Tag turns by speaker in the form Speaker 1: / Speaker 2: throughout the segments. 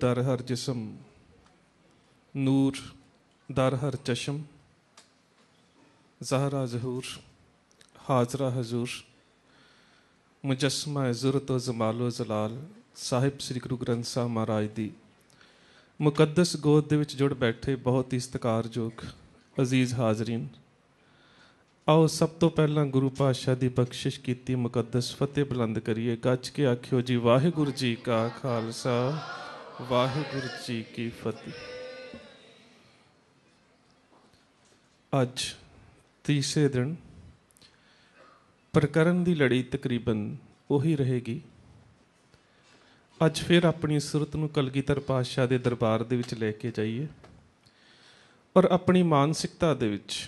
Speaker 1: ਦਰ ਹਰ ਜਿਸਮ ਨੂਰ ਦਰ ਹਰ ਚਸ਼ਮ ਜ਼ਹਰਾ ਜ਼ਹੂਰ ਹਾਜ਼ਰਾ ਹਜ਼ੂਰ ਮੁਜਸਮਾ ਜ਼ੁਰਤ ਜ਼ਮਾਲੋ ਜ਼ਲਾਲ ਸਾਹਿਬ ਸ੍ਰੀ ਗੁਰੂ ਗ੍ਰੰਥ ਸਾਹਿਬ ਮਹਾਰਾਜ ਦੀ ਮੁਕੱਦਸ ਗੋਦ ਦੇ ਵਿੱਚ ਜੁੜ ਬੈਠੇ ਬਹੁਤ ਹੀ ਸਤਿਕਾਰਯੋਗ ਅਜ਼ੀਜ਼ ਹਾਜ਼ਰੀਨ ਆਓ ਸਭ ਤੋਂ ਪਹਿਲਾਂ ਗੁਰੂ ਪਾਤਸ਼ਾਹ ਦੀ ਬਖਸ਼ਿਸ਼ ਕੀਤੀ ਮੁਕੱਦਸ ਫਤਿਹ ਬੁਲੰਦ ਕਰੀਏ ਗੱਜ ਕੇ ਆਖਿਓ ਜੀ ਵਾਹਿਗੁਰੂ ਜੀ ਕਾ ਖਾਲਸਾ ਵਾਹਿਗੁਰੂ ਜੀ ਕੀ ਫਤਿਹ ਅੱਜ ਤੀਸਰੇ ਦਿਨ ਪ੍ਰਕਰਨ ਦੀ ਲੜੀ ਤਕਰੀਬਨ ਉਹੀ ਰਹੇਗੀ ਅੱਜ ਫਿਰ ਆਪਣੀ ਸੁਰਤ ਨੂੰ ਕਲਗੀਧਰ ਪਾਤਸ਼ਾਹ ਦੇ ਦਰਬਾਰ ਦੇ ਵਿੱਚ ਲੈ ਕੇ ਜਾਈਏ ਔਰ ਆਪਣੀ ਮਾਨਸਿਕਤਾ ਦੇ ਵਿੱਚ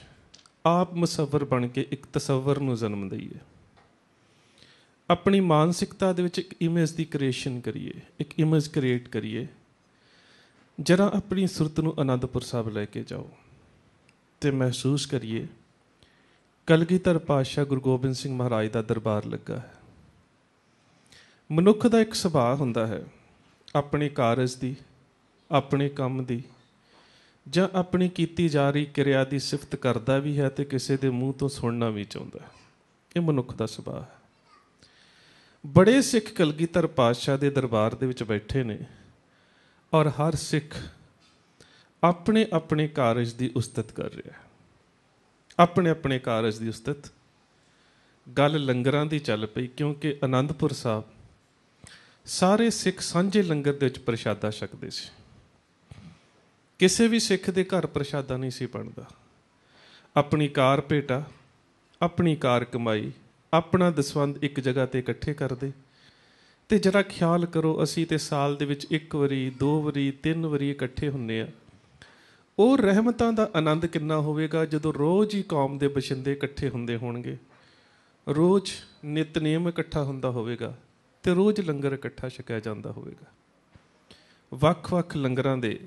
Speaker 1: ਆਪ ਮਸਵਰ ਬਣ ਕੇ ਇੱਕ ਤਸਵਰ ਨੂੰ ਜਨਮ ਦਈਏ ਆਪਣੀ ਮਾਨਸਿਕਤਾ ਦੇ ਵਿੱਚ ਇੱਕ ਇਮੇਜ ਦੀ ਕ੍ਰੀਏਸ਼ਨ ਕਰੀਏ ਇੱਕ ਇਮੇਜ ਕ੍ਰੀਏਟ ਕਰੀਏ ਜਰਾ ਆਪਣੀ ਸੁਰਤ ਨੂੰ ਅਨੰਦਪੁਰ ਸਾਹਿਬ ਲੈ ਕੇ ਜਾਓ ਤੇ ਮਹਿਸੂਸ ਕਰੀਏ ਕਲਗੀਧਰ ਪਾਸ਼ਾ ਗੁਰੂ ਗੋਬਿੰਦ ਸਿੰਘ ਮਹਾਰਾਜ ਦਾ ਦਰਬਾਰ ਲੱਗਾ ਹੈ ਮਨੁੱਖ ਦਾ ਇੱਕ ਸੁਭਾਅ ਹੁੰਦਾ ਹੈ ਆਪਣੇ ਕਾਰਜ ਦੀ ਆਪਣੇ ਕੰਮ ਦੀ ਜਾਂ ਆਪਣੀ ਕੀਤੀ ਜਾ ਰਹੀ ਕਿਰਿਆ ਦੀ ਸਿਫਤ ਕਰਦਾ ਵੀ ਹੈ ਤੇ ਕਿਸੇ ਦੇ ਮੂੰਹ ਤੋਂ ਸੁਣਨਾ ਵੀ ਚਾਹੁੰਦਾ ਹੈ ਇਹ ਮਨੁੱਖ ਦਾ ਸੁਭਾਅ ਹੈ ਬੜੇ ਸਿੱਖ ਕਲਗੀਧਰ ਪਾਤਸ਼ਾਹ ਦੇ ਦਰਬਾਰ ਦੇ ਵਿੱਚ ਬੈਠੇ ਨੇ ਔਰ ਹਰ ਸਿੱਖ ਆਪਣੇ ਆਪਣੇ ਕਾਰਜ ਦੀ ਉਸਤਤ ਕਰ ਰਿਹਾ ਹੈ ਆਪਣੇ ਆਪਣੇ ਕਾਰਜ ਦੀ ਉਸਤਤ ਗੱਲ ਲੰਗਰਾਂ ਦੀ ਚੱਲ ਪਈ ਕਿਉਂਕਿ ਆਨੰਦਪੁਰ ਸਾਹਿਬ ਸਾਰੇ ਸਿੱਖ ਸਾਂਝੇ ਲੰਗਰ ਦੇ ਵਿੱਚ ਪ੍ਰਸ਼ਾਦਾ ਛਕਦੇ ਸੀ ਕਿਸੇ ਵੀ ਸਿੱਖ ਦੇ ਘਰ ਪ੍ਰਸ਼ਾਦਾ ਨਹੀਂ ਸੀ ਪੜਦਾ ਆਪਣੀ ਕਾਰ ਭੇਟਾ ਆਪਣੀ ਕਾਰ ਕਮਾਈ ਆਪਣਾ ਦਸਵੰਦ ਇੱਕ ਜਗ੍ਹਾ ਤੇ ਇਕੱਠੇ ਕਰਦੇ ਤੇ ਜਰਾ ਖਿਆਲ ਕਰੋ ਅਸੀਂ ਤੇ ਸਾਲ ਦੇ ਵਿੱਚ ਇੱਕ ਵਾਰੀ ਦੋ ਵਾਰੀ ਤਿੰਨ ਵਾਰੀ ਇਕੱਠੇ ਹੁੰਨੇ ਆ ਉਹ ਰਹਿਮਤਾਂ ਦਾ ਆਨੰਦ ਕਿੰਨਾ ਹੋਵੇਗਾ ਜਦੋਂ ਰੋਜ਼ ਹੀ ਕੌਮ ਦੇ ਬਸ਼ਿੰਦੇ ਇਕੱਠੇ ਹੁੰਦੇ ਹੋਣਗੇ ਰੋਜ਼ ਨਿਤਨੇਮ ਇਕੱਠਾ ਹੁੰਦਾ ਹੋਵੇਗਾ ਤੇ ਰੋਜ਼ ਲੰਗਰ ਇਕੱਠਾ ਛਕਿਆ ਜਾਂਦਾ ਹੋਵੇਗਾ ਵੱਖ-ਵੱਖ ਲੰਗਰਾਂ ਦੇ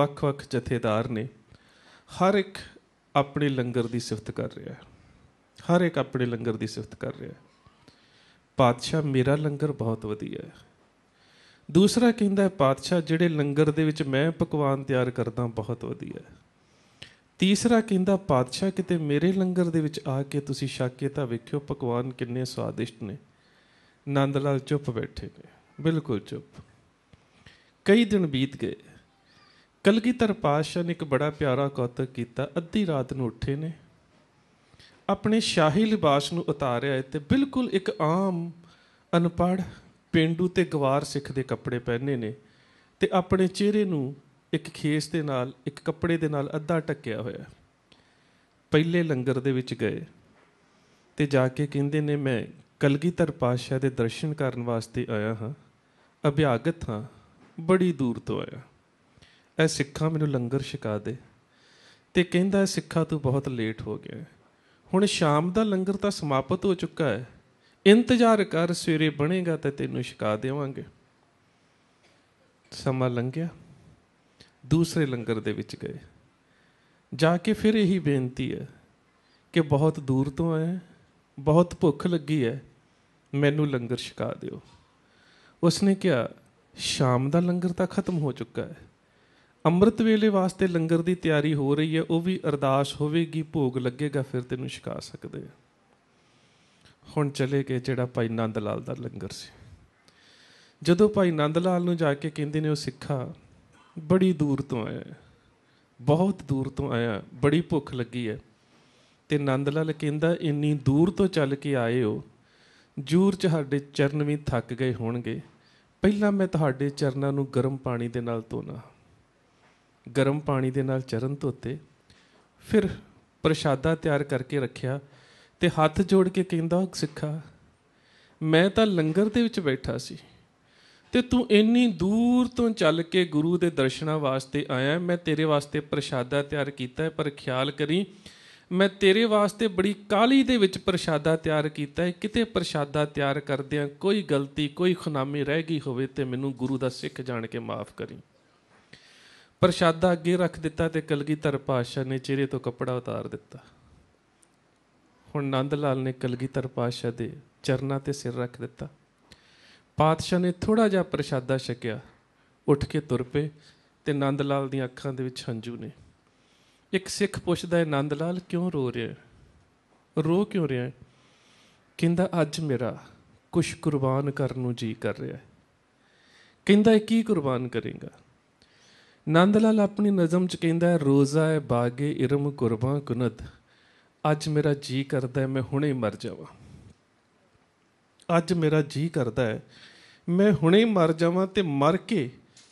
Speaker 1: ਵੱਖ-ਵੱਖ ਜਥੇਦਾਰ ਨੇ ਹਰ ਇੱਕ ਆਪਣੇ ਲੰਗਰ ਦੀ ਸਿਫਤ ਕਰ ਰਿਹਾ ਹੈ ਹਰ ਇੱਕ ਆਪਣੇ ਲੰਗਰ ਦੀ ਸਿਫਤ ਕਰ ਰਿਹਾ ਹੈ ਪਾਤਸ਼ਾਹ ਮੇਰਾ ਲੰਗਰ ਬਹੁਤ ਵਧੀਆ ਹੈ ਦੂਸਰਾ ਕਹਿੰਦਾ ਹੈ ਪਾਤਸ਼ਾਹ ਜਿਹੜੇ ਲੰਗਰ ਦੇ ਵਿੱਚ ਮੈਂ ਪਕਵਾਨ ਤਿਆਰ ਕਰਦਾ ਬਹੁਤ ਵਧੀਆ ਹੈ ਤੀਸਰਾ ਕਹਿੰਦਾ ਪਾਤਸ਼ਾਹ ਕਿਤੇ ਮੇਰੇ ਲੰਗਰ ਦੇ ਵਿੱਚ ਆ ਕੇ ਤੁਸੀਂ ਛੱਕ ਤਾਂ ਵੇਖਿਓ ਪਕਵਾਨ ਕਿੰਨੇ ਸਵਾਦਿਸ਼ਟ ਨੇ ਨੰਦ ਲਾਲ ਚੁੱਪ ਬੈਠੇ ਨੇ ਬਿਲਕੁਲ ਚੁੱਪ ਕਈ ਦਿਨ ਬੀਤ ਗਏ ਕਲਗੀਧਰ ਪਾਤਸ਼ਾਹ ਨੇ ਇੱਕ ਬੜਾ ਪਿਆਰਾ ਕੌਤਕ ਕੀਤਾ ਅੱਧੀ ਰਾਤ ਨੂੰ ਉੱਠੇ ਨੇ ਆਪਣੇ ਸ਼ਾਹੀ ਲਿਬਾਸ ਨੂੰ ਉਤਾਰਿਆ ਹੈ ਤੇ ਬਿਲਕੁਲ ਇੱਕ ਆਮ ਅਨਪੜ ਪਿੰਡੂ ਤੇ ਗਵਾਰ ਸਿੱਖ ਦੇ ਕੱਪੜੇ ਪਹਿਨੇ ਨੇ ਤੇ ਆਪਣੇ ਚਿਹਰੇ ਨੂੰ ਇੱਕ ਖੇਸ ਦੇ ਨਾਲ ਇੱਕ ਕੱਪੜੇ ਦੇ ਨਾਲ ਅੱਧਾ ਟੱਕਿਆ ਹੋਇਆ ਪਹਿਲੇ ਲੰਗਰ ਦੇ ਵਿੱਚ ਗਏ ਤੇ ਜਾ ਕੇ ਕਹਿੰਦੇ ਨੇ ਮੈਂ ਕਲਗੀਧਰ ਪਾਸ਼ਾ ਦੇ ਦਰਸ਼ਨ ਕਰਨ ਵਾਸਤੇ ਆਇਆ ਹਾਂ ਅਭਿਆਗਤ ਹਾਂ ਬੜੀ ਦੂਰ ਤੋਂ ਆਇਆ ਐ ਸਿੱਖਾ ਮੈਨੂੰ ਲੰਗਰ ਛਕਾ ਦੇ ਤੇ ਕਹਿੰਦਾ ਸਿੱਖਾ ਤੂੰ ਬਹੁਤ ਲੇਟ ਹੋ ਗਿਆ ਹੈ ਹੁਣ ਸ਼ਾਮ ਦਾ ਲੰਗਰ ਤਾਂ ਸਮਾਪਤ ਹੋ ਚੁੱਕਾ ਹੈ ਇੰਤਜ਼ਾਰ ਕਰ ਸਵੇਰੇ ਬਣੇਗਾ ਤਾਂ ਤੈਨੂੰ ਛਕਾ ਦੇਵਾਂਗੇ ਸਮਾਂ ਲੰਘਿਆ ਦੂਸਰੇ ਲੰਗਰ ਦੇ ਵਿੱਚ ਗਏ ਜਾ ਕੇ ਫਿਰ ਇਹੀ ਬੇਨਤੀ ਹੈ ਕਿ ਬਹੁਤ ਦੂਰ ਤੋਂ ਆਏ ਬਹੁਤ ਭੁੱਖ ਲੱਗੀ ਹੈ ਮੈਨੂੰ ਲੰਗਰ ਛਕਾ ਦਿਓ ਉਸਨੇ ਕਿਹਾ ਸ਼ਾਮ ਦਾ ਲੰਗਰ ਤਾਂ ਖਤਮ ਹੋ ਚੁੱਕਾ ਹੈ ਅੰਮ੍ਰਿਤ ਵੇਲੇ ਵਾਸਤੇ ਲੰਗਰ ਦੀ ਤਿਆਰੀ ਹੋ ਰਹੀ ਹੈ ਉਹ ਵੀ ਅਰਦਾਸ ਹੋਵੇਗੀ ਭੋਗ ਲੱਗੇਗਾ ਫਿਰ ਤੈਨੂੰ ਛਕਾ ਸਕਦੇ ਆ ਹੁਣ ਚਲੇ ਗਏ ਜਿਹੜਾ ਭਾਈ ਨੰਦ ਲਾਲ ਦਾ ਲੰਗਰ ਸੀ ਜਦੋਂ ਭਾਈ ਨੰਦ ਲਾਲ ਨੂੰ ਜਾ ਕੇ ਕਹਿੰਦੇ ਨੇ ਉਹ ਸਿੱਖਾ ਬੜੀ ਦੂਰ ਤੋਂ ਆਇਆ ਬਹੁਤ ਦੂਰ ਤੋਂ ਆਇਆ ਬੜੀ ਭੁੱਖ ਲੱਗੀ ਹੈ ਤੇ ਨੰਦ ਲਾਲ ਕਹਿੰਦਾ ਇੰਨੀ ਦੂਰ ਤੋਂ ਚੱਲ ਕੇ ਆਏ ਹੋ ਜੂਰ ਚ ਤੁਹਾਡੇ ਚਰਨ ਵੀ ਥੱਕ ਗਏ ਹੋਣਗੇ ਪਹਿਲਾਂ ਮੈਂ ਤੁਹਾਡੇ ਚਰਨਾਂ ਨੂੰ ਗਰਮ ਪਾਣੀ ਦੇ ਨਾਲ ਧੋਣਾ ਗਰਮ ਪਾਣੀ ਦੇ ਨਾਲ ਚਰਨ ਧੋਤੇ ਫਿਰ ਪ੍ਰਸ਼ਾਦਾ ਤਿਆਰ ਕਰਕੇ ਰੱਖਿਆ ਤੇ ਹੱਥ ਜੋੜ ਕੇ ਕਹਿੰਦਾ ਸਿੱਖਾ ਮੈਂ ਤਾਂ ਲੰਗਰ ਦੇ ਵਿੱਚ ਬੈਠਾ ਸੀ ਤੇ ਤੂੰ ਇੰਨੀ ਦੂਰ ਤੋਂ ਚੱਲ ਕੇ ਗੁਰੂ ਦੇ ਦਰਸ਼ਨਾਂ ਵਾਸਤੇ ਆਇਆ ਮੈਂ ਤੇਰੇ ਵਾਸਤੇ ਪ੍ਰਸ਼ਾਦਾ ਤਿਆਰ ਕੀਤਾ ਹੈ ਪਰ ਖਿਆਲ ਕਰੀ ਮੈਂ ਤੇਰੇ ਵਾਸਤੇ ਬੜੀ ਕਾਲੀ ਦੇ ਵਿੱਚ ਪ੍ਰਸ਼ਾਦਾ ਤਿਆਰ ਕੀਤਾ ਹੈ ਕਿਤੇ ਪ੍ਰਸ਼ਾਦਾ ਤਿਆਰ ਕਰਦਿਆਂ ਕੋਈ ਗਲਤੀ ਕੋਈ ਖੁਨਾਮੀ ਰਹਿ ਗਈ ਹੋਵੇ ਤੇ ਮੈਨੂੰ ਗੁਰੂ ਦਾ ਸਿੱਖ ਜਾਣ ਕੇ ਮਾਫ ਕਰੀ ਪ੍ਰਸ਼ਾਦਾ ਅੱਗੇ ਰੱਖ ਦਿੱਤਾ ਤੇ ਕਲਗੀਧਰ ਪਾਸ਼ਾ ਨੇ ਚਿਹਰੇ ਤੋਂ ਕੱਪੜਾ ਉਤਾਰ ਦਿੱਤਾ ਹੁਣ ਨੰਦ ਲਾਲ ਨੇ ਕਲਗੀਧਰ ਪਾਸ਼ਾ ਦੇ ਚਰਨਾਂ ਤੇ ਸਿਰ ਰੱਖ ਦਿੱਤਾ ਪਾਤਸ਼ਾਹ ਨੇ ਥੋੜਾ ਜਿਹਾ ਪ੍ਰਸ਼ਾਦਾ ਛਕਿਆ ਉੱਠ ਕੇ ਤੁਰ ਪਏ ਤੇ ਨੰਦ ਲਾਲ ਦੀਆਂ ਅੱਖਾਂ ਦੇ ਵਿੱਚ ਹੰਝੂ ਨੇ ਇੱਕ ਸਿੱਖ ਪੁੱਛਦਾ ਹੈ ਨੰਦ ਲਾਲ ਕਿਉਂ ਰੋ ਰਿਹਾ ਹੈ ਰੋ ਕਿਉਂ ਰਿਹਾ ਹੈ ਕਹਿੰਦਾ ਅੱਜ ਮੇਰਾ ਕੁਝ ਕੁਰਬਾਨ ਕਰਨ ਨੂੰ ਜੀ ਕਰ ਰਿਹਾ ਹੈ ਕਹਿੰਦਾ ਕੀ ਕੁਰਬਾਨ ਕਰੇਗਾ ਨੰਦ ਲਾਲ ਆਪਣੀ ਨਜ਼ਮ ਚ ਕਹਿੰਦਾ ਰੋਜ਼ਾ ਹੈ ਬਾਗੇ ਇਰਮ ਕੁਰਬਾ ਕੁਨਤ ਅੱਜ ਮੇਰਾ ਜੀ ਕਰਦਾ ਹੈ ਮੈਂ ਹੁਣੇ ਮਰ ਜਾਵਾਂ ਅੱਜ ਮੇਰਾ ਜੀ ਕਰਦਾ ਹੈ ਮੈਂ ਹੁਣੇ ਮਰ ਜਾਵਾਂ ਤੇ ਮਰ ਕੇ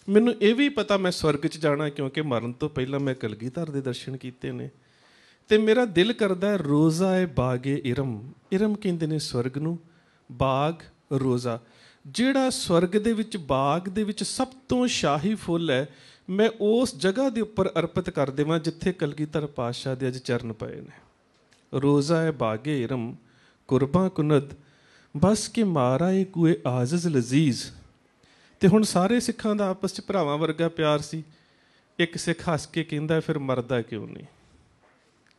Speaker 1: ਮੈਨੂੰ ਇਹ ਵੀ ਪਤਾ ਮੈਂ ਸਵਰਗ 'ਚ ਜਾਣਾ ਕਿਉਂਕਿ ਮਰਨ ਤੋਂ ਪਹਿਲਾਂ ਮੈਂ ਕਲਗੀਧਰ ਦੇ ਦਰਸ਼ਨ ਕੀਤੇ ਨੇ ਤੇ ਮੇਰਾ ਦਿਲ ਕਰਦਾ ਹੈ ਰੋਜ਼ਾ ਹੈ ਬਾਗੇ ਇਰਮ ਇਰਮ ਕਹਿੰਦੇ ਨੇ ਸਵਰਗ ਨੂੰ ਬਾਗ ਰੋਜ਼ਾ ਜਿਹੜਾ ਸਵਰਗ ਦੇ ਵਿੱਚ ਬਾਗ ਦੇ ਵਿੱਚ ਸਭ ਤੋਂ ਸ਼ਾਹੀ ਫੁੱਲ ਹੈ ਮੈਂ ਉਸ ਜਗ੍ਹਾ ਦੇ ਉੱਪਰ ਅਰਪਿਤ ਕਰ ਦੇਵਾਂ ਜਿੱਥੇ ਕਲਗੀਧਰ ਪਾਤਸ਼ਾਹ ਦੇ ਅਜ ਚਰਨ ਪਏ ਨੇ ਰੋਜ਼ਾ ਹੈ ਬਾਗੇ ਇਰਮ ਕੁਰਬਾਂ ਕੁਨਦ ਬਸ ਕਿ ਮਾਰਾ ਇਹ ਕੁਏ ਆਜ਼ਜ਼ ਲਜ਼ੀਜ਼ ਤੇ ਹੁਣ ਸਾਰੇ ਸਿੱਖਾਂ ਦਾ ਆਪਸ ਚ ਭਰਾਵਾਂ ਵਰਗਾ ਪਿਆਰ ਸੀ ਇੱਕ ਸਿੱਖ ਹੱਸ ਕੇ ਕਹਿੰਦਾ ਫਿਰ ਮਰਦਾ ਕਿਉਂ ਨਹੀਂ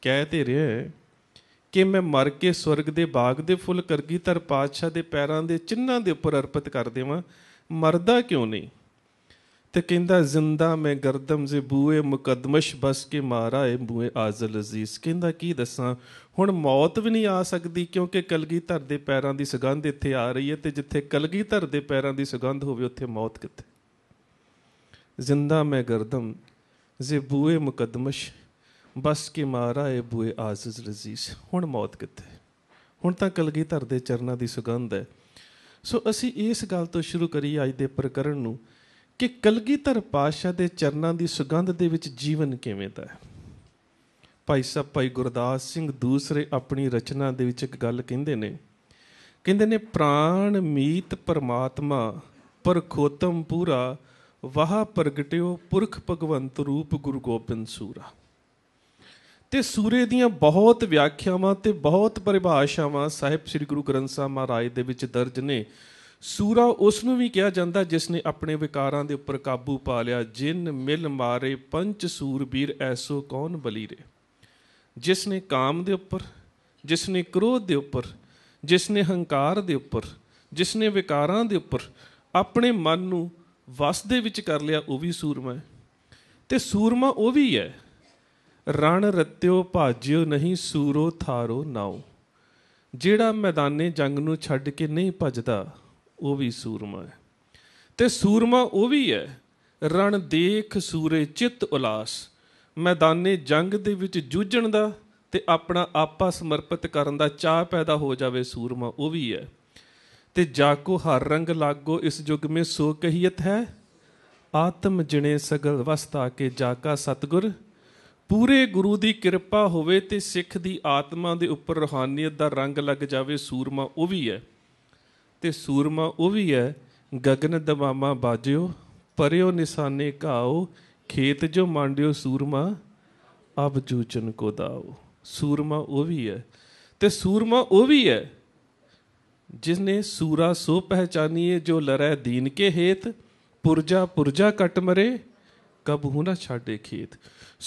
Speaker 1: ਕਹਿ ਤੇ ਰਿਹਾ ਕਿ ਮੈਂ ਮਰ ਕੇ ਸਵਰਗ ਦੇ ਬਾਗ ਦੇ ਫੁੱਲ ਕਰਗੀ ਤਰ ਪਾਤਸ਼ਾਹ ਦੇ ਪੈਰਾਂ ਦੇ ਚਿੰਨਾਂ ਦੇ ਉੱਪਰ ਅਰਪਿਤ ਕਰ ਦੇਵਾਂ ਮਰਦਾ ਕਿਉਂ ਨਹੀਂ ਤੇ ਕਹਿੰਦਾ ਜ਼ਿੰਦਾ ਮੈਂ ਗਰਦਮ ਜ਼ੇ ਬੂਏ ਮੁਕਦਮਸ਼ ਬਸ ਕੇ ਮਾਰਾ ਏ ਬੂਏ ਆਜ਼ਲ ਅਜ਼ੀਜ਼ ਕਹਿੰਦਾ ਕੀ ਦੱਸਾਂ ਹੁਣ ਮੌਤ ਵੀ ਨਹੀਂ ਆ ਸਕਦੀ ਕਿਉਂਕਿ ਕਲਗੀਧਰ ਦੇ ਪੈਰਾਂ ਦੀ ਸੁਗੰਧ ਇੱਥੇ ਆ ਰਹੀ ਹੈ ਤੇ ਜਿੱਥੇ ਕਲਗੀਧਰ ਦੇ ਪੈਰਾਂ ਦੀ ਸੁਗੰਧ ਹੋਵੇ ਉੱਥੇ ਮੌਤ ਕਿੱਥੇ ਜ਼ਿੰਦਾ ਮੈਂ ਗਰਦਮ ਜ਼ੇ ਬੂਏ ਮੁਕਦਮਸ਼ ਬਸ ਕੇ ਮਾਰਾ ਏ ਬੂਏ ਆਜ਼ਲ ਅਜ਼ੀਜ਼ ਹੁਣ ਮੌਤ ਕਿੱਥੇ ਹੁਣ ਤਾਂ ਕਲਗੀਧਰ ਦੇ ਚਰਨਾਂ ਦੀ ਸੁਗੰਧ ਹੈ ਸੋ ਅਸੀਂ ਇਸ ਗੱਲ ਤੋਂ ਸ਼ੁਰੂ ਕਰੀ ਅੱਜ ਦੇ ਪ੍ਰਕਰਣ ਨੂੰ ਕਿ ਕਲਗੀਧਰ ਪਾਸ਼ਾ ਦੇ ਚਰਨਾਂ ਦੀ ਸੁਗੰਧ ਦੇ ਵਿੱਚ ਜੀਵਨ ਕਿਵੇਂ ਦਾ ਹੈ ਭਾਈ ਸਾਹਿਬ ਭਾਈ ਗੁਰਦਾਸ ਸਿੰਘ ਦੂਸਰੇ ਆਪਣੀ ਰਚਨਾ ਦੇ ਵਿੱਚ ਇੱਕ ਗੱਲ ਕਹਿੰਦੇ ਨੇ ਕਹਿੰਦੇ ਨੇ ਪ੍ਰਾਣ ਮੀਤ ਪਰਮਾਤਮਾ ਪਰਖੋਤਮ ਪੂਰਾ ਵਾਹ ਪ੍ਰਗਟਿਓ ਪੁਰਖ ਭਗਵੰਤ ਰੂਪ ਗੁਰੂ ਗੋਬਿੰਦ ਸੂਰਾ ਤੇ ਸੂਰੇ ਦੀਆਂ ਬਹੁਤ ਵਿਆਖਿਆਵਾਂ ਤੇ ਬਹੁਤ ਪਰਿਭਾਸ਼ਾਵਾਂ ਸਾਹਿਬ ਸ੍ਰੀ ਗੁਰੂ ਗ੍ਰੰਥ ਸਾਹਿਬ ਮਹਾਰਾਜ ਦੇ ਵਿੱਚ ਦਰਜ ਨੇ ਸੂਰਾ ਉਸ ਨੂੰ ਵੀ ਕਿਹਾ ਜਾਂਦਾ ਜਿਸ ਨੇ ਆਪਣੇ ਵਿਕਾਰਾਂ ਦੇ ਉੱਪਰ ਕਾਬੂ ਪਾ ਲਿਆ ਜਿਨ ਮਿਲ ਮਾਰੇ ਪੰਚ ਸੂਰਬੀਰ ਐਸੋ ਕੌਣ ਬਲੀਰੇ ਜਿਸ ਨੇ ਕਾਮ ਦੇ ਉੱਪਰ ਜਿਸ ਨੇ ਕ੍ਰੋਧ ਦੇ ਉੱਪਰ ਜਿਸ ਨੇ ਹੰਕਾਰ ਦੇ ਉੱਪਰ ਜਿਸ ਨੇ ਵਿਕਾਰਾਂ ਦੇ ਉੱਪਰ ਆਪਣੇ ਮਨ ਨੂੰ ਵਸ ਦੇ ਵਿੱਚ ਕਰ ਲਿਆ ਉਹ ਵੀ ਸੂਰਮਾ ਹੈ ਤੇ ਸੂਰਮਾ ਉਹ ਵੀ ਹੈ ਰਣ ਰਤਿਓ ਭਾਜਿਓ ਨਹੀਂ ਸੂਰੋ ਥਾਰੋ ਨਾਉ ਜਿਹੜਾ ਮੈਦਾਨੇ ਜੰਗ ਨੂੰ ਛੱਡ ਕੇ ਨਹੀਂ ਭੱਜਦਾ ਉਹ ਵੀ ਸੂਰਮਾ ਹੈ ਤੇ ਸੂਰਮਾ ਉਹ ਵੀ ਹੈ ਰਣ ਦੇਖ ਸੂਰੇ ਚਿੱਤ ਉਲਾਸ ਮੈਦਾਨੇ ਜੰਗ ਦੇ ਵਿੱਚ ਜੂਝਣ ਦਾ ਤੇ ਆਪਣਾ ਆਪਾ ਸਮਰਪਿਤ ਕਰਨ ਦਾ ਚਾਹ ਪੈਦਾ ਹੋ ਜਾਵੇ ਸੂਰਮਾ ਉਹ ਵੀ ਹੈ ਤੇ ਜਾਕੋ ਹਰ ਰੰਗ ਲਾਗੋ ਇਸ ਯੁਗ ਮੇ ਸੋ ਕਹੀਤ ਹੈ ਆਤਮ ਜਿਨੇ ਸਗਲ ਵਸਤਾ ਕੇ ਜਾਕਾ ਸਤਗੁਰ ਪੂਰੇ ਗੁਰੂ ਦੀ ਕਿਰਪਾ ਹੋਵੇ ਤੇ ਸਿੱਖ ਦੀ ਆਤਮਾ ਦੇ ਉੱਪਰ ਰੋਹਾਨੀਅਤ ਦਾ ਰੰਗ ਲੱਗ ਜਾਵੇ ਸੂਰਮਾ ਉਹ ਵੀ ਹੈ ਤੇ ਸੂਰਮਾ ਉਹ ਵੀ ਹੈ ਗगन ਦਵਾਮਾ ਬਾਜਿਓ ਪਰਿਓ ਨਿਸ਼ਾਨੇ ਘਾਓ ਖੇਤ ਜੋ ਮੰਡਿਓ ਸੂਰਮਾ ਅਬ ਜੂਚਨ ਕੋ ਦਾਓ ਸੂਰਮਾ ਉਹ ਵੀ ਹੈ ਤੇ ਸੂਰਮਾ ਉਹ ਵੀ ਹੈ ਜਿਸਨੇ ਸੂਰਾ ਸੋ ਪਹਿਚਾਨੀਏ ਜੋ ਲਰੈ ਦੀਨ ਕੇ ਹੇਤ ਪੁਰਜਾ ਪੁਰਜਾ ਕਟ ਮਰੇ ਕਬ ਹੂ ਨਾ ਛਾਡੇ ਖੇਤ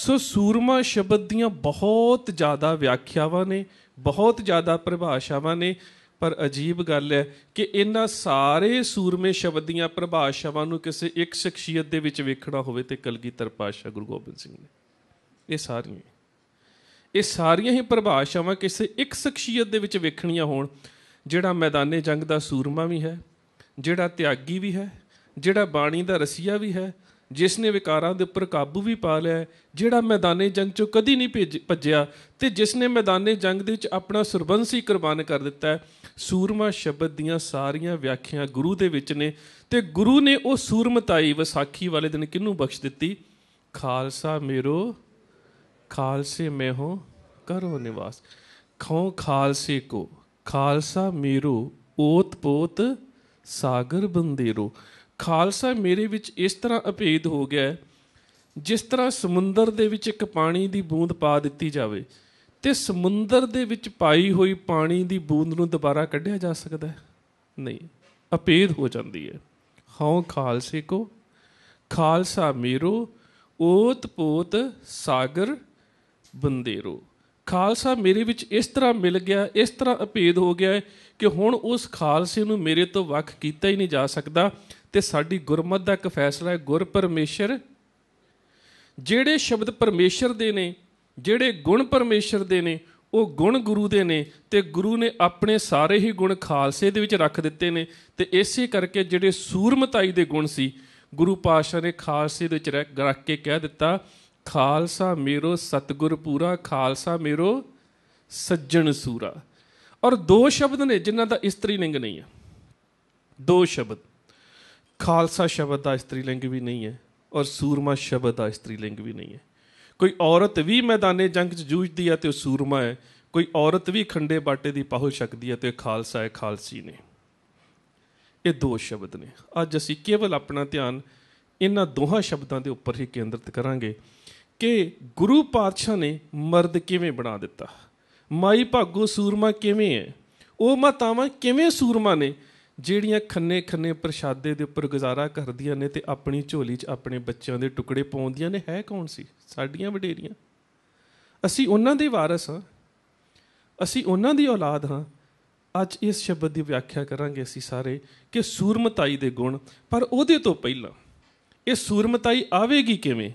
Speaker 1: ਸੋ ਸੂਰਮਾ ਸ਼ਬਦ ਦੀਆਂ ਬਹੁਤ ਜ਼ਿਆਦਾ ਵਿਆਖਿਆਵਾਂ ਨੇ ਬਹੁਤ ਜ਼ਿਆਦਾ ਪਰਿਭਾਸ਼ਾਵਾਂ ਨੇ ਪਰ ਅਜੀਬ ਗੱਲ ਹੈ ਕਿ ਇਹਨਾਂ ਸਾਰੇ ਸੂਰਮੇ ਸ਼ਬਦ ਦੀਆਂ ਪ੍ਰਭਾਸ਼ਾਵਾਂ ਨੂੰ ਕਿਸੇ ਇੱਕ ਸ਼ਖਸੀਅਤ ਦੇ ਵਿੱਚ ਵੇਖਣਾ ਹੋਵੇ ਤੇ ਕਲਗੀਧਰ ਪਾਸ਼ਾ ਗੁਰੂ ਗੋਬਿੰਦ ਸਿੰਘ ਨੇ ਇਹ ਸਾਰੀਆਂ ਇਹ ਸਾਰੀਆਂ ਹੀ ਪ੍ਰਭਾਸ਼ਾਵਾਂ ਕਿਸੇ ਇੱਕ ਸ਼ਖਸੀਅਤ ਦੇ ਵਿੱਚ ਵੇਖਣੀਆਂ ਹੋਣ ਜਿਹੜਾ ਮੈਦਾਨੇ ਜੰਗ ਦਾ ਸੂਰਮਾ ਵੀ ਹੈ ਜਿਹੜਾ ਤਿਆਗੀ ਵੀ ਹੈ ਜਿਹੜਾ ਬਾਣੀ ਦਾ ਰਸੀਆ ਵੀ ਹੈ ਜਿਸ ਨੇ ਵਿਕਾਰਾਂ ਦੇ ਉੱਪਰ ਕਾਬੂ ਵੀ ਪਾ ਲਿਆ ਜਿਹੜਾ ਮੈਦਾਨੇ ਜੰਗ ਚੋਂ ਕਦੀ ਨਹੀਂ ਭੱਜਿਆ ਤੇ ਜਿਸ ਨੇ ਮੈਦਾਨੇ ਜੰਗ ਦੇ ਵਿੱਚ ਆਪਣਾ ਸਰਬੰਸ ਹੀ ਕੁਰਬਾਨ ਕਰ ਦਿੱਤਾ ਸੂਰਮਾ ਸ਼ਬਦ ਦੀਆਂ ਸਾਰੀਆਂ ਵਿਆਖਿਆ ਗੁਰੂ ਦੇ ਵਿੱਚ ਨੇ ਤੇ ਗੁਰੂ ਨੇ ਉਹ ਸੂਰਮਤਾਈ ਵਿਸਾਖੀ ਵਾਲੇ ਦਿਨ ਕਿਹਨੂੰ ਬਖਸ਼ ਦਿੱਤੀ ਖਾਲਸਾ ਮੇਰੋ ਖਾਲਸੇ ਮੈਂ ਹੋ ਕਰੋ ਨਿਵਾਸ ਖਉ ਖਾਲਸੇ ਕੋ ਖਾਲਸਾ ਮੇਰੋ ਓਤ ਪੋਤ ਸਾਗਰ ਬੰਦੇਰੋ ਖਾਲਸਾ ਮੇਰੇ ਵਿੱਚ ਇਸ ਤਰ੍ਹਾਂ ਅਪੇਧ ਹੋ ਗਿਆ ਜਿਸ ਤਰ੍ਹਾਂ ਸਮੁੰਦਰ ਦੇ ਵਿੱਚ ਇੱਕ ਪਾਣੀ ਦੀ ਬੂੰਦ ਪਾ ਦਿੱਤੀ ਜਾਵੇ ਤੇ ਸਮੁੰਦਰ ਦੇ ਵਿੱਚ ਪਾਈ ਹੋਈ ਪਾਣੀ ਦੀ ਬੂੰਦ ਨੂੰ ਦੁਬਾਰਾ ਕੱਢਿਆ ਜਾ ਸਕਦਾ ਹੈ ਨਹੀਂ ਅਪੇਦ ਹੋ ਜਾਂਦੀ ਹੈ ਹਉ ਖਾਲਸੇ ਕੋ ਖਾਲਸਾ ਮੇਰੋ ਓਤ ਪੋਤ ਸਾਗਰ ਬੰਦੇਰੋ ਖਾਲਸਾ ਮੇਰੇ ਵਿੱਚ ਇਸ ਤਰ੍ਹਾਂ ਮਿਲ ਗਿਆ ਇਸ ਤਰ੍ਹਾਂ ਅਪੇਦ ਹੋ ਗਿਆ ਕਿ ਹੁਣ ਉਸ ਖਾਲਸੇ ਨੂੰ ਮੇਰੇ ਤੋਂ ਵੱਖ ਕੀਤਾ ਹੀ ਨਹੀਂ ਜਾ ਸਕਦਾ ਤੇ ਸਾਡੀ ਗੁਰਮਤ ਦਾ ਇੱਕ ਫੈਸਲਾ ਹੈ ਗੁਰ ਪਰਮੇਸ਼ਰ ਜਿਹੜੇ ਸ਼ਬਦ ਪਰਮੇਸ਼ਰ ਦੇ ਨੇ ਜਿਹੜੇ ਗੁਣ ਪਰਮੇਸ਼ਰ ਦੇ ਨੇ ਉਹ ਗੁਣ ਗੁਰੂ ਦੇ ਨੇ ਤੇ ਗੁਰੂ ਨੇ ਆਪਣੇ ਸਾਰੇ ਹੀ ਗੁਣ ਖਾਲਸੇ ਦੇ ਵਿੱਚ ਰੱਖ ਦਿੱਤੇ ਨੇ ਤੇ ਇਸੇ ਕਰਕੇ ਜਿਹੜੇ ਸੂਰਮਤਾਈ ਦੇ ਗੁਣ ਸੀ ਗੁਰੂ ਪਾਸ਼ਾ ਨੇ ਖਾਲਸੇ ਦੇ ਵਿੱਚ ਰੱਖ ਕੇ ਕਹਿ ਦਿੱਤਾ ਖਾਲਸਾ ਮੇਰੋ ਸਤਗੁਰ ਪੂਰਾ ਖਾਲਸਾ ਮੇਰੋ ਸੱਜਣ ਸੂਰਾ ਔਰ ਦੋ ਸ਼ਬਦ ਨੇ ਜਿਨ੍ਹਾਂ ਦਾ ਇਸਤਰੀ ਲਿੰਗ ਨਹੀਂ ਹੈ ਦੋ ਸ਼ਬਦ ਖਾਲਸਾ ਸ਼ਬਦ ਦਾ ਇਸਤਰੀ ਲਿੰਗ ਵੀ ਨਹੀਂ ਹੈ ਔਰ ਸੂਰਮਾ ਸ਼ਬਦ ਦਾ ਇਸਤਰੀ ਲਿੰਗ ਵੀ ਨਹੀਂ ਹੈ ਕੋਈ ਔਰਤ ਵੀ ਮੈਦਾਨੇ ਜੰਗ 'ਚ ਜੂਝਦੀ ਆ ਤੇ ਉਹ ਸੂਰਮਾ ਹੈ ਕੋਈ ਔਰਤ ਵੀ ਖੰਡੇ ਬਾਟੇ ਦੀ ਪਹੁਲ ਸਕਦੀ ਆ ਤੇ ਖਾਲਸਾ ਹੈ ਖਾਲਸੀ ਨੇ ਇਹ ਦੋ ਸ਼ਬਦ ਨੇ ਅੱਜ ਅਸੀਂ ਕੇਵਲ ਆਪਣਾ ਧਿਆਨ ਇਹਨਾਂ ਦੋਹਾਂ ਸ਼ਬਦਾਂ ਦੇ ਉੱਪਰ ਹੀ ਕੇਂਦਰਿਤ ਕਰਾਂਗੇ ਕਿ ਗੁਰੂ ਪਾਤਸ਼ਾਹ ਨੇ ਮਰਦ ਕਿਵੇਂ ਬਣਾ ਦਿੱਤਾ ਮਾਈ ਭਾਗੋ ਸੂਰਮਾ ਕਿਵੇਂ ਹੈ ਉਹ ਮਾਤਾਵਾਂ ਕਿਵੇਂ ਸੂਰਮਾ ਨੇ ਜਿਹੜੀਆਂ ਖੰਨੇ ਖੰਨੇ ਪ੍ਰਸ਼ਾਦੇ ਦੇ ਉੱਪਰ ਗੁਜ਼ਾਰਾ ਕਰਦੀਆਂ ਨੇ ਤੇ ਆਪਣੀ ਝੋਲੀ 'ਚ ਆਪਣੇ ਬੱਚਿਆਂ ਦੇ ਟੁਕੜੇ ਪਾਉਂਦੀਆਂ ਨੇ ਹੈ ਕੌਣ ਸੀ ਸਾਡੀਆਂ ਵਡੇਰੀਆਂ ਅਸੀਂ ਉਹਨਾਂ ਦੇ ਵਾਰਸ ਹਾਂ ਅਸੀਂ ਉਹਨਾਂ ਦੀ ਔਲਾਦ ਹਾਂ ਅੱਜ ਇਸ ਸ਼ਬਦ ਦੀ ਵਿਆਖਿਆ ਕਰਾਂਗੇ ਅਸੀਂ ਸਾਰੇ ਕਿ ਸੂਰਮਤਾਈ ਦੇ ਗੁਣ ਪਰ ਉਹਦੇ ਤੋਂ ਪਹਿਲਾਂ ਇਹ ਸੂਰਮਤਾਈ ਆਵੇਗੀ ਕਿਵੇਂ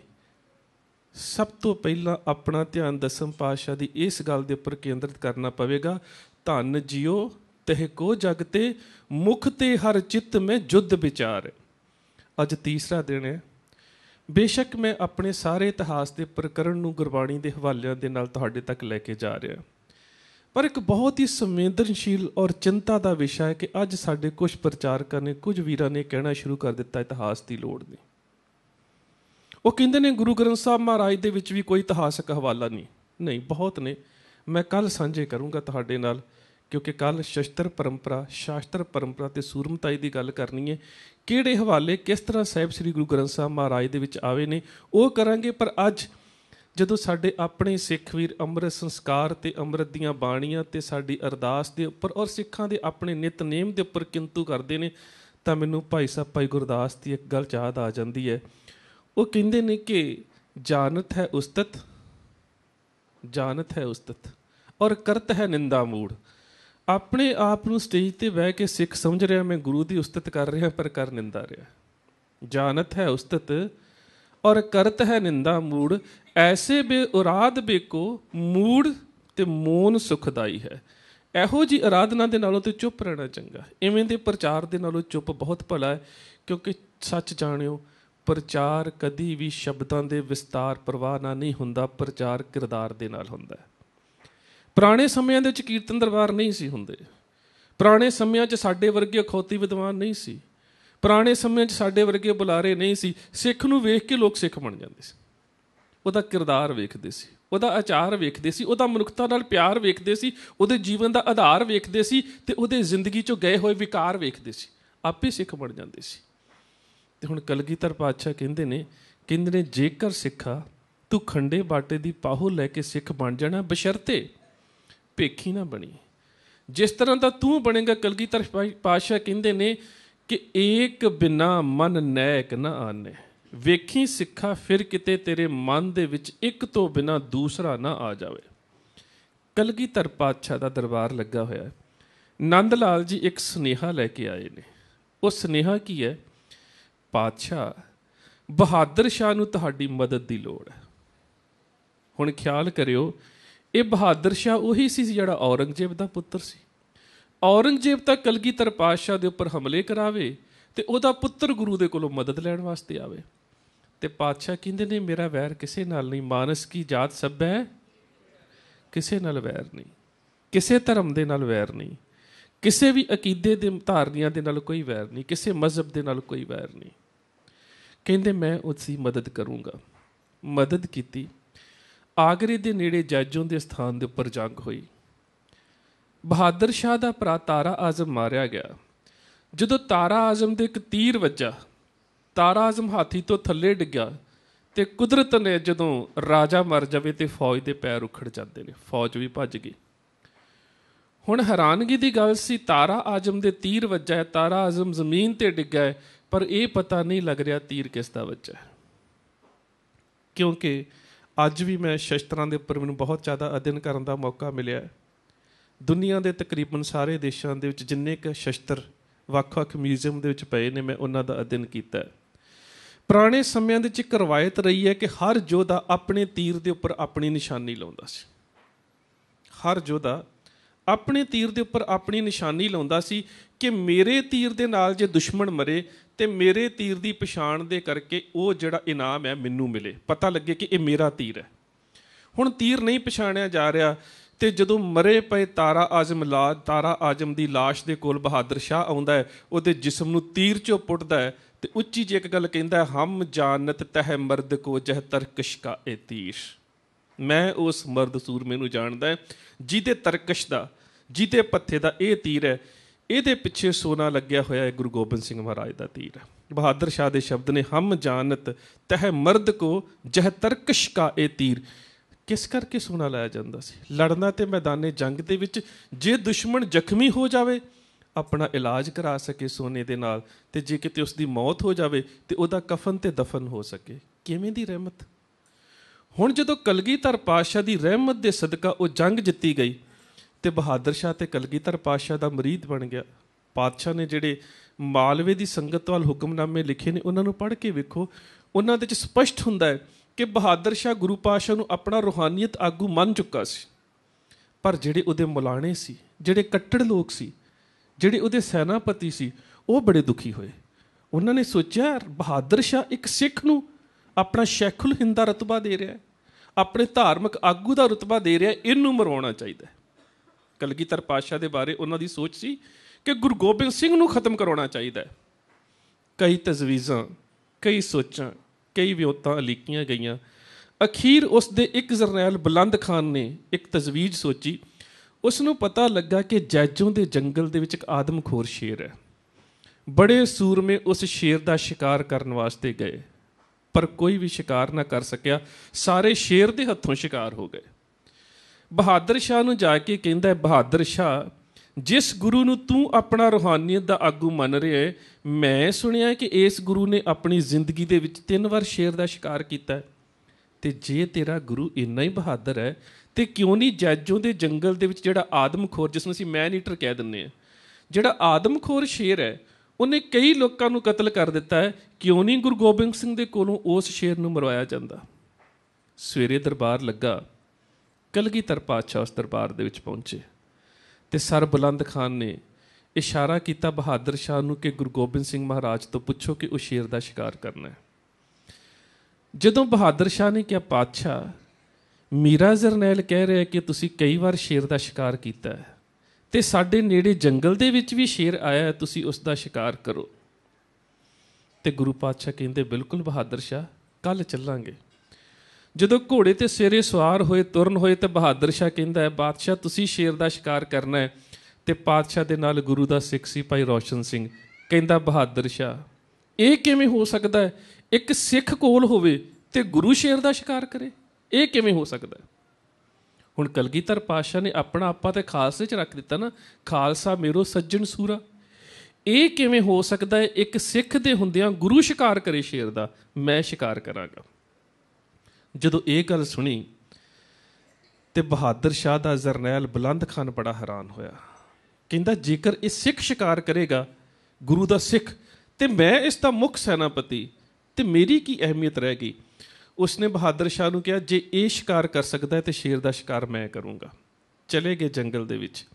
Speaker 1: ਸਭ ਤੋਂ ਪਹਿਲਾਂ ਆਪਣਾ ਧਿਆਨ ਦਸਮ ਪਾਸ਼ਾ ਦੀ ਇਸ ਗੱਲ ਦੇ ਉੱਪਰ ਕੇਂਦਰਿਤ ਕਰਨਾ ਪਵੇਗਾ ਧੰਨ ਜਿਓ ਤਹਿ ਕੋ ਜਗ ਤੇ ਮੁਖ ਤੇ ਹਰ ਚਿੱਤ ਮੇ ਜੁਦ ਵਿਚਾਰ ਅੱਜ ਤੀਸਰਾ ਦਿਨ ਹੈ ਬੇਸ਼ੱਕ ਮੈਂ ਆਪਣੇ ਸਾਰੇ ਇਤਿਹਾਸ ਦੇ ਪ੍ਰਕਰਣ ਨੂੰ ਗੁਰਬਾਣੀ ਦੇ ਹਵਾਲਿਆਂ ਦੇ ਨਾਲ ਤੁਹਾਡੇ ਤੱਕ ਲੈ ਕੇ ਜਾ ਰਿਹਾ ਪਰ ਇੱਕ ਬਹੁਤ ਹੀ ਸੰਵੇਦਨਸ਼ੀਲ ਔਰ ਚਿੰਤਾ ਦਾ ਵਿਸ਼ਾ ਹੈ ਕਿ ਅੱਜ ਸਾਡੇ ਕੁਝ ਪ੍ਰਚਾਰਕਾਂ ਨੇ ਕੁਝ ਵੀਰਾਂ ਨੇ ਕਹਿਣਾ ਸ਼ੁਰੂ ਕਰ ਦਿੱਤਾ ਇਤਿਹਾਸ ਦੀ ਲੋੜ ਨਹੀਂ ਉਹ ਕਹਿੰਦੇ ਨੇ ਗੁਰੂ ਗ੍ਰੰਥ ਸਾਹਿਬ ਮਹਾਰਾਜ ਦੇ ਵਿੱਚ ਵੀ ਕੋਈ ਇਤਿਹਾਸਕ ਹਵਾਲਾ ਨਹੀਂ ਨਹੀਂ ਬਹੁਤ ਨੇ ਮੈਂ ਕੱਲ ਸਾਂਝੇ ਕਰੂੰਗਾ ਤੁਹਾਡੇ ਨਾਲ ਕਿਉਂਕਿ ਕੱਲ ਸ਼ਸਤਰ ਪਰੰਪਰਾ ਸ਼ਾਸਤਰ ਪਰੰਪਰਾ ਤੇ ਸੂਰਮਤਾਈ ਦੀ ਗੱਲ ਕਰਨੀ ਹੈ ਕਿਹੜੇ ਹਵਾਲੇ ਕਿਸ ਤਰ੍ਹਾਂ ਸਾਹਿਬ ਸ੍ਰੀ ਗੁਰੂ ਗ੍ਰੰਥ ਸਾਹਿਬ ਮਹਾਰਾਜ ਦੇ ਵਿੱਚ ਆਵੇ ਨੇ ਉਹ ਕਰਾਂਗੇ ਪਰ ਅੱਜ ਜਦੋਂ ਸਾਡੇ ਆਪਣੇ ਸਿੱਖ ਵੀਰ ਅੰਮ੍ਰਿਤ ਸੰਸਕਾਰ ਤੇ ਅੰਮ੍ਰਿਤ ਦੀਆਂ ਬਾਣੀਆਂ ਤੇ ਸਾਡੀ ਅਰਦਾਸ ਦੇ ਉੱਪਰ ਔਰ ਸਿੱਖਾਂ ਦੇ ਆਪਣੇ ਨਿਤਨੇਮ ਦੇ ਉੱਪਰ ਕਿੰਤੂ ਕਰਦੇ ਨੇ ਤਾਂ ਮੈਨੂੰ ਭਾਈ ਸਾਹਿਬ ਭਾਈ ਗੁਰਦਾਸ ਦੀ ਇੱਕ ਗੱਲ ਯਾਦ ਆ ਜਾਂਦੀ ਹੈ ਉਹ ਕਹਿੰਦੇ ਨੇ ਕਿ ਜਾਣਤ ਹੈ ਉਸਤਤ ਜਾਣਤ ਹੈ ਉਸਤਤ ਔਰ ਕਰਤ ਹੈ ਨਿੰਦਾ ਮੂੜ ਆਪਣੇ ਆਪ ਨੂੰ ਸਟੇਜ ਤੇ ਬਹਿ ਕੇ ਸਿੱਖ ਸਮਝ ਰਿਹਾ ਮੈਂ ਗੁਰੂ ਦੀ ਉਸਤਤ ਕਰ ਰਿਹਾ ਪਰ ਕਰ ਨਿੰਦਾ ਰਿਹਾ ਜਾਣਤ ਹੈ ਉਸਤਤ ਔਰ ਕਰਤ ਹੈ ਨਿੰਦਾ ਮੂੜ ਐਸੇ ਬੇ ਉਰਾਦ ਬੇਕੋ ਮੂੜ ਤੇ ਮੋਨ ਸੁਖਦਾਈ ਹੈ ਇਹੋ ਜੀ ਆਰਾਧਨਾ ਦੇ ਨਾਲੋਂ ਤੇ ਚੁੱਪ ਰਹਿਣਾ ਚੰਗਾ ਐਵੇਂ ਦੇ ਪ੍ਰਚਾਰ ਦੇ ਨਾਲੋਂ ਚੁੱਪ ਬਹੁਤ ਭਲਾ ਹੈ ਕਿਉਂਕਿ ਸੱਚ ਜਾਣਿਓ ਪ੍ਰਚਾਰ ਕਦੀ ਵੀ ਸ਼ਬਦਾਂ ਦੇ ਵਿਸਤਾਰ ਪਰਵਾਹ ਨਾਲ ਨਹੀਂ ਹੁੰਦਾ ਪ੍ਰਚਾਰ ਕਿਰਦਾਰ ਦੇ ਨਾਲ ਹੁੰਦਾ ਹੈ ਪੁਰਾਣੇ ਸਮਿਆਂ ਦੇ ਵਿੱਚ ਕੀਰਤਨ ਦਰਬਾਰ ਨਹੀਂ ਸੀ ਹੁੰਦੇ ਪੁਰਾਣੇ ਸਮਿਆਂ 'ਚ ਸਾਡੇ ਵਰਗੇ ਖੋਤੀ ਵਿਦਵਾਨ ਨਹੀਂ ਸੀ ਪੁਰਾਣੇ ਸਮਿਆਂ 'ਚ ਸਾਡੇ ਵਰਗੇ ਬੁਲਾਰੇ ਨਹੀਂ ਸੀ ਸਿੱਖ ਨੂੰ ਵੇਖ ਕੇ ਲੋਕ ਸਿੱਖ ਬਣ ਜਾਂਦੇ ਸੀ ਉਹਦਾ ਕਿਰਦਾਰ ਵੇਖਦੇ ਸੀ ਉਹਦਾ ਆਚਾਰ ਵੇਖਦੇ ਸੀ ਉਹਦਾ ਮਨੁੱਖਤਾ ਨਾਲ ਪਿਆਰ ਵੇਖਦੇ ਸੀ ਉਹਦੇ ਜੀਵਨ ਦਾ ਆਧਾਰ ਵੇਖਦੇ ਸੀ ਤੇ ਉਹਦੇ ਜ਼ਿੰਦਗੀ 'ਚੋਂ ਗਏ ਹੋਏ ਵਿਕਾਰ ਵੇਖਦੇ ਸੀ ਆਪੇ ਸਿੱਖ ਬਣ ਜਾਂਦੇ ਸੀ ਤੇ ਹੁਣ ਕਲਗੀਧਰ ਪਾਤਸ਼ਾਹ ਕਹਿੰਦੇ ਨੇ ਕਿੰਦਰੇ ਜੇਕਰ ਸਿੱਖਾ ਤੂੰ ਖੰਡੇ ਬਾਟੇ ਦੀ ਪਾਹੋ ਲੈ ਕੇ ਸਿੱਖ ਬਣ ਜਾਣਾ ਬਸ਼ਰਤੇ ਭੇਖੀ ਨਾ ਬਣੀ ਜਿਸ ਤਰ੍ਹਾਂ ਦਾ ਤੂੰ ਬਣੇਗਾ ਕਲਗੀਧਰ ਪਾਸ਼ਾ ਕਹਿੰਦੇ ਨੇ ਕਿ ਏਕ ਬਿਨਾ ਮਨ ਨੈਕ ਨਾ ਆਨੇ ਵੇਖੀ ਸਿੱਖਾ ਫਿਰ ਕਿਤੇ ਤੇਰੇ ਮਨ ਦੇ ਵਿੱਚ ਇੱਕ ਤੋਂ ਬਿਨਾ ਦੂਸਰਾ ਨਾ ਆ ਜਾਵੇ ਕਲਗੀਧਰ ਪਾਸ਼ਾ ਦਾ ਦਰਬਾਰ ਲੱਗਾ ਹੋਇਆ ਹੈ ਨੰਦ ਲਾਲ ਜੀ ਇੱਕ ਸੁਨੇਹਾ ਲੈ ਕੇ ਆਏ ਨੇ ਉਹ ਸੁਨੇਹਾ ਕੀ ਹੈ ਪਾਸ਼ਾ ਬਹਾਦਰ ਸ਼ਾਹ ਨੂੰ ਤੁਹਾਡੀ ਮਦਦ ਦੀ ਲੋੜ ਹੈ ਹੁਣ ਖਿਆਲ ਕਰਿਓ ਇਹ ਬਹਾਦਰ ਸ਼ਾਹ ਉਹੀ ਸੀ ਜਿਹੜਾ ਔਰੰਗਜ਼ੇਬ ਦਾ ਪੁੱਤਰ ਸੀ ਔਰੰਗਜ਼ੇਬ ਤਾਂ ਕਲਗੀਧਰ ਪਾਤਸ਼ਾਹ ਦੇ ਉੱਪਰ ਹਮਲੇ ਕਰਾਵੇ ਤੇ ਉਹਦਾ ਪੁੱਤਰ ਗੁਰੂ ਦੇ ਕੋਲੋਂ ਮਦਦ ਲੈਣ ਵਾਸਤੇ ਆਵੇ ਤੇ ਪਾਤਸ਼ਾਹ ਕਹਿੰਦੇ ਨੇ ਮੇਰਾ ਵੈਰ ਕਿਸੇ ਨਾਲ ਨਹੀਂ ਮਾਨਸ ਕੀ ਜਾਤ ਸਭ ਹੈ ਕਿਸੇ ਨਾਲ ਵੈਰ ਨਹੀਂ ਕਿਸੇ ਧਰਮ ਦੇ ਨਾਲ ਵੈਰ ਨਹੀਂ ਕਿਸੇ ਵੀ ਅਕੀਦੇ ਦੇ ਧਾਰਨੀਆਂ ਦੇ ਨਾਲ ਕੋਈ ਵੈਰ ਨਹੀਂ ਕਿਸੇ ਮਜ਼ਹਬ ਦੇ ਨਾਲ ਕੋਈ ਵੈਰ ਨਹੀਂ ਕਹਿੰਦੇ ਮੈਂ ਉਸ ਦੀ ਮਦਦ ਕਰੂੰਗਾ ਮਦਦ ਕੀਤੀ ਆਗਰੇ ਦੇ ਨੇੜੇ ਜੱਜੋਂ ਦੇ ਸਥਾਨ ਦੇ ਉੱਪਰ ਜੰਗ ਹੋਈ ਬਹਾਦਰ ਸ਼ਾਹ ਦਾ ਭਰਾ ਤਾਰਾ ਆਜ਼ਮ ਮਾਰਿਆ ਗਿਆ ਜਦੋਂ ਤਾਰਾ ਆਜ਼ਮ ਦੇ ਇੱਕ ਤੀਰ ਵੱਜਾ ਤਾਰਾ ਆਜ਼ਮ ਹਾਥੀ ਤੋਂ ਥੱਲੇ ਡਿੱਗਾ ਤੇ ਕੁਦਰਤ ਨੇ ਜਦੋਂ ਰਾਜਾ ਮਰ ਜਾਵੇ ਤੇ ਫੌਜ ਦੇ ਪੈਰ ਉਖੜ ਜਾਂਦੇ ਨੇ ਫੌਜ ਵੀ ਭੱਜ ਗਈ ਹੁਣ ਹੈਰਾਨਗੀ ਦੀ ਗੱਲ ਸੀ ਤਾਰਾ ਆਜ਼ਮ ਦੇ ਤੀਰ ਵੱਜਾ ਤਾਰਾ ਆਜ਼ਮ ਜ਼ਮੀਨ ਤੇ ਡਿੱਗਾ ਪਰ ਇਹ ਪਤਾ ਨਹੀਂ ਲੱਗ ਰਿਹਾ ਤੀਰ ਕਿਸ ਦਾ ਵੱਜਾ ਕਿਉਂਕਿ ਅੱਜ ਵੀ ਮੈਂ ਸ਼ਸਤਰਾਂ ਦੇ ਉੱਪਰ ਮੈਨੂੰ ਬਹੁਤ ਜ਼ਿਆਦਾ ਅਧਿਨ ਕਰਨ ਦਾ ਮੌਕਾ ਮਿਲਿਆ ਦੁਨੀਆ ਦੇ ਤਕਰੀਬਨ ਸਾਰੇ ਦੇਸ਼ਾਂ ਦੇ ਵਿੱਚ ਜਿੰਨੇ ਕ ਸ਼ਸਤਰ ਵੱਖ-ਵੱਖ ਮਿਊਜ਼ੀਅਮ ਦੇ ਵਿੱਚ ਪਏ ਨੇ ਮੈਂ ਉਹਨਾਂ ਦਾ ਅਧਿਨ ਕੀਤਾ ਪੁਰਾਣੇ ਸਮਿਆਂ ਦੇ ਵਿੱਚ ਇੱਕ ਰਵਾਇਤ ਰਹੀ ਹੈ ਕਿ ਹਰ ਜੋਧਾ ਆਪਣੇ ਤੀਰ ਦੇ ਉੱਪਰ ਆਪਣੀ ਨਿਸ਼ਾਨੀ ਲਾਉਂਦਾ ਸੀ ਹਰ ਜੋਧਾ ਆਪਣੇ ਤੀਰ ਦੇ ਉੱਪਰ ਆਪਣੀ ਨਿਸ਼ਾਨੀ ਲਾਉਂਦਾ ਸੀ ਕਿ ਮੇਰੇ ਤੀਰ ਦੇ ਨਾਲ ਜੇ ਦੁਸ਼ਮਣ ਮਰੇ ਤੇ ਮੇਰੇ ਤੀਰ ਦੀ ਪਛਾਣ ਦੇ ਕਰਕੇ ਉਹ ਜਿਹੜਾ ਇਨਾਮ ਹੈ ਮੈਨੂੰ ਮਿਲੇ ਪਤਾ ਲੱਗੇ ਕਿ ਇਹ ਮੇਰਾ ਤੀਰ ਹੈ ਹੁਣ ਤੀਰ ਨਹੀਂ ਪਛਾਣਿਆ ਜਾ ਰਿਹਾ ਤੇ ਜਦੋਂ ਮਰੇ ਪਏ ਤਾਰਾ ਆਜ਼ਮ ਲਾ ਤਾਰਾ ਆਜ਼ਮ ਦੀ লাশ ਦੇ ਕੋਲ ਬਹਾਦਰ ਸ਼ਾਹ ਆਉਂਦਾ ਹੈ ਉਹਦੇ ਜਿਸਮ ਨੂੰ ਤੀਰ ਚੋਂ ਪੁੱਟਦਾ ਹੈ ਤੇ ਉੱਚੀ ਜਿਹੀ ਇੱਕ ਗੱਲ ਕਹਿੰਦਾ ਹਮ ਜਾਨਤ ਤਹ ਮਰਦ ਕੋ ਜਹ ਤਰਕਸ਼ ਕਾ ਇਹ ਤੀਰ ਮੈਂ ਉਸ ਮਰਦ ਸੂਰਮੇ ਨੂੰ ਜਾਣਦਾ ਜਿਹਦੇ ਤਰਕਸ਼ ਦਾ ਜਿਹਦੇ ਪੱਥੇ ਦਾ ਇਹ ਤੀਰ ਹੈ ਇਹਦੇ ਪਿੱਛੇ ਸੋਨਾ ਲੱਗਿਆ ਹੋਇਆ ਹੈ ਗੁਰੂ ਗੋਬਿੰਦ ਸਿੰਘ ਮਹਾਰਾਜ ਦਾ ਤੀਰ ਬਹਾਦਰ ਸ਼ਾਹ ਦੇ ਸ਼ਬਦ ਨੇ ਹਮ ਜਾਨਤ ਤਹ ਮਰਦ ਕੋ ਜਹ ਤਰਕਸ਼ ਕਾ ਇਹ ਤੀਰ ਕਿਸ ਕਰਕੇ ਸੋਨਾ ਲਾਇਆ ਜਾਂਦਾ ਸੀ ਲੜਨਾ ਤੇ ਮੈਦਾਨੇ ਜੰਗ ਦੇ ਵਿੱਚ ਜੇ ਦੁਸ਼ਮਣ ਜ਼ਖਮੀ ਹੋ ਜਾਵੇ ਆਪਣਾ ਇਲਾਜ ਕਰਾ ਸਕੇ ਸੋਨੇ ਦੇ ਨਾਲ ਤੇ ਜੇ ਕਿਤੇ ਉਸ ਦੀ ਮੌਤ ਹੋ ਜਾਵੇ ਤੇ ਉਹਦਾ ਕਫਨ ਤੇ ਦਫਨ ਹੋ ਸਕੇ ਕਿਵੇਂ ਦੀ ਰਹਿਮਤ ਹੁਣ ਜਦੋਂ ਕਲਗੀਧਰ ਪਾਸ਼ਾ ਦੀ ਰਹਿਮਤ ਦੇ ਸਦਕਾ ਉਹ ਜੰਗ ਜਿੱਤੀ ਗਈ ਤੇ ਬਹਾਦਰ ਸ਼ਾਹ ਤੇ ਕਲਗੀਧਰ ਪਾਤਸ਼ਾਹ ਦਾ ਮਰੀਦ ਬਣ ਗਿਆ ਪਾਤਸ਼ਾਹ ਨੇ ਜਿਹੜੇ ਮਾਲਵੇ ਦੀ ਸੰਗਤ ਵਾਲ ਹੁਕਮਨਾਮੇ ਲਿਖੇ ਨੇ ਉਹਨਾਂ ਨੂੰ ਪੜ੍ਹ ਕੇ ਵੇਖੋ ਉਹਨਾਂ ਦੇ ਵਿੱਚ ਸਪਸ਼ਟ ਹੁੰਦਾ ਹੈ ਕਿ ਬਹਾਦਰ ਸ਼ਾਹ ਗੁਰੂ ਪਾਸ਼ਾ ਨੂੰ ਆਪਣਾ ਰੋਹਾਨੀਅਤ ਆਗੂ ਮੰਨ ਚੁੱਕਾ ਸੀ ਪਰ ਜਿਹੜੇ ਉਹਦੇ ਮੁਲਾਣੇ ਸੀ ਜਿਹੜੇ ਕੱਟੜ ਲੋਕ ਸੀ ਜਿਹੜੇ ਉਹਦੇ ਸੈਨਾਪਤੀ ਸੀ ਉਹ ਬੜੇ ਦੁਖੀ ਹੋਏ ਉਹਨਾਂ ਨੇ ਸੋਚਿਆ ਬਹਾਦਰ ਸ਼ਾਹ ਇੱਕ ਸਿੱਖ ਨੂੰ ਆਪਣਾ ਸ਼ੇਖੁਲ ਹਿੰਦਾ ਰਤਬਾ ਦੇ ਰਿਹਾ ਹੈ ਆਪਣੇ ਧਾਰਮਿਕ ਆਗੂ ਦਾ ਰਤਬਾ ਦੇ ਰਿਹਾ ਇਹਨੂੰ ਮਰਵਾਉਣਾ ਚਾਹੀਦਾ ਕਲਗੀਧਰ ਪਾਤਸ਼ਾਹ ਦੇ ਬਾਰੇ ਉਹਨਾਂ ਦੀ ਸੋਚ ਸੀ ਕਿ ਗੁਰੂ ਗੋਬਿੰਦ ਸਿੰਘ ਨੂੰ ਖਤਮ ਕਰਾਉਣਾ ਚਾਹੀਦਾ ਹੈ ਕਈ ਤਜਵੀਜ਼ਾਂ ਕਈ ਸੋਚਾਂ ਕਈ ਵਿਉਤਾਂ ਲਿਖੀਆਂ ਗਈਆਂ ਅਖੀਰ ਉਸ ਦੇ ਇੱਕ ਜਰਨੈਲ ਬਲੰਦ ਖਾਨ ਨੇ ਇੱਕ ਤਜਵੀਜ਼ ਸੋਚੀ ਉਸ ਨੂੰ ਪਤਾ ਲੱਗਾ ਕਿ ਜੈਜੋਂ ਦੇ ਜੰਗਲ ਦੇ ਵਿੱਚ ਇੱਕ ਆਦਮਖੋਰ ਸ਼ੇਰ ਹੈ ਬੜੇ ਸੂਰਮੇ ਉਸ ਸ਼ੇਰ ਦਾ ਸ਼ਿਕਾਰ ਕਰਨ ਵਾਸਤੇ ਗਏ ਪਰ ਕੋਈ ਵੀ ਸ਼ਿਕਾਰ ਨਾ ਕਰ ਸਕਿਆ ਸਾਰੇ ਸ਼ੇਰ ਦੇ ਹੱਥੋਂ ਸ਼ਿਕਾਰ ਹੋ ਗਏ ਬਹਾਦਰ ਸ਼ਾਹ ਨੂੰ ਜਾ ਕੇ ਕਹਿੰਦਾ ਹੈ ਬਹਾਦਰ ਸ਼ਾਹ ਜਿਸ ਗੁਰੂ ਨੂੰ ਤੂੰ ਆਪਣਾ ਰੋਹਾਨੀਅਤ ਦਾ ਆਗੂ ਮੰਨ ਰਿਹਾ ਹੈ ਮੈਂ ਸੁਣਿਆ ਕਿ ਇਸ ਗੁਰੂ ਨੇ ਆਪਣੀ ਜ਼ਿੰਦਗੀ ਦੇ ਵਿੱਚ ਤਿੰਨ ਵਾਰ ਸ਼ੇਰ ਦਾ ਸ਼ਿਕਾਰ ਕੀਤਾ ਤੇ ਜੇ ਤੇਰਾ ਗੁਰੂ ਇੰਨਾ ਹੀ ਬਹਾਦਰ ਹੈ ਤੇ ਕਿਉਂ ਨਹੀਂ ਜੱਜੋਂ ਦੇ ਜੰਗਲ ਦੇ ਵਿੱਚ ਜਿਹੜਾ ਆਦਮਖੋਰ ਜਿਸ ਨੂੰ ਅਸੀਂ ਮੈਨ ਈਟਰ ਕਹਿ ਦਿੰਨੇ ਆ ਜਿਹੜਾ ਆਦਮਖੋਰ ਸ਼ੇਰ ਹੈ ਉਹਨੇ ਕਈ ਲੋਕਾਂ ਨੂੰ ਕਤਲ ਕਰ ਦਿੱਤਾ ਹੈ ਕਿਉਂ ਨਹੀਂ ਗੁਰੂ ਗੋਬਿੰਦ ਸਿੰਘ ਦੇ ਕੋਲੋਂ ਉਸ ਸ਼ੇਰ ਨੂੰ ਮਰਵਾਇਆ ਜਾਂਦਾ ਸਵੇਰੇ ਦਰਬਾਰ ਲੱਗਾ ਕਲਗੀਧਰ ਪਾਤਸ਼ਾਹ ਉਸ ਦਰਬਾਰ ਦੇ ਵਿੱਚ ਪਹੁੰਚੇ ਤੇ ਸਰ ਬੁਲੰਦ ਖਾਨ ਨੇ ਇਸ਼ਾਰਾ ਕੀਤਾ ਬਹਾਦਰ ਸ਼ਾਹ ਨੂੰ ਕਿ ਗੁਰੂ ਗੋਬਿੰਦ ਸਿੰਘ ਮਹਾਰਾਜ ਤੋਂ ਪੁੱਛੋ ਕਿ ਉਹ ਸ਼ੇਰ ਦਾ ਸ਼ਿਕਾਰ ਕਰਨਾ ਹੈ ਜਦੋਂ ਬਹਾਦਰ ਸ਼ਾਹ ਨੇ ਕਿਹਾ ਪਾਤਸ਼ਾਹ ਮੀਰਾ ਜ਼ਰਨੈਲ ਕਹਿ ਰਿਹਾ ਕਿ ਤੁਸੀਂ ਕਈ ਵਾਰ ਸ਼ੇਰ ਦਾ ਸ਼ਿਕਾਰ ਕੀਤਾ ਹੈ ਤੇ ਸਾਡੇ ਨੇੜੇ ਜੰਗਲ ਦੇ ਵਿੱਚ ਵੀ ਸ਼ੇਰ ਆਇਆ ਹੈ ਤੁਸੀਂ ਉਸ ਦਾ ਸ਼ਿਕਾਰ ਕਰੋ ਤੇ ਗੁਰੂ ਪਾਤਸ਼ਾਹ ਕਹਿੰਦੇ ਬਿਲਕੁਲ ਬਹਾਦਰ ਸ਼ਾਹ ਕੱਲ ਚੱਲਾਂਗੇ ਜਦੋਂ ਘੋੜੇ ਤੇ ਸਿਰੇ ਸਵਾਰ ਹੋਏ ਤੁਰਨ ਹੋਏ ਤੇ ਬਹਾਦਰ ਸ਼ਾਹ ਕਹਿੰਦਾ ਹੈ ਬਾਦਸ਼ਾਹ ਤੁਸੀਂ ਸ਼ੇਰ ਦਾ ਸ਼ਿਕਾਰ ਕਰਨਾ ਹੈ ਤੇ ਪਾਦਸ਼ਾਹ ਦੇ ਨਾਲ ਗੁਰੂ ਦਾ ਸਿੱਖ ਸੀ ਭਾਈ ਰੋਸ਼ਨ ਸਿੰਘ ਕਹਿੰਦਾ ਬਹਾਦਰ ਸ਼ਾਹ ਇਹ ਕਿਵੇਂ ਹੋ ਸਕਦਾ ਹੈ ਇੱਕ ਸਿੱਖ ਕੋਲ ਹੋਵੇ ਤੇ ਗੁਰੂ ਸ਼ੇਰ ਦਾ ਸ਼ਿਕਾਰ ਕਰੇ ਇਹ ਕਿਵੇਂ ਹੋ ਸਕਦਾ ਹੁਣ ਕਲਗੀਧਰ ਪਾਸ਼ਾ ਨੇ ਆਪਣਾ ਆਪਾ ਤੇ ਖਾਲਸੇ ਚ ਰੱਖ ਦਿੱਤਾ ਨਾ ਖਾਲਸਾ ਮੇਰੋ ਸੱਜਣ ਸੂਰਾ ਇਹ ਕਿਵੇਂ ਹੋ ਸਕਦਾ ਹੈ ਇੱਕ ਸਿੱਖ ਦੇ ਹੁੰਦਿਆਂ ਗੁਰੂ ਸ਼ਿਕਾਰ ਕਰੇ ਸ਼ੇਰ ਦਾ ਮੈਂ ਸ਼ਿਕਾਰ ਕਰਾਂਗਾ ਜਦੋਂ ਇਹ ਗੱਲ ਸੁਣੀ ਤੇ ਬਹਾਦਰ ਸ਼ਾਹ ਦਾ ਜਰਨੈਲ ਬਲੰਦ ਖਾਨ ਬੜਾ ਹੈਰਾਨ ਹੋਇਆ ਕਹਿੰਦਾ ਜੇਕਰ ਇਹ ਸਿੱਖ ਸ਼ਿਕਾਰ ਕਰੇਗਾ ਗੁਰੂ ਦਾ ਸਿੱਖ ਤੇ ਮੈਂ ਇਸ ਦਾ ਮੁੱਖ ਸੈਨਾਪਤੀ ਤੇ ਮੇਰੀ ਕੀ ਅਹਿਮੀਅਤ ਰਹਿ ਗਈ ਉਸਨੇ ਬਹਾਦਰ ਸ਼ਾਹ ਨੂੰ ਕਿਹਾ ਜੇ ਇਹ ਸ਼ਿਕਾਰ ਕਰ ਸਕਦਾ ਹੈ ਤੇ ਸ਼ੇਰ ਦਾ ਸ਼ਿਕਾਰ ਮੈਂ ਕਰੂੰਗਾ ਚਲੇ ਗਏ ਜੰਗਲ ਦੇ ਵਿੱਚ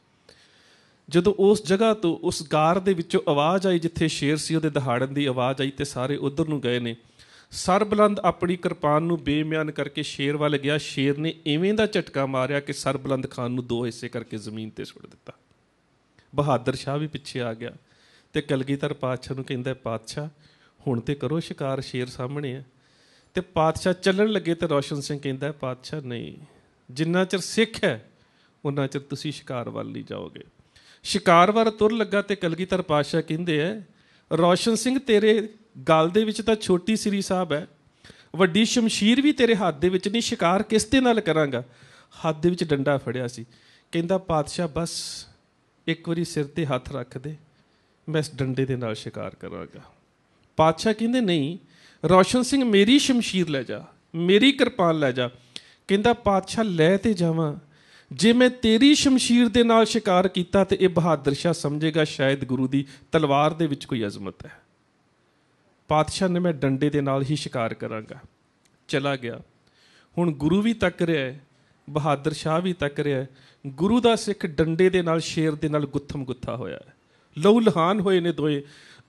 Speaker 1: ਜਦੋਂ ਉਸ ਜਗ੍ਹਾ ਤੋਂ ਉਸ ਗਾਰ ਦੇ ਵਿੱਚੋਂ ਆਵਾਜ਼ ਆਈ ਜਿੱਥੇ ਸ਼ੇਰ ਸੀ ਉਹਦੇ ਦਹਾੜਨ ਦੀ ਆਵਾਜ਼ ਆਈ ਤੇ ਸਾਰੇ ਉਧਰ ਨੂੰ ਗਏ ਨੇ ਸਰਬਲੰਦ ਆਪਣੀ ਕਿਰਪਾਨ ਨੂੰ ਬੇਮਿਆਨ ਕਰਕੇ ਸ਼ੇਰ ਵੱਲ ਗਿਆ ਸ਼ੇਰ ਨੇ ਐਵੇਂ ਦਾ ਝਟਕਾ ਮਾਰਿਆ ਕਿ ਸਰਬਲੰਦ ਖਾਨ ਨੂੰ ਦੋ ਹਿੱਸੇ ਕਰਕੇ ਜ਼ਮੀਨ ਤੇ ਸੁੱਟ ਦਿੱਤਾ ਬਹਾਦਰ ਸ਼ਾਹ ਵੀ ਪਿੱਛੇ ਆ ਗਿਆ ਤੇ ਕਲਗੀਧਰ ਪਾਤਸ਼ਾਹ ਨੂੰ ਕਹਿੰਦਾ ਪਾਤਸ਼ਾਹ ਹੁਣ ਤੇ ਕਰੋ ਸ਼ਿਕਾਰ ਸ਼ੇਰ ਸਾਹਮਣੇ ਆ ਤੇ ਪਾਤਸ਼ਾਹ ਚੱਲਣ ਲੱਗੇ ਤੇ ਰੋਸ਼ਨ ਸਿੰਘ ਕਹਿੰਦਾ ਪਾਤਸ਼ਾਹ ਨਹੀਂ ਜਿੰਨਾ ਚਿਰ ਸਿੱਖ ਹੈ ਉਹਨਾਂ ਚਿਰ ਤੁਸੀਂ ਸ਼ਿਕਾਰ ਵੱਲ ਨਹੀਂ ਜਾਓਗੇ ਸ਼ਿਕਾਰ ਵੱਲ ਤੁਰ ਲੱਗਾ ਤੇ ਕਲਗੀਧਰ ਪਾਤਸ਼ਾਹ ਕਹਿੰਦੇ ਆ ਰੋਸ਼ਨ ਸਿੰਘ ਤੇਰੇ ਗਲ ਦੇ ਵਿੱਚ ਤਾਂ ਛੋਟੀ ਸ੍ਰੀ ਸਾਹਿਬ ਹੈ ਵੱਡੀ ਸ਼ਮਸ਼ੀਰ ਵੀ ਤੇਰੇ ਹੱਥ ਦੇ ਵਿੱਚ ਨਹੀਂ ਸ਼ਿਕਾਰ ਕਿਸ ਤੇ ਨਾਲ ਕਰਾਂਗਾ ਹੱਥ ਦੇ ਵਿੱਚ ਡੰਡਾ ਫੜਿਆ ਸੀ ਕਹਿੰਦਾ ਪਾਤਸ਼ਾਹ ਬਸ ਇੱਕ ਵਾਰੀ ਸਿਰ ਤੇ ਹੱਥ ਰੱਖ ਦੇ ਮੈਂ ਇਸ ਡੰਡੇ ਦੇ ਨਾਲ ਸ਼ਿਕਾਰ ਕਰਾਂਗਾ ਪਾਤਸ਼ਾਹ ਕਹਿੰਦੇ ਨਹੀਂ ਰੌਸ਼ਨ ਸਿੰਘ ਮੇਰੀ ਸ਼ਮਸ਼ੀਰ ਲੈ ਜਾ ਮੇਰੀ ਕਿਰਪਾਨ ਲੈ ਜਾ ਕਹਿੰਦਾ ਪਾਤਸ਼ਾਹ ਲੈ ਤੇ ਜਾਵਾਂ ਜੇ ਮੈਂ ਤੇਰੀ ਸ਼ਮਸ਼ੀਰ ਦੇ ਨਾਲ ਸ਼ਿਕਾਰ ਕੀਤਾ ਤੇ ਇਹ ਬਹਾਦਰ ਸ਼ਾ ਸਮਝੇਗਾ ਸ਼ਾਇਦ ਗੁਰੂ ਦੀ ਤਲਵਾਰ ਦੇ ਵਿੱਚ ਕੋਈ ਅਜ਼ਮਤ ਹੈ ਪਾਤਸ਼ਾਹ ਨੇ ਮੈਂ ਡੰਡੇ ਦੇ ਨਾਲ ਹੀ ਸ਼ਿਕਾਰ ਕਰਾਂਗਾ ਚਲਾ ਗਿਆ ਹੁਣ ਗੁਰੂ ਵੀ ਤੱਕ ਰਿਹਾ ਹੈ ਬਹਾਦਰ ਸ਼ਾਹ ਵੀ ਤੱਕ ਰਿਹਾ ਹੈ ਗੁਰੂ ਦਾ ਸਿੱਖ ਡੰਡੇ ਦੇ ਨਾਲ ਸ਼ੇਰ ਦੇ ਨਾਲ ਗੁੱਥਮ ਗੁੱਥਾ ਹੋਇਆ ਹੈ ਲਹੂ ਲਹਾਨ ਹੋਏ ਨੇ ਦੋਏ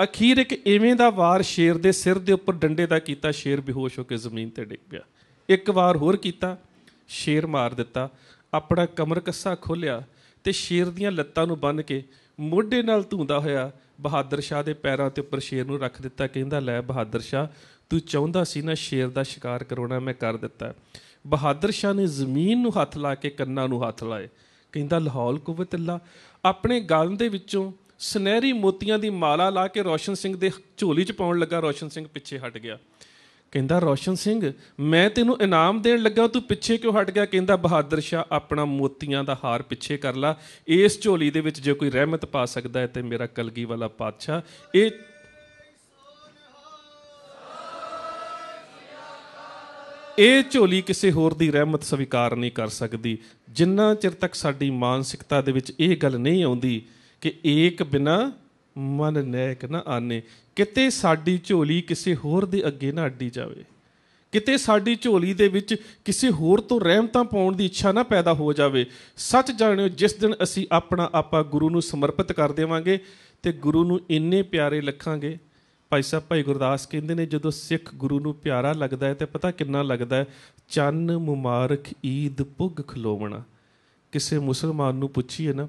Speaker 1: ਅਖੀਰ ਇੱਕ ਐਵੇਂ ਦਾ ਵਾਰ ਸ਼ੇਰ ਦੇ ਸਿਰ ਦੇ ਉੱਪਰ ਡੰਡੇ ਦਾ ਕੀਤਾ ਸ਼ੇਰ ਬੇਹੋਸ਼ ਹੋ ਕੇ ਜ਼ਮੀਨ ਤੇ ਡਿੱਗ ਪਿਆ ਇੱਕ ਵਾਰ ਹੋਰ ਕੀਤਾ ਸ਼ੇਰ ਮਾਰ ਦਿੱਤਾ ਆਪਣਾ ਕਮਰ ਕੱਸਾ ਖੋਲਿਆ ਤੇ ਸ਼ੇਰ ਦੀਆਂ ਲੱਤਾਂ ਨੂੰ ਬੰਨ ਕੇ ਮੋਢੇ ਨਾਲ ਧੁੰਦਾ ਹੋਇਆ ਬਹਾਦਰ ਸ਼ਾਹ ਦੇ ਪੈਰਾਂ ਤੇ ਉੱਪਰ ਸ਼ੇਰ ਨੂੰ ਰੱਖ ਦਿੱਤਾ ਕਹਿੰਦਾ ਲੈ ਬਹਾਦਰ ਸ਼ਾਹ ਤੂੰ ਚਾਹੁੰਦਾ ਸੀ ਨਾ ਸ਼ੇਰ ਦਾ ਸ਼ਿਕਾਰ ਕਰਾਉਣਾ ਮੈਂ ਕਰ ਦਿੱਤਾ ਬਹਾਦਰ ਸ਼ਾਹ ਨੇ ਜ਼ਮੀਨ ਨੂੰ ਹੱਥ ਲਾ ਕੇ ਕੰਨਾਂ ਨੂੰ ਹੱਥ ਲਾਏ ਕਹਿੰਦਾ ਲਾਹੌਲ ਕੁਵਤ ਅੱਲਾ ਆਪਣੇ ਗਲ ਦੇ ਵਿੱਚੋਂ ਸੁਨਹਿਰੀ ਮੋਤੀਆਂ ਦੀ ਮਾਲਾ ਲਾ ਕੇ ਰੋਸ਼ਨ ਸਿੰਘ ਦੇ ਝੋਲੀ 'ਚ ਪਾਉਣ ਲੱਗਾ ਰੋਸ਼ਨ ਸਿੰਘ ਪਿੱਛੇ ਹਟ ਗਿਆ ਕਹਿੰਦਾ ਰੋਸ਼ਨ ਸਿੰਘ ਮੈਂ ਤੈਨੂੰ ਇਨਾਮ ਦੇਣ ਲੱਗਾ ਤੂੰ ਪਿੱਛੇ ਕਿਉਂ ਹਟ ਗਿਆ ਕਹਿੰਦਾ ਬਹਾਦਰ ਸ਼ਾ ਆਪਣਾ ਮੋਤੀਆਂ ਦਾ ਹਾਰ ਪਿੱਛੇ ਕਰ ਲਾ ਇਸ ਝੋਲੀ ਦੇ ਵਿੱਚ ਜੇ ਕੋਈ ਰਹਿਮਤ ਪਾ ਸਕਦਾ ਹੈ ਤੇ ਮੇਰਾ ਕਲਗੀ ਵਾਲਾ ਪਾਤਸ਼ਾਹ ਇਹ ਇਹ ਝੋਲੀ ਕਿਸੇ ਹੋਰ ਦੀ ਰਹਿਮਤ ਸਵੀਕਾਰ ਨਹੀਂ ਕਰ ਸਕਦੀ ਜਿੰਨਾ ਚਿਰ ਤੱਕ ਸਾਡੀ ਮਾਨਸਿਕਤਾ ਦੇ ਵਿੱਚ ਇਹ ਗੱਲ ਨਹੀਂ ਆਉਂਦੀ ਕਿ ਏਕ ਬਿਨਾ ਮਨ ਨੈਕ ਨਾ ਆਨੇ ਕਿਤੇ ਸਾਡੀ ਝੋਲੀ ਕਿਸੇ ਹੋਰ ਦੇ ਅੱਗੇ ਨਾ ਅੱਡੀ ਜਾਵੇ ਕਿਤੇ ਸਾਡੀ ਝੋਲੀ ਦੇ ਵਿੱਚ ਕਿਸੇ ਹੋਰ ਤੋਂ ਰਹਿਮਤਾਂ ਪਾਉਣ ਦੀ ਇੱਛਾ ਨਾ ਪੈਦਾ ਹੋ ਜਾਵੇ ਸੱਚ ਜਾਣਿਓ ਜਿਸ ਦਿਨ ਅਸੀਂ ਆਪਣਾ ਆਪਾ ਗੁਰੂ ਨੂੰ ਸਮਰਪਿਤ ਕਰ ਦੇਵਾਂਗੇ ਤੇ ਗੁਰੂ ਨੂੰ ਇੰਨੇ ਪਿਆਰੇ ਲੱਖਾਂਗੇ ਭਾਈ ਸਾਹਿਬ ਭਾਈ ਗੁਰਦਾਸ ਕਹਿੰਦੇ ਨੇ ਜਦੋਂ ਸਿੱਖ ਗੁਰੂ ਨੂੰ ਪਿਆਰਾ ਲੱਗਦਾ ਹੈ ਤੇ ਪਤਾ ਕਿੰਨਾ ਲੱਗਦਾ ਹੈ ਚੰਨ ਮੁਬਾਰਕ ਈਦ ਪੁੱਗ ਖਲੋਵਣਾ ਕਿਸੇ ਮੁਸਲਮਾਨ ਨੂੰ ਪੁੱਛੀਏ ਨਾ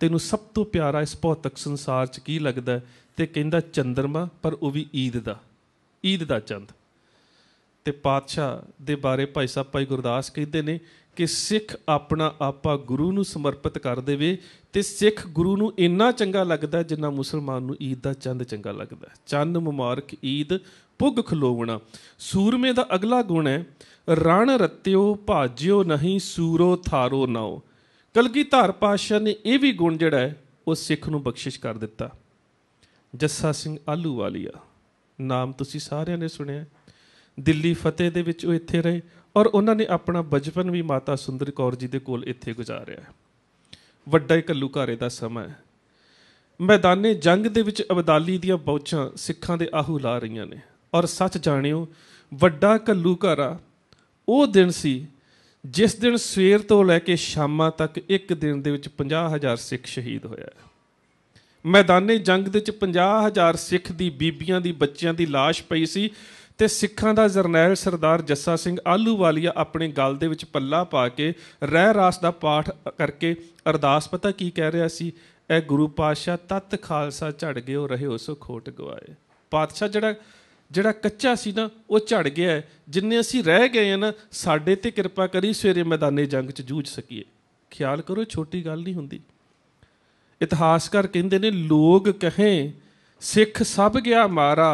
Speaker 1: ਤੈਨੂੰ ਸਭ ਤੋਂ ਪਿਆਰਾ ਇਸ ਭੌਤਿਕ ਸੰਸਾਰ 'ਚ ਕੀ ਲੱਗਦਾ ਤੇ ਕਹਿੰਦਾ ਚੰਦਰਮਾ ਪਰ ਉਹ ਵੀ ਈਦ ਦਾ ਈਦ ਦਾ ਚੰਦ ਤੇ ਪਾਤਸ਼ਾਹ ਦੇ ਬਾਰੇ ਭਾਈ ਸਾਹਿਬ ਭਾਈ ਗੁਰਦਾਸ ਕਹਿੰਦੇ ਨੇ ਕਿ ਸਿੱਖ ਆਪਣਾ ਆਪਾ ਗੁਰੂ ਨੂੰ ਸਮਰਪਿਤ ਕਰ ਦੇਵੇ ਤੇ ਸਿੱਖ ਗੁਰੂ ਨੂੰ ਇੰਨਾ ਚੰਗਾ ਲੱਗਦਾ ਜਿੰਨਾ ਮੁਸਲਮਾਨ ਨੂੰ ਈਦ ਦਾ ਚੰਦ ਚੰਗਾ ਲੱਗਦਾ ਚੰਨ ਮੁਬਾਰਕ ਈਦ ਪੁੱਗ ਖਲੋਵਣਾ ਸੂਰਮੇ ਦਾ ਅਗਲਾ ਗੁਣ ਹੈ ਰਣ ਰਤਿਓ ਭਾਜਿਓ ਨਹੀਂ ਸੂਰੋ ਥਾਰੋ ਨਾਓ ਕਲਗੀਧਰ ਪਾਸ਼ਾ ਨੇ ਇਹ ਵੀ ਗੁਣ ਜਿਹੜਾ ਹੈ ਉਹ ਸਿੱਖ ਨੂੰ ਬਖਸ਼ਿਸ਼ ਕਰ ਦਿੱਤਾ ਜੱਸਾ ਸਿੰਘ ਆਲੂ ਵਾਲੀਆ ਨਾਮ ਤੁਸੀਂ ਸਾਰਿਆਂ ਨੇ ਸੁਣਿਆ ਦਿੱਲੀ ਫਤਿਹ ਦੇ ਵਿੱਚ ਉਹ ਇੱਥੇ ਰਹੇ ਔਰ ਉਹਨਾਂ ਨੇ ਆਪਣਾ ਬਚਪਨ ਵੀ ਮਾਤਾ ਸੁੰਦਰ ਕੌਰ ਜੀ ਦੇ ਕੋਲ ਇੱਥੇ ਗੁਜ਼ਾਰਿਆ ਵੱਡਾ ਹੀ ਘਾਰੇ ਦਾ ਸਮਾਂ ਹੈ ਮੈਦਾਨੇ ਜੰਗ ਦੇ ਵਿੱਚ ਅਬਦਾਲੀ ਦੀਆਂ ਬੌਚਾਂ ਸਿੱਖਾਂ ਦੇ ਆਹੂ ਲਾ ਰਹੀਆਂ ਨੇ ਔਰ ਸੱਚ ਜਾਣਿਓ ਵੱਡਾ ਘਾਰਾ ਉਹ ਦਿਨ ਸੀ ਜਿਸ ਦਿਨ ਸਵੇਰ ਤੋਂ ਲੈ ਕੇ ਸ਼ਾਮਾਂ ਤੱਕ ਇੱਕ ਦਿਨ ਦੇ ਵਿੱਚ 50000 ਸਿੱਖ ਸ਼ਹੀਦ ਹੋਇਆ ਮੈਦਾਨੇ ਜੰਗ ਦੇ ਵਿੱਚ 50000 ਸਿੱਖ ਦੀ ਬੀਬੀਆਂ ਦੀ ਬੱਚਿਆਂ ਦੀ লাশ ਪਈ ਸੀ ਤੇ ਸਿੱਖਾਂ ਦਾ ਜਰਨੈਲ ਸਰਦਾਰ ਜੱਸਾ ਸਿੰਘ ਆਲੂਵਾਲੀਆ ਆਪਣੇ ਗਲ ਦੇ ਵਿੱਚ ਪੱਲਾ ਪਾ ਕੇ ਰਹਿ ਰਾਸ ਦਾ ਪਾਠ ਕਰਕੇ ਅਰਦਾਸ ਪਤਾ ਕੀ ਕਹਿ ਰਿਹਾ ਸੀ ਇਹ ਗੁਰੂ ਪਾਤਸ਼ਾਹ ਤਤ ਖਾਲਸਾ ਝੜ ਗਿਓ ਰਹੇ ਸੋ ਖੋਟ ਗਵਾਏ ਪਾਤਸ਼ਾਹ ਜਿਹੜਾ ਜਿਹੜਾ ਕੱਚਾ ਸੀ ਨਾ ਉਹ ਝੜ ਗਿਆ ਜਿੰਨੇ ਅਸੀਂ ਰਹਿ ਗਏ ਆ ਨਾ ਸਾਡੇ ਤੇ ਕਿਰਪਾ ਕਰੀ ਸਵੇਰੇ ਮੈਦਾਨੇ ਜੰਗ 'ਚ ਜੂਝ ਸਕੀਏ ਖਿਆਲ ਕਰੋ ਛੋਟੀ ਗੱਲ ਨਹੀਂ ਹੁੰਦੀ ਇਤਿਹਾਸਕਾਰ ਕਹਿੰਦੇ ਨੇ ਲੋਗ ਕਹੇ ਸਿੱਖ ਸਭ ਗਿਆ ਮਾਰਾ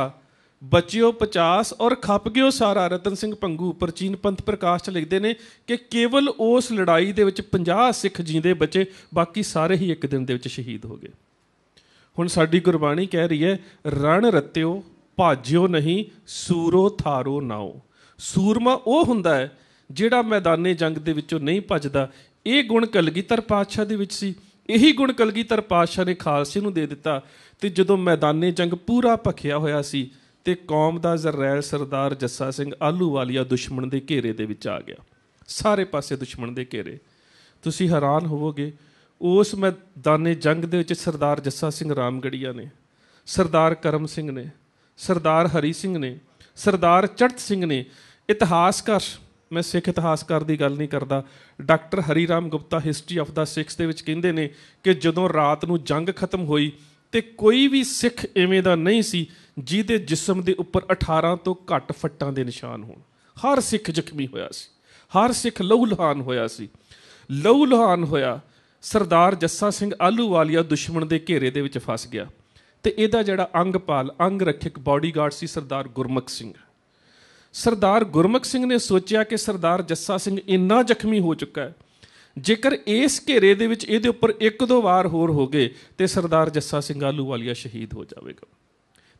Speaker 1: ਬਚਿਓ 50 ਔਰ ਖੱਪ ਗਿਓ ਸਾਰਾ ਰਤਨ ਸਿੰਘ ਪੰਗੂ ਪ੍ਰਚੀਨ ਪੰਥ ਪ੍ਰਕਾਸ਼ ਚ ਲਿਖਦੇ ਨੇ ਕਿ ਕੇਵਲ ਉਸ ਲੜਾਈ ਦੇ ਵਿੱਚ 50 ਸਿੱਖ ਜਿੰਦੇ ਬਚੇ ਬਾਕੀ ਸਾਰੇ ਹੀ ਇੱਕ ਦਿਨ ਦੇ ਵਿੱਚ ਸ਼ਹੀਦ ਹੋ ਗਏ ਹੁਣ ਸਾਡੀ ਗੁਰਬਾਣੀ ਕਹਿ ਰਹੀ ਹੈ ਰਣ ਰਤਿਓ ਭਾਜਿਓ ਨਹੀਂ ਸੂਰੋ ਥਾਰੋ ਨਾਓ ਸੂਰਮਾ ਉਹ ਹੁੰਦਾ ਹੈ ਜਿਹੜਾ ਮੈਦਾਨੇ ਜੰਗ ਦੇ ਵਿੱਚੋਂ ਨਹੀਂ ਭੱਜਦਾ ਇਹ ਗੁਣ ਕਲਗੀਧਰ ਪਾਤਸ਼ਾਹ ਦੇ ਵਿੱਚ ਸੀ ਇਹੀ ਗੁਣ ਕਲਗੀਧਰ ਪਾਤਸ਼ਾਹ ਨੇ ਖਾਲਸੇ ਨੂੰ ਦੇ ਦਿੱਤਾ ਤੇ ਜਦੋਂ ਮੈਦਾਨੇ ਜੰਗ ਪੂਰਾ ਭਖਿਆ ਹੋਇਆ ਸੀ ਤੇ ਕੌਮ ਦਾ ਜ਼ਰੈਲ ਸਰਦਾਰ ਜੱਸਾ ਸਿੰਘ ਆਲੂਵਾਲੀਆ ਦੁਸ਼ਮਣ ਦੇ ਘੇਰੇ ਦੇ ਵਿੱਚ ਆ ਗਿਆ ਸਾਰੇ ਪਾਸੇ ਦੁਸ਼ਮਣ ਦੇ ਘੇਰੇ ਤੁਸੀਂ ਹੈਰਾਨ ਹੋਵੋਗੇ ਉਸ ਮੈਦਾਨੇ ਜੰਗ ਦੇ ਵਿੱਚ ਸਰਦਾਰ ਜੱਸਾ ਸਿੰਘ ਰਾਮਗੜੀਆ ਨੇ ਸਰਦਾਰ ਕਰਮ ਸਿੰਘ ਨੇ ਸਰਦਾਰ ਹਰੀ ਸਿੰਘ ਨੇ ਸਰਦਾਰ ਚੜਤ ਸਿੰਘ ਨੇ ਇਤਿਹਾਸਕਾਰ ਮੈਂ ਸਿੱਖ ਇਤਿਹਾਸਕਾਰ ਦੀ ਗੱਲ ਨਹੀਂ ਕਰਦਾ doctor Hari Ram Gupta history of the Sikhs ਦੇ ਵਿੱਚ ਕਹਿੰਦੇ ਨੇ ਕਿ ਜਦੋਂ ਰਾਤ ਨੂੰ ਜੰਗ ਖਤਮ ਹੋਈ ਤੇ ਕੋਈ ਵੀ ਸਿੱਖ ਐਵੇਂ ਦਾ ਨਹੀਂ ਸੀ ਜਿਹਦੇ ਜਿਸਮ ਦੇ ਉੱਪਰ 18 ਤੋਂ ਘੱਟ ਫੱਟਾਂ ਦੇ ਨਿਸ਼ਾਨ ਹੋਣ ਹਰ ਸਿੱਖ ਜ਼ਖਮੀ ਹੋਇਆ ਸੀ ਹਰ ਸਿੱਖ ਲਹੂ ਲਹਾਨ ਹੋਇਆ ਸੀ ਲਹੂ ਲਹਾਨ ਹੋਇਆ ਸਰਦਾਰ ਜੱਸਾ ਸਿੰਘ ਆਲੂਵਾਲੀਆ ਦੁਸ਼ਮਣ ਦੇ ਘੇਰੇ ਦੇ ਵਿੱਚ ਫਸ ਗਿਆ ਤੇ ਇਹਦਾ ਜਿਹੜਾ ਅੰਗਪਾਲ ਅੰਗ ਰੱਖਿਕ ਬਾਡੀਗਾਰਡ ਸੀ ਸਰਦਾਰ ਗੁਰਮਖ ਸਿੰਘ ਸਰਦਾਰ ਗੁਰਮਖ ਸਿੰਘ ਨੇ ਸੋਚਿਆ ਕਿ ਸਰਦਾਰ ਜੱਸਾ ਸਿੰਘ ਇੰਨਾ ਜ਼ਖਮੀ ਹੋ ਚੁੱਕਾ ਹੈ ਜੇਕਰ ਇਸ ਘੇਰੇ ਦੇ ਵਿੱਚ ਇਹਦੇ ਉੱਪਰ ਇੱਕ ਦੋ ਵਾਰ ਹੋਰ ਹੋ ਗਏ ਤੇ ਸਰਦਾਰ ਜੱਸਾ ਸਿੰਘ ਆਲੂ ਵਾਲੀਆ ਸ਼ਹੀਦ ਹੋ ਜਾਵੇਗਾ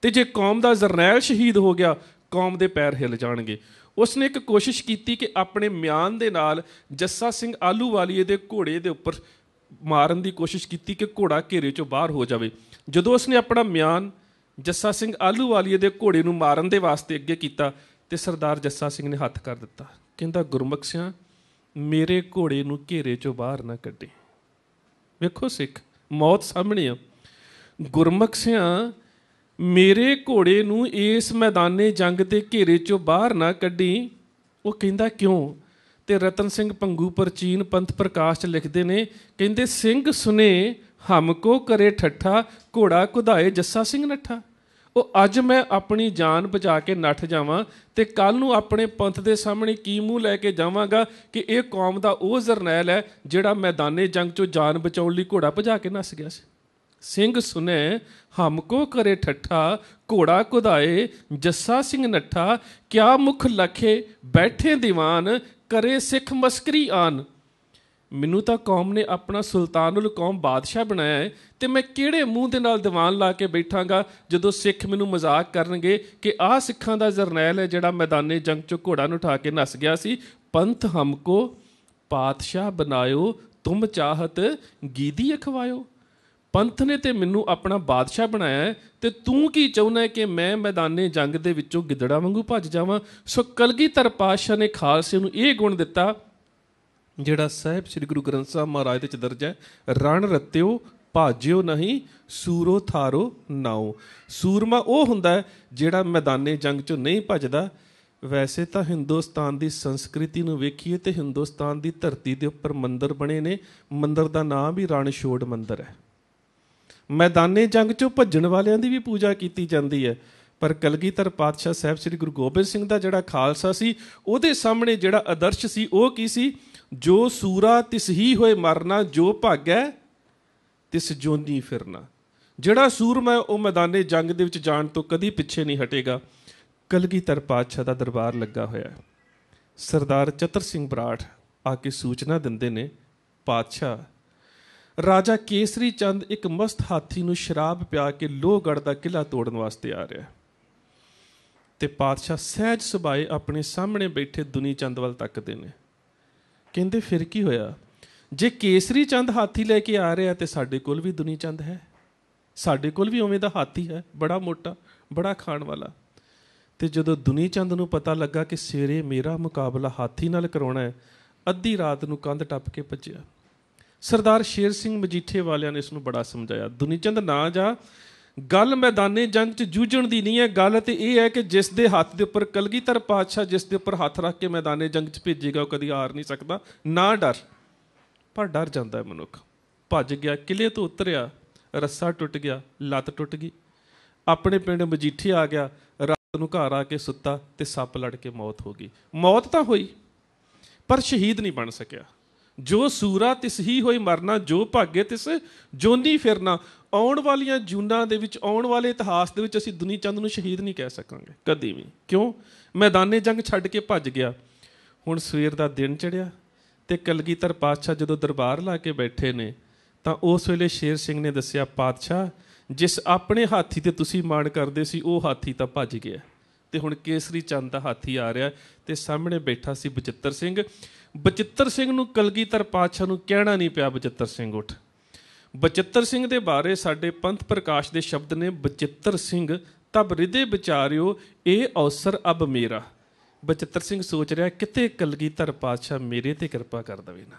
Speaker 1: ਤੇ ਜੇ ਕੌਮ ਦਾ ਜਰਨੈਲ ਸ਼ਹੀਦ ਹੋ ਗਿਆ ਕੌਮ ਦੇ ਪੈਰ ਹਿੱਲ ਜਾਣਗੇ ਉਸਨੇ ਇੱਕ ਕੋਸ਼ਿਸ਼ ਕੀਤੀ ਕਿ ਆਪਣੇ ਮਿਆਨ ਦੇ ਨਾਲ ਜੱਸਾ ਸਿੰਘ ਆਲੂ ਵਾਲੀਏ ਦੇ ਘੋੜੇ ਦੇ ਉੱਪਰ ਮਾਰਨ ਦੀ ਕੋਸ਼ਿਸ਼ ਕੀਤੀ ਕਿ ਘੋੜਾ ਘੇਰੇ ਚੋਂ ਬਾਹਰ ਹੋ ਜਾਵੇ ਜਦੋਂ ਉਸਨੇ ਆਪਣਾ ਮਿਆਨ ਜੱਸਾ ਸਿੰਘ ਆਲੂਵਾਲੀਏ ਦੇ ਘੋੜੇ ਨੂੰ ਮਾਰਨ ਦੇ ਵਾਸਤੇ ਅੱਗੇ ਕੀਤਾ ਤੇ ਸਰਦਾਰ ਜੱਸਾ ਸਿੰਘ ਨੇ ਹੱਥ ਕਰ ਦਿੱਤਾ ਕਹਿੰਦਾ ਗੁਰਮਖਸਿਆਂ ਸਿਆ ਮੇਰੇ ਘੋੜੇ ਨੂੰ ਘੇਰੇ ਚੋਂ ਬਾਹਰ ਨਾ ਕੱਢੇ ਵੇਖੋ ਸਿੱਖ ਮੌਤ ਸਾਹਮਣੇ ਆ ਗੁਰਮਖਸਿਆਂ ਸਿਆ ਮੇਰੇ ਘੋੜੇ ਨੂੰ ਇਸ ਮੈਦਾਨੇ ਜੰਗ ਦੇ ਘੇਰੇ ਚੋਂ ਬਾਹਰ ਨਾ ਕੱਢੀ ਉਹ ਕਹਿੰਦਾ ਕਿਉਂ ਤੇ ਰਤਨ ਸਿੰਘ ਪੰਗੂ ਪ੍ਰਚੀਨ ਪੰਥ ਪ੍ਰਕਾਸ਼ ਚ ਲਿਖਦੇ ਨੇ ਕਹਿੰਦੇ ਸਿੰਘ ਸੁਨੇ ਹਮ ਕੋ ਕਰੇ ਠੱਠਾ ਘੋੜਾ ਕੁਧਾਏ ਜੱਸਾ ਸਿੰਘ ਨੱਠਾ ਉਹ ਅੱਜ ਮੈਂ ਆਪਣੀ ਜਾਨ ਬਚਾ ਕੇ ਨੱਠ ਜਾਵਾਂ ਤੇ ਕੱਲ ਨੂੰ ਆਪਣੇ ਪੰਥ ਦੇ ਸਾਹਮਣੇ ਕੀ ਮੂੰਹ ਲੈ ਕੇ ਜਾਵਾਂਗਾ ਕਿ ਇਹ ਕੌਮ ਦਾ ਉਹ ਜ਼ਰਨੈਲ ਹੈ ਜਿਹੜਾ ਮੈਦਾਨੇ ਜੰਗ ਚੋਂ ਜਾਨ ਬਚਾਉਣ ਲਈ ਘੋੜਾ ਭਜਾ ਕੇ ਨੱਸ ਗਿਆ ਸੀ ਸਿੰਘ ਸੁਨੇ ਹਮ ਕੋ ਕਰੇ ਠੱਠਾ ਘੋੜਾ ਕੁਦਾਏ ਜੱਸਾ ਸਿੰਘ ਨੱਠਾ ਕਿਆ ਮੁਖ ਲਖੇ ਬੈਠੇ ਦੀਵਾਨ ਕਰੇ ਸਿੱਖ ਮਸਕਰੀ ਆਨ ਮੈਨੂੰ ਤਾਂ ਕੌਮ ਨੇ ਆਪਣਾ ਸੁਲਤਾਨੁਲ ਕੌਮ ਬਾਦਸ਼ਾਹ ਬਣਾਇਆ ਹੈ ਤੇ ਮੈਂ ਕਿਹੜੇ ਮੂੰਹ ਦੇ ਨਾਲ ਦੀਵਾਨ ਲਾ ਕੇ ਬੈਠਾਂਗਾ ਜਦੋਂ ਸਿੱਖ ਮੈਨੂੰ ਮਜ਼ਾਕ ਕਰਨਗੇ ਕਿ ਆਹ ਸਿੱਖਾਂ ਦਾ ਜਰਨੈਲ ਹੈ ਜਿਹੜਾ ਮੈਦਾਨੇ ਜੰਗ 'ਚ ਘੋੜਾ ਨੂੰ ਉਠਾ ਕੇ ਨੱਸ ਗਿਆ ਸੀ ਪੰਥ ਹਮਕੋ ਪਾਤਸ਼ਾਹ ਬਣਾਇਓ ਤੁਮ ਚਾਹਤ ਗੀਦੀ ਅਖਵਾਇਓ ਪੰਥ ਨੇ ਤੇ ਮੈਨੂੰ ਆਪਣਾ ਬਾਦਸ਼ਾਹ ਬਣਾਇਆ ਹੈ ਤੇ ਤੂੰ ਕੀ ਚਾਹੁੰਦਾ ਹੈ ਕਿ ਮੈਂ ਮੈਦਾਨੇ ਜੰਗ ਦੇ ਵਿੱਚੋਂ ਗਿੱਦੜਾ ਵਾਂਗੂ ਭੱਜ ਜਾਵਾਂ ਸੋ ਕਲਗੀਧਰ ਪਾਤਸ਼ਾਹ ਨੇ ਖਾਲਸੇ ਨੂੰ ਇਹ ਗੁਣ ਦਿੱਤਾ ਜਿਹੜਾ ਸਹਿਬ ਸ੍ਰੀ ਗੁਰੂ ਗ੍ਰੰਥ ਸਾਹਿਬ ਮਹਾਰਾਜ ਦੇ ਚ ਦਰਜ ਹੈ ਰਣ ਰਤਿਓ ਭਾਜਿਓ ਨਹੀਂ ਸੂਰੋ ਥਾਰੋ ਨਾਓ ਸੂਰਮਾ ਉਹ ਹੁੰਦਾ ਜਿਹੜਾ ਮੈਦਾਨੇ ਜੰਗ ਚੋਂ ਨਹੀਂ ਭੱਜਦਾ ਵੈਸੇ ਤਾਂ ਹਿੰਦੁਸਤਾਨ ਦੀ ਸੰਸਕ੍ਰਿਤੀ ਨੂੰ ਵੇਖੀਏ ਤੇ ਹਿੰਦੁਸਤਾਨ ਦੀ ਧਰਤੀ ਦੇ ਉੱਪਰ ਮੰਦਰ ਬਣੇ ਨੇ ਮੰਦਰ ਦਾ ਨਾਮ ਵੀ ਰਣਛੋੜ ਮੰਦਰ ਹੈ ਮੈਦਾਨੇ ਜੰਗ ਚੋਂ ਭੱਜਣ ਵਾਲਿਆਂ ਦੀ ਵੀ ਪੂਜਾ ਕੀਤੀ ਜਾਂਦੀ ਹੈ ਪਰ ਕਲਗੀਧਰ ਪਾਤਸ਼ਾਹ ਸਾਹਿਬ ਸ੍ਰੀ ਗੁਰੂ ਗੋਬਿੰਦ ਸਿੰਘ ਦਾ ਜਿਹੜਾ ਖਾਲਸਾ ਸੀ ਉਹਦੇ ਸਾਹਮਣੇ ਜਿਹੜਾ ਆਦਰਸ਼ ਸੀ ਉਹ ਕੀ ਸੀ ਜੋ ਸੂਰਾ ਤਿਸ ਹੀ ਹੋਏ ਮਰਨਾ ਜੋ ਭਾਗੈ ਤਿਸ ਜੋਨੀ ਫਿਰਨਾ ਜਿਹੜਾ ਸੂਰਮਾ ਉਹ ਮੈਦਾਨੇ ਜੰਗ ਦੇ ਵਿੱਚ ਜਾਣ ਤੋਂ ਕਦੀ ਪਿੱਛੇ ਨਹੀਂ ਹਟੇਗਾ ਕਲਗੀਧਰ ਪਾਤਸ਼ਾਹ ਦਾ ਦਰਬਾਰ ਲੱਗਾ ਹੋਇਆ ਹੈ ਸਰਦਾਰ ਚਤਰ ਸਿੰਘ ਬਰਾੜ ਆ ਕੇ ਸੂਚਨਾ ਦਿੰਦੇ ਨੇ ਪਾਤਸ਼ਾਹ ਰਾਜਾ ਕੇਸਰੀ ਚੰਦ ਇੱਕ ਮਸਤ ਹਾਥੀ ਨੂੰ ਸ਼ਰਾਬ ਪਿਆ ਕੇ ਲੋਹਗੜ ਦਾ ਕਿਲਾ ਤੋੜਨ ਵਾਸਤੇ ਆ ਰਿਹਾ ਤੇ ਪਾਤਸ਼ਾਹ ਸਹਿਜ ਸੁਭਾਏ ਆਪਣੇ ਸਾਹਮਣੇ ਬੈਠੇ ਦੁਨੀ ਚੰਦ ਵੱਲ ਤੱਕਦੇ ਨੇ ਕਹਿੰਦੇ ਫਿਰ ਕੀ ਹੋਇਆ ਜੇ ਕੇਸਰੀ ਚੰਦ ਹਾਥੀ ਲੈ ਕੇ ਆ ਰਿਹਾ ਤੇ ਸਾਡੇ ਕੋਲ ਵੀ ਦੁਨੀ ਚੰਦ ਹੈ ਸਾਡੇ ਕੋਲ ਵੀ ਉਵੇਂ ਦਾ ਹਾਥੀ ਹੈ ਬੜਾ ਮੋਟਾ ਬੜਾ ਖਾਣ ਵਾਲਾ ਤੇ ਜਦੋਂ ਦੁਨੀ ਚੰਦ ਨੂੰ ਪਤਾ ਲੱਗਾ ਕਿ ਸਵੇਰੇ ਮੇਰਾ ਮੁਕਾਬਲਾ ਹਾਥੀ ਨਾਲ ਕਰਾਉਣਾ ਹੈ ਅੱਧੀ ਰਾਤ ਨੂੰ ਕੰਧ ਟੱਪ ਕੇ ਭੱਜਿਆ ਸਰਦਾਰ ਸ਼ੇਰ ਸਿੰਘ ਮਜੀਠੇ ਵਾਲਿਆਂ ਨੇ ਇਸ ਨੂੰ ਬੜਾ ਸਮਝਾਇਆ ਦੁਨੀਚੰਦ ਨਾ ਜਾ ਗੱਲ ਮੈਦਾਨੇ ਜੰਗ 'ਚ ਜੂਝਣ ਦੀ ਨਹੀਂ ਹੈ ਗੱਲ ਤੇ ਇਹ ਹੈ ਕਿ ਜਿਸ ਦੇ ਹੱਥ ਦੇ ਉੱਪਰ ਕਲਗੀਧਰ ਪਾਤਸ਼ਾਹ ਜਿਸ ਦੇ ਉੱਪਰ ਹੱਥ ਰੱਖ ਕੇ ਮੈਦਾਨੇ ਜੰਗ 'ਚ ਭੇਜੇਗਾ ਉਹ ਕਦੀ ਹਾਰ ਨਹੀਂ ਸਕਦਾ ਨਾ ਡਰ ਪਰ ਡਰ ਜਾਂਦਾ ਹੈ ਮਨੁੱਖ ਭੱਜ ਗਿਆ ਕਿਲੇ ਤੋਂ ਉਤਰਿਆ ਰੱਸਾ ਟੁੱਟ ਗਿਆ ਲੱਤ ਟੁੱਟ ਗਈ ਆਪਣੇ ਪਿੰਡ ਮਜੀਠੇ ਆ ਗਿਆ ਰਾਤ ਨੂੰ ਘਰ ਆ ਕੇ ਸੁੱਤਾ ਤੇ ਸੱਪ ਲੜ ਕੇ ਮੌਤ ਹੋ ਗਈ ਮੌਤ ਤਾਂ ਹੋਈ ਪਰ ਸ਼ਹੀਦ ਨਹੀਂ ਬਣ ਸਕਿਆ ਜੋ ਸੂਰਾ ਤਿਸ ਹੀ ਹੋਈ ਮਰਨਾ ਜੋ ਭਾਗੇ ਤਿਸ ਜੋਨੀ ਫਿਰਨਾ ਆਉਣ ਵਾਲੀਆਂ ਜੂਨਾਂ ਦੇ ਵਿੱਚ ਆਉਣ ਵਾਲੇ ਇਤਿਹਾਸ ਦੇ ਵਿੱਚ ਅਸੀਂ ਦੁਨੀ ਚੰਦ ਨੂੰ ਸ਼ਹੀਦ ਨਹੀਂ ਕਹਿ ਸਕਾਂਗੇ ਕਦੀ ਵੀ ਕਿਉਂ ਮੈਦਾਨੇ ਜੰਗ ਛੱਡ ਕੇ ਭੱਜ ਗਿਆ ਹੁਣ ਸਵੇਰ ਦਾ ਦਿਨ ਚੜਿਆ ਤੇ ਕਲਗੀਧਰ ਪਾਤਸ਼ਾਹ ਜਦੋਂ ਦਰਬਾਰ ਲਾ ਕੇ ਬੈਠੇ ਨੇ ਤਾਂ ਉਸ ਵੇਲੇ ਸ਼ੇਰ ਸਿੰਘ ਨੇ ਦੱਸਿਆ ਪਾਤਸ਼ਾਹ ਜਿਸ ਆਪਣੇ ਹਾਥੀ ਤੇ ਤੁਸੀਂ ਮਾਣ ਕਰਦੇ ਸੀ ਉਹ ਹਾਥੀ ਤਾਂ ਭੱਜ ਗਿਆ ਤੇ ਹੁਣ ਕੇਸਰੀ ਚੰਦ ਦਾ ਹਾਥੀ ਆ ਰਿਹਾ ਤੇ ਸਾਹਮਣੇ ਬੈਠਾ ਸੀ ਬਚਿੱਤਰ ਸਿੰਘ ਬਚਿੱਤਰ ਸਿੰਘ ਨੂੰ ਕਲਗੀਧਰ ਪਾਤਸ਼ਾਹ ਨੂੰ ਕਹਿਣਾ ਨਹੀਂ ਪਿਆ ਬਚਿੱਤਰ ਸਿੰਘ ਉੱਠ ਬਚਿੱਤਰ ਸਿੰਘ ਦੇ ਬਾਰੇ ਸਾਡੇ ਪੰਥ ਪ੍ਰਕਾਸ਼ ਦੇ ਸ਼ਬਦ ਨੇ ਬਚਿੱਤਰ ਸਿੰਘ ਤਬ ਰਿਦੇ ਵਿਚਾਰਿਓ ਇਹ ਅਵਸਰ ਅਬ ਮੇਰਾ ਬਚਿੱਤਰ ਸਿੰਘ ਸੋਚ ਰਿਹਾ ਕਿਤੇ ਕਲਗੀਧਰ ਪਾਤਸ਼ਾਹ ਮੇਰੇ ਤੇ ਕਿਰਪਾ ਕਰ ਦੇਵੇ ਨਾ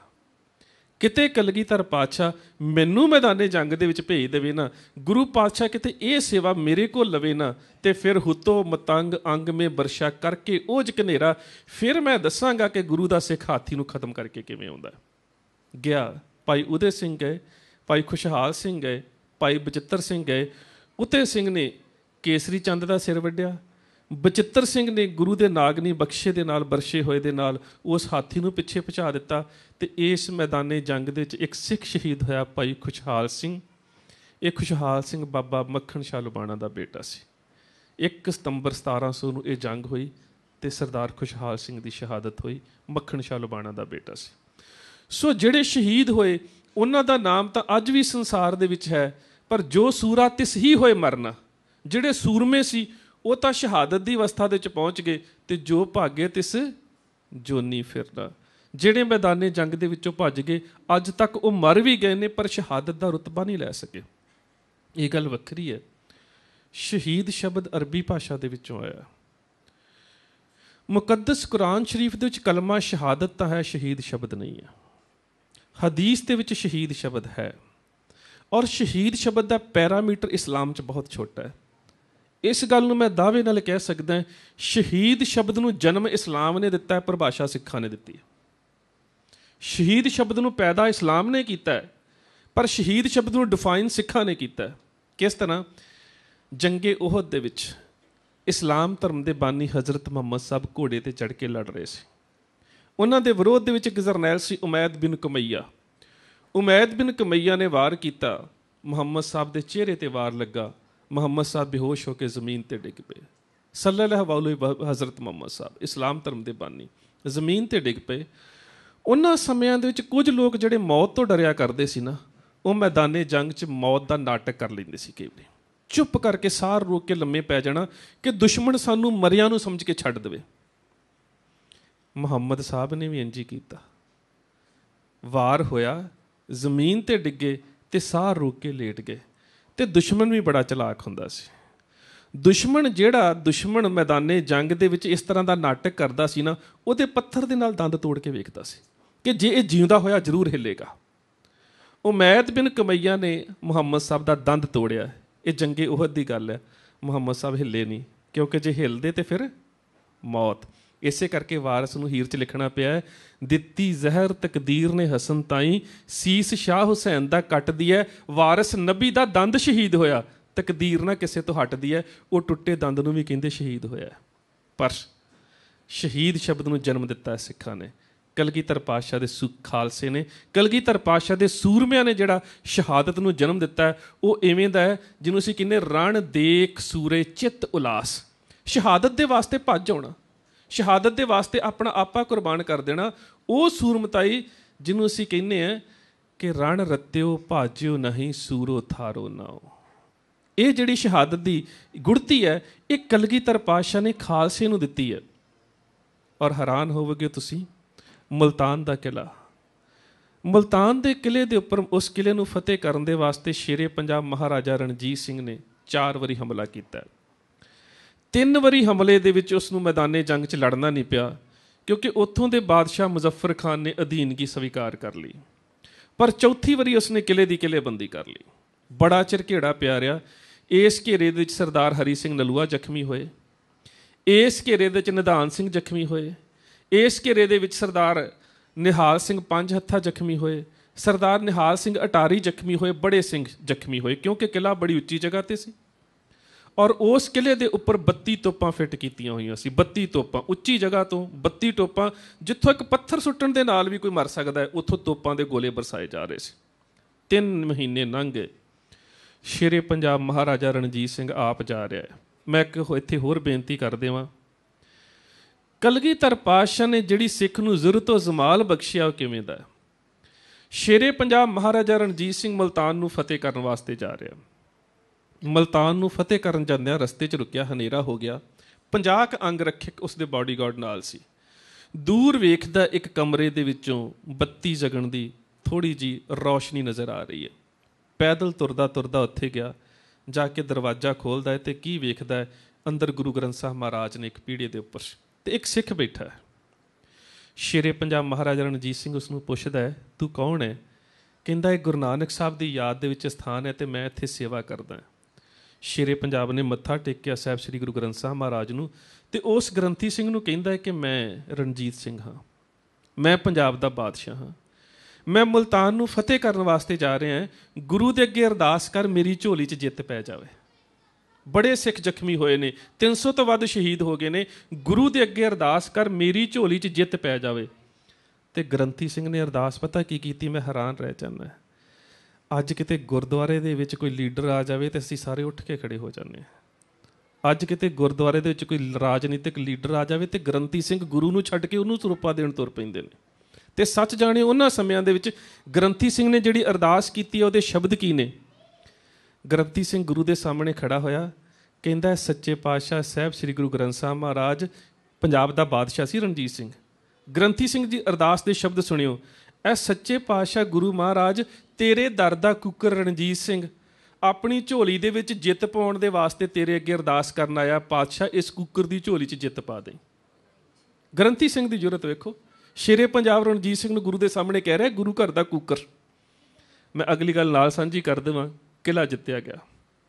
Speaker 1: ਕਿਤੇ ਕਲਗੀਧਰ ਪਾਤਸ਼ਾਹ ਮੈਨੂੰ ਮੈਦਾਨੇ ਜੰਗ ਦੇ ਵਿੱਚ ਭੇਜ ਦੇਵੇ ਨਾ ਗੁਰੂ ਪਾਤਸ਼ਾਹ ਕਿਤੇ ਇਹ ਸੇਵਾ ਮੇਰੇ ਕੋਲ ਲਵੇ ਨਾ ਤੇ ਫਿਰ ਹੁੱਤੋ ਮਤੰਗ ਅੰਗ ਮੇ ਵਰਸ਼ਾ ਕਰਕੇ ਉਹ ਜਕਨੇਰਾ ਫਿਰ ਮੈਂ ਦੱਸਾਂਗਾ ਕਿ ਗੁਰੂ ਦਾ ਸਿੱਖ ਹਾਥੀ ਨੂੰ ਖਤਮ ਕਰਕੇ ਕਿਵੇਂ ਆਉਂਦਾ ਗਿਆ ਭਾਈ ਉਦੇ ਸਿੰਘ ਗਏ ਭਾਈ ਖੁਸ਼ਹਾਲ ਸਿੰਘ ਗਏ ਭਾਈ ਬਚਿੱਤਰ ਸਿੰਘ ਗਏ ਉਤੇ ਸਿੰਘ ਨੇ ਕੇਸਰੀ ਚੰਦ ਦਾ ਸਿਰ ਵੱਢਿਆ ਬਚਿੱਤਰ ਸਿੰਘ ਨੇ ਗੁਰੂ ਦੇ ਨਾਗਨੀ ਬਖਸ਼ੇ ਦੇ ਨਾਲ ਬਰਸ਼ੇ ਹੋਏ ਦੇ ਨਾਲ ਉਸ ਹਾਥੀ ਨੂੰ ਪਿੱਛੇ ਪਹੁੰਚਾ ਦਿੱਤਾ ਤੇ ਇਸ ਮੈਦਾਨੇ ਜੰਗ ਦੇ ਵਿੱਚ ਇੱਕ ਸਿੱਖ ਸ਼ਹੀਦ ਹੋਇਆ ਭਾਈ ਖੁਸ਼ਹਾਲ ਸਿੰਘ ਇਹ ਖੁਸ਼ਹਾਲ ਸਿੰਘ ਬਾਬਾ ਮੱਖਣ ਸ਼ਾਹ ਲੁਬਾਣਾ ਦਾ ਬੇਟਾ ਸੀ 1 ਸਤੰਬਰ 1700 ਨੂੰ ਇਹ ਜੰਗ ਹੋਈ ਤੇ ਸਰਦਾਰ ਖੁਸ਼ਹਾਲ ਸਿੰਘ ਦੀ ਸ਼ਹਾਦਤ ਹੋਈ ਮੱਖਣ ਸ਼ਾਹ ਲੁਬਾਣਾ ਦਾ ਬੇਟਾ ਸੀ ਸੋ ਜਿਹੜੇ ਸ਼ਹੀਦ ਹੋਏ ਉਹਨਾਂ ਦਾ ਨਾਮ ਤਾਂ ਅੱਜ ਵੀ ਸੰਸਾਰ ਦੇ ਵਿੱਚ ਹੈ ਪਰ ਜੋ ਸੂਰਾ ਤਿਸ ਹੀ ਹੋਏ ਮਰਨਾ ਜਿਹੜੇ ਸੂਰਮੇ ਸੀ ਉਹ ਤਾਂ ਸ਼ਹਾਦਤ ਦੀ ਅਵਸਥਾ ਦੇ ਵਿੱਚ ਪਹੁੰਚ ਗਏ ਤੇ ਜੋ ਭਾਗੇ ਤਿਸ ਜੋਨੀ ਫਿਰਦਾ ਜਿਹੜੇ ਮੈਦਾਨੇ ਜੰਗ ਦੇ ਵਿੱਚੋਂ ਭੱਜ ਗਏ ਅੱਜ ਤੱਕ ਉਹ ਮਰ ਵੀ ਗਏ ਨੇ ਪਰ ਸ਼ਹਾਦਤ ਦਾ ਰਤਬਾ ਨਹੀਂ ਲੈ ਸਕੇ ਇਹ ਗੱਲ ਵੱਖਰੀ ਹੈ ਸ਼ਹੀਦ ਸ਼ਬਦ ਅਰਬੀ ਭਾਸ਼ਾ ਦੇ ਵਿੱਚੋਂ ਆਇਆ ਮੁਕੱਦਸ ਕੁਰਾਨ ਸ਼ਰੀਫ ਦੇ ਵਿੱਚ ਕਲਮਾ ਸ਼ਹਾਦਤ ਤਾਂ ਹੈ ਸ਼ਹੀਦ ਸ਼ਬਦ ਨਹੀਂ ਹੈ ਹਦੀਸ ਦੇ ਵਿੱਚ ਸ਼ਹੀਦ ਸ਼ਬਦ ਹੈ ਔਰ ਸ਼ਹੀਦ ਸ਼ਬਦ ਦਾ ਪੈਰਾਮੀਟਰ ਇਸਲਾਮ 'ਚ ਬਹੁਤ ਛੋਟਾ ਹੈ ਇਸ ਗੱਲ ਨੂੰ ਮੈਂ ਦਾਅਵੇ ਨਾਲ ਕਹਿ ਸਕਦਾ ਸ਼ਹੀਦ ਸ਼ਬਦ ਨੂੰ ਜਨਮ ਇਸਲਾਮ ਨੇ ਦਿੱਤਾ ਹੈ ਪਰਿਭਾਸ਼ਾ ਸਿੱਖਾਂ ਨੇ ਦਿੱਤੀ ਹੈ ਸ਼ਹੀਦ ਸ਼ਬਦ ਨੂੰ ਪੈਦਾ ਇਸਲਾਮ ਨੇ ਕੀਤਾ ਹੈ ਪਰ ਸ਼ਹੀਦ ਸ਼ਬਦ ਨੂੰ ਡਿਫਾਈਨ ਸਿੱਖਾਂ ਨੇ ਕੀਤਾ ਹੈ ਕਿਸ ਤਰ੍ਹਾਂ ਜੰਗੇ ਉਹਦ ਦੇ ਵਿੱਚ ਇਸਲਾਮ ਧਰਮ ਦੇ ਬਾਨੀ ਹਜ਼ਰਤ ਮੁਹੰਮਦ ਸਾਹਿਬ ਘੋੜੇ ਤੇ ਚੜ ਕੇ ਲੜ ਰਹੇ ਸੀ ਉਹਨਾਂ ਦੇ ਵਿਰੋਧ ਦੇ ਵਿੱਚ ਇੱਕ ਜਰਨੈਲ ਸੀ ਉਮੈਦ ਬਿਨ ਕਮਈਆ ਉਮੈਦ ਬਿਨ ਕਮਈਆ ਨੇ ਵਾਰ ਕੀਤਾ ਮੁਹੰਮਦ ਸਾਹਿਬ ਦੇ ਚਿਹਰੇ ਤੇ ਵਾਰ ਲੱਗਾ ਮੁਹੰਮਦ ਸਾਹਿਬ ਬੇਹੋਸ਼ ਹੋ ਕੇ ਜ਼ਮੀਨ ਤੇ ਡਿੱਗ ਪਏ ਸੱਲੱਲਾਹੁ ਅਲੈਹਿ ਹਜ਼ਰਤ ਮੁਹੰਮਦ ਸਾਹਿਬ ਇਸਲਾਮ ਧਰਮ ਦੇ ਬਾਨੀ ਜ਼ਮੀਨ ਤੇ ਡਿੱਗ ਪਏ ਉਹਨਾਂ ਸਮਿਆਂ ਦੇ ਵਿੱਚ ਕੁਝ ਲੋਕ ਜਿਹੜੇ ਮੌਤ ਤੋਂ ਡਰਿਆ ਕਰਦੇ ਸੀ ਨਾ ਉਹ ਮੈਦਾਨੇ ਜੰਗ 'ਚ ਮੌਤ ਦਾ ਨਾਟਕ ਕਰ ਲੈਂਦੇ ਸੀ ਕਈ ਵਾਰੀ ਚੁੱਪ ਕਰਕੇ ਸਾਰ ਰੋਕ ਕੇ ਲੰਮੇ ਪੈ ਜਾਣਾ ਕਿ ਦੁਸ਼ਮਣ ਸਾਨੂੰ ਮਰਿਆਂ ਨੂੰ ਸਮਝ ਕੇ ਛੱਡ ਦੇਵੇ ਮੁਹੰਮਦ ਸਾਹਿਬ ਨੇ ਵੀ ਇੰਜ ਕੀਤਾ ਵਾਰ ਹੋਇਆ ਜ਼ਮੀਨ ਤੇ ਡਿੱਗੇ ਤੇ ਸਾਹ ਰੋਕ ਕੇ ਲੇਟ ਗਏ ਤੇ ਦੁਸ਼ਮਣ ਵੀ ਬੜਾ ਚਲਾਕ ਹੁੰਦਾ ਸੀ ਦੁਸ਼ਮਣ ਜਿਹੜਾ ਦੁਸ਼ਮਣ ਮੈਦਾਨੇ ਜੰਗ ਦੇ ਵਿੱਚ ਇਸ ਤਰ੍ਹਾਂ ਦਾ ਨਾਟਕ ਕਰਦਾ ਸੀ ਨਾ ਉਹਦੇ ਪੱਥਰ ਦੇ ਨਾਲ ਦੰਦ ਤੋੜ ਕੇ ਵੇਖਦਾ ਸੀ ਕਿ ਜੇ ਇਹ ਜਿਉਂਦਾ ਹੋਇਆ ਜ਼ਰੂਰ ਹਿੱਲੇਗਾ ਉਮੈਦ ਬਿਨ ਕਮਈਆ ਨੇ ਮੁਹੰਮਦ ਸਾਹਿਬ ਦਾ ਦੰਦ ਤੋੜਿਆ ਇਹ ਜੰਗੇ ਉਹਦੀ ਦੀ ਗੱਲ ਹੈ ਮੁਹੰਮਦ ਸਾਹਿਬ ਹਿੱਲੇ ਨਹੀਂ ਕਿਉਂਕਿ ਜੇ ਹਿੱਲਦੇ ਤੇ ਫਿਰ ਮੌਤ ਇਸੇ ਕਰਕੇ ਵਾਰਿਸ ਨੂੰ ਹੀਰ 'ਚ ਲਿਖਣਾ ਪਿਆ ਦਿੱਤੀ ਜ਼ਹਿਰ ਤਕਦੀਰ ਨੇ ਹਸਨ ਤਾਈ ਸੀਸ ਸ਼ਾਹ ਹੁਸੈਨ ਦਾ ਕੱਟਦੀ ਹੈ ਵਾਰਿਸ ਨਬੀ ਦਾ ਦੰਦ ਸ਼ਹੀਦ ਹੋਇਆ ਤਕਦੀਰ ਨਾ ਕਿਸੇ ਤੋਂ ਹਟਦੀ ਹੈ ਉਹ ਟੁੱਟੇ ਦੰਦ ਨੂੰ ਵੀ ਕਹਿੰਦੇ ਸ਼ਹੀਦ ਹੋਇਆ ਪਰ ਸ਼ਹੀਦ ਸ਼ਬਦ ਨੂੰ ਜਨਮ ਦਿੱਤਾ ਸਿੱਖਾਂ ਨੇ ਕਲਗੀਧਰ ਪਾਸ਼ਾ ਦੇ ਖਾਲਸੇ ਨੇ ਕਲਗੀਧਰ ਪਾਸ਼ਾ ਦੇ ਸੂਰਮਿਆਂ ਨੇ ਜਿਹੜਾ ਸ਼ਹਾਦਤ ਨੂੰ ਜਨਮ ਦਿੱਤਾ ਉਹ ਐਵੇਂ ਦਾ ਹੈ ਜਿਹਨੂੰ ਅਸੀਂ ਕਹਿੰਦੇ ਰਣ ਦੇਖ ਸੂਰੇ ਚਿੱਤ ਉਲਾਸ ਸ਼ਹਾਦਤ ਦੇ ਵਾਸਤੇ ਭੱਜ ਆਉਣਾ ਸ਼ਹਾਦਤ ਦੇ ਵਾਸਤੇ ਆਪਣਾ ਆਪਾ ਕੁਰਬਾਨ ਕਰ ਦੇਣਾ ਉਹ ਸੂਰਮਤਾਈ ਜਿਹਨੂੰ ਅਸੀਂ ਕਹਿੰਨੇ ਆ ਕਿ ਰਣ ਰਤਿਓ ਭਾਜਿਓ ਨਹੀਂ ਸੂਰੋ ਥਾਰੋ ਨਾਓ ਇਹ ਜਿਹੜੀ ਸ਼ਹਾਦਤ ਦੀ ਗੁੜਤੀ ਹੈ ਇਹ ਕਲਗੀਧਰ ਪਾਸ਼ਾ ਨੇ ਖਾਲਸੇ ਨੂੰ ਦਿੱਤੀ ਹੈ ਔਰ ਹੈਰਾਨ ਹੋਵੋਗੇ ਤੁਸੀਂ ਮਲਤਾਨ ਦਾ ਕਿਲਾ ਮਲਤਾਨ ਦੇ ਕਿਲੇ ਦੇ ਉੱਪਰ ਉਸ ਕਿਲੇ ਨੂੰ ਫਤਿਹ ਕਰਨ ਦੇ ਵਾਸਤੇ ਸ਼ੇਰੇ ਪੰਜਾਬ ਮਹਾਰਾਜਾ ਰਣਜੀਤ ਸਿੰਘ ਨੇ ਚਾਰ ਵਾਰੀ ਹਮਲਾ ਕੀਤਾ ਤਿੰਨ ਵਾਰੀ ਹਮਲੇ ਦੇ ਵਿੱਚ ਉਸ ਨੂੰ ਮੈਦਾਨੇ ਜੰਗ 'ਚ ਲੜਨਾ ਨਹੀਂ ਪਿਆ ਕਿਉਂਕਿ ਉੱਥੋਂ ਦੇ ਬਾਦਸ਼ਾਹ ਮੁਜ਼ਫਰ ਖਾਨ ਨੇ ਅਧੀਨਗੀ ਸਵੀਕਾਰ ਕਰ ਲਈ ਪਰ ਚੌਥੀ ਵਾਰੀ ਨੇ ਕਿਲੇ ਦੀ ਕਿਲੇਬੰਦੀ ਕਰ ਲਈ ਬੜਾ ਚਿਰ ਘੇੜਾ ਪਿਆ ਰਿਹਾ ਇਸ ਘੇਰੇ ਦੇ ਵਿੱਚ ਸਰਦਾਰ ਹਰੀ ਸਿੰਘ ਨਲੂਆ ਜ਼ਖਮੀ ਹੋਏ ਇਸ ਘੇਰੇ ਦੇ ਵਿੱਚ ਨਿਧਾਨ ਸਿੰਘ ਜ਼ਖਮੀ ਹੋਏ ਇਸ ਘੇਰੇ ਦੇ ਵਿੱਚ ਸਰਦਾਰ ਨਿਹਾਲ ਸਿੰਘ ਪੰਜ ਹੱਥਾ ਜ਼ਖਮੀ ਹੋਏ ਸਰਦਾਰ ਨਿਹਾਲ ਸਿੰਘ ਅਟਾਰੀ ਜ਼ਖਮੀ ਹੋਏ ਬੜੇ ਸਿੰਘ ਜ਼ਖਮੀ ਹੋਏ ਕਿਉਂਕਿ ਕਿਲਾ ਬੜੀ ਉੱਚੀ ਜਗ੍ਹਾ ਤੇ ਸੀ ਔਰ ਉਸ ਕਿਲੇ ਦੇ ਉੱਪਰ 32 ਤੋਪਾਂ ਫਿੱਟ ਕੀਤੀਆਂ ਹੋਈਆਂ ਸੀ 32 ਤੋਪਾਂ ਉੱਚੀ ਜਗ੍ਹਾ ਤੋਂ 32 ਤੋਪਾਂ ਜਿੱਥੋਂ ਇੱਕ ਪੱਥਰ ਸੁੱਟਣ ਦੇ ਨਾਲ ਵੀ ਕੋਈ ਮਰ ਸਕਦਾ ਹੈ ਉੱਥੋਂ ਤੋਪਾਂ ਦੇ ਗੋਲੇ ਬਰਸਾਏ ਜਾ ਰਹੇ ਸੀ ਤਿੰਨ ਮਹੀਨੇ ਲੰਘ ਗਏ ਸ਼ੇਰੇ ਪੰਜਾਬ ਮਹਾਰਾਜਾ ਰਣਜੀਤ ਸਿੰਘ ਆਪ ਜਾ ਰਿਹਾ ਹੈ ਮੈਂ ਇੱਕ ਇੱਥੇ ਹੋਰ ਬੇਨਤੀ ਕਰ ਦੇਵਾਂ ਕਲਗੀਧਰ ਪਾਸ਼ਾ ਨੇ ਜਿਹੜੀ ਸਿੱਖ ਨੂੰ ਜ਼ਰੂਰਤ ਤੋਂ ਜ਼ਮਾਲ ਬਖਸ਼ਿਆ ਉਹ ਕਿਵੇਂ ਦਾ ਸ਼ੇਰੇ ਪੰਜਾਬ ਮਹਾਰਾਜਾ ਰਣਜੀਤ ਸਿੰਘ ਮਲਤਾਨ ਨੂੰ ਫਤਿਹ ਕਰਨ ਵਾਸਤੇ ਜਾ ਰਿਹਾ ਮਲਤਾਨ ਨੂੰ ਫਤਿਹ ਕਰਨ ਜਾਂਦਿਆਂ ਰਸਤੇ 'ਚ ਰੁਕਿਆ ਹਨੇਰਾ ਹੋ ਗਿਆ 50 ਕ ਅੰਗ ਰੱਖਿਕ ਉਸ ਦੇ ਬਾਡੀਗਾਰਡ ਨਾਲ ਸੀ ਦੂਰ ਵੇਖਦਾ ਇੱਕ ਕਮਰੇ ਦੇ ਵਿੱਚੋਂ ਬੱਤੀ ਜਗਣ ਦੀ ਥੋੜੀ ਜੀ ਰੌਸ਼ਨੀ ਨਜ਼ਰ ਆ ਰਹੀ ਹੈ ਪੈਦਲ ਤੁਰਦਾ ਤੁਰਦਾ ਉੱਥੇ ਗਿਆ ਜਾ ਕੇ ਦਰਵਾਜ਼ਾ ਖੋਲਦਾ ਹੈ ਤੇ ਕੀ ਵੇਖਦਾ ਹੈ ਅੰਦਰ ਗੁਰੂ ਗ੍ਰੰਥ ਸਾਹਿਬ ਮਹਾਰਾਜ ਨੇ ਇੱਕ ਪੀੜੇ ਦੇ ਉੱਪਰ ਤੇ ਇੱਕ ਸਿੱਖ ਬੈਠਾ ਹੈ ਸ਼ੇਰੇ ਪੰਜਾਬ ਮਹਾਰਾਜਾ ਰਣਜੀਤ ਸਿੰਘ ਉਸ ਨੂੰ ਪੁੱਛਦਾ ਹੈ ਤੂੰ ਕੌਣ ਹੈ ਕਹਿੰਦਾ ਇਹ ਗੁਰੂ ਨਾਨਕ ਸਾਹਿਬ ਦੀ ਯਾਦ ਦੇ ਵਿੱਚ ਸਥਾਨ ਹੈ ਤੇ ਮੈਂ ਇੱਥੇ ਸੇਵਾ ਕਰਦਾ ਹਾਂ ਸ਼ੇਰੇ ਪੰਜਾਬ ਨੇ ਮੱਥਾ ਟੇਕਿਆ ਸਾਬ ਸ੍ਰੀ ਗੁਰੂ ਗ੍ਰੰਥ ਸਾਹਿਬ ਮਹਾਰਾਜ ਨੂੰ ਤੇ ਉਸ ਗ੍ਰੰਥੀ ਸਿੰਘ ਨੂੰ ਕਹਿੰਦਾ ਹੈ ਕਿ ਮੈਂ ਰਣਜੀਤ ਸਿੰਘ ਹਾਂ ਮੈਂ ਪੰਜਾਬ ਦਾ ਬਾਦਸ਼ਾਹ ਹਾਂ ਮੈਂ ਮਲਤਾਨ ਨੂੰ ਫਤਿਹ ਕਰਨ ਵਾਸਤੇ ਜਾ ਰਿਹਾ ਹਾਂ ਗੁਰੂ ਦੇ ਅੱਗੇ ਅਰਦਾਸ ਕਰ ਮੇਰੀ ਝੋਲੀ 'ਚ ਜਿੱਤ ਪੈ ਜਾਵੇ ਬੜੇ ਸਿੱਖ ਜ਼ਖਮੀ ਹੋਏ ਨੇ 300 ਤੋਂ ਵੱਧ ਸ਼ਹੀਦ ਹੋ ਗਏ ਨੇ ਗੁਰੂ ਦੇ ਅੱਗੇ ਅਰਦਾਸ ਕਰ ਮੇਰੀ ਝੋਲੀ 'ਚ ਜਿੱਤ ਪੈ ਜਾਵੇ ਤੇ ਗ੍ਰੰਥੀ ਸਿੰਘ ਨੇ ਅਰਦਾਸ ਪਤਾ ਕੀ ਕੀਤੀ ਮੈਂ ਹੈਰਾਨ ਰਹਿ ਜਾਂਦਾ ਅੱਜ ਕਿਤੇ ਗੁਰਦੁਆਰੇ ਦੇ ਵਿੱਚ ਕੋਈ ਲੀਡਰ ਆ ਜਾਵੇ ਤੇ ਅਸੀਂ ਸਾਰੇ ਉੱਠ ਕੇ ਖੜੇ ਹੋ ਜਾਂਦੇ ਹਾਂ ਅੱਜ ਕਿਤੇ ਗੁਰਦੁਆਰੇ ਦੇ ਵਿੱਚ ਕੋਈ ਰਾਜਨੀਤਿਕ ਲੀਡਰ ਆ ਜਾਵੇ ਤੇ ਗਰੰਤੀ ਸਿੰਘ ਗੁਰੂ ਨੂੰ ਛੱਡ ਕੇ ਉਹਨੂੰ ਸਰੂਪਾ ਦੇਣ ਤੁਰ ਪੈਂਦੇ ਨੇ ਤੇ ਸੱਚ ਜਾਣੇ ਉਹਨਾਂ ਸਮਿਆਂ ਦੇ ਵਿੱਚ ਗਰੰਤੀ ਸਿੰਘ ਨੇ ਜਿਹੜੀ ਅਰਦਾਸ ਕੀਤੀ ਉਹਦੇ ਸ਼ਬਦ ਕੀ ਨੇ ਗਰੰਤੀ ਸਿੰਘ ਗੁਰੂ ਦੇ ਸਾਹਮਣੇ ਖੜਾ ਹੋਇਆ ਕਹਿੰਦਾ ਸੱਚੇ ਪਾਤਸ਼ਾਹ ਸਾਹਿਬ ਸ੍ਰੀ ਗੁਰੂ ਗ੍ਰੰਥ ਸਾਹਿਬ ਮਹਾਰਾਜ ਪੰਜਾਬ ਦਾ ਬਾਦਸ਼ਾਹ ਸੀ ਰਣਜੀਤ ਸਿੰਘ ਗਰੰਤੀ ਸਿੰਘ ਜੀ ਅਰਦਾਸ ਦੇ ਸ਼ਬਦ ਸੁਣਿਓ ਐ ਸੱਚੇ ਪਾਤਸ਼ਾਹ ਗੁਰੂ ਮਹਾਰਾਜ ਤੇਰੇ ਦਰ ਦਾ ਕੁੱਕਰ ਰਣਜੀਤ ਸਿੰਘ ਆਪਣੀ ਝੋਲੀ ਦੇ ਵਿੱਚ ਜਿੱਤ ਪਾਉਣ ਦੇ ਵਾਸਤੇ ਤੇਰੇ ਅੱਗੇ ਅਰਦਾਸ ਕਰਨ ਆਇਆ ਪਾਤਸ਼ਾਹ ਇਸ ਕੁੱਕਰ ਦੀ ਝੋਲੀ 'ਚ ਜਿੱਤ ਪਾ ਦੇ ਗਰੰਤੀ ਸਿੰਘ ਦੀ ਜੁਰਤ ਵੇਖੋ ਸ਼ੇਰੇ ਪੰਜਾਬ ਰਣਜੀਤ ਸਿੰਘ ਨੂੰ ਗੁਰੂ ਦੇ ਸਾਹਮਣੇ ਕਹਿ ਰਿਹਾ ਗੁਰੂ ਘਰ ਦਾ ਕੁੱਕਰ ਮੈਂ ਅਗਲੀ ਗੱਲ ਨਾਲ ਸਾਂਝੀ ਕਰ ਦੇਵਾਂ ਕਿਲਾ ਜਿੱਤਿਆ ਗਿਆ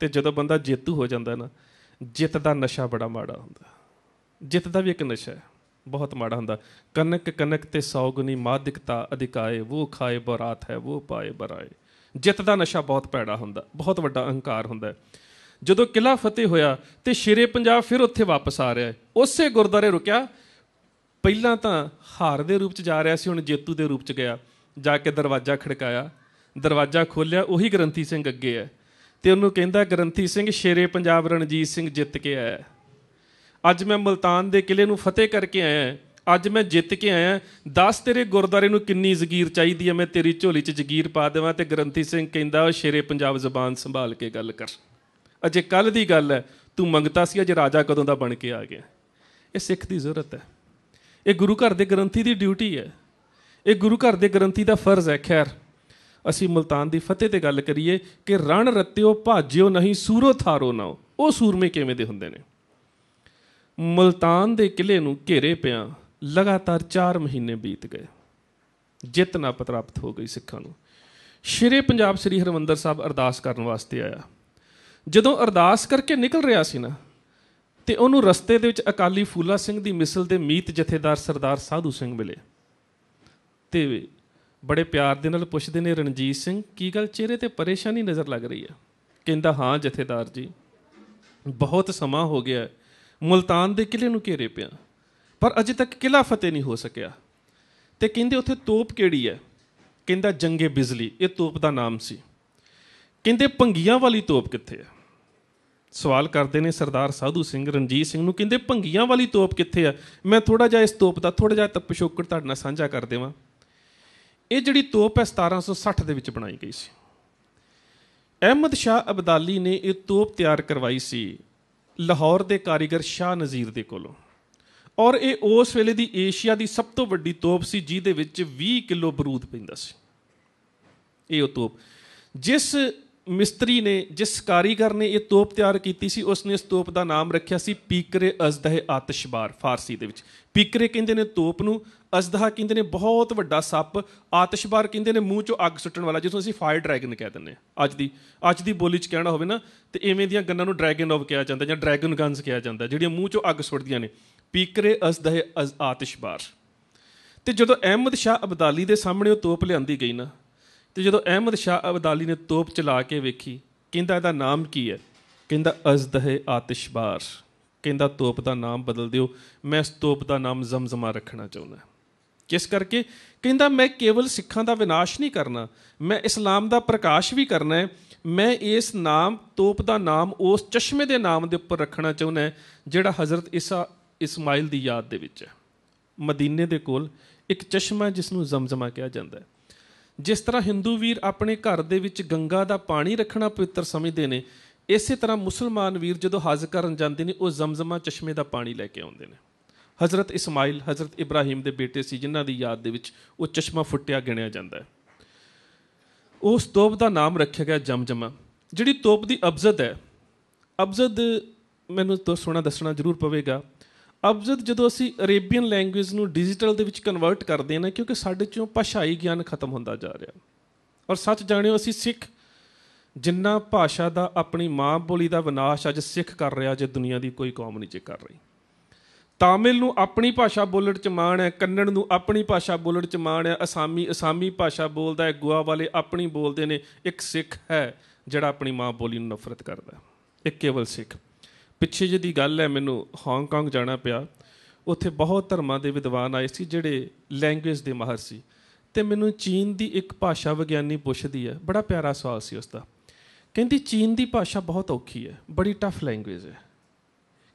Speaker 1: ਤੇ ਜਦੋਂ ਬੰਦਾ ਜੇਤੂ ਹੋ ਜਾਂਦਾ ਨਾ ਜਿੱਤ ਦਾ ਨਸ਼ਾ ਬੜਾ ਮਾੜਾ ਹੁੰਦਾ ਜਿੱਤ ਦਾ ਵੀ ਇੱਕ ਨਸ਼ਾ ਹੈ ਬਹੁਤ ਮਾੜਾ ਹੁੰਦਾ ਕਨਕ ਕਨਕ ਤੇ ਗੁਣੀ ਮਾਦਿਕਤਾ ਅਧਿਕਾਏ ਉਹ ਖਾਏ ਬਰਾਤ ਹੈ ਉਹ ਪਾਏ ਬਰਾਏ ਜਿੱਤ ਦਾ ਨਸ਼ਾ ਬਹੁਤ ਪੈੜਾ ਹੁੰਦਾ ਬਹੁਤ ਵੱਡਾ ਅਹੰਕਾਰ ਹੁੰਦਾ ਜਦੋਂ ਕਿਲਾ ਫਤਿਹ ਹੋਇਆ ਤੇ ਸ਼ੇਰੇ ਪੰਜਾਬ ਫਿਰ ਉੱਥੇ ਵਾਪਸ ਆ ਰਿਹਾ ਹੈ ਉਸੇ ਗੁਰਦਾਰੇ ਰੁਕਿਆ ਪਹਿਲਾਂ ਤਾਂ ਹਾਰ ਦੇ ਰੂਪ ਚ ਜਾ ਰਿਹਾ ਸੀ ਹੁਣ ਜੇਤੂ ਦੇ ਰੂਪ ਚ ਗਿਆ ਜਾ ਕੇ ਦਰਵਾਜ਼ਾ ਖੜਕਾਇਆ ਦਰਵਾਜ਼ਾ ਖੋਲਿਆ ਉਹੀ ਗਰੰਤੀ ਸਿੰਘ ਅੱਗੇ ਹੈ ਤੇ ਉਹਨੂੰ ਕਹਿੰਦਾ ਗਰੰਤੀ ਸਿੰਘ ਸ਼ੇਰੇ ਪੰਜਾਬ ਰਣਜੀਤ ਸਿੰਘ ਜਿੱਤ ਕੇ ਆਇਆ ਅੱਜ ਮੈਂ ਮਲਤਾਨ ਦੇ ਕਿਲੇ ਨੂੰ ਫਤਿਹ ਕਰਕੇ ਆਇਆ ਅੱਜ ਮੈਂ ਜਿੱਤ ਕੇ ਆਇਆ ਦੱਸ ਤੇਰੇ ਗੁਰਦਾਰੇ ਨੂੰ ਕਿੰਨੀ ਜ਼ਗੀਰ ਚਾਹੀਦੀ ਹੈ ਮੈਂ ਤੇਰੀ ਝੋਲੀ 'ਚ ਜ਼ਗੀਰ ਪਾ ਦੇਵਾਂ ਤੇ ਗਰੰਤੀ ਸਿੰਘ ਕਹਿੰਦਾ ਸ਼ੇਰੇ ਪੰਜਾਬ ਜ਼ਬਾਨ ਸੰਭਾਲ ਕੇ ਗੱਲ ਕਰ ਅਜੇ ਕੱਲ ਦੀ ਗੱਲ ਹੈ ਤੂੰ ਮੰਗਤਾ ਸੀ ਅੱਜ ਰਾਜਾ ਕਦੋਂ ਦਾ ਬਣ ਕੇ ਆ ਗਿਆ ਇਹ ਸਿੱਖ ਦੀ ਜ਼ਰੂਰਤ ਹੈ ਇਹ ਗੁਰੂ ਘਰ ਦੇ ਗ੍ਰੰਥੀ ਦੀ ਡਿਊਟੀ ਹੈ ਇਹ ਗੁਰੂ ਘਰ ਦੇ ਗ੍ਰੰਥੀ ਦਾ ਫਰਜ਼ ਹੈ ਖੈਰ ਅਸੀਂ ਮਲਤਾਨ ਦੀ ਫਤਿਹ ਤੇ ਗੱਲ ਕਰੀਏ ਕਿ ਰਣ ਰਤਿਓ ਭਾਜਿਓ ਨਹੀਂ ਸੂਰੋ ਥਾਰੋ ਨਾ ਉਹ ਸੂਰਮੇ ਕਿਵੇਂ ਦੇ ਹੁੰਦੇ ਨੇ ਮਲਤਾਨ ਦੇ ਕਿਲੇ ਨੂੰ ਘੇਰੇ ਪਿਆ ਲਗਾਤਾਰ 4 ਮਹੀਨੇ ਬੀਤ ਗਏ ਜਿੱਤ ਨਾ ਪ੍ਰਾਪਤ ਹੋ ਗਈ ਸਿੱਖਾਂ ਨੂੰ ਸ਼ੇਰੇ ਪੰਜਾਬ ਸ੍ਰੀ ਹਰਮੰਦਰ ਸਾਹਿਬ ਅਰਦਾਸ ਕਰਨ ਵਾਸਤੇ ਆਇਆ ਜਦੋਂ ਅਰਦਾਸ ਕਰਕੇ ਨਿਕਲ ਰਿਹਾ ਸੀ ਨਾ ਤੇ ਉਹਨੂੰ ਰਸਤੇ ਦੇ ਵਿੱਚ ਅਕਾਲੀ ਫੂਲਾ ਸਿੰਘ ਦੀ ਮਿਸਲ ਦੇ ਮੀਤ ਜਥੇਦਾਰ ਸਰਦਾਰ ਸਾਧੂ ਸਿੰਘ ਮਿਲੇ ਤੇ ਬੜੇ ਪਿਆਰ ਦੇ ਨਾਲ ਪੁੱਛਦੇ ਨੇ ਰਣਜੀਤ ਸਿੰਘ ਕੀ ਗੱਲ ਚਿਹਰੇ ਤੇ ਪਰੇਸ਼ਾਨੀ ਨਜ਼ਰ ਲੱਗ ਰਹੀ ਹੈ ਕਹਿੰਦਾ ਹਾਂ ਜਥੇਦਾਰ ਜੀ ਬਹੁਤ ਸਮਾਂ ਹੋ ਗਿਆ ਮਲਤਾਨ ਦੇ ਕਿਲੇ ਨੂੰ ਘੇਰੇ ਪਿਆ ਪਰ ਅਜੇ ਤੱਕ ਕਿਲਾ ਫਤਿਹ ਨਹੀਂ ਹੋ ਸਕਿਆ ਤੇ ਕਹਿੰਦੇ ਉੱਥੇ ਤੋਪ ਕਿਹੜੀ ਹੈ ਕਹਿੰਦਾ ਜੰਗੇ ਬਿਜਲੀ ਇਹ ਤੋਪ ਦਾ ਨਾਮ ਸੀ ਕਹਿੰਦੇ ਭੰਗੀਆਂ ਵਾਲੀ ਤੋਪ ਕਿੱਥੇ ਹੈ ਸਵਾਲ ਕਰਦੇ ਨੇ ਸਰਦਾਰ ਸਾਧੂ ਸਿੰਘ ਰਣਜੀਤ ਸਿੰਘ ਨੂੰ ਕਹਿੰਦੇ ਭੰਗੀਆਂ ਵਾਲੀ ਤੋਪ ਕਿੱਥੇ ਆ ਮੈਂ ਥੋੜਾ ਜਿਹਾ ਇਸ ਤੋਪ ਦਾ ਥੋੜਾ ਜਿਹਾ ਤਪਸ਼ੋਕਰ ਤੁਹਾਡੇ ਨਾਲ ਸਾਂਝਾ ਕਰ ਦੇਵਾਂ ਇਹ ਜਿਹੜੀ ਤੋਪ ਹੈ 1760 ਦੇ ਵਿੱਚ ਬਣਾਈ ਗਈ ਸੀ ਅਹਿਮਦ ਸ਼ਾਹ ਅਬਦਾਲੀ ਨੇ ਇਹ ਤੋਪ ਤਿਆਰ ਕਰਵਾਈ ਸੀ ਲਾਹੌਰ ਦੇ ਕਾਰੀਗਰ ਸ਼ਾਹ ਨਜ਼ੀਰ ਦੇ ਕੋਲੋਂ ਔਰ ਇਹ ਉਸ ਵੇਲੇ ਦੀ ਏਸ਼ੀਆ ਦੀ ਸਭ ਤੋਂ ਵੱਡੀ ਤੋਪ ਸੀ ਜਿਹਦੇ ਵਿੱਚ 20 ਕਿਲੋ ਬਰੂਦ ਪੈਂਦਾ ਸੀ ਇਹ ਉਹ ਤੋਪ ਜਿਸ ਮਿਸਤਰੀ ਨੇ ਜਿਸ ਕਾਰੀਗਰ ਨੇ ਇਹ ਤੋਪ ਤਿਆਰ ਕੀਤੀ ਸੀ ਉਸ ਨੇ ਇਸ ਤੋਪ ਦਾ ਨਾਮ ਰੱਖਿਆ ਸੀ ਪੀਕਰੇ ਅਜ਼ਦਹ ਆਤਸ਼ਬਾਰ ਫਾਰਸੀ ਦੇ ਵਿੱਚ ਪੀਕਰੇ ਕਹਿੰਦੇ ਨੇ ਤੋਪ ਨੂੰ ਅਸਧਾ ਕਹਿੰਦੇ ਨੇ ਬਹੁਤ ਵੱਡਾ ਸੱਪ ਆਤਿਸ਼ਬਾਰ ਕਹਿੰਦੇ ਨੇ ਮੂੰਹ ਚੋਂ ਅੱਗ ਸੁੱਟਣ ਵਾਲਾ ਜਿਸ ਨੂੰ ਅਸੀਂ ਫਾਇਰ ਡਰੈਗਨ ਕਹਿ ਦਿੰਦੇ ਆ ਅੱਜ ਦੀ ਅੱਜ ਦੀ ਬੋਲੀ 'ਚ ਕਹਿਣਾ ਹੋਵੇ ਨਾ ਤੇ ਐਵੇਂ ਦੀਆਂ ਗੰਨਾਂ ਨੂੰ ਡਰੈਗਨ ਆਫ ਕਿਹਾ ਜਾਂਦਾ ਜਾਂ ਡਰੈਗਨ ਗਨਸ ਕਿਹਾ ਜਾਂਦਾ ਜਿਹੜੀਆਂ ਮੂੰਹ ਚੋਂ ਅੱਗ ਸੁੱਟਦੀਆਂ ਨੇ ਪੀਕਰੇ ਅਸਧਾ ਆਤਿਸ਼ਬਾਰ ਤੇ ਜਦੋਂ ਅਹਿਮਦ ਸ਼ਾਹ ਅਬਦਾਲੀ ਦੇ ਸਾਹਮਣੇ ਉਹ ਤੋਪ ਲਿਆਂਦੀ ਗਈ ਨਾ ਤੇ ਜਦੋਂ ਅਹਿਮਦ ਸ਼ਾਹ ਅਬਦਾਲੀ ਨੇ ਤੋਪ ਚਲਾ ਕੇ ਵੇਖੀ ਕਹਿੰਦਾ ਇਹਦਾ ਨਾਮ ਕੀ ਹੈ ਕਹਿੰਦਾ ਅਜ਼ਦਹ ਆਤਿਸ਼ਬਾਰ ਕਹਿੰਦਾ ਤੋਪ ਦਾ ਨਾਮ ਬਦਲ ਦਿਓ ਮੈਂ ਇਸ ਤੋਪ ਦਾ ਨਾਮ ਜ਼ਮਜ਼ਮਾ ਰੱਖਣਾ ਚਾਹੁੰਦਾ ਕਿਸ ਕਰਕੇ ਕਹਿੰਦਾ ਮੈਂ ਕੇਵਲ ਸਿੱਖਾਂ ਦਾ ਵਿਨਾਸ਼ ਨਹੀਂ ਕਰਨਾ ਮੈਂ ਇਸਲਾਮ ਦਾ ਪ੍ਰਕਾਸ਼ ਵੀ ਕਰਨਾ ਹੈ ਮੈਂ ਇਸ ਨਾਮ ਤੋਪ ਦਾ ਨਾਮ ਉਸ ਚਸ਼ਮੇ ਦੇ ਨਾਮ ਦੇ ਉੱਪਰ ਰੱਖਣਾ ਚਾਹੁੰਦਾ ਜਿਹੜਾ ਹਜ਼ਰਤ ਇਸਾ ਇਸਮਾਇਲ ਦੀ ਯਾਦ ਦੇ ਵਿੱਚ ਹੈ ਮਦੀਨੇ ਦੇ ਕੋਲ ਇੱਕ ਚਸ਼ਮਾ ਜਿਸ ਨੂੰ ਜ਼ਮਜ਼ਮਾ ਕਿਹਾ ਜਾਂਦਾ ਹੈ ਜਿਸ ਤਰ੍ਹਾਂ ਹਿੰਦੂ ਵੀਰ ਆਪਣੇ ਘਰ ਦੇ ਵਿੱਚ ਗੰਗਾ ਦਾ ਪਾਣੀ ਰੱਖਣਾ ਪਵਿੱਤਰ ਸਮਝਦੇ ਨੇ ਇਸੇ ਤਰ੍ਹਾਂ ਮੁਸਲਮਾਨ ਵੀਰ ਜਦੋਂ ਹਜ ਕਰਨ ਜਾਂਦੇ ਨੇ ਉਹ ਜ਼ਮਜ਼ਮਾ ਚਸ਼ਮੇ ਦਾ ਪਾਣੀ ਲੈ ਕੇ ਆਉਂਦੇ ਨੇ ਹਜ਼ਰਤ ਇਸਮਾਈਲ ਹਜ਼ਰਤ ਇਬਰਾਹੀਮ ਦੇ ਬੇਟੇ ਸੀ ਜਿਨ੍ਹਾਂ ਦੀ ਯਾਦ ਦੇ ਵਿੱਚ ਉਹ ਚਸ਼ਮਾ ਫੁੱਟਿਆ ਗਿਣਿਆ ਜਾਂਦਾ ਹੈ ਉਸ ਤੋਪ ਦਾ ਨਾਮ ਰੱਖਿਆ ਗਿਆ ਜਮਜਮਾ ਜਿਹੜੀ ਤੋਪ ਦੀ ਅਬਜ਼ਦ ਹੈ ਅਬਜ਼ਦ ਮੈਨੂੰ ਤੋਂ ਸੋਣਾ ਦੱਸਣਾ ਜ਼ਰੂਰ ਪਵੇਗਾ ਅਬਜ਼ਦ ਜਦੋਂ ਅਸੀਂ ਅਰੇਬੀਅਨ ਲੈਂਗੁਏਜ ਨੂੰ ਡਿਜੀਟਲ ਦੇ ਵਿੱਚ ਕਨਵਰਟ ਕਰਦੇ ਹਾਂ ਕਿਉਂਕਿ ਸਾਡੇ ਚੋਂ ਭਾਸ਼ਾਈ ਗਿਆਨ ਖਤਮ ਹੁੰਦਾ ਜਾ ਰਿਹਾ ਔਰ ਸੱਚ ਜਾਣਿਓ ਅਸੀਂ ਸਿੱਖ ਜਿੰਨਾ ਭਾਸ਼ਾ ਦਾ ਆਪਣੀ ਮਾਂ ਬੋਲੀ ਦਾ ਵਿਨਾਸ਼ ਅੱਜ ਸਿੱਖ ਕਰ ਰਿਹਾ ਜੇ ਦੁਨੀਆ ਦੀ ਕੋਈ ਕੌਮ ਨਹੀਂ ਜੇ ਕਰ ਰਹੀ ਤਾਮਿਲ ਨੂੰ ਆਪਣੀ ਭਾਸ਼ਾ ਬੋਲਣ ਚ ਮਾਣ ਹੈ ਕੰਨੜ ਨੂੰ ਆਪਣੀ ਭਾਸ਼ਾ ਬੋਲਣ ਚ ਮਾਣ ਹੈ ਅਸਾਮੀ ਅਸਾਮੀ ਭਾਸ਼ਾ ਬੋਲਦਾ ਹੈ ਗੁਆ ਵਾਲੇ ਆਪਣੀ ਬੋਲਦੇ ਨੇ ਇੱਕ ਸਿੱਖ ਹੈ ਜਿਹੜਾ ਆਪਣੀ ਮਾਂ ਬੋਲੀ ਨੂੰ ਨਫ਼ਰਤ ਕਰਦਾ ਹੈ ਇੱਕ ਕੇਵਲ ਸਿੱਖ ਪਿੱਛੇ ਜੇ ਦੀ ਗੱਲ ਹੈ ਮੈਨੂੰ ਹਾਂਗਕਾਂਗ ਜਾਣਾ ਪਿਆ ਉੱਥੇ ਬਹੁਤ ਧਰਮਾਂ ਦੇ ਵਿਦਵਾਨ ਆਏ ਸੀ ਜਿਹੜੇ ਲੈਂਗੁਏਜ ਦੇ ਮਾਹਰ ਸੀ ਤੇ ਮੈਨੂੰ ਚੀਨ ਦੀ ਇੱਕ ਭਾਸ਼ਾ ਵਿਗਿਆਨੀ ਪੁੱਛਦੀ ਹੈ ਬੜਾ ਪਿਆਰਾ ਸਵਾਲ ਸੀ ਉਸ ਦਾ ਕਹਿੰਦੀ ਚੀਨ ਦੀ ਭਾਸ਼ਾ ਬਹੁਤ ਔਖੀ ਹੈ ਬੜੀ ਟਫ ਲੈਂਗੁਏਜ ਹੈ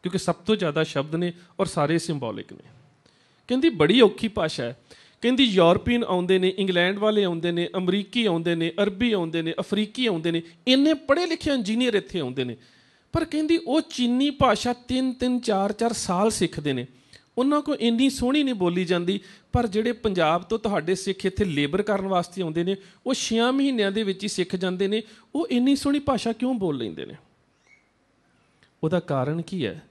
Speaker 1: ਕਿਉਂਕਿ ਸਭ ਤੋਂ ਜ਼ਿਆਦਾ ਸ਼ਬਦ ਨੇ ਔਰ ਸਾਰੇ ਸਿੰਬੋਲਿਕ ਨੇ ਕਹਿੰਦੀ ਬੜੀ ਔਖੀ ਭਾਸ਼ਾ ਹੈ ਕਹਿੰਦੀ ਯੂਰੋਪੀਅਨ ਆਉਂਦੇ ਨੇ ਇੰਗਲੈਂਡ ਵਾਲੇ ਆਉਂਦੇ ਨੇ ਅਮਰੀਕੀ ਆਉਂਦੇ ਨੇ ਅਰਬੀ ਆਉਂਦੇ ਨੇ ਅਫਰੀਕੀ ਆਉਂਦੇ ਨੇ ਇੰਨੇ ਪੜ੍ਹੇ ਲਿਖੇ ਇੰਜੀਨੀਅਰ ਇੱਥੇ ਆਉਂਦੇ ਨੇ ਪਰ ਕਹਿੰਦੀ ਉਹ ਚੀਨੀ ਭਾਸ਼ਾ 3 3 4 4 ਸਾਲ ਸਿੱਖਦੇ ਨੇ ਉਹਨਾਂ ਕੋ ਇੰਨੀ ਸੋਹਣੀ ਨਹੀਂ ਬੋਲੀ ਜਾਂਦੀ ਪਰ ਜਿਹੜੇ ਪੰਜਾਬ ਤੋਂ ਤੁਹਾਡੇ ਸਿੱਖ ਇੱਥੇ ਲੇਬਰ ਕਰਨ ਵਾਸਤੇ ਆਉਂਦੇ ਨੇ ਉਹ 6 ਮਹੀਨਿਆਂ ਦੇ ਵਿੱਚ ਹੀ ਸਿੱਖ ਜਾਂਦੇ ਨੇ ਉਹ ਇੰਨੀ ਸੋਹਣੀ ਭਾਸ਼ਾ ਕਿਉਂ ਬੋਲ ਲੈਂਦੇ ਨੇ ਉਹਦਾ ਕਾਰਨ ਕੀ ਹੈ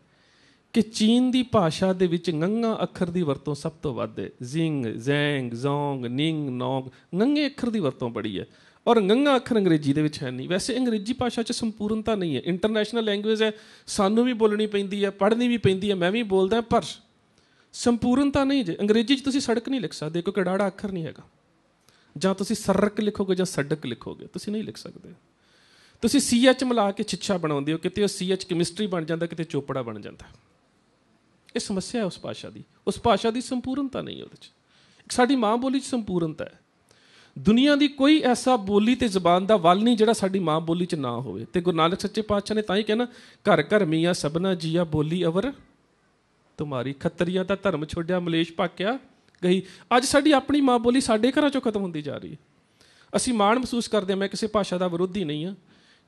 Speaker 1: ਕਿ ਚੀਨ ਦੀ ਭਾਸ਼ਾ ਦੇ ਵਿੱਚ ਨੰਗਾ ਅੱਖਰ ਦੀ ਵਰਤੋਂ ਸਭ ਤੋਂ ਵੱਧ ਹੈ ਜ਼ਿੰਗ ਜ਼ੈਂਗ ਜ਼ੋਂਗ ਨਿੰਗ ਨੋਂਗ ਨੰਗੇ ਅੱਖਰ ਦੀ ਵਰਤੋਂ ਬੜੀ ਹੈ ਔਰ ਨੰਗਾ ਅੱਖਰ ਅੰਗਰੇਜ਼ੀ ਦੇ ਵਿੱਚ ਹੈ ਨਹੀਂ ਵੈਸੇ ਅੰਗਰੇਜ਼ੀ ਭਾਸ਼ਾ 'ਚ ਸੰਪੂਰਨਤਾ ਨਹੀਂ ਹੈ ਇੰਟਰਨੈਸ਼ਨਲ ਲੈਂਗੁਏਜ ਹੈ ਸਾਨੂੰ ਵੀ ਬੋਲਣੀ ਪੈਂਦੀ ਹੈ ਪੜ੍ਹਨੀ ਵੀ ਪੈਂਦੀ ਹੈ ਮੈਂ ਵੀ ਬੋਲਦਾ ਪਰ ਸੰਪੂਰਨਤਾ ਨਹੀਂ ਜੇ ਅੰਗਰੇਜ਼ੀ 'ਚ ਤੁਸੀਂ ਸੜਕ ਨਹੀਂ ਲਿਖ ਸਕਦੇ ਕਿਉਂਕਿ ਡਾੜਾ ਅੱਖਰ ਨਹੀਂ ਹੈਗਾ ਜਾਂ ਤੁਸੀਂ ਸਰਕ ਲਿਖੋਗੇ ਜਾਂ ਸੜਕ ਲਿਖੋਗੇ ਤੁਸੀਂ ਨਹੀਂ ਲਿਖ ਸਕਦੇ ਤੁਸੀਂ ਸੀਐਚ ਮਿਲਾ ਕੇ ਛਿੱਛਾ ਬਣਾਉਂਦੇ ਹੋ ਕਿਤੇ ਉਹ ਸੀਐਚ ਕੈਮਿਸਟਰੀ ਬਣ ਜਾਂਦਾ ਕਿਤੇ ਚੋਪੜਾ ਬਣ ਜਾਂਦਾ ਇਹ ਸਮੱਸਿਆ ਹੈ ਉਸ ਭਾਸ਼ਾ ਦੀ ਉਸ ਭਾਸ਼ਾ ਦੀ ਸੰਪੂਰਨਤਾ ਨਹੀਂ ਉਹਦੇ 'ਚ ਸਾਡੀ ਮਾਂ ਬੋਲੀ 'ਚ ਸੰਪੂਰਨਤਾ ਹੈ ਦੁਨੀਆ ਦੀ ਕੋਈ ਐਸਾ ਬੋਲੀ ਤੇ ਜ਼ਬਾਨ ਦਾ ਵੱਲ ਨਹੀਂ ਜਿਹੜਾ ਸਾਡੀ ਮਾਂ ਬੋਲੀ 'ਚ ਨਾ ਹੋਵੇ ਤੇ ਗੁਰੂ ਨਾਨਕ ਸੱਚੇ ਪਾਤਸ਼ਾਹ ਨੇ ਤਾਂ ਹੀ ਕਹਿਣਾ ਘਰ ਘਰ ਮੀਆਂ ਸਭਨਾ ਜੀਆ ਬੋਲੀ ਅਵਰ ਤੁਮਾਰੀ ਖੱਤਰੀਆਂ ਦਾ ਧਰਮ ਛੋੜਿਆ ਮਲੇਸ਼ ਪਾਕਿਆ ਗਈ ਅੱਜ ਸਾਡੀ ਆਪਣੀ ਮਾਂ ਬੋਲੀ ਸਾਡੇ ਘਰਾਂ 'ਚੋਂ ਖਤਮ ਹੁੰਦੀ ਜਾ ਰਹੀ ਹੈ ਅਸੀਂ ਮਾਣ ਮਹਿਸੂਸ ਕਰਦੇ ਹਾਂ ਮੈਂ ਕਿਸੇ ਭਾਸ਼ਾ ਦਾ ਵਿਰੋਧੀ ਨਹੀਂ ਹਾਂ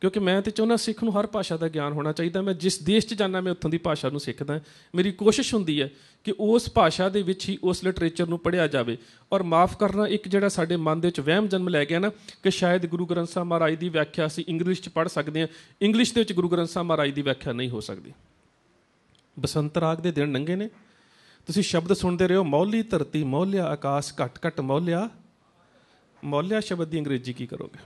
Speaker 1: ਕਿਉਂਕਿ ਮੈਂ ਤੇ ਚਾਹੁੰਦਾ ਸਿੱਖ ਨੂੰ ਹਰ ਭਾਸ਼ਾ ਦਾ ਗਿਆਨ ਹੋਣਾ ਚਾਹੀਦਾ ਮੈਂ ਜਿਸ ਦੇਸ਼ 'ਚ ਜਾਣਾ ਮੈਂ ਉੱਥੋਂ ਦੀ ਭਾਸ਼ਾ ਨੂੰ ਸਿੱਖਦਾ ਮੇਰੀ ਕੋਸ਼ਿਸ਼ ਹੁੰਦੀ ਹੈ ਕਿ ਉਸ ਭਾਸ਼ਾ ਦੇ ਵਿੱਚ ਹੀ ਉਸ ਲਿਟਰੇਚਰ ਨੂੰ ਪੜਿਆ ਜਾਵੇ ਔਰ ਮਾਫ ਕਰਨਾ ਇੱਕ ਜਿਹੜਾ ਸਾਡੇ ਮਨ ਦੇ ਵਿੱਚ ਵਹਿਮ ਜਨਮ ਲੈ ਗਿਆ ਨਾ ਕਿ ਸ਼ਾਇਦ ਗੁਰੂ ਗ੍ਰੰਥ ਸਾਹਿਬ ਮਹਾਰਾਜ ਦੀ ਵਿਆਖਿਆ ਅਸੀਂ ਇੰਗਲਿਸ਼ 'ਚ ਪੜ ਸਕਦੇ ਹਾਂ ਇੰਗਲਿਸ਼ ਦੇ ਵਿੱਚ ਗੁਰੂ ਗ੍ਰੰਥ ਸਾਹਿਬ ਮਹਾਰਾਜ ਦੀ ਵਿਆਖਿਆ ਨਹੀਂ ਹੋ ਸਕਦੀ ਬਸੰਤ ਰਾਗ ਦੇ ਦਿਨ ਲੰਘੇ ਨੇ ਤੁਸੀਂ ਸ਼ਬਦ ਸੁਣਦੇ ਰਹੋ ਮੌਲੀ ਧਰਤੀ ਮੌਲਿਆ ਆਕਾਸ਼ ਘਟ ਘਟ ਮੌਲਿਆ ਮੌਲਿਆ ਸ਼ਬਦ ਦੀ ਅੰਗਰੇਜ਼ੀ ਕੀ ਕਰੋਗੇ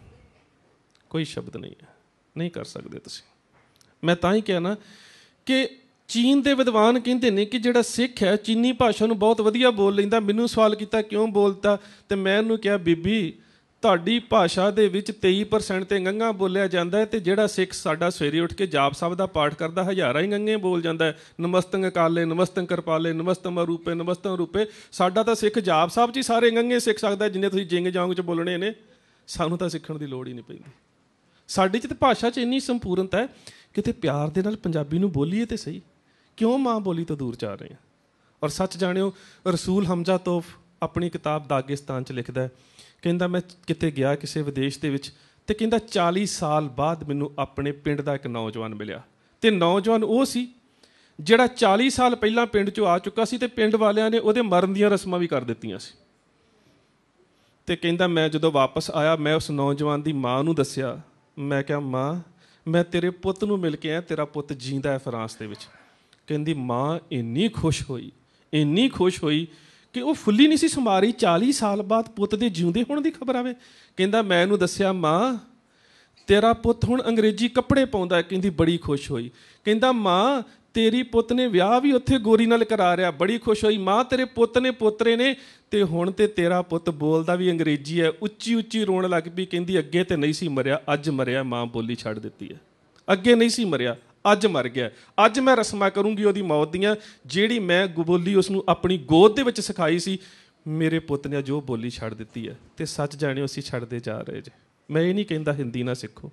Speaker 1: ਕੋਈ ਸ਼ਬਦ ਨਹੀਂ ਹੈ ਨਹੀਂ ਕਰ ਸਕਦੇ ਤੁਸੀਂ ਮੈਂ ਤਾਂ ਹੀ ਕਹਿਣਾ ਕਿ ਚੀਨ ਦੇ ਵਿਦਵਾਨ ਕਹਿੰਦੇ ਨੇ ਕਿ ਜਿਹੜਾ ਸਿੱਖ ਹੈ ਚੀਨੀ ਭਾਸ਼ਾ ਨੂੰ ਬਹੁਤ ਵਧੀਆ ਬੋਲ ਲੈਂਦਾ ਮੈਨੂੰ ਸਵਾਲ ਕੀਤਾ ਕਿਉਂ ਬੋਲਦਾ ਤੇ ਮੈਂ ਉਹਨੂੰ ਕਿਹਾ ਬੀਬੀ ਤੁਹਾਡੀ ਭਾਸ਼ਾ ਦੇ ਵਿੱਚ 23% ਤੇ ਗੰਗਾ ਬੋਲਿਆ ਜਾਂਦਾ ਹੈ ਤੇ ਜਿਹੜਾ ਸਿੱਖ ਸਾਡਾ ਸਵੇਰੇ ਉੱਠ ਕੇ ਜਾਪ ਸਾਹਿਬ ਦਾ ਪਾਠ ਕਰਦਾ ਹਜ਼ਾਰਾਂ ਹੀ ਗੰਗੇ ਬੋਲ ਜਾਂਦਾ ਹੈ ਨਮਸਤੰ ਕਾਲੇ ਨਮਸਤੰ ਕਰਪਾਲੇ ਨਮਸਤੰ ਰੂਪੇ ਨਮਸਤੰ ਰੂਪੇ ਸਾਡਾ ਤਾਂ ਸਿੱਖ ਜਾਪ ਸਾਹਿਬ 'ਚ ਹੀ ਸਾਰੇ ਗੰਗੇ ਸਿੱਖ ਸਕਦਾ ਜਿੰਨੇ ਤੁਸੀਂ ਜਿੰਗ ਜਾਂਗ 'ਚ ਬੋਲਣੇ ਨੇ ਸਾਨੂੰ ਤਾਂ ਸਿੱਖਣ ਦੀ ਲੋੜ ਹੀ ਨਹੀਂ ਪੈਂਦੀ ਸਾਡੇ ਚ ਤੇ ਭਾਸ਼ਾ ਚ ਇੰਨੀ ਸੰਪੂਰਨਤਾ ਹੈ ਕਿਤੇ ਪਿਆਰ ਦੇ ਨਾਲ ਪੰਜਾਬੀ ਨੂੰ ਬੋਲੀਏ ਤੇ ਸਹੀ ਕਿਉਂ ਮਾਂ ਬੋਲੀ ਤੋਂ ਦੂਰ ਜਾ ਰਹੇ ਹਾਂ ਔਰ ਸੱਚ ਜਾਣਿਓ ਰਸੂਲ ਹਮਜ਼ਾ ਤੋਫ ਆਪਣੀ ਕਿਤਾਬ ਦਾਗਿਸਤਾਨ ਚ ਲਿਖਦਾ ਹੈ ਕਹਿੰਦਾ ਮੈਂ ਕਿਤੇ ਗਿਆ ਕਿਸੇ ਵਿਦੇਸ਼ ਦੇ ਵਿੱਚ ਤੇ ਕਹਿੰਦਾ 40 ਸਾਲ ਬਾਅਦ ਮੈਨੂੰ ਆਪਣੇ ਪਿੰਡ ਦਾ ਇੱਕ ਨੌਜਵਾਨ ਮਿਲਿਆ ਤੇ ਨੌਜਵਾਨ ਉਹ ਸੀ ਜਿਹੜਾ 40 ਸਾਲ ਪਹਿਲਾਂ ਪਿੰਡ 'ਚੋਂ ਆ ਚੁੱਕਾ ਸੀ ਤੇ ਪਿੰਡ ਵਾਲਿਆਂ ਨੇ ਉਹਦੇ ਮਰਨ ਦੀਆਂ ਰਸਮਾਂ ਵੀ ਕਰ ਦਿੱਤੀਆਂ ਸੀ ਤੇ ਕਹਿੰਦਾ ਮੈਂ ਜਦੋਂ ਵਾਪਸ ਆਇਆ ਮੈਂ ਉਸ ਨੌਜਵਾਨ ਦੀ ਮਾਂ ਨੂੰ ਦੱਸਿਆ ਮੈਂ ਕਿਹਾ ਮਾਂ ਮੈਂ ਤੇਰੇ ਪੁੱਤ ਨੂੰ ਮਿਲ ਕੇ ਆਇਆ ਤੇਰਾ ਪੁੱਤ ਜੀਂਦਾ ਹੈ ਫਰਾਂਸ ਦੇ ਵਿੱਚ ਕਹਿੰਦੀ ਮਾਂ ਇੰਨੀ ਖੁਸ਼ ਹੋਈ ਇੰਨੀ ਖੁਸ਼ ਹੋਈ ਕਿ ਉਹ ਫੁੱਲੀ ਨਹੀਂ ਸੀ ਸਮਾਰੀ 40 ਸਾਲ ਬਾਅਦ ਪੁੱਤ ਦੇ ਜਿਉਂਦੇ ਹੋਣ ਦੀ ਖਬਰ ਆਵੇ ਕਹਿੰਦਾ ਮੈਂ ਇਹਨੂੰ ਦੱਸਿਆ ਮਾਂ ਤੇਰਾ ਪੁੱਤ ਹੁਣ ਅੰਗਰੇਜ਼ੀ ਕੱਪੜੇ ਪਾਉਂਦਾ ਕਹਿੰਦੀ ਬੜੀ ਖੁਸ਼ ਹੋਈ ਕਹਿੰਦਾ ਮਾਂ ਤੇਰੀ ਪੁੱਤ ਨੇ ਵਿਆਹ ਵੀ ਉੱਥੇ ਗੋਰੀ ਨਾਲ ਕਰਾ ਰਿਆ ਬੜੀ ਖੁਸ਼ ਹੋਈ ਮਾਂ ਤੇਰੇ ਪੁੱਤ ਨੇ ਪੋਤਰੇ ਨੇ ਤੇ ਹੁਣ ਤੇ ਤੇਰਾ ਪੁੱਤ ਬੋਲਦਾ ਵੀ ਅੰਗਰੇਜ਼ੀ ਹੈ ਉੱਚੀ ਉੱਚੀ ਰੋਣ ਲੱਗ ਪਈ ਕਹਿੰਦੀ ਅੱਗੇ ਤੇ ਨਹੀਂ ਸੀ ਮਰਿਆ ਅੱਜ ਮਰਿਆ ਮਾਂ ਬੋਲੀ ਛੱਡ ਦਿੱਤੀ ਹੈ ਅੱਗੇ ਨਹੀਂ ਸੀ ਮਰਿਆ ਅੱਜ ਮਰ ਗਿਆ ਅੱਜ ਮੈਂ ਰਸਮਾਂ ਕਰੂੰਗੀ ਉਹਦੀ ਮੌਤ ਦੀਆਂ ਜਿਹੜੀ ਮੈਂ ਗੋਬੋਲੀ ਉਸ ਨੂੰ ਆਪਣੀ ਗੋਦ ਦੇ ਵਿੱਚ ਸਿਖਾਈ ਸੀ ਮੇਰੇ ਪੁੱਤ ਨੇ ਜੋ ਬੋਲੀ ਛੱਡ ਦਿੱਤੀ ਹੈ ਤੇ ਸੱਚ ਜਾਣਿਓ ਅਸੀਂ ਛੱਡਦੇ ਜਾ ਰਹੇ ਜੇ ਮੈਂ ਇਹ ਨਹੀਂ ਕਹਿੰਦਾ ਹਿੰਦੀ ਨਾ ਸਿੱਖੋ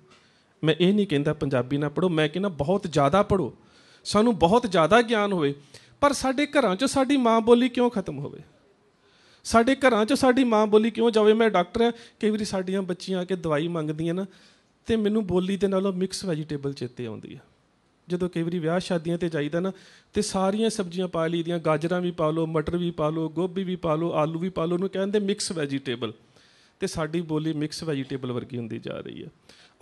Speaker 1: ਮੈਂ ਇਹ ਨਹੀਂ ਕਹਿੰਦਾ ਪੰਜਾਬੀ ਨਾ ਪੜੋ ਮੈਂ ਕਹਿੰਦਾ ਬਹੁਤ ਜ਼ਿਆਦਾ ਪੜੋ ਸਾਨੂੰ ਬਹੁਤ ਜ਼ਿਆਦਾ ਗਿਆਨ ਹੋਵੇ ਪਰ ਸਾਡੇ ਘਰਾਂ 'ਚ ਸਾਡੀ ਮਾਂ ਬੋਲੀ ਕਿਉਂ ਖਤਮ ਹੋਵੇ ਸਾਡੇ ਘਰਾਂ 'ਚ ਸਾਡੀ ਮਾਂ ਬੋਲੀ ਕਿਉਂ ਜਾਵੇ ਮੈਂ ਡਾਕਟਰ ਆ ਕਈ ਵਾਰੀ ਸਾਡੀਆਂ ਬੱਚੀਆਂ ਆ ਕੇ ਦਵਾਈ ਮੰਗਦੀਆਂ ਨਾ ਤੇ ਮੈਨੂੰ ਬੋਲੀ ਦੇ ਨਾਲੋਂ ਮਿਕਸ ਵੈਜੀਟੇਬਲ ਚੇਤੇ ਆਉਂਦੀ ਆ ਜਦੋਂ ਕਈ ਵਾਰੀ ਵਿਆਹ ਸ਼ਾਦੀਆਂ ਤੇ ਜਾਈਦਾ ਨਾ ਤੇ ਸਾਰੀਆਂ ਸਬਜ਼ੀਆਂ ਪਾ ਲਈਦੀਆਂ ਗਾਜਰਾਂ ਵੀ ਪਾ ਲਓ ਮਟਰ ਵੀ ਪਾ ਲਓ ਗੋਭੀ ਵੀ ਪਾ ਲਓ ਆਲੂ ਵੀ ਪਾ ਲਓ ਉਹਨੂੰ ਕਹਿੰਦੇ ਮਿਕਸ ਵੈਜੀਟੇਬਲ ਤੇ ਸਾਡੀ ਬੋਲੀ ਮਿਕਸ ਵੈਜੀਟੇਬਲ ਵਰਗੀ ਹੁੰਦੀ ਜਾ ਰਹੀ ਆ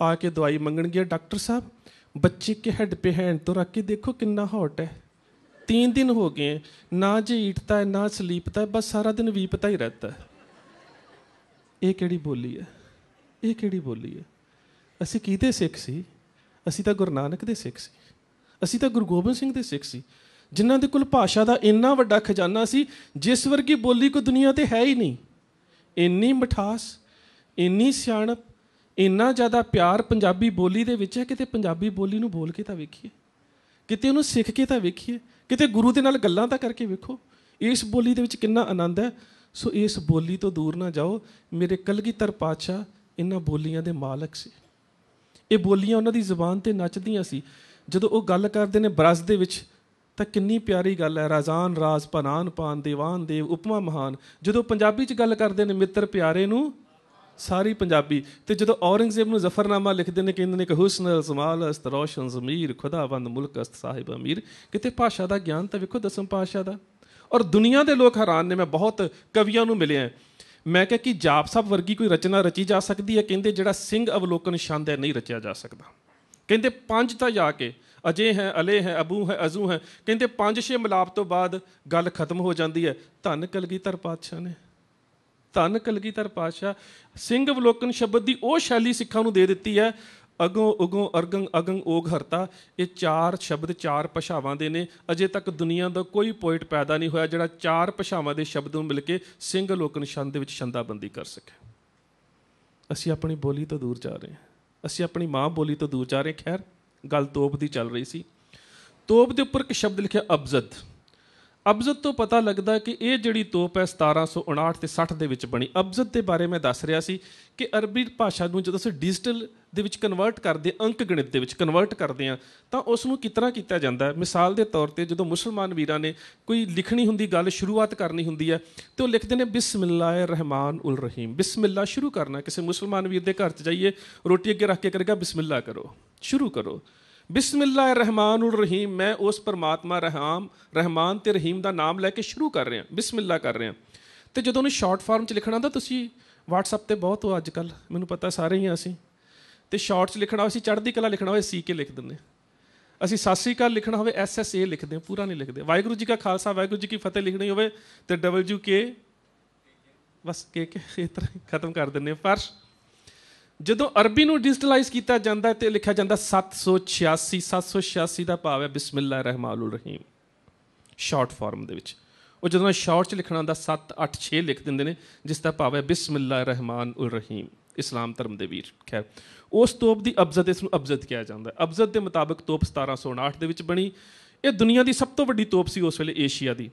Speaker 1: ਆ ਕੇ ਦਵਾਈ ਮੰਗਣਗੇ ਡਾਕਟਰ ਸਾਹਿਬ ਬੱਚੇ ਕੇ ਹੈਡ ਪੇ हैंड ਤੋ ਰੱਖ ਕੇ ਦੇਖੋ ਕਿੰਨਾ ਹੌਟ ਹੈ ਤਿੰਨ ਦਿਨ ਹੋ ਗਏ ਨਾ ना जी ਨਾ ਸਲੀਪਦਾ ना स्लीपता है बस सारा दिन वीपता ਇਹ ਕਿਹੜੀ ਬੋਲੀ ਹੈ ਇਹ ਕਿਹੜੀ ਬੋਲੀ ਹੈ ਅਸੀਂ ਕਿਹਦੇ ਸਿੱਖ ਸੀ ਅਸੀਂ ਤਾਂ ਗੁਰੂ ਨਾਨਕ ਦੇ ਸਿੱਖ ਸੀ ਅਸੀਂ ਤਾਂ ਗੁਰੂ ਗੋਬਿੰਦ ਸਿੰਘ ਦੇ ਸਿੱਖ ਸੀ ਜਿਨ੍ਹਾਂ ਦੇ ਕੋਲ ਭਾਸ਼ਾ ਦਾ ਇੰਨਾ ਵੱਡਾ ਖਜ਼ਾਨਾ ਸੀ ਜਿਸ ਵਰਗੀ ਬੋਲੀ ਕੋ ਦੁਨੀਆ ਤੇ ਹੈ ਹੀ ਨਹੀਂ ਇੰਨੀ ਮਠਾਸ ਇੰਨੀ ਸਿਆਣਪ ਇੰਨਾ ਜ਼ਿਆਦਾ ਪਿਆਰ ਪੰਜਾਬੀ ਬੋਲੀ ਦੇ ਵਿੱਚ ਹੈ ਕਿਤੇ ਪੰਜਾਬੀ ਬੋਲੀ ਨੂੰ ਬੋਲ ਕੇ ਤਾਂ ਵੇਖੀਏ ਕਿਤੇ ਉਹਨੂੰ ਸਿੱਖ ਕੇ ਤਾਂ ਵੇਖੀਏ ਕਿਤੇ ਗੁਰੂ ਦੇ ਨਾਲ ਗੱਲਾਂ ਤਾਂ ਕਰਕੇ ਵੇਖੋ ਇਸ ਬੋਲੀ ਦੇ ਵਿੱਚ ਕਿੰਨਾ ਆਨੰਦ ਹੈ ਸੋ ਇਸ ਬੋਲੀ ਤੋਂ ਦੂਰ ਨਾ ਜਾਓ ਮੇਰੇ ਕਲਗੀਧਰ ਪਾਤਸ਼ਾਹ ਇਹਨਾਂ ਬੋਲੀਆਂ ਦੇ ਮਾਲਕ ਸੀ ਇਹ ਬੋਲੀਆਂ ਉਹਨਾਂ ਦੀ ਜ਼ੁਬਾਨ ਤੇ ਨੱਚਦੀਆਂ ਸੀ ਜਦੋਂ ਉਹ ਗੱਲ ਕਰਦੇ ਨੇ ਬਰਸ ਦੇ ਵਿੱਚ ਤਾਂ ਕਿੰਨੀ ਪਿਆਰੀ ਗੱਲ ਹੈ ਰਾਜ਼ਾਨ ਰਾਜ ਪਨਾਨ ਪਾਨ ਦੀਵਾਨ ਦੇਵ ਉਪਮਾ ਮਹਾਨ ਜਦੋਂ ਪੰਜਾਬੀ ਚ ਗੱਲ ਕਰਦੇ ਨੇ ਮਿੱਤਰ ਪਿਆਰੇ ਨੂੰ ਸਾਰੀ ਪੰਜਾਬੀ ਤੇ ਜਦੋਂ ਔਰੰਗਜ਼ੇਬ ਨੂੰ ਜ਼ਫਰਨਾਮਾ ਲਿਖਦੇ ਨੇ ਕਹਿੰਦੇ ਨੇ ਕਿ ਹੁਸਨ ਜ਼ਮਾਲ ਅਸਤ ਰੋਸ਼ਨ ਜ਼ਮੀਰ ਖੁਦਾਵੰਦ ਮੁਲਕ ਅਸਤ ਸਾਹਿਬ ਅਮੀਰ ਕਿਤੇ ਭਾਸ਼ਾ ਦਾ ਗਿਆਨ ਤਾਂ ਵੇਖੋ ਦਸਮ ਪਾਸ਼ਾ ਦਾ ਔਰ ਦੁਨੀਆ ਦੇ ਲੋਕ ਹੈਰਾਨ ਨੇ ਮੈਂ ਬਹੁਤ ਕਵੀਆਂ ਨੂੰ ਮਿਲਿਆ ਮੈਂ ਕਿਹਾ ਕਿ ਜਾਪ ਸਾਹਿਬ ਵਰਗੀ ਕੋਈ ਰਚਨਾ ਰਚੀ ਜਾ ਸਕਦੀ ਹੈ ਕਹਿੰਦੇ ਜਿਹੜਾ ਸਿੰਘ ਅਵਲੋਕਨ ਛੰਦ ਹੈ ਨਹੀਂ ਰਚਿਆ ਜਾ ਸਕਦਾ ਕਹਿੰਦੇ ਪੰਜ ਤਾਂ ਜਾ ਕੇ ਅਜੇ ਹੈ ਅਲੇ ਹੈ ਅਬੂ ਹੈ ਅਜ਼ੂ ਹੈ ਕਹਿੰਦੇ ਪੰਜ ਛੇ ਮਿਲਾਪ ਤੋਂ ਬਾਅਦ ਗੱਲ ਖਤਮ ਹੋ ਜਾਂਦੀ ਹੈ ਧੰਨ ਕਲਗੀਧਰ ਪਾਤਸ਼ਾਹ ਨੇ ਧੰਨ ਕਲਗੀਧਰ ਪਾਤਸ਼ਾਹ ਸਿੰਘ ਬਲੋਕਨ ਸ਼ਬਦ ਦੀ ਉਹ ਸ਼ੈਲੀ ਸਿੱਖਾਂ ਨੂੰ ਦੇ ਦਿੱਤੀ ਹੈ ਅਗੋਂ ਉਗੋਂ ਅਰਗੰ ਅਗੰ ਓਗ ਹਰਤਾ ਇਹ ਚਾਰ ਸ਼ਬਦ ਚਾਰ ਭਾਸ਼ਾਵਾਂ ਦੇ ਨੇ ਅਜੇ ਤੱਕ ਦੁਨੀਆ ਦਾ ਕੋਈ ਪੋਇਟ ਪੈਦਾ ਨਹੀਂ ਹੋਇਆ ਜਿਹੜਾ ਚਾਰ ਭਾਸ਼ਾਵਾਂ ਦੇ ਸ਼ਬਦ ਨੂੰ ਮਿਲ ਕੇ ਸਿੰਘ ਲੋਕਨ ਛੰਦ ਦੇ ਵਿੱਚ ਛੰਦਾਬੰਦੀ ਕਰ ਸਕੇ ਅਸੀਂ ਆਪਣੀ ਬੋਲੀ ਤੋਂ ਦੂਰ ਜਾ ਰਹੇ ਹਾਂ ਅਸੀਂ ਆਪਣੀ ਮਾਂ ਬੋਲੀ ਤੋਂ ਦੂਰ ਜਾ ਰਹੇ ਖੈਰ ਗੱਲ ਤੋਪ ਦੀ ਚੱਲ ਰਹੀ ਸੀ ਤੋਪ ਦੇ ਉੱਪਰ ਇੱਕ ਸ਼ਬਦ ਲਿਖਿਆ ਅਬਜ਼ਦ ਅਬਜ਼ਦ ਤੋਂ ਪਤਾ ਲੱਗਦਾ ਕਿ ਇਹ ਜਿਹੜੀ ਤੋਪ ਹੈ 1759 ਤੇ 60 ਦੇ ਵਿੱਚ ਬਣੀ ਅਬਜ਼ਦ ਦੇ ਬਾਰੇ ਮੈਂ ਦੱਸ ਰਿਹਾ ਸੀ ਕਿ ਅਰਬੀ ਭਾਸ਼ਾ ਨੂੰ ਜਦੋਂ ਅਸੀਂ ਡਿਜੀਟਲ ਦੇ ਵਿੱਚ ਕਨਵਰਟ ਕਰਦੇ ਅੰਕ ਗਣਿਤ ਦੇ ਵਿੱਚ ਕਨਵਰਟ ਕਰਦੇ ਆ ਤਾਂ ਉਸ ਨੂੰ ਕਿਤਨਾ ਕੀਤਾ ਜਾਂਦਾ ਮਿਸਾਲ ਦੇ ਤੌਰ ਤੇ ਜਦੋਂ ਮੁਸਲਮਾਨ ਵੀਰਾਂ ਨੇ ਕੋਈ ਲਿਖਣੀ ਹੁੰਦੀ ਗੱਲ ਸ਼ੁਰੂਆਤ ਕਰਨੀ ਹੁੰਦੀ ਹੈ ਤੇ ਉਹ ਲਿਖਦੇ ਨੇ ਬਿਸਮਿਲ੍ਲਾਹਿਰ ਰਹਿਮਾਨ ਉਲ ਰਹੀਮ ਬਿਸਮਿਲ੍ਲਾ ਸ਼ੁਰੂ ਕਰਨਾ ਕਿਸੇ ਮੁਸਲਮਾਨ ਵੀਰ ਦੇ ਘਰ 'ਚ ਜਾਈਏ ਰੋਟੀ ਅੱਗੇ ਰੱਖ ਕੇ ਕਰੇਗਾ ਬਿਸਮਿਲ੍ਲਾ ਕਰੋ ਸ਼ੁਰੂ ਕਰੋ ਬਿਸਮਿਲ੍ਲਾਹਿ ਰਹਿਮਾਨੁਰ ਰਹੀਮ ਮੈਂ ਉਸ ਪਰਮਾਤਮਾ ਰਹਾਮ ਰਹਿਮਾਨ ਤੇ ਰਹੀਮ ਦਾ ਨਾਮ ਲੈ ਕੇ ਸ਼ੁਰੂ ਕਰ ਰਿਹਾ ਬਿਸਮਿਲ੍ਲਾ ਕਰ ਰਿਹਾ ਤੇ ਜਦੋਂ ਉਹਨੂੰ ਸ਼ਾਰਟ ਫਾਰਮ ਚ ਲਿਖਣਾ ਹੁੰਦਾ ਤੁਸੀਂ WhatsApp ਤੇ ਬਹੁਤ ਹੋ ਅੱਜ ਕੱਲ ਮੈਨੂੰ ਪਤਾ ਸਾਰੇ ਹੀ ਆ ਅਸੀਂ ਤੇ ਸ਼ਾਰਟ ਚ ਲਿਖਣਾ ਹੋਵੇ ਅਸੀਂ ਚੜ੍ਹਦੀ ਕਲਾ ਲਿਖਣਾ ਹੋਵੇ ਸੀ ਕੇ ਲਿਖ ਦਿੰਦੇ ਅਸੀਂ ਸਾਸੀ ਕਾ ਲਿਖਣਾ ਹੋਵੇ ਐਸ ਐਸ ਏ ਲਿਖਦੇ ਹਾਂ ਪੂਰਾ ਨਹੀਂ ਲਿਖਦੇ ਵਾਹਿਗੁਰੂ ਜੀ ਕਾ ਖਾਲਸਾ ਵਾਹਿਗੁਰੂ ਜੀ ਕੀ ਫਤਿਹ ਲਿਖਣੀ ਹੋਵੇ ਤੇ ਡਬਲ ਯੂ ਕੇ ਬਸ ਕੇ ਕੇ ਇਸ ਤਰ੍ਹਾਂ ਖਤਮ ਕਰ ਦਿੰਦੇ ਹਾਂ ਪਰ ਜਦੋਂ ਅਰਬੀ ਨੂੰ ਡਿਜੀਟਲਾਈਜ਼ ਕੀਤਾ ਜਾਂਦਾ ਤੇ ਲਿਖਿਆ ਜਾਂਦਾ 786 786 ਦਾ ਭਾਵ ਹੈ ਬਿਸਮਿਲ੍ਲਾ ਰਹਿਮਾਨੁਰ ਰਹੀਮ ਸ਼ਾਰਟ ਫਾਰਮ ਦੇ ਵਿੱਚ ਉਹ ਜਦੋਂ ਸ਼ਾਰਟ ਚ ਲਿਖਣਾ ਹੁੰਦਾ 7 8 6 ਲਿਖ ਦਿੰਦੇ ਨੇ ਜਿਸ ਦਾ ਭਾਵ ਹੈ ਬਿਸਮਿਲ੍ਲਾ ਰਹਿਮਾਨੁਰ ਰਹੀਮ ਇਸਲਾਮ ਧਰਮ ਦੇ ਵੀਰ ਖੈਰ ਉਸ ਤੋਪ ਦੀ ਅਬਜ਼ਦ ਇਸ ਨੂੰ ਅਬਜ਼ਦ ਕਿਹਾ ਜਾਂਦਾ ਅਬਜ਼ਦ ਦੇ ਮੁਤਾਬਕ ਤੋਪ 1759 ਦੇ ਵਿੱਚ ਬਣੀ ਇਹ ਦੁਨੀਆ ਦੀ ਸਭ ਤੋਂ ਵੱਡੀ ਤੋਪ ਸੀ ਉਸ ਵੇਲੇ ਏਸ਼ੀਆ ਦੀ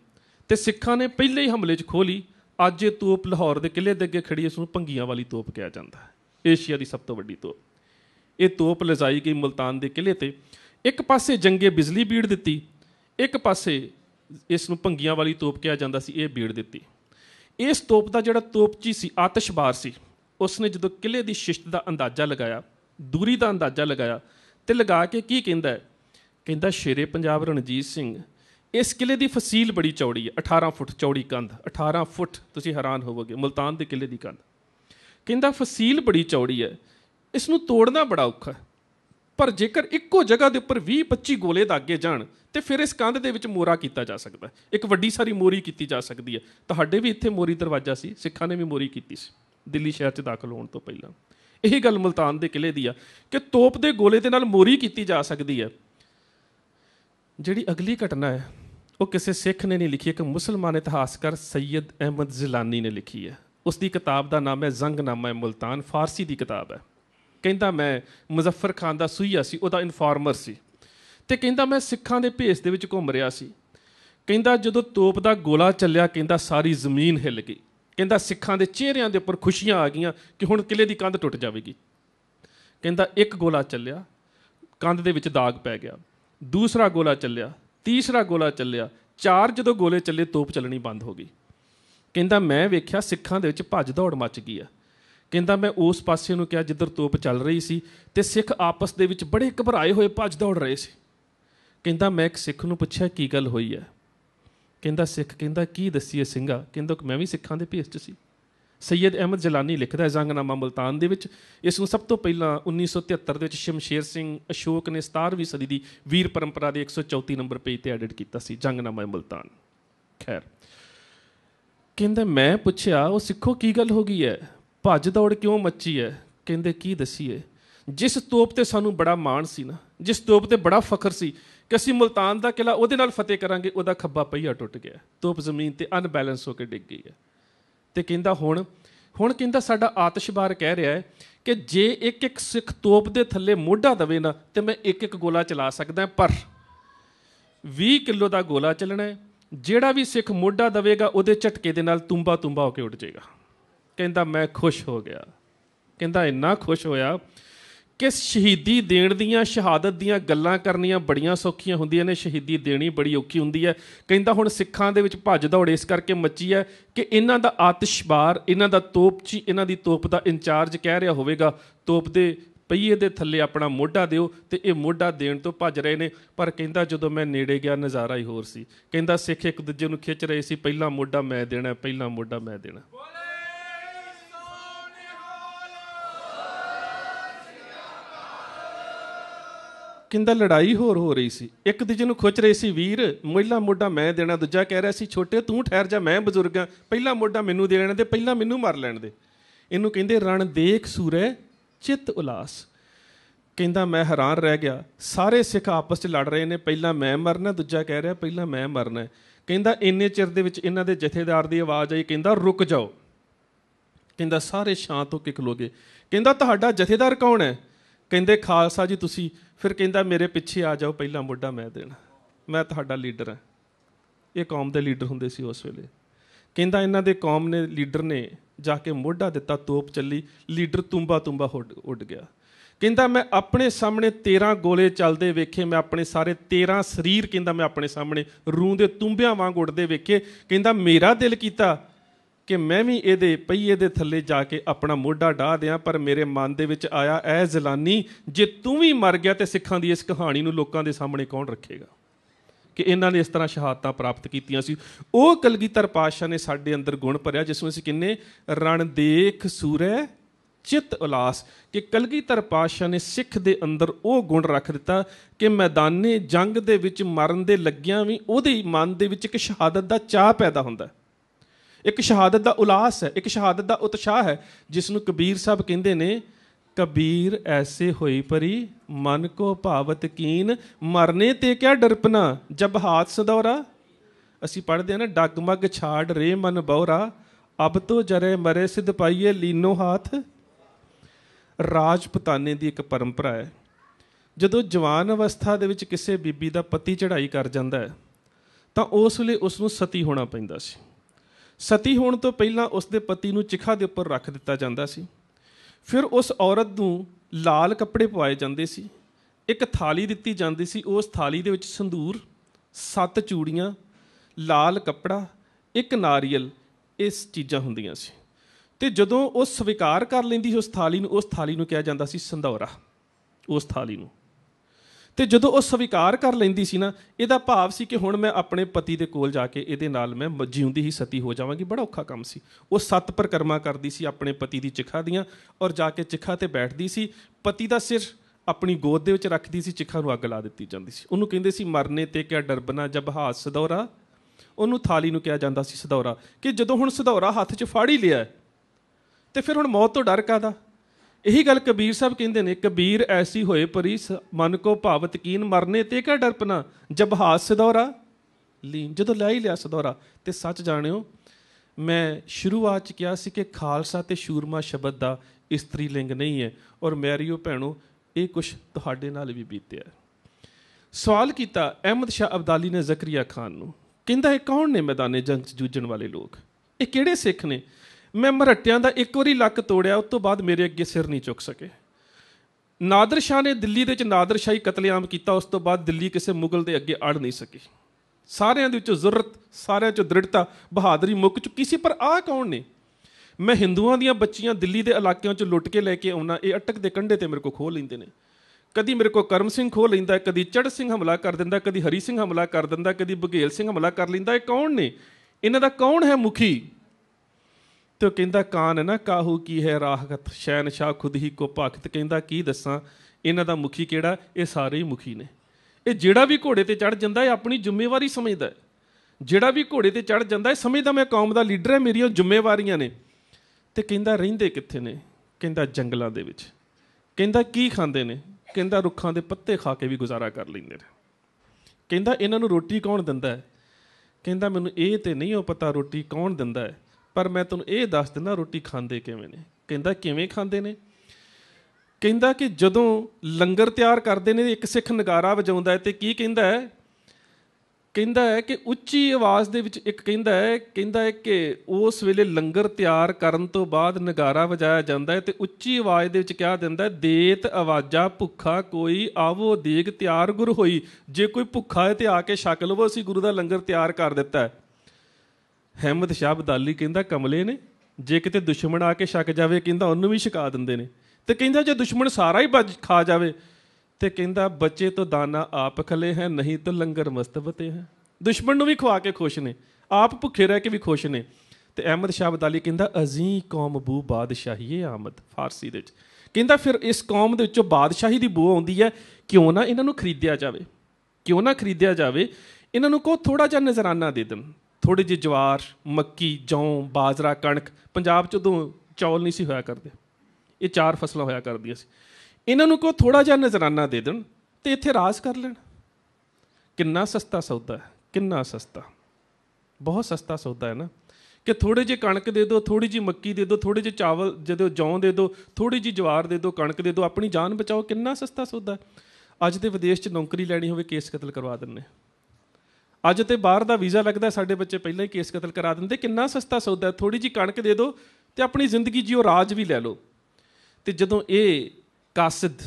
Speaker 1: ਤੇ ਸਿੱਖਾਂ ਨੇ ਪਹਿਲੇ ਹੀ ਹਮਲੇ 'ਚ ਖੋਲੀ ਅੱਜ ਇਹ ਤੋਪ ਲਾਹੌਰ ਦੇ ਕਿਲੇ ਦੇ ਅੱਗੇ ਖੜੀ ਇਸ ਨੂੰ ਪੰਗੀਆਂ ਵਾਲੀ ਤੋਪ ਕਿਹਾ ਜਾਂਦਾ ਹੈ ਏਸ਼ੀਆ ਦੀ ਸਭ ਤੋਂ ਵੱਡੀ ਤੋਪ ਇਹ ਤੋਪ ਲਜਾਈ ਗਈ ਮਲਤਾਨ ਦੇ ਕਿਲੇ ਤੇ ਇੱਕ ਪਾਸੇ ਜੰਗੇ ਬਿਜਲੀ ਬੀੜ ਦਿੱਤੀ ਇੱਕ ਪਾਸੇ ਇਸ ਨੂੰ ਭੰਗੀਆਂ ਵਾਲੀ ਤੋਪ ਕਿਹਾ ਜਾਂਦਾ ਸੀ ਇਹ ਬੀੜ ਦਿੱਤੀ ਇਸ ਤੋਪ ਦਾ ਜਿਹੜਾ ਤੋਪਚੀ ਸੀ ਆਤਸ਼ਬਾਰ ਸੀ ਉਸ ਨੇ ਜਦੋਂ ਕਿਲੇ ਦੀ ਸ਼ਿਸ਼ਤ ਦਾ ਅੰਦਾਜ਼ਾ ਲਗਾਇਆ ਦੂਰੀ ਦਾ ਅੰਦਾਜ਼ਾ ਲਗਾਇਆ ਤੇ ਲਗਾ ਕੇ ਕੀ ਕਹਿੰਦਾ ਹੈ ਕਹਿੰਦਾ ਸ਼ੇਰੇ ਪੰਜਾਬ ਰਣਜੀਤ ਸਿੰਘ ਇਸ ਕਿਲੇ ਦੀ ਫਸੀਲ ਬੜੀ ਚੌੜੀ ਹੈ 18 ਫੁੱਟ ਚੌੜੀ ਕੰਧ 18 ਫੁੱਟ ਤੁਸੀਂ ਹੈਰਾਨ ਹੋਵੋਗੇ ਮਲਤਾਨ ਦੇ ਕਿਲੇ ਦੀ ਕੰਧ ਕਹਿੰਦਾ ਫਸੀਲ ਬੜੀ ਚੌੜੀ ਹੈ ਇਸ ਨੂੰ ਤੋੜਨਾ ਬੜਾ ਔਖਾ ਪਰ ਜੇਕਰ ਇੱਕੋ ਜਗ੍ਹਾ ਦੇ ਉੱਪਰ 20 25 ਗੋਲੇ ਦਾਗੇ ਜਾਣ ਤੇ ਫਿਰ ਇਸ ਕੰਧ ਦੇ ਵਿੱਚ ਮੋਰਾ ਕੀਤਾ ਜਾ ਸਕਦਾ ਇੱਕ ਵੱਡੀ ਸਾਰੀ ਮੋਰੀ ਕੀਤੀ ਜਾ ਸਕਦੀ ਹੈ ਤੁਹਾਡੇ ਵੀ ਇੱਥੇ ਮੋਰੀ ਦਰਵਾਜ਼ਾ ਸੀ ਸਿੱਖਾਂ ਨੇ ਵੀ ਮੋਰੀ ਕੀਤੀ ਸੀ ਦਿੱਲੀ ਸ਼ਹਿਰ 'ਚ ਦਾਖਲ ਹੋਣ ਤੋਂ ਪਹਿਲਾਂ ਇਹ ਗੱਲ ਮਲਤਾਨ ਦੇ ਕਿਲੇ ਦੀ ਆ ਕਿ ਤੋਪ ਦੇ ਗੋਲੇ ਦੇ ਨਾਲ ਮੋਰੀ ਕੀਤੀ ਜਾ ਸਕਦੀ ਹੈ ਜਿਹੜੀ ਅਗਲੀ ਘਟਨਾ ਹੈ ਉਹ ਕਿਸੇ ਸਿੱਖ ਨੇ ਨਹੀਂ ਲਿਖੀ ਇੱਕ ਮੁਸਲਮਾਨ ਇਤਿਹਾਸਕਾਰ ਸੈਦ ਅਹਿਮਦ ਜ਼ਿਲਾਨੀ ਨੇ ਲਿਖੀ ਹੈ ਉਸ ਦੀ ਕਿਤਾਬ ਦਾ ਨਾਮ ਹੈ ਜ਼ੰਗਨਾਮਾ ਮੁਲਤਾਨ ਫਾਰਸੀ ਦੀ ਕਿਤਾਬ ਹੈ ਕਹਿੰਦਾ ਮੈਂ ਮੁਜ਼ੱਫਰ ਖਾਨ ਦਾ ਸੂਈਆ ਸੀ ਉਹਦਾ ਇਨਫਾਰਮਰ ਸੀ ਤੇ ਕਹਿੰਦਾ ਮੈਂ ਸਿੱਖਾਂ ਦੇ ਭੇਸ ਦੇ ਵਿੱਚ ਘੁੰਮ ਰਿਹਾ ਸੀ ਕਹਿੰਦਾ ਜਦੋਂ ਤੋਪ ਦਾ ਗੋਲਾ ਚੱਲਿਆ ਕਹਿੰਦਾ ਸਾਰੀ ਜ਼ਮੀਨ ਹਿੱਲ ਗਈ ਕਹਿੰਦਾ ਸਿੱਖਾਂ ਦੇ ਚਿਹਰਿਆਂ ਦੇ ਉੱਪਰ ਖੁਸ਼ੀਆਂ ਆ ਗਈਆਂ ਕਿ ਹੁਣ ਕਿਲੇ ਦੀ ਕੰਧ ਟੁੱਟ ਜਾਵੇਗੀ ਕਹਿੰਦਾ ਇੱਕ ਗੋਲਾ ਚੱਲਿਆ ਕੰਧ ਦੇ ਵਿੱਚ ਦਾਗ ਪੈ ਗਿਆ ਦੂਸਰਾ ਗੋਲਾ ਚੱਲਿਆ ਤੀਸਰਾ ਗੋਲਾ ਚੱਲਿਆ ਚਾਰ ਜਦੋਂ ਗੋਲੇ ਚੱਲੇ ਤੋਪ ਚੱਲਣੀ ਬੰਦ ਹੋ ਗਈ ਕਹਿੰਦਾ ਮੈਂ ਵੇਖਿਆ ਸਿੱਖਾਂ ਦੇ ਵਿੱਚ ਭੱਜ ਦੌੜ ਮਚ ਗਈ ਆ ਕਹਿੰਦਾ ਮੈਂ ਉਸ ਪਾਸੇ ਨੂੰ ਕਿਹਾ ਜਿੱਧਰ ਤੋਪ ਚੱਲ ਰਹੀ ਸੀ ਤੇ ਸਿੱਖ ਆਪਸ ਦੇ ਵਿੱਚ ਬੜੇ ਘਬਰਾਏ ਹੋਏ ਭੱਜ ਦੌੜ ਰਹੇ ਸੀ ਕਹਿੰਦਾ ਮੈਂ ਇੱਕ ਸਿੱਖ ਨੂੰ ਪੁੱਛਿਆ ਕੀ ਗੱਲ ਹੋਈ ਹੈ ਕਹਿੰਦਾ ਸਿੱਖ ਕਹਿੰਦਾ ਕੀ ਦੱਸੀਏ ਸਿੰਘਾ ਕਹਿੰਦਾ ਕਿ ਮੈਂ ਵੀ ਸਿੱਖਾਂ ਦੇ ਭੇਸ 'ਚ ਸੀ ਸੈਦ ਅਹਿਮਦ ਜਲਾਨੀ ਲਿਖਦਾ ਹੈ ਜ਼ੰਗਨਾਮਾ ਮਲਤਾਨ ਦੇ ਵਿੱਚ ਇਸ ਨੂੰ ਸਭ ਤੋਂ ਪਹਿਲਾਂ 1973 ਦੇ ਵਿੱਚ ਸ਼ਮਸ਼ੇਰ ਸਿੰਘ ਅਸ਼ੋਕ ਨੇ 17ਵੀਂ ਸਦੀ ਦੀ ਵੀਰ ਪਰੰਪਰਾ ਦੇ 134 ਨੰਬਰ ਪੇਜ ਤੇ ਐਡਿਟ ਕੀਤਾ ਸੀ ਜ਼ੰਗਨਾਮਾ ਮਲਤਾਨ ਖੈਰ ਕਹਿੰਦੇ ਮੈਂ ਪੁੱਛਿਆ ਉਹ ਸਿੱਖੋ ਕੀ ਗੱਲ ਹੋ ਗਈ ਹੈ ਭੱਜ ਦੌੜ ਕਿਉਂ ਮੱਚੀ ਹੈ ਕਹਿੰਦੇ ਕੀ ਦਸੀਏ ਜਿਸ ਤੋਪ ਤੇ ਸਾਨੂੰ ਬੜਾ ਮਾਣ ਸੀ ਨਾ ਜਿਸ ਤੋਪ ਤੇ ਬੜਾ ਫਖਰ ਸੀ ਕਿ ਅਸੀਂ ਮਲਤਾਨ ਦਾ ਕਿਲਾ ਉਹਦੇ ਨਾਲ ਫਤਿਹ ਕਰਾਂਗੇ ਉਹਦਾ ਖੱਬਾ ਪਹੀਆ ਟੁੱਟ ਗਿਆ ਤੋਪ ਜ਼ਮੀਨ ਤੇ ਅਨਬੈਲੈਂਸ ਹੋ ਕੇ ਡਿੱਗ ਗਈ ਹੈ ਤੇ ਕਹਿੰਦਾ ਹੁਣ ਹੁਣ ਕਹਿੰਦਾ ਸਾਡਾ ਆਤਿਸ਼ਬਾਰ ਕਹਿ ਰਿਹਾ ਹੈ ਕਿ ਜੇ ਇੱਕ ਇੱਕ ਸਿੱਖ ਤੋਪ ਦੇ ਥੱਲੇ ਮੋਢਾ ਦਵੇ ਨਾ ਤੇ ਮੈਂ ਇੱਕ ਇੱਕ ਗੋਲਾ ਚਲਾ ਸਕਦਾ ਪਰ 20 ਕਿਲੋ ਦਾ ਗੋਲਾ ਚੱਲਣਾ ਹੈ ਜਿਹੜਾ ਵੀ ਸਿੱਖ ਮੋਢਾ ਦਵੇਗਾ ਉਹਦੇ ਝਟਕੇ ਦੇ ਨਾਲ ਤੁੰਬਾ ਤੁੰਬਾ ਹੋ ਕੇ ਉੱਡ ਜਾਏਗਾ ਕਹਿੰਦਾ ਮੈਂ ਖੁਸ਼ ਹੋ ਗਿਆ ਕਹਿੰਦਾ ਇੰਨਾ ਖੁਸ਼ ਹੋਇਆ ਕਿ ਸ਼ਹੀਦੀ ਦੇਣ ਦੀਆਂ ਸ਼ਹਾਦਤ ਦੀਆਂ ਗੱਲਾਂ ਕਰਨੀਆਂ ਬੜੀਆਂ ਸੌਖੀਆਂ ਹੁੰਦੀਆਂ ਨੇ ਸ਼ਹੀਦੀ ਦੇਣੀ ਬੜੀ ਔਖੀ ਹੁੰਦੀ ਹੈ ਕਹਿੰਦਾ ਹੁਣ ਸਿੱਖਾਂ ਦੇ ਵਿੱਚ ਭੱਜ ਦੌੜ ਇਸ ਕਰਕੇ ਮੱਚੀ ਹੈ ਕਿ ਇਹਨਾਂ ਦਾ ਆਤਿਸ਼ਬਾਰ ਇਹਨਾਂ ਦਾ ਤੋਪਚੀ ਇਹਨਾਂ ਦੀ ਤੋਪ ਦਾ ਇੰਚਾਰਜ ਕਹਿ ਰਿਹਾ ਹੋਵੇਗਾ ਤੋਪ ਦੇ ਪਈਏ ਦੇ ਥੱਲੇ ਆਪਣਾ ਮੋਢਾ ਦਿਓ ਤੇ ਇਹ ਮੋਢਾ ਦੇਣ ਤੋਂ ਭੱਜ ਰਹੇ ਨੇ ਪਰ ਕਹਿੰਦਾ ਜਦੋਂ ਮੈਂ ਨੇੜੇ ਗਿਆ ਨਜ਼ਾਰਾ ਹੀ ਹੋਰ ਸੀ ਕਹਿੰਦਾ ਸਿੱਖ ਇੱਕ ਦੂਜੇ ਨੂੰ ਖਿੱਚ ਰਹੇ ਸੀ ਪਹਿਲਾ ਮੋਢਾ ਮੈਂ ਦੇਣਾ ਪਹਿਲਾ ਮੋਢਾ ਮੈਂ ਦੇਣਾ ਕਿੰਦਾ ਲੜਾਈ ਹੋਰ ਹੋ ਰਹੀ ਸੀ ਇੱਕ ਦੂਜੇ ਨੂੰ ਖੁੱਚ ਰਹੇ ਸੀ ਵੀਰ ਮਹਿਲਾ ਮੋਢਾ ਮੈਂ ਦੇਣਾ ਦੂਜਾ ਕਹਿ ਰਿਹਾ ਸੀ ਛੋਟੇ ਤੂੰ ਠਹਿਰ ਜਾ ਮੈਂ ਬਜ਼ੁਰਗਾਂ ਪਹਿਲਾ ਮੋਢਾ ਮੈਨੂੰ ਦੇ ਲੈਣ ਦੇ ਪਹਿਲਾ ਮੈਨੂੰ ਮਾਰ ਲੈਣ ਦੇ ਇਹਨੂੰ ਕਹਿੰਦੇ ਰਣ ਦੇਖ ਸੂਰੇ ਚਿੱਤ ਉਲਾਸ ਕਹਿੰਦਾ ਮੈਂ ਹੈਰਾਨ ਰਹਿ ਗਿਆ ਸਾਰੇ ਸਿੱਖ ਆਪਸ ਵਿੱਚ ਲੜ ਰਹੇ ਨੇ ਪਹਿਲਾਂ ਮੈਂ ਮਰਨਾ ਦੂਜਾ ਕਹਿ ਰਿਹਾ ਪਹਿਲਾਂ ਮੈਂ ਮਰਨਾ ਕਹਿੰਦਾ ਇੰਨੇ ਚਿਰ ਦੇ ਵਿੱਚ ਇਹਨਾਂ ਦੇ ਜਥੇਦਾਰ ਦੀ ਆਵਾਜ਼ ਆਈ ਕਹਿੰਦਾ ਰੁਕ ਜਾਓ ਕਹਿੰਦਾ ਸਾਰੇ ਸ਼ਾਂਤ ਹੋ ਕੇ ਖਲੋਗੇ ਕਹਿੰਦਾ ਤੁਹਾਡਾ ਜਥੇਦਾਰ ਕੌਣ ਹੈ ਕਹਿੰਦੇ ਖਾਲਸਾ ਜੀ ਤੁਸੀਂ ਫਿਰ ਕਹਿੰਦਾ ਮੇਰੇ ਪਿੱਛੇ ਆ ਜਾਓ ਪਹਿਲਾਂ ਮੁੱਢਾ ਮੈਂ ਦੇਣਾ ਮੈਂ ਤੁਹਾਡਾ ਲੀਡਰ ਹਾਂ ਇਹ ਕੌਮ ਦੇ ਲੀਡਰ ਹੁੰਦੇ ਸੀ ਉਸ ਵੇਲੇ ਕਹਿੰਦਾ ਇਹਨਾਂ ਦੇ ਕੌਮ ਨੇ ਲੀਡਰ ਨੇ ਜਾ ਕੇ ਮੋਢਾ ਦਿੱਤਾ ਤੋਪ ਚੱਲੀ ਲੀਡਰ ਤੁੰਬਾ ਤੁੰਬਾ ਉੱਡ ਗਿਆ ਕਹਿੰਦਾ ਮੈਂ ਆਪਣੇ ਸਾਹਮਣੇ 13 ਗੋਲੇ ਚੱਲਦੇ ਵੇਖੇ ਮੈਂ ਆਪਣੇ ਸਾਰੇ 13 ਸਰੀਰ ਕਹਿੰਦਾ ਮੈਂ ਆਪਣੇ ਸਾਹਮਣੇ ਰੂਹ ਦੇ ਤੁੰਬਿਆਂ ਵਾਂਗ ਉੱਡਦੇ ਵੇਖੇ ਕਹਿੰਦਾ ਮੇਰਾ ਦਿਲ ਕੀਤਾ ਕਿ ਮੈਂ ਵੀ ਇਹਦੇ ਪਈਏ ਦੇ ਥੱਲੇ ਜਾ ਕੇ ਆਪਣਾ ਮੋਢਾ ਢਾਹ ਦਿਆਂ ਪਰ ਮੇਰੇ ਮਨ ਦੇ ਵਿੱਚ ਆਇਆ ਐ ਜ਼ਲਾਨੀ ਜੇ ਤੂੰ ਵੀ ਮਰ ਗਿਆ ਤੇ ਸਿੱਖਾਂ ਦੀ ਇਸ ਕਹਾਣੀ ਨੂੰ ਲੋਕਾਂ ਦੇ ਸਾਹਮਣੇ ਕੌਣ ਰੱਖੇਗਾ ਕਿ ਇਹਨਾਂ ਨੇ ਇਸ ਤਰ੍ਹਾਂ ਸ਼ਹਾਦਤਾਂ ਪ੍ਰਾਪਤ ਕੀਤੀਆਂ ਸੀ ਉਹ ਕਲਗੀਧਰ ਪਾਤਸ਼ਾਹ ਨੇ ਸਾਡੇ ਅੰਦਰ ਗੁਣ ਭਰਿਆ ਜਿਸ ਨੂੰ ਅਸੀਂ ਕਿੰਨੇ ਰਣ ਦੇਖ ਸੂਰੈ ਚਿਤ ਉਲਾਸ ਕਿ ਕਲਗੀਧਰ ਪਾਤਸ਼ਾਹ ਨੇ ਸਿੱਖ ਦੇ ਅੰਦਰ ਉਹ ਗੁਣ ਰੱਖ ਦਿੱਤਾ ਕਿ ਮੈਦਾਨੇ ਜੰਗ ਦੇ ਵਿੱਚ ਮਰਨ ਦੇ ਲੱਗਿਆਂ ਵੀ ਉਹਦੇ ਮਨ ਦੇ ਵਿੱਚ ਇੱਕ ਸ਼ਹਾਦਤ ਦਾ ਚਾਹ ਪੈਦਾ ਹੁੰਦਾ ਇੱਕ ਸ਼ਹਾਦਤ ਦਾ ਉਲਾਸ ਹੈ ਇੱਕ ਸ਼ਹਾਦਤ ਦਾ ਉਤਸ਼ਾਹ ਹੈ ਜਿਸ ਨੂੰ ਕਬੀਰ ਸਾਹਿਬ ਕਹਿੰਦੇ ਨੇ ਕਬੀਰ ਐਸੇ ਹੋਈ ਪਰੀ ਮਨ ਕੋ ਭਾਵਤ ਕੀਨ ਮਰਨੇ ਤੇ ਕਿਆ ਡਰਪਨਾ ਜਬ ਹਾਥ ਸਦੌਰਾ ਅਸੀਂ ਪੜਦੇ ਆ ਨਾ ਡਗਮਗ ਛਾੜ ਰੇ ਮਨ ਬੌਰਾ ਅਬ ਤੋ ਜਰੇ ਮਰੇ ਸਿਧ ਪਾਈਏ ਲੀਨੋ ਹਾਥ ਰਾਜਪਤਾਨੇ ਦੀ ਇੱਕ ਪਰੰਪਰਾ ਹੈ ਜਦੋਂ ਜਵਾਨ ਅਵਸਥਾ ਦੇ ਵਿੱਚ ਕਿਸੇ ਬੀਬੀ ਦਾ ਪਤੀ ਚੜਾਈ ਕਰ ਜਾਂਦਾ ਹੈ ਤਾਂ ਉਸ ਲਈ ਉਸ ਨੂੰ ਸਤੀ ਹੋਣਾ ਪੈਂਦਾ ਸੀ ਸਤੀ ਹੋਣ ਤੋਂ ਪਹਿਲਾਂ ਉਸ ਦੇ ਪਤੀ ਨੂੰ ਚਿਖਾ ਦੇ ਉੱਪਰ ਰੱਖ ਦਿੱਤਾ ਜਾਂਦਾ ਸੀ ਫਿਰ ਉਸ ਔਰਤ ਨੂੰ ਲਾਲ ਕੱਪੜੇ ਪਵਾਏ ਜਾਂਦੇ ਸੀ ਇੱਕ ਥਾਲੀ ਦਿੱਤੀ ਜਾਂਦੀ ਸੀ ਉਸ ਥਾਲੀ ਦੇ ਵਿੱਚ ਸੰਧੂਰ ਸੱਤ ਚੂੜੀਆਂ ਲਾਲ ਕੱਪੜਾ ਇੱਕ ਨਾਰੀਅਲ ਇਸ ਚੀਜ਼ਾਂ ਹੁੰਦੀਆਂ ਸੀ ਤੇ ਜਦੋਂ ਉਹ ਸਵੀਕਾਰ ਕਰ ਲੈਂਦੀ ਉਸ ਥਾਲੀ ਨੂੰ ਉਸ ਥਾਲੀ ਨੂੰ ਕਿਹਾ ਜਾਂਦਾ ਸੀ ਸੰਧੌਰਾ ਉਸ ਥਾਲੀ ਨੂੰ ਤੇ ਜਦੋਂ ਉਹ ਸਵੀਕਾਰ ਕਰ ਲੈਂਦੀ ਸੀ ਨਾ ਇਹਦਾ ਭਾਵ ਸੀ ਕਿ ਹੁਣ ਮੈਂ ਆਪਣੇ ਪਤੀ ਦੇ ਕੋਲ ਜਾ ਕੇ ਇਹਦੇ ਨਾਲ ਮੈਂ ਜਿਉਂਦੀ ਹੀ ਸਤੀ ਹੋ ਜਾਵਾਂਗੀ ਬੜਾ ਔਖਾ ਕੰਮ ਸੀ ਉਹ ਸੱਤ ਪ੍ਰਕਰਮਾ ਕਰਦੀ ਸੀ ਆਪਣੇ ਪਤੀ ਦੀ ਚਿਖਾ ਦੀਆਂ ਔਰ ਜਾ ਕੇ ਚਿਖਾ ਤੇ ਬੈਠਦੀ ਸੀ ਪਤੀ ਦਾ ਸਿਰ ਆਪਣੀ ਗੋਦ ਦੇ ਵਿੱਚ ਰੱਖਦੀ ਸੀ ਚਿਖਾ ਨੂੰ ਅੱਗ ਲਾ ਦਿੱਤੀ ਜਾਂਦੀ ਸੀ ਉਹਨੂੰ ਕਹਿੰਦੇ ਸੀ ਮਰਨੇ ਤੇ ਕਿਆ ਡਰਬਣਾ ਜਬ ਹਾਸ ਸਦੌਰਾ ਉਹਨੂੰ ਥਾਲੀ ਨੂੰ ਕਿਹਾ ਜਾਂਦਾ ਸੀ ਸਦੌਰਾ ਕਿ ਜਦੋਂ ਹੁਣ ਸਦੌਰਾ ਹੱਥ 'ਚ ਫਾੜ ਹੀ ਲਿਆ ਤੇ ਫਿਰ ਹੁਣ ਮੌਤ ਤੋਂ ਡਰ ਕਾਦਾ ਇਹੀ ਗੱਲ ਕਬੀਰ ਸਾਹਿਬ ਕਹਿੰਦੇ ਨੇ ਕਬੀਰ ਐਸੀ ਹੋਏ ਪਰੀ ਮਨ ਕੋ ਭਾਵਤ ਕੀਨ ਮਰਨੇ ਤੇ ਕਾ ਡਰਪਨਾ ਜਬ ਹਾਸ ਦੌਰਾ ਲੀਨ ਜਦੋਂ ਲੈ ਹੀ ਲਿਆ ਸਦੌਰਾ ਤੇ ਸੱਚ ਜਾਣਿਓ ਮੈਂ ਸ਼ੁਰੂਆਤ ਚ ਕਿਹਾ ਸੀ ਕਿ ਖਾਲਸਾ ਤੇ ਸ਼ੂਰਮਾ ਸ਼ਬਦ ਦਾ ਇਸਤਰੀ ਲਿੰਗ ਨਹੀਂ ਹੈ ਔਰ ਮੈਰੀਓ ਭੈਣੋ ਇਹ ਕੁਝ ਤੁਹਾਡੇ ਨਾਲ ਵੀ ਬੀਤਿਆ ਸਵਾਲ ਕੀਤਾ ਅਹਿਮਦ ਸ਼ਾ ਅਬਦਾਲੀ ਨੇ ਜ਼ਕਰੀਆ ਖਾਨ ਨੂੰ ਕਹਿੰਦਾ ਇਹ ਕੌਣ ਨੇ ਮੈਦਾਨੇ ਜੰਗ ਚ ਜੂਝਣ ਵਾਲੇ ਲੋਕ ਇਹ ਕਿਹੜੇ ਸਿੱਖ ਨੇ ਮੈਂ ਮਰਟਿਆਂ ਦਾ ਇੱਕ ਵਾਰੀ ਲੱਕ ਤੋੜਿਆ ਉਸ ਤੋਂ ਬਾਅਦ ਮੇਰੇ ਅੱਗੇ ਸਿਰ ਨਹੀਂ ਚੁੱਕ ਸਕੇ ਨਾਦਰ ਸ਼ਾਹ ਨੇ ਦਿੱਲੀ ਦੇ ਵਿੱਚ ਨਾਦਰ ਸ਼ਾਹੀ ਕਤਲੇਆਮ ਕੀਤਾ ਉਸ ਤੋਂ ਬਾਅਦ ਦਿੱਲੀ ਕਿਸੇ ਮੁਗਲ ਦੇ ਅੱਗੇ ਅੜ ਨਹੀਂ ਸਕੀ ਸਾਰਿਆਂ ਦੇ ਵਿੱਚੋਂ ਜ਼ਰੂਰਤ ਸਾਰਿਆਂ 'ਚੋਂ ਦ੍ਰਿੜਤਾ ਬਹਾਦਰੀ ਮੁੱਕ ਚੁੱਕੀ ਸੀ ਪਰ ਆਹ ਕੌਣ ਨੇ ਮੈਂ ਹਿੰਦੂਆਂ ਦੀਆਂ ਬੱਚੀਆਂ ਦਿੱਲੀ ਦੇ ਇਲਾਕਿਆਂ 'ਚ ਲੁੱਟ ਕੇ ਲੈ ਕੇ ਆਉਣਾ ਇਹ ਅਟਕ ਦੇ ਕੰਢੇ ਤੇ ਮੇਰੇ ਕੋ ਖੋਹ ਲੈਂਦੇ ਨੇ ਕਦੀ ਮੇਰੇ ਕੋ ਕਰਮ ਸਿੰਘ ਖੋਹ ਲੈਂਦਾ ਕਦੀ ਚੜ ਸਿੰਘ ਹਮਲਾ ਕਰ ਦਿੰਦਾ ਕਦੀ ਹਰੀ ਸਿੰਘ ਹਮਲਾ ਕਰ ਦਿੰਦਾ ਕਦੀ ਬਗੇਲ ਸਿੰਘ ਹਮਲਾ ਕਰ ਲੈਂਦਾ ਇਹ ਕੌਣ ਨੇ ਇਹਨਾਂ ਦਾ ਕੌਣ ਹੈ ਮੁਖੀ ਤੇ ਉਹ ਕਹਿੰਦਾ ਕਾਨ ਨਾ ਕਾਹੂ ਕੀ ਹੈ ਰਾਹਗਤ ਸ਼ੈਨ ਸ਼ਾਹ ਖੁਦ ਹੀ ਕੋ ਭਗਤ ਕਹਿੰਦਾ ਕੀ ਦੱਸਾਂ ਇਹਨਾਂ ਦਾ ਮੁਖੀ ਕਿਹੜਾ ਇਹ ਸਾਰੇ ਹੀ ਮੁਖੀ ਨੇ ਇਹ ਜਿਹੜਾ ਵੀ ਘੋੜੇ ਤੇ ਚੜ ਜਾਂਦਾ ਹੈ ਆਪਣੀ ਜ਼ਿੰਮੇਵਾਰੀ ਸਮਝਦਾ ਹੈ ਜਿਹੜਾ ਵੀ ਘੋੜੇ ਤੇ ਚੜ ਜਾਂਦਾ ਹੈ ਸਮਝਦਾ ਮੈਂ ਕੌਮ ਦਾ ਲੀਡਰ ਹੈ ਮੇਰੀਆਂ ਜ਼ਿੰਮੇਵਾਰੀਆਂ ਨੇ ਤੇ ਕਹਿੰਦਾ ਰਹਿੰਦੇ ਕਿੱਥੇ ਨੇ ਕਹਿੰਦਾ ਜੰਗਲਾਂ ਦੇ ਵਿੱਚ ਕਹਿੰਦਾ ਕੀ ਖਾਂਦੇ ਨੇ ਕਹਿੰਦਾ ਰੁੱਖਾਂ ਦੇ ਪੱਤੇ ਖਾ ਕੇ ਵੀ ਗੁਜ਼ਾਰਾ ਕਰ ਲੈਂਦੇ ਨੇ ਕਹਿੰਦਾ ਇਹਨਾਂ ਨੂੰ ਰੋਟੀ ਕੌਣ ਦਿੰਦਾ ਹੈ ਕਹਿੰਦਾ ਮੈਨੂੰ ਇਹ ਤੇ ਨਹੀਂ ਉਹ ਪਤਾ ਰੋਟੀ ਕੌਣ ਦਿੰਦਾ ਹੈ ਪਰ ਮੈਂ ਤੁਹਾਨੂੰ ਇਹ ਦੱਸ ਦਿੰਦਾ ਰੋਟੀ ਖਾਂਦੇ ਕਿਵੇਂ ਨੇ ਕਹਿੰਦਾ ਕਿਵੇਂ ਖਾਂਦੇ ਨੇ ਕਹਿੰਦਾ ਕਿ ਜਦੋਂ ਲੰਗਰ ਤਿਆਰ ਕਰਦੇ ਨੇ ਇੱਕ ਸਿੱਖ ਨਗਾਰਾ ਵਜਾਉਂਦਾ ਹੈ ਤੇ ਕੀ ਕਹਿੰਦਾ ਹੈ ਕਹਿੰਦਾ ਹੈ ਕਿ ਉੱਚੀ ਆਵਾਜ਼ ਦੇ ਵਿੱਚ ਇੱਕ ਕਹਿੰਦਾ ਹੈ ਕਹਿੰਦਾ ਹੈ ਕਿ ਉਸ ਵੇਲੇ ਲੰਗਰ ਤਿਆਰ ਕਰਨ ਤੋਂ ਬਾਅਦ ਨਗਾਰਾ ਵਜਾਇਆ ਜਾਂਦਾ ਹੈ ਤੇ ਉੱਚੀ ਆਵਾਜ਼ ਦੇ ਵਿੱਚ ਕਿਹਾ ਦਿੰਦਾ ਦੇਤ ਆਵਾਜ਼ਾ ਭੁੱਖਾ ਕੋਈ ਆਵੋ ਦੇਗ ਤਿਆਰ ਗੁਰ ਹੋਈ ਜੇ ਕੋਈ ਭੁੱਖਾ ਹੈ ਤੇ ਆ ਕੇ ਛਕ ਲਵੋ ਅਸੀਂ ਗੁਰੂ ਦਾ ਲੰਗਰ ਤਿਆਰ ਕਰ ਦਿੱਤਾ ਹੈ ਅਹਿਮਦ ਸ਼ਾਹ ਬਦਾਲੀ ਕਹਿੰਦਾ ਕਮਲੇ ਨੇ ਜੇ ਕਿਤੇ ਦੁਸ਼ਮਣ ਆ ਕੇ ਛੱਕ ਜਾਵੇ ਕਹਿੰਦਾ ਉਹਨੂੰ ਵੀ ਛਕਾ ਦਿੰਦੇ ਨੇ ਤੇ ਕਹਿੰਦਾ ਜੇ ਦੁਸ਼ਮਣ ਸਾਰਾ ਹੀ ਬੱਜ ਖਾ ਜਾਵੇ ਤੇ ਕਹਿੰਦਾ ਬੱਚੇ ਤੋਂ ਦਾਣਾ ਆਪ ਖਲੇ ਹੈ ਨਹੀਂ ਤਾਂ ਲੰਗਰ ਮਸਤਬਤੇ ਹੈ ਦੁਸ਼ਮਣ ਨੂੰ ਵੀ ਖਵਾ ਕੇ ਖੁਸ਼ ਨੇ ਆਪ ਭੁੱਖੇ ਰਹਿ ਕੇ ਵੀ ਖੁਸ਼ ਨੇ ਤੇ ਅਹਿਮਦ ਸ਼ਾਹ ਬਦਾਲੀ ਕਹਿੰਦਾ ਅਜ਼ੀ ਕੌਮ ਬੂ ਬਾਦਸ਼ਾਹੀਏ ਆਮਦ ਫਾਰਸੀ ਦੇ ਵਿੱਚ ਕਹਿੰਦਾ ਫਿਰ ਇਸ ਕੌਮ ਦੇ ਵਿੱਚੋਂ ਬਾਦਸ਼ਾਹੀ ਦੀ ਬੂ ਆਉਂਦੀ ਹੈ ਕਿਉਂ ਨਾ ਇਹਨਾਂ ਨੂੰ ਖਰੀਦਿਆ ਜਾਵੇ ਕਿਉਂ ਨਾ ਖਰੀਦਿਆ ਜਾਵੇ ਇਹਨਾਂ ਨੂੰ ਕੋ ਥੋੜਾ ਜਿਹਾ ਨਜ਼ਰਾਨਾ ਦੇ ਦੇਣ ਥੋੜੇ ਜਿਹੇ ਜਵਾਰ ਮੱਕੀ ਜੌਂ ਬਾਜਰਾ ਕਣਕ ਪੰਜਾਬ ਚ ਉਦੋਂ ਚੌਲ ਨਹੀਂ ਸੀ ਹੋਇਆ ਕਰਦੇ ਇਹ ਚਾਰ ਫਸਲਾਂ ਹੋਇਆ ਕਰਦੀਆਂ ਸੀ ਇਹਨਾਂ ਨੂੰ ਕੋ ਥੋੜਾ ਜਿਹਾ ਨਜ਼ਰਾਨਾ ਦੇ ਦੇਣ ਤੇ ਇੱਥੇ ਰਾਜ ਕਰ ਲੈਣ ਕਿੰਨਾ ਸਸਤਾ ਸੌਦਾ ਹੈ ਕਿੰਨਾ ਸਸਤਾ ਬਹੁਤ ਸਸਤਾ ਸੌਦਾ ਹੈ ਨਾ ਕਿ ਥੋੜੇ ਜਿਹੇ ਕਣਕ ਦੇ ਦਿਓ ਥੋੜੀ ਜਿਹੀ ਮੱਕੀ ਦੇ ਦਿਓ ਥੋੜੇ ਜਿਹੇ ਚਾਵਲ ਜਦੋਂ ਜੌਂ ਦੇ ਦਿਓ ਥੋੜੀ ਜਿਹੀ ਜਵਾਰ ਦੇ ਦਿਓ ਕਣਕ ਦੇ ਦਿਓ ਆਪਣੀ ਜਾਨ ਬਚਾਓ ਕਿੰਨਾ ਸਸਤਾ ਸੌਦਾ ਹੈ ਅੱਜ ਦੇ ਵਿਦੇਸ਼ 'ਚ ਨੌਕਰੀ ਲੈਣੀ ਹੋਵੇ ਕੇਸ ਕਤਲ ਕਰਵਾ ਦਿੰਨੇ ਅੱਜ ਤੇ ਬਾਹਰ ਦਾ ਵੀਜ਼ਾ ਲੱਗਦਾ ਸਾਡੇ ਬੱਚੇ ਪਹਿਲਾਂ ਹੀ ਕੇਸ ਕਤਲ ਕਰਾ ਦਿੰਦੇ ਕਿੰਨਾ ਸਸਤਾ ਸੌਦਾ ਥੋੜੀ ਜੀ ਕਣਕ ਦੇ ਦਿਓ ਤੇ ਆਪਣੀ ਜ਼ਿੰਦਗੀ ਜਿਉ ਰਾਜ ਵੀ ਲੈ ਲਓ ਤੇ ਜਦੋਂ ਇਹ ਕਾਸਿਦ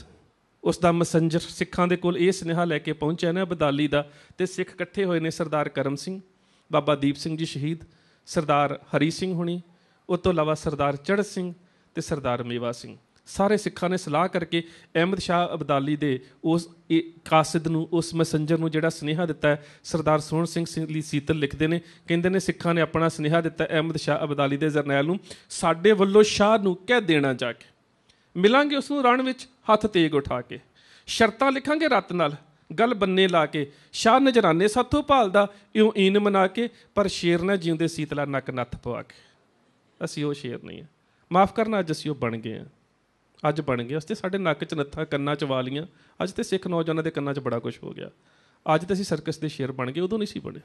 Speaker 1: ਉਸ ਦਾ ਮਸੰਜਰ ਸਿੱਖਾਂ ਦੇ ਕੋਲ ਇਹ ਸਨੇਹਾ ਲੈ ਕੇ ਪਹੁੰਚਿਆ ਨਾ ਬਦਾਲੀ ਦਾ ਤੇ ਸਿੱਖ ਇਕੱਠੇ ਹੋਏ ਨੇ ਸਰਦਾਰ ਕਰਮ ਸਿੰਘ ਬਾਬਾ ਦੀਪ ਸਿੰਘ ਜੀ ਸ਼ਹੀਦ ਸਰਦਾਰ ਹਰੀ ਸਿੰਘ ਹੁਣੀ ਉਸ ਤੋਂ ਇਲਾਵਾ ਸਰਦਾਰ ਚੜ੍ਹ ਸਿੰਘ ਤੇ ਸਰਦਾਰ ਮੇਵਾ ਸਿੰਘ ਸਾਰੇ ਸਿੱਖਾਂ ਨੇ ਸਲਾਹ ਕਰਕੇ ਅਹਿਮਦ ਸ਼ਾਹ ਅਬਦਾਲੀ ਦੇ ਉਸ ਕਾਸਿਦ ਨੂੰ ਉਸ ਮੈਸੇਂਜਰ ਨੂੰ ਜਿਹੜਾ ਸਨੇਹਾ ਦਿੱਤਾ ਸਰਦਾਰ ਸੋਹਣ ਸਿੰਘ ਲਈ ਸੀਤਲ ਲਿਖਦੇ ਨੇ ਕਹਿੰਦੇ ਨੇ ਸਿੱਖਾਂ ਨੇ ਆਪਣਾ ਸਨੇਹਾ ਦਿੱਤਾ ਅਹਿਮਦ ਸ਼ਾਹ ਅਬਦਾਲੀ ਦੇ ਜਰਨੈਲ ਨੂੰ ਸਾਡੇ ਵੱਲੋਂ ਸ਼ਾਹ ਨੂੰ ਕਹਿ ਦੇਣਾ ਜਾ ਕੇ ਮਿਲਾਂਗੇ ਉਸ ਨੂੰ ਰਣ ਵਿੱਚ ਹੱਥ ਤੇਗ ਉਠਾ ਕੇ ਸ਼ਰਤਾਂ ਲਿਖਾਂਗੇ ਰਤ ਨਾਲ ਗੱਲ ਬੰਨੇ ਲਾ ਕੇ ਸ਼ਾਹ ਨਜਰਾਨੇ ਸਾਥੋਂ ਭਾਲਦਾ ਇਉਂ ਈਨ ਮਨਾ ਕੇ ਪਰ ਸ਼ੇਰ ਨਾ ਜਿਉਂਦੇ ਸੀਤਲਾ ਨੱਕ ਨੱਥ ਪਵਾ ਕੇ ਅਸੀਂ ਉਹ ਸ਼ੇਰ ਨਹੀਂ ਆ ਮਾਫ ਕਰਨਾ ਅੱਜ ਅਸੀਂ ਉਹ ਬਣ ਗਏ ਆ ਅੱਜ ਬਣ ਗਿਆ ਤੇ ਸਾਡੇ ਨੱਕ 'ਚ ਨੱਥਾ ਕੰਨਾਂ 'ਚ ਵਾਲੀਆਂ ਅੱਜ ਤੇ ਸਿੱਖ ਨੌਜਵਾਨਾਂ ਦੇ ਕੰਨਾਂ 'ਚ ਬੜਾ ਕੁਝ ਹੋ ਗਿਆ ਅੱਜ ਤੇ ਅਸੀਂ ਸਰਕਸ ਦੇ ਸ਼ੇਰ ਬਣ ਗਏ ਉਦੋਂ ਨਹੀਂ ਸੀ ਬਣੇ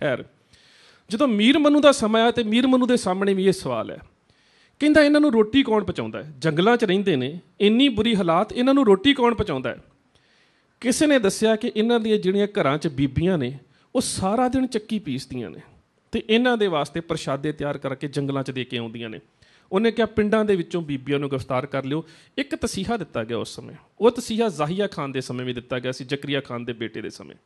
Speaker 1: ਖੈਰ ਜਦੋਂ ਮੀਰ ਮਨੂ ਦਾ ਸਮਾਂ ਆਇਆ ਤੇ ਮੀਰ ਮਨੂ ਦੇ ਸਾਹਮਣੇ ਵੀ ਇਹ ਸਵਾਲ ਹੈ ਕਹਿੰਦਾ ਇਹਨਾਂ ਨੂੰ ਰੋਟੀ ਕੌਣ ਪਹੁੰਚਾਉਂਦਾ ਹੈ ਜੰਗਲਾਂ 'ਚ ਰਹਿੰਦੇ ਨੇ ਇੰਨੀ ਬੁਰੀ ਹਾਲਾਤ ਇਹਨਾਂ ਨੂੰ ਰੋਟੀ ਕੌਣ ਪਹੁੰਚਾਉਂਦਾ ਹੈ ਕਿਸੇ ਨੇ ਦੱਸਿਆ ਕਿ ਇਹਨਾਂ ਦੀਆਂ ਜਿਹੜੀਆਂ ਘਰਾਂ 'ਚ ਬੀਬੀਆਂ ਨੇ ਉਹ ਸਾਰਾ ਦਿਨ ਚੱਕੀ ਪੀਸਦੀਆਂ ਨੇ ਤੇ ਇਹਨਾਂ ਦੇ ਵਾਸਤੇ ਪ੍ਰਸ਼ਾਦੇ ਤਿਆਰ ਕਰਕੇ ਜੰਗਲਾਂ 'ਚ ਦੇ ਕੇ ਆਉਂਦੀਆਂ ਨੇ ਉਹਨੇ ਕਿਹਾ ਪਿੰਡਾਂ ਦੇ ਵਿੱਚੋਂ ਬੀਬੀਆਂ ਨੂੰ ਗ੍ਰਿਫਤਾਰ ਕਰ ਲਿਓ ਇੱਕ ਤਸੀਹਾ ਦਿੱਤਾ ਗਿਆ ਉਸ ਸਮੇਂ ਉਹ ਤਸੀਹਾ ਜ਼ਾਹੀਆ ਖਾਨ ਦੇ ਸਮੇਂ ਵੀ ਦਿੱਤਾ ਗਿਆ ਸੀ ਜ਼ਕਰੀਆ ਖਾਨ ਦੇ ਬੇਟੇ ਦੇ ਸਮੇਂ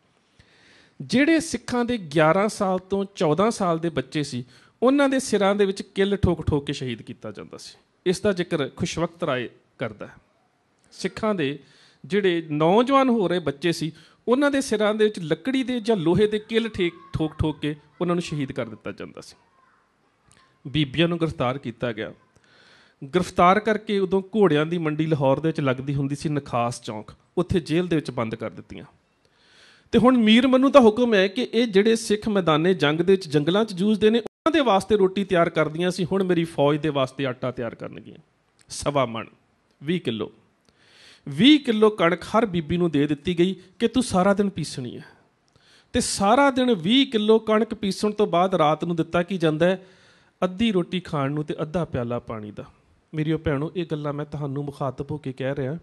Speaker 1: ਜਿਹੜੇ ਸਿੱਖਾਂ ਦੇ 11 ਸਾਲ ਤੋਂ 14 ਸਾਲ ਦੇ ਬੱਚੇ ਸੀ ਉਹਨਾਂ ਦੇ ਸਿਰਾਂ ਦੇ ਵਿੱਚ ਕਿੱਲ ਠੋਕ ਠੋਕ ਕੇ ਸ਼ਹੀਦ ਕੀਤਾ ਜਾਂਦਾ ਸੀ ਇਸ ਦਾ ਜ਼ਿਕਰ ਖੁਸ਼ਵਕਤ ਰਾਏ ਕਰਦਾ ਹੈ ਸਿੱਖਾਂ ਦੇ ਜਿਹੜੇ ਨੌਜਵਾਨ ਹੋ ਰਹੇ ਬੱਚੇ ਸੀ ਉਹਨਾਂ ਦੇ ਸਿਰਾਂ ਦੇ ਵਿੱਚ ਲੱਕੜੀ ਦੇ ਜਾਂ ਲੋਹੇ ਦੇ ਕਿੱਲ ਠੇਕ ਠੋਕ ਠੋਕ ਕੇ ਉਹਨਾਂ ਨੂੰ ਸ਼ਹੀਦ ਕਰ ਦਿੱਤਾ ਜਾਂਦਾ ਸੀ ਬੀਬੀਆਂ ਨੂੰ ਗ੍ਰਿਫਤਾਰ ਕੀਤਾ ਗਿਆ ਗ੍ਰਿਫਤਾਰ ਕਰਕੇ ਉਦੋਂ ਘੋੜਿਆਂ ਦੀ ਮੰਡੀ ਲਾਹੌਰ ਦੇ ਵਿੱਚ ਲੱਗਦੀ ਹੁੰਦੀ ਸੀ ਨਖਾਸ ਚੌਂਕ ਉੱਥੇ ਜੇਲ੍ਹ ਦੇ ਵਿੱਚ ਬੰਦ ਕਰ ਦਿੱਤੀਆਂ ਤੇ ਹੁਣ ਮੀਰ ਮੰਨੂ ਦਾ ਹੁਕਮ ਹੈ ਕਿ ਇਹ ਜਿਹੜੇ ਸਿੱਖ ਮੈਦਾਨੇ ਜੰਗ ਦੇ ਵਿੱਚ ਜੰਗਲਾਂ 'ਚ ਜੂਝਦੇ ਨੇ ਉਹਨਾਂ ਦੇ ਵਾਸਤੇ ਰੋਟੀ ਤਿਆਰ ਕਰਦੀਆਂ ਸੀ ਹੁਣ ਮੇਰੀ ਫੌਜ ਦੇ ਵਾਸਤੇ ਆਟਾ ਤਿਆਰ ਕਰਨਗੀਆਂ ਸਵਾ ਮਣ 20 ਕਿਲੋ 20 ਕਿਲੋ ਕਣਕ ਹਰ ਬੀਬੀ ਨੂੰ ਦੇ ਦਿੱਤੀ ਗਈ ਕਿ ਤੂੰ ਸਾਰਾ ਦਿਨ ਪੀਸਣੀ ਹੈ ਤੇ ਸਾਰਾ ਦਿਨ 20 ਕਿਲੋ ਕਣਕ ਪੀਸਣ ਤੋਂ ਬਾਅਦ ਰਾਤ ਨੂੰ ਦਿੱਤਾ ਕੀ ਜਾਂਦਾ ਹੈ ਅੱਧੀ ਰੋਟੀ ਖਾਣ ਨੂੰ ਤੇ ਅੱਧਾ ਪਿਆਲਾ ਪਾਣੀ ਦਾ ਮੇਰੀਓ ਭੈਣੋ ਇਹ ਗੱਲਾਂ ਮੈਂ ਤੁਹਾਨੂੰ ਮੁਖਾਤਬ ਹੋ ਕੇ ਕਹਿ ਰਿਹਾ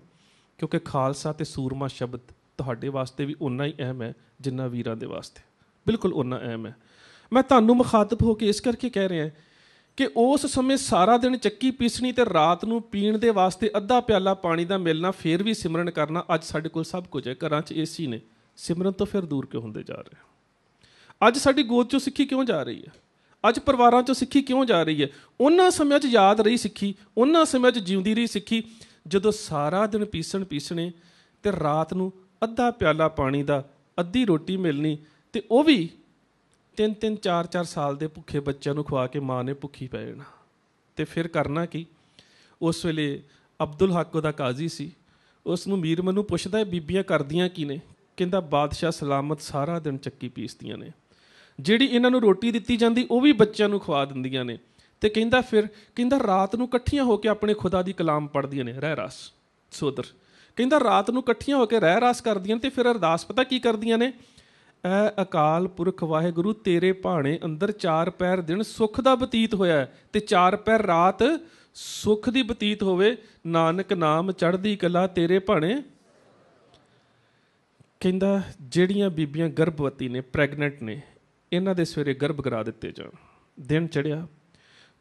Speaker 1: ਕਿਉਂਕਿ ਖਾਲਸਾ ਤੇ ਸੂਰਮਾ ਸ਼ਬਦ ਤੁਹਾਡੇ ਵਾਸਤੇ ਵੀ ਉਨਾ ਹੀ ਅਹਿਮ ਹੈ ਜਿੰਨਾ ਵੀਰਾਂ ਦੇ ਵਾਸਤੇ ਬਿਲਕੁਲ ਉਨਾ ਅਹਿਮ ਹੈ ਮੈਂ ਤੁਹਾਨੂੰ ਮੁਖਾਤਬ ਹੋ ਕੇ ਇਸ ਕਰਕੇ ਕਹਿ ਰਿਹਾ ਕਿ ਉਸ ਸਮੇਂ ਸਾਰਾ ਦਿਨ ਚੱਕੀ ਪੀਸਣੀ ਤੇ ਰਾਤ ਨੂੰ ਪੀਣ ਦੇ ਵਾਸਤੇ ਅੱਧਾ ਪਿਆਲਾ ਪਾਣੀ ਦਾ ਮਿਲਣਾ ਫੇਰ ਵੀ ਸਿਮਰਨ ਕਰਨਾ ਅੱਜ ਸਾਡੇ ਕੋਲ ਸਭ ਕੁਝ ਹੈ ਘਰਾਂ 'ਚ ਏਸੀ ਨੇ ਸਿਮਰਨ ਤੋਂ ਫਿਰ ਦੂਰ ਕਿਉਂ ਹੁੰਦੇ ਜਾ ਰਹੇ ਅੱਜ ਸਾਡੀ ਗੋਦ 'ਚੋਂ ਸਿੱਖੀ ਕਿਉਂ ਜਾ ਰਹੀ ਹੈ ਅੱਜ ਪਰਿਵਾਰਾਂ 'ਚੋਂ ਸਿੱਖੀ ਕਿਉਂ ਜਾ ਰਹੀ ਹੈ ਉਹਨਾਂ ਸਮਿਆਂ 'ਚ ਯਾਦ ਰਹੀ ਸਿੱਖੀ ਉਹਨਾਂ ਸਮਿਆਂ 'ਚ ਜਿਉਂਦੀ ਰਹੀ ਸਿੱਖੀ ਜਦੋਂ ਸਾਰਾ ਦਿਨ ਪੀਸਣ ਪੀਸਣੇ ਤੇ ਰਾਤ ਨੂੰ ਅੱਧਾ ਪਿਆਲਾ ਪਾਣੀ ਦਾ ਅੱਧੀ ਰੋਟੀ ਮਿਲਣੀ ਤੇ ਉਹ ਵੀ ਤਿੰਨ ਤਿੰਨ ਚਾਰ ਚਾਰ ਸਾਲ ਦੇ ਭੁੱਖੇ ਬੱਚਿਆਂ ਨੂੰ ਖਵਾ ਕੇ ਮਾਂ ਨੇ ਭੁੱਖੀ ਪੈ ਜਾਣਾ ਤੇ ਫਿਰ ਕਰਨਾ ਕੀ ਉਸ ਵੇਲੇ ਅਬਦੁਲ ਹੱਕ ਦਾ ਕਾਜ਼ੀ ਸੀ ਉਸ ਨੂੰ ਮੀਰ ਮਨੂ ਪੁੱਛਦਾ ਬੀਬੀਆਂ ਕਰਦੀਆਂ ਕੀ ਨੇ ਕਹਿੰਦਾ ਬਾਦਸ਼ਾਹ ਸਲਾਮਤ ਸਾਰਾ ਦਿਨ ਚੱਕੀ ਪੀਸਦੀਆਂ ਨੇ ਜਿਹੜੀ ਇਹਨਾਂ ਨੂੰ ਰੋਟੀ ਦਿੱਤੀ ਜਾਂਦੀ ਉਹ ਵੀ ਬੱਚਿਆਂ ਨੂੰ ਖਵਾ ਦਿੰਦੀਆਂ ਨੇ ਤੇ ਕਹਿੰਦਾ ਫਿਰ ਕਹਿੰਦਾ ਰਾਤ ਨੂੰ ਇਕੱਠੀਆਂ ਹੋ ਕੇ ਆਪਣੇ ਖੁਦਾ ਦੀ ਕਲਾਮ ਪੜ੍ਹਦੀਆਂ ਨੇ ਰਹਿ ਰਸ ਸੋਦਰ ਕਹਿੰਦਾ ਰਾਤ ਨੂੰ ਇਕੱਠੀਆਂ ਹੋ ਕੇ ਰਹਿ ਰਸ ਕਰਦੀਆਂ ਤੇ ਫਿਰ ਅਰਦਾਸ ਪਤਾ ਕੀ ਕਰਦੀਆਂ ਨੇ ਐ ਅਕਾਲ ਪੁਰਖ ਵਾਹਿਗੁਰੂ ਤੇਰੇ ਭਾਣੇ ਅੰਦਰ ਚਾਰ ਪੈਰ ਦਿਨ ਸੁਖ ਦਾ ਬਤੀਤ ਹੋਇਆ ਤੇ ਚਾਰ ਪੈਰ ਰਾਤ ਸੁਖ ਦੀ ਬਤੀਤ ਹੋਵੇ ਨਾਨਕ ਨਾਮ ਚੜ੍ਹਦੀ ਕਲਾ ਤੇਰੇ ਭਾਣੇ ਕਹਿੰਦਾ ਜਿਹੜੀਆਂ ਬੀਬੀਆਂ ਗਰਭਵਤੀ ਨੇ ਪ੍ਰੈਗਨੈਂਟ ਨੇ ਇਹਨਾਂ ਦੇ ਸਵੇਰੇ ਗਰਭ ਕਰਾ ਦਿੱਤੇ ਜਾਣ ਦਿਨ ਚੜਿਆ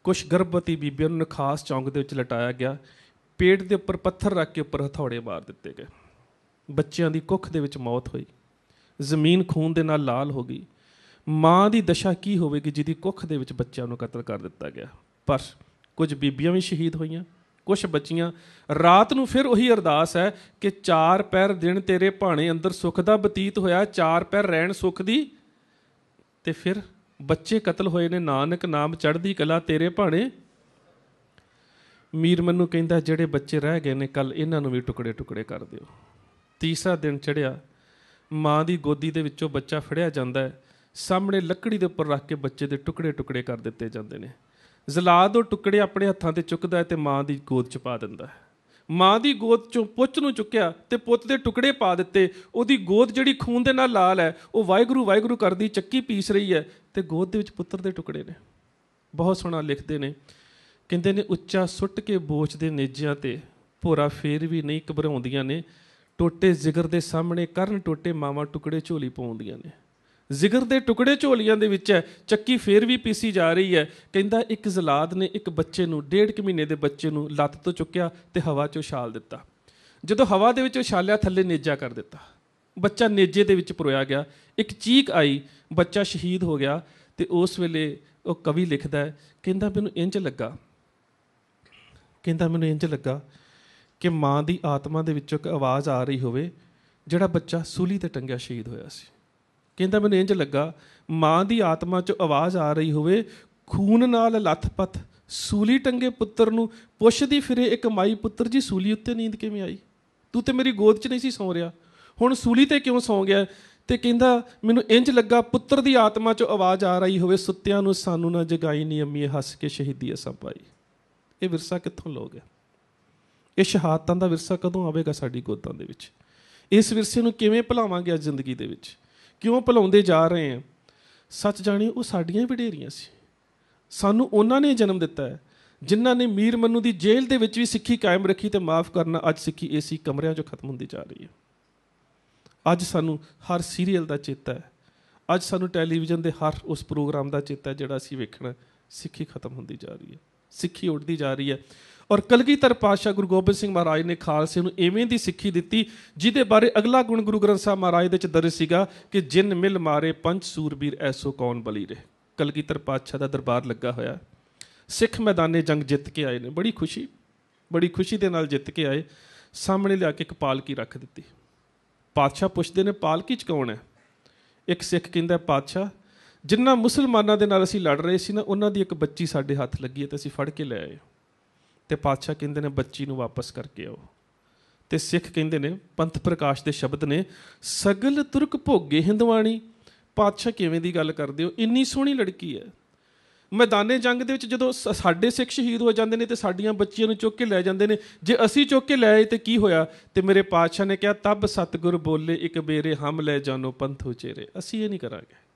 Speaker 1: ਕੁਝ ਗਰਭਵਤੀ ਬੀਬੀਆਂ ਨੂੰ ਖਾਸ ਚੌਂਕ ਦੇ ਵਿੱਚ ਲਟਾਇਆ ਗਿਆ ਪੇਟ ਦੇ ਉੱਪਰ ਪੱਥਰ ਰੱਖ ਕੇ ਉੱਪਰ ਹਥੌੜੇ ਮਾਰ ਦਿੱਤੇ ਗਏ ਬੱਚਿਆਂ ਦੀ ਕੁੱਖ ਦੇ ਵਿੱਚ ਮੌਤ ਹੋਈ ਜ਼ਮੀਨ ਖੂਨ ਦੇ ਨਾਲ ਲਾਲ ਹੋ ਗਈ ਮਾਂ ਦੀ ਦਸ਼ਾ ਕੀ ਹੋਵੇਗੀ ਜਿਹਦੀ ਕੁੱਖ ਦੇ ਵਿੱਚ ਬੱਚਿਆਂ ਨੂੰ ਕਤਲ ਕਰ ਦਿੱਤਾ ਗਿਆ ਪਰ ਕੁਝ ਬੀਬੀਆਂ ਵੀ ਸ਼ਹੀਦ ਹੋਈਆਂ ਕੁਝ ਬੱਚੀਆਂ ਰਾਤ ਨੂੰ ਫਿਰ ਉਹੀ ਅਰਦਾਸ ਹੈ ਕਿ ਚਾਰ ਪੈਰ ਦਿਨ ਤੇਰੇ ਭਾਣੇ ਅੰਦਰ ਸੁੱਖ ਦਾ ਬਤੀਤ ਹੋਇਆ ਚਾਰ ਪੈਰ ਰਹਿਣ ਸੁੱਖ ਦੀ ਤੇ ਫਿਰ ਬੱਚੇ ਕਤਲ ਹੋਏ ਨੇ ਨਾਨਕ ਨਾਮ ਚੜ੍ਹਦੀ ਕਲਾ ਤੇਰੇ ਭਾਣੇ ਮੀਰ ਮੈਨੂੰ ਕਹਿੰਦਾ ਜਿਹੜੇ ਬੱਚੇ ਰਹਿ ਗਏ ਨੇ ਕੱਲ ਇਹਨਾਂ ਨੂੰ ਵੀ ਟੁਕੜੇ ਟੁਕੜੇ ਕਰ ਦਿਓ ਤੀਸਰਾ ਦਿਨ ਚੜਿਆ ਮਾਂ ਦੀ ਗੋਦੀ ਦੇ ਵਿੱਚੋਂ ਬੱਚਾ ਫੜਿਆ ਜਾਂਦਾ ਹੈ ਸਾਹਮਣੇ ਲੱਕੜੀ ਦੇ ਉੱਪਰ ਰੱਖ ਕੇ ਬੱਚੇ ਦੇ ਟੁਕੜੇ ਟੁਕੜੇ ਕਰ ਦਿੱਤੇ ਜਾਂਦੇ ਨੇ ਜ਼ਲਾਦ ਉਹ ਟੁਕੜੇ ਆਪਣੇ ਹੱਥਾਂ ਤੇ ਚੁੱਕਦਾ ਹੈ ਤੇ ਮਾਂ ਦੀ ਗੋਦ 'ਚ ਪਾ ਦਿੰਦਾ ਹੈ ਮਾਂ ਦੀ ਗੋਦ ਚੋਂ ਪੁੱਤ ਨੂੰ ਚੁੱਕਿਆ ਤੇ ਪੁੱਤ ਦੇ ਟੁਕੜੇ ਪਾ ਦਿੱਤੇ ਉਹਦੀ ਗੋਦ ਜਿਹੜੀ ਖੂਨ ਦੇ ਨਾਲ ਲਾਲ ਹੈ ਉਹ ਵਾਹਿਗੁਰੂ ਵਾਹਿਗੁਰੂ ਕਰਦੀ ਚੱਕੀ ਪੀਸ ਰਹੀ ਹੈ ਤੇ ਗੋਦ ਦੇ ਵਿੱਚ ਪੁੱਤਰ ਦੇ ਟੁਕੜੇ ਨੇ ਬਹੁਤ ਸੋਹਣਾ ਲਿਖਦੇ ਨੇ ਕਹਿੰਦੇ ਨੇ ਉੱਚਾ ਸੁੱਟ ਕੇ ਬੋਚ ਦੇ ਨੇਜਿਆਂ ਤੇ ਭੋਰਾ ਫੇਰ ਵੀ ਨਹੀਂ ਘਬਰਾਉਂਦੀਆਂ ਨੇ ਟੋਟੇ ਜ਼ਿਗਰ ਦੇ ਸਾਹਮਣੇ ਕਰਨ ਟੋਟੇ ਮਾਵਾ ਟੁਕੜੇ ਝੋਲੀ ਪਾਉਂਦੀਆਂ ਨੇ ਜ਼ਿਕਰ ਦੇ ਟੁਕੜੇ ਝੋਲੀਆਂ ਦੇ ਵਿੱਚ ਹੈ ਚੱਕੀ ਫੇਰ ਵੀ ਪੀਸੀ ਜਾ ਰਹੀ ਹੈ ਕਹਿੰਦਾ ਇੱਕ ਜ਼ਲਾਦ ਨੇ ਇੱਕ ਬੱਚੇ ਨੂੰ ਡੇਢ ਕਿ ਮਹੀਨੇ ਦੇ ਬੱਚੇ ਨੂੰ ਲੱਤ ਤੋਂ ਚੁੱਕਿਆ ਤੇ ਹਵਾ 'ਚ ਉਛਾਲ ਦਿੱਤਾ ਜਦੋਂ ਹਵਾ ਦੇ ਵਿੱਚ ਉਛਾਲਿਆ ਥੱਲੇ ਨੇਜਾ ਕਰ ਦਿੱਤਾ ਬੱਚਾ ਨੇਜੇ ਦੇ ਵਿੱਚ ਪਰੋਇਆ ਗਿਆ ਇੱਕ ਚੀਕ ਆਈ ਬੱਚਾ ਸ਼ਹੀਦ ਹੋ ਗਿਆ ਤੇ ਉਸ ਵੇਲੇ ਉਹ ਕਵੀ ਲਿਖਦਾ ਹੈ ਕਹਿੰਦਾ ਮੈਨੂੰ ਇੰਜ ਲੱਗਾ ਕਹਿੰਦਾ ਮੈਨੂੰ ਇੰਜ ਲੱਗਾ ਕਿ ਮਾਂ ਦੀ ਆਤਮਾ ਦੇ ਵਿੱਚੋਂ ਇੱਕ ਆਵਾਜ਼ ਆ ਰਹੀ ਹੋਵੇ ਜਿਹੜਾ ਬੱਚਾ ਸੂਲੀ ਤੇ ਟੰਗਿਆ ਸ਼ਹੀਦ ਹੋਇਆ ਸੀ ਕਹਿੰਦਾ ਮੈਨੂੰ ਇੰਜ ਲੱਗਾ ਮਾਂ ਦੀ ਆਤਮਾ 'ਚ ਆਵਾਜ਼ ਆ ਰਹੀ ਹੋਵੇ ਖੂਨ ਨਾਲ ਲਥਪਥ ਸੂਲੀ ਟੰਗੇ ਪੁੱਤਰ ਨੂੰ ਪੁੱਛਦੀ ਫਿਰੇ ਇੱਕ ਮਾਈ ਪੁੱਤਰ ਜੀ ਸੂਲੀ ਉੱਤੇ ਨੀਂਦ ਕਿਵੇਂ ਆਈ ਤੂੰ ਤੇ ਮੇਰੀ ਗੋਦ 'ਚ ਨਹੀਂ ਸੀ ਸੌਂ ਰਿਹਾ ਹੁਣ ਸੂਲੀ ਤੇ ਕਿਉਂ ਸੌਂ ਗਿਆ ਤੇ ਕਹਿੰਦਾ ਮੈਨੂੰ ਇੰਜ ਲੱਗਾ ਪੁੱਤਰ ਦੀ ਆਤਮਾ 'ਚ ਆਵਾਜ਼ ਆ ਰਹੀ ਹੋਵੇ ਸੁੱਤਿਆਂ ਨੂੰ ਸਾਨੂੰ ਨਾ ਜਗਾਈ ਨੀ ਅੰਮੀ ਹੱਸ ਕੇ ਸ਼ਹੀਦੀ ਅਸਾਂ ਪਾਈ ਇਹ ਵਿਰਸਾ ਕਿੱਥੋਂ ਲੋਗੇ ਇਹ ਸ਼ਹਾਦਤਾਂ ਦਾ ਵਿਰਸਾ ਕਦੋਂ ਆਵੇਗਾ ਸਾਡੀ ਗੋਦਾਂ ਦੇ ਵਿੱਚ ਇਸ ਵਿਰਸੇ ਨੂੰ ਕਿਵੇਂ ਭੁਲਾਵਾਂਗੇ ਅੱਜ ਜ਼ਿੰਦਗੀ ਦੇ ਵਿੱਚ ਕਿਉਂ ਭਲਾਉਂਦੇ ਜਾ ਰਹੇ ਆ ਸੱਚ ਜਾਣੇ ਉਹ ਸਾਡੀਆਂ ਵਡੇਰੀਆਂ ਸੀ ਸਾਨੂੰ ਉਹਨਾਂ ਨੇ ਜਨਮ ਦਿੱਤਾ ਹੈ ਜਿਨ੍ਹਾਂ ਨੇ ਮੀਰ ਮੰਨੂ ਦੀ ਜੇਲ੍ਹ ਦੇ ਵਿੱਚ ਵੀ ਸਿੱਖੀ ਕਾਇਮ ਰੱਖੀ ਤੇ ਮਾਫ ਕਰਨਾ ਅੱਜ ਸਿੱਖੀ ਏਸੀ ਕਮਰਿਆਂ 'ਚੋਂ ਖਤਮ ਹੁੰਦੀ ਜਾ ਰਹੀ ਹੈ ਅੱਜ ਸਾਨੂੰ ਹਰ ਸੀਰੀਅਲ ਦਾ ਚੇਤਾ ਹੈ ਅੱਜ ਸਾਨੂੰ ਟੈਲੀਵਿਜ਼ਨ ਦੇ ਹਰ ਉਸ ਪ੍ਰੋਗਰਾਮ ਦਾ ਚੇਤਾ ਜਿਹੜਾ ਅਸੀਂ ਵੇਖਣਾ ਸਿੱਖੀ ਖਤਮ ਹੁੰਦੀ ਜਾ ਰਹੀ ਹੈ ਸਿੱਖੀ ਉੱਡਦੀ ਜਾ ਰਹੀ ਹੈ ਔਰ ਕਲਗੀਧਰ ਪਾਤਸ਼ਾਹ ਗੁਰੂ ਗੋਬਿੰਦ ਸਿੰਘ ਮਹਾਰਾਜ ਨੇ ਖਾਲਸੇ ਨੂੰ ਐਵੇਂ ਦੀ ਸਿੱਖੀ ਦਿੱਤੀ ਜਿਹਦੇ ਬਾਰੇ ਅਗਲਾ ਗੁਣ ਗੁਰੂ ਗ੍ਰੰਥ ਸਾਹਿਬ ਮਹਾਰਾਜ ਦੇ ਵਿੱਚ ਦਰਜ ਸੀਗਾ ਕਿ ਜਿਨ ਮਿਲ ਮਾਰੇ ਪੰਜ ਸੂਰਬੀਰ ਐਸੋ ਕੌਣ ਬਲੀ ਰੇ ਕਲਗੀਧਰ ਪਾਤਸ਼ਾਹ ਦਾ ਦਰਬਾਰ ਲੱਗਾ ਹੋਇਆ ਸਿੱਖ ਮੈਦਾਨੇ ਜੰਗ ਜਿੱਤ ਕੇ ਆਏ ਨੇ ਬੜੀ ਖੁਸ਼ੀ ਬੜੀ ਖੁਸ਼ੀ ਦੇ ਨਾਲ ਜਿੱਤ ਕੇ ਆਏ ਸਾਹਮਣੇ ਲਿਆ ਕੇ ਇੱਕ ਪਾਲਕੀ ਰੱਖ ਦਿੱਤੀ ਪਾਤਸ਼ਾਹ ਪੁੱਛਦੇ ਨੇ ਪਾਲਕੀ ਚ ਕੌਣ ਹੈ ਇੱਕ ਸਿੱਖ ਕਹਿੰਦਾ ਪਾਤਸ਼ਾਹ ਜਿੰਨਾ ਮੁਸਲਮਾਨਾਂ ਦੇ ਨਾਲ ਅਸੀਂ ਲੜ ਰਹੇ ਸੀ ਨਾ ਉਹਨਾਂ ਦੀ ਇੱਕ ਬੱਚੀ ਸਾਡੇ ਹੱਥ ਲੱਗੀ ਹੈ ਤੇ ਅਸੀਂ ਫੜ ਕੇ ਲੈ ਆਏ ਤੇ ਪਾਤਸ਼ਾਹ ਕਹਿੰਦੇ ਨੇ ਬੱਚੀ ਨੂੰ ਵਾਪਸ ਕਰਕੇ ਆਓ ਤੇ ਸਿੱਖ ਕਹਿੰਦੇ ਨੇ ਪੰਥ ਪ੍ਰਕਾਸ਼ ਦੇ ਸ਼ਬਦ ਨੇ ਸਗਲ ਤੁਰਕ ਭੋਗੇ ਹਿੰਦਵਾਣੀ ਪਾਤਸ਼ਾਹ ਕਿਵੇਂ ਦੀ ਗੱਲ ਕਰਦੇ ਹੋ ਇੰਨੀ ਸੋਹਣੀ ਲੜਕੀ ਹੈ ਮੈਦਾਨੇ ਜੰਗ ਦੇ ਵਿੱਚ ਜਦੋਂ ਸਾਡੇ ਸਿੱਖ ਸ਼ਹੀਦ ਹੋ ਜਾਂਦੇ ਨੇ ਤੇ ਸਾਡੀਆਂ ਬੱਚੀਆਂ ਨੂੰ ਚੁੱਕ ਕੇ ਲੈ ਜਾਂਦੇ ਨੇ ਜੇ ਅਸੀਂ ਚੁੱਕ ਕੇ ਲੈ ਆਏ ਤੇ ਕੀ ਹੋਇਆ ਤੇ ਮੇਰੇ ਪਾਤਸ਼ਾਹ ਨੇ ਕਿਹਾ ਤਬ ਸਤਗੁਰ ਬੋਲੇ ਇੱਕ ਬੇਰੇ ਹਮ ਲੈ ਜਾਨੋ ਪੰਥੋ ਚੇਰੇ ਅਸੀਂ ਇਹ ਨਹੀਂ ਕਰਾਂਗੇ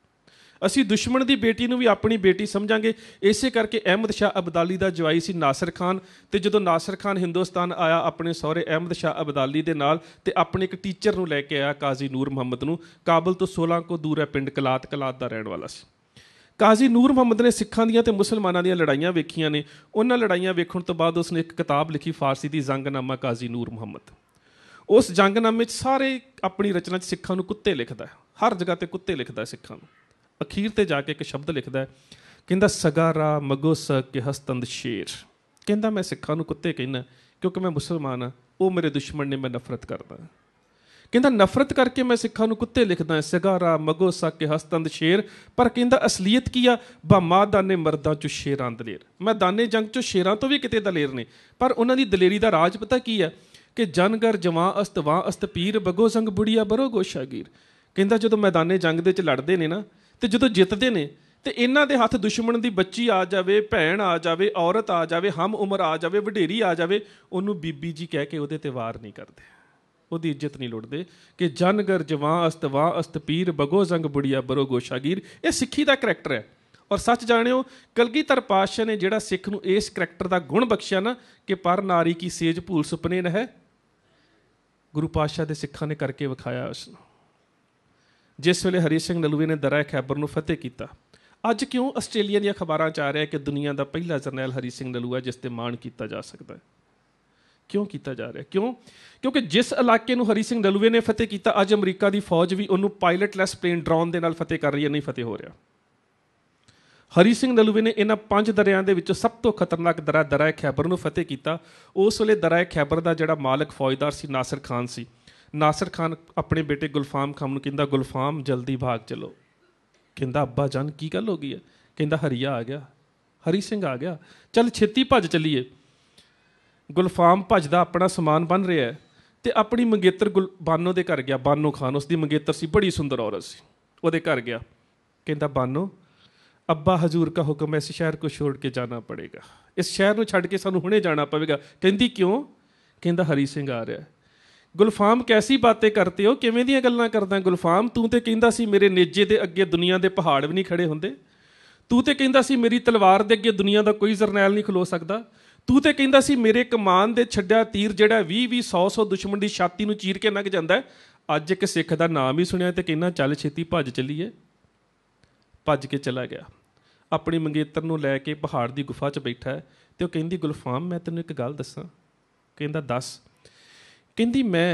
Speaker 1: ਅਸੀਂ ਦੁਸ਼ਮਣ ਦੀ ਬੇਟੀ ਨੂੰ ਵੀ ਆਪਣੀ ਬੇਟੀ ਸਮਝਾਂਗੇ ਇਸੇ ਕਰਕੇ ਅਹਿਮਦ ਸ਼ਾਹ ਅਬਦਾਲੀ ਦਾ ਜਵਾਈ ਸੀ ਨਾਸਰ ਖਾਨ ਤੇ ਜਦੋਂ ਨਾਸਰ ਖਾਨ ਹਿੰਦੁਸਤਾਨ ਆਇਆ ਆਪਣੇ ਸਹੁਰੇ ਅਹਿਮਦ ਸ਼ਾਹ ਅਬਦਾਲੀ ਦੇ ਨਾਲ ਤੇ ਆਪਣੇ ਇੱਕ ਟੀਚਰ ਨੂੰ ਲੈ ਕੇ ਆਇਆ ਕਾਜ਼ੀ ਨੂਰ ਮੁਹੰਮਦ ਨੂੰ ਕਾਬਲ ਤੋਂ 16 ਕੋ ਦੂਰ ਹੈ ਪਿੰਡ ਕਲਾਤ ਕਲਾਤ ਦਾ ਰਹਿਣ ਵਾਲਾ ਸੀ ਕਾਜ਼ੀ ਨੂਰ ਮੁਹੰਮਦ ਨੇ ਸਿੱਖਾਂ ਦੀਆਂ ਤੇ ਮੁਸਲਮਾਨਾਂ ਦੀਆਂ ਲੜਾਈਆਂ ਵੇਖੀਆਂ ਨੇ ਉਹਨਾਂ ਲੜਾਈਆਂ ਵੇਖਣ ਤੋਂ ਬਾਅਦ ਉਸਨੇ ਇੱਕ ਕਿਤਾਬ ਲਿਖੀ ਫਾਰਸੀ ਦੀ ਜੰਗਨਾਮਾ ਕਾਜ਼ੀ ਨੂਰ ਮੁਹੰਮਦ ਉਸ ਜੰਗਨਾਮੇ 'ਚ ਸਾਰੇ ਆਪਣੀ ਰਚਨਾ 'ਚ ਸਿੱਖਾਂ ਨੂੰ ਕੁੱਤੇ ਲਿਖਦਾ ਹੈ ਹਰ ਜਗ੍ਹਾ ਤੇ ਕੁੱਤੇ ਲਿਖਦਾ ਹੈ ਸਿੱਖਾਂ ਨੂੰ ਅਖੀਰ ਤੇ ਜਾ ਕੇ ਇੱਕ ਸ਼ਬਦ ਲਿਖਦਾ ਕਹਿੰਦਾ ਸਗਾਰਾ ਮਗੋਸ ਕੇ ਹਸਤੰਦ ਸ਼ੇਰ ਕਹਿੰਦਾ ਮੈਂ ਸਿੱਖਾਂ ਨੂੰ ਕੁੱਤੇ ਕਹਿੰਦਾ ਕਿਉਂਕਿ ਮੈਂ ਮੁਸਲਮਾਨ ਆ ਉਹ ਮੇਰੇ ਦੁਸ਼ਮਣ ਨੇ ਮੈਂ ਨਫ਼ਰਤ ਕਰਦਾ ਕਹਿੰਦਾ ਨਫ਼ਰਤ ਕਰਕੇ ਮੈਂ ਸਿੱਖਾਂ ਨੂੰ ਕੁੱਤੇ ਲਿਖਦਾ ਸਗਾਰਾ ਮਗੋ ਕੇ ਹਸਤੰਦ ਸ਼ੇਰ ਪਰ ਕਹਿੰਦਾ ਅਸਲੀਅਤ ਕੀ ਆ ਬਾਮਾ ਦਾਨੇ ਮਰਦਾਂ ਚ ਸ਼ੇਰਾਂ ਦਲੇਰ ਮੈਂ ਦਾਨੇ ਜੰਗ ਚ ਸ਼ੇਰਾਂ ਤੋਂ ਵੀ ਕਿਤੇ ਦਲੇਰ ਨੇ ਪਰ ਉਹਨਾਂ ਦੀ ਦਲੇਰੀ ਦਾ ਰਾਜ ਪਤਾ ਕੀ ਆ ਕਿ ਜਨਗਰ ਜਵਾਂ ਅਸਤਵਾ ਅਸਤਪੀਰ ਬਗੋ ਸੰਗ ਬੁੜੀਆ ਬਰੋ ਗੋਸ਼ਾਗੀਰ ਕਹਿੰਦਾ ਜਦੋਂ ਮੈਦਾਨੇ ਜੰਗ ਦੇ ਚ ਲੜਦੇ ਨੇ ਨਾ ਤੇ ਜਦੋਂ ਜਿੱਤਦੇ ਨੇ ਤੇ ਇਹਨਾਂ ਦੇ ਹੱਥ ਦੁਸ਼ਮਣ ਦੀ ਬੱਚੀ ਆ ਜਾਵੇ ਭੈਣ ਆ ਜਾਵੇ ਔਰਤ ਆ ਜਾਵੇ ਹਮ ਉਮਰ ਆ ਜਾਵੇ ਵਡੇਰੀ ਆ ਜਾਵੇ ਉਹਨੂੰ ਬੀਬੀ ਜੀ ਕਹਿ ਕੇ ਉਹਦੇ ਤੇ ਵਾਰ ਨਹੀਂ ਕਰਦੇ ਉਹਦੀ ਇੱਜ਼ਤ ਨਹੀਂ ਲੁੱਟਦੇ ਕਿ ਜਨਗਰ ਜਵਾਂ ਅਸਤਵਾ ਅਸਤਪੀਰ ਬਗੋ ਜ਼ੰਗ ਬੁੜੀਆ ਬਰੋ ਗੋਸ਼ਾਗੀਰ ਇਹ ਸਿੱਖੀ ਦਾ ਕਰੈਕਟਰ ਹੈ ਔਰ ਸੱਚ ਜਾਣਿਓ ਕਲਗੀਧਰ ਪਾਤਸ਼ਾਹ ਨੇ ਜਿਹੜਾ ਸਿੱਖ ਨੂੰ ਇਸ ਕਰੈਕਟਰ ਦਾ ਗੁਣ ਬਖਸ਼ਿਆ ਨਾ ਕਿ ਪਰ ਨਾਰੀ ਕੀ ਸੇਜ ਭੂਲ ਸੁਪਨੇ ਨਹਿ ਗੁਰੂ ਪਾਤਸ਼ਾਹ ਦੇ ਸਿੱਖਾਂ ਨੇ ਕਰਕੇ ਵਿਖਾਇਆ ਉਸ ਨੂੰ ਜਿਸ ਵੇਲੇ ਹਰੀ ਸਿੰਘ ਨਲੂਏ ਨੇ ਦਰਾਇ ਖੈਬਰ ਨੂੰ ਫਤਿਹ ਕੀਤਾ ਅੱਜ ਕਿਉਂ ਆਸਟ੍ਰੇਲੀਆ ਦੀਆਂ ਖਬਰਾਂ 'ਚ ਆ ਰਿਹਾ ਕਿ ਦੁਨੀਆ ਦਾ ਪਹਿਲਾ ਜਰਨੈਲ ਹਰੀ ਸਿੰਘ ਨਲੂਆ ਜਿਸ ਤੇ ਮਾਣ ਕੀਤਾ ਜਾ ਸਕਦਾ ਹੈ ਕਿਉਂ ਕੀਤਾ ਜਾ ਰਿਹਾ ਕਿਉਂ ਕਿਉਂਕਿ ਜਿਸ ਇਲਾਕੇ ਨੂੰ ਹਰੀ ਸਿੰਘ ਨਲੂਏ ਨੇ ਫਤਿਹ ਕੀਤਾ ਅੱਜ ਅਮਰੀਕਾ ਦੀ ਫੌਜ ਵੀ ਉਹਨੂੰ ਪਾਇਲਟਲੈਸ ਪਲੇਨ ਡਰੋਨ ਦੇ ਨਾਲ ਫਤਿਹ ਕਰ ਰਹੀ ਹੈ ਨਹੀਂ ਫਤਿਹ ਹੋ ਰਿਹਾ ਹਰੀ ਸਿੰਘ ਨਲੂਵੇ ਨੇ ਇਹਨਾਂ ਪੰਜ ਦਰਿਆਵਾਂ ਦੇ ਵਿੱਚੋਂ ਸਭ ਤੋਂ ਖਤਰਨਾਕ ਦਰਾ ਦਰਾਇ ਖੈਬਰ ਨੂੰ ਫਤਿਹ ਕੀਤਾ ਉਸ ਵੇਲੇ ਦਰਾਇ ਖੈਬਰ ਦਾ ਜਿਹੜਾ ਮਾਲਕ ਫੌਜਦਾਰ ਸੀ ਨਾਸਰ ਖਾਨ ਸੀ ਨਾਸਰ ਖਾਨ ਆਪਣੇ ਬੇਟੇ ਗੁਲਫਾਮ ਖਾਨ ਨੂੰ ਕਹਿੰਦਾ ਗੁਲਫਾਮ ਜਲਦੀ ਭਾਗ ਚਲੋ ਕਹਿੰਦਾ ਅੱਬਾ ਜਾਨ ਕੀ ਗੱਲ ਹੋ ਗਈ ਹੈ ਕਹਿੰਦਾ ਹਰੀਆ ਆ ਗਿਆ ਹਰੀ ਸਿੰਘ ਆ ਗਿਆ ਚੱਲ ਛੇਤੀ ਭੱਜ ਚਲੀਏ ਗੁਲਫਾਮ ਭੱਜਦਾ ਆਪਣਾ ਸਮਾਨ ਬੰਨ ਰਿਹਾ ਹੈ ਤੇ ਆਪਣੀ ਮੰਗੇਤਰ ਬਾਨੋ ਦੇ ਘਰ ਗਿਆ ਬਾਨੋ ਖਾਨ ਉਸ ਦੀ ਮੰਗੇਤਰ ਸੀ ਬੜੀ ਸੁੰਦਰ ਔਰਤ ਸੀ ਉਹਦੇ ਘਰ ਗਿਆ ਕਹਿੰਦਾ ਬਾਨੋ ਅੱਬਾ ਹਜ਼ੂਰ ਦਾ ਹੁਕਮ ਹੈ ਇਸ ਸ਼ਹਿਰ ਕੋ ਛੋੜ ਕੇ ਜਾਣਾ ਪੜੇਗਾ ਇਸ ਸ਼ਹਿਰ ਨੂੰ ਛੱਡ ਕੇ ਸਾਨੂੰ ਹੁਣੇ ਜਾਣਾ ਪਵੇਗਾ ਕਹਿੰਦੀ ਕਿਉਂ ਕਹਿੰਦਾ ਹਰੀ ਸਿੰਘ ਆ ਰਿਹਾ ਹੈ ਗੁਲਫਾਮ ਕੈਸੀ ਬਾਤੇ ਕਰਤੇ ਹੋ ਕਿਵੇਂ ਦੀਆਂ ਗੱਲਾਂ ਕਰਦਾ ਗੁਲਫਾਮ ਤੂੰ ਤੇ ਕਹਿੰਦਾ ਸੀ ਮੇਰੇ ਨੇਜੇ ਦੇ ਅੱਗੇ ਦੁਨੀਆ ਦੇ ਪਹਾੜ ਵੀ ਨਹੀਂ ਖੜੇ ਹੁੰਦੇ ਤੂੰ ਤੇ ਕਹਿੰਦਾ ਸੀ ਮੇਰੀ ਤਲਵਾਰ ਦੇ ਅੱਗੇ ਦੁਨੀਆ ਦਾ ਕੋਈ ਜਰਨੈਲ ਨਹੀਂ ਖਲੋ ਸਕਦਾ ਤੂੰ ਤੇ ਕਹਿੰਦਾ ਸੀ ਮੇਰੇ ਕਮਾਨ ਦੇ ਛੱਡਿਆ ਤੀਰ ਜਿਹੜਾ 20 20 100 100 ਦੁਸ਼ਮਣ ਦੀ ਛਾਤੀ ਨੂੰ ਚੀਰ ਕੇ ਲੰਘ ਜਾਂਦਾ ਅੱਜ ਇੱਕ ਸਿੱਖ ਦਾ ਨਾਮ ਹੀ ਸੁਣਿਆ ਤੇ ਕਹਿੰਦਾ ਚੱਲ ਛੇਤੀ ਭੱਜ ਚਲੀਏ ਭੱਜ ਕੇ ਚਲਾ ਗਿਆ ਆਪਣੀ ਮੰਗੇਤਰ ਨੂੰ ਲੈ ਕੇ ਪਹਾੜ ਦੀ ਗੁਫਾ 'ਚ ਬੈਠਾ ਤੇ ਉਹ ਕਹਿੰਦੀ ਗੁਲਫਾਮ ਮੈਂ ਤੈਨੂੰ ਇੱਕ ਗੱਲ ਦੱਸਾਂ ਕਹਿੰਦਾ ਦੱਸ ਕਹਿੰਦੀ ਮੈਂ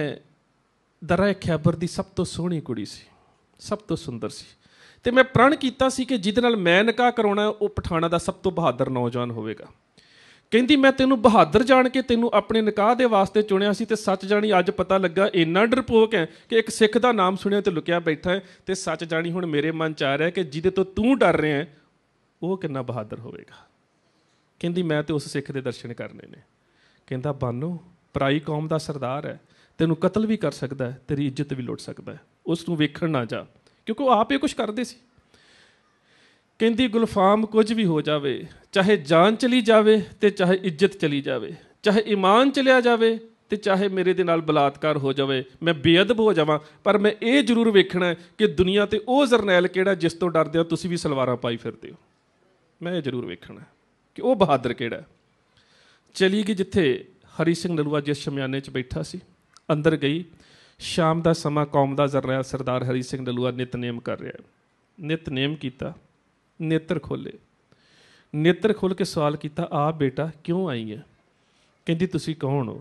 Speaker 1: ਦਰਾ ਖੈਬਰ ਦੀ ਸਭ ਤੋਂ ਸੋਹਣੀ ਕੁੜੀ ਸੀ ਸਭ ਤੋਂ ਸੁੰਦਰ ਸੀ ਤੇ ਮੈਂ ਪ੍ਰਣ ਕੀਤਾ ਸੀ ਕਿ ਜਿਹਦੇ ਨਾਲ ਮੈਂ ਨਿਕਾਹ ਕਰਾਉਣਾ ਉਹ ਪਠਾਣਾ ਦਾ ਸਭ ਤੋਂ ਬਹਾਦਰ ਨੌਜਵਾਨ ਹੋਵੇਗਾ ਕਹਿੰਦੀ ਮੈਂ ਤੈਨੂੰ ਬਹਾਦਰ ਜਾਣ ਕੇ ਤੈਨੂੰ ਆਪਣੇ ਨਿਕਾਹ ਦੇ ਵਾਸਤੇ ਚੁਣਿਆ ਸੀ ਤੇ ਸੱਚ ਜਾਣੀ ਅੱਜ ਪਤਾ ਲੱਗਾ ਇੰਨਾ ਡਰਪੋਕ ਹੈ ਕਿ ਇੱਕ ਸਿੱਖ ਦਾ ਨਾਮ ਸੁਣਿਆ ਤੇ ਲੁਕਿਆ ਬੈਠਾ ਹੈ ਤੇ ਸੱਚ ਜਾਣੀ ਹੁਣ ਮੇਰੇ ਮਨ ਚ ਆ ਰਿਹਾ ਹੈ ਕਿ ਜਿਹਦੇ ਤੋਂ ਤੂੰ ਡਰ ਰਿਹਾ ਹੈ ਉਹ ਕਿੰਨਾ ਬਹਾਦਰ ਹੋਵੇਗਾ ਕਹਿੰਦੀ ਮੈਂ ਤੇ ਉਸ ਸਿੱਖ ਦੇ ਦਰਸ਼ਨ ਕਰਨੇ ਨੇ ਕਹਿੰਦਾ ਬਾਨੋ ਪਰਾਈ ਕੌਮ ਦਾ ਸਰਦਾਰ ਹੈ ਤੈਨੂੰ ਕਤਲ ਵੀ ਕਰ ਸਕਦਾ ਹੈ ਤੇਰੀ ਇੱਜ਼ਤ ਵੀ ਲੁੱਟ ਸਕਦਾ ਹੈ ਉਸ ਨੂੰ ਵੇਖਣ ਨਾ ਜਾ ਕਿਉਂਕਿ ਉਹ ਆਪ ਇਹ ਕੁਝ ਕਰਦੇ ਸੀ ਕਹਿੰਦੀ ਗੁਲਫਾਮ ਕੁਝ ਵੀ ਹੋ ਜਾਵੇ ਚਾਹੇ ਜਾਨ ਚਲੀ ਜਾਵੇ ਤੇ ਚਾਹੇ ਇੱਜ਼ਤ ਚਲੀ ਜਾਵੇ ਚਾਹੇ ਇਮਾਨ ਚਲਿਆ ਜਾਵੇ ਤੇ ਚਾਹੇ ਮੇਰੇ ਦੇ ਨਾਲ ਬਲਾਤਕਾਰ ਹੋ ਜਾਵੇ ਮੈਂ ਬੇਅਦਬ ਹੋ ਜਾਵਾਂ ਪਰ ਮੈਂ ਇਹ ਜ਼ਰੂਰ ਵੇਖਣਾ ਕਿ ਦੁਨੀਆ ਤੇ ਉਹ ਜ਼ਰਨੈਲ ਕਿਹੜਾ ਜਿਸ ਤੋਂ ਡਰਦੇ ਹੋ ਤੁਸੀਂ ਵੀ ਸਲਵਾਰਾਂ ਪਾਈ ਫਿਰਦੇ ਹੋ ਮੈਂ ਇਹ ਜ਼ਰੂਰ ਵੇਖਣਾ ਕਿ ਉਹ ਬਹਾਦਰ ਕਿਹੜਾ ਚਲੀ ਗਈ ਜਿੱਥੇ ਹਰੀ ਸਿੰਘ ਨਲੂਆ ਜਿਸ ਸ਼ਮਿਆਨੇ 'ਚ ਬੈਠਾ ਸੀ ਅੰਦਰ ਗਈ ਸ਼ਾਮ ਦਾ ਸਮਾਂ ਕੌਮ ਦਾ ਜ਼ਰਨੈਲ ਸਰਦਾਰ ਹਰੀ ਸਿੰਘ ਨਲੂਆ ਨਿਤਨੇਮ ਕਰ ਰਿਹਾ ਨਿਤਨੇਮ ਕੀਤਾ ਨੇਤਰ ਖੋਲੇ ਨੇਤਰ ਖੋਲ ਕੇ ਸਵਾਲ ਕੀਤਾ ਆ ਬੇਟਾ ਕਿਉਂ ਆਈ ਹੈ ਕਹਿੰਦੀ ਤੁਸੀਂ ਕੌਣ ਹੋ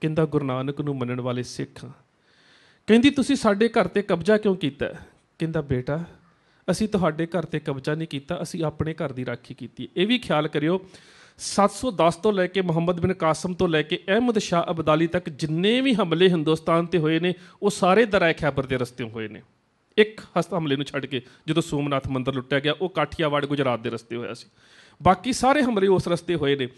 Speaker 1: ਕਹਿੰਦਾ ਗੁਰੂ ਨਾਨਕ ਨੂੰ ਮੰਨਣ ਵਾਲੇ ਸਿੱਖ ਹਾਂ ਕਹਿੰਦੀ ਤੁਸੀਂ ਸਾਡੇ ਘਰ ਤੇ ਕਬਜ਼ਾ ਕਿਉਂ ਕੀਤਾ ਕਹਿੰਦਾ ਬੇਟਾ ਅਸੀਂ ਤੁਹਾਡੇ ਘਰ ਤੇ ਕਬਜ਼ਾ ਨਹੀਂ ਕੀਤਾ ਅਸੀਂ ਆਪਣੇ ਘਰ ਦੀ ਰਾਖੀ ਕੀਤੀ ਇਹ ਵੀ ਖਿਆਲ ਕਰਿਓ 710 ਤੋਂ ਲੈ ਕੇ ਮੁਹੰਮਦ ਬਿਨ ਕਾਸਮ ਤੋਂ ਲੈ ਕੇ ਅਹਿਮਦ ਸ਼ਾ ਅਬਦਾਲੀ ਤੱਕ ਜਿੰਨੇ ਵੀ ਹਮਲੇ ਹਿੰਦੁਸਤਾਨ ਤੇ ਹੋਏ ਨੇ ਉਹ ਸਾਰੇ ਦਰਾਇ ਖੈਬਰ ਦੇ ਰਸਤੇ ਹੋਏ ਨੇ ਇੱਕ ਹਸਤ ਹਮਲੇ ਨੂੰ ਛੱਡ ਕੇ ਜਦੋਂ ਸੋਮਨਾਥ ਮੰਦਿਰ ਲੁੱਟਿਆ ਗਿਆ ਉਹ ਕਾਠੀਆਵਾੜ ਗੁਜਰਾਤ ਦੇ ਰਸਤੇ ਹੋਇਆ ਸੀ ਬਾਕੀ ਸਾਰੇ ਹਮਲੇ ਉਸ ਰਸਤੇ ਹੋਏ ਨੇ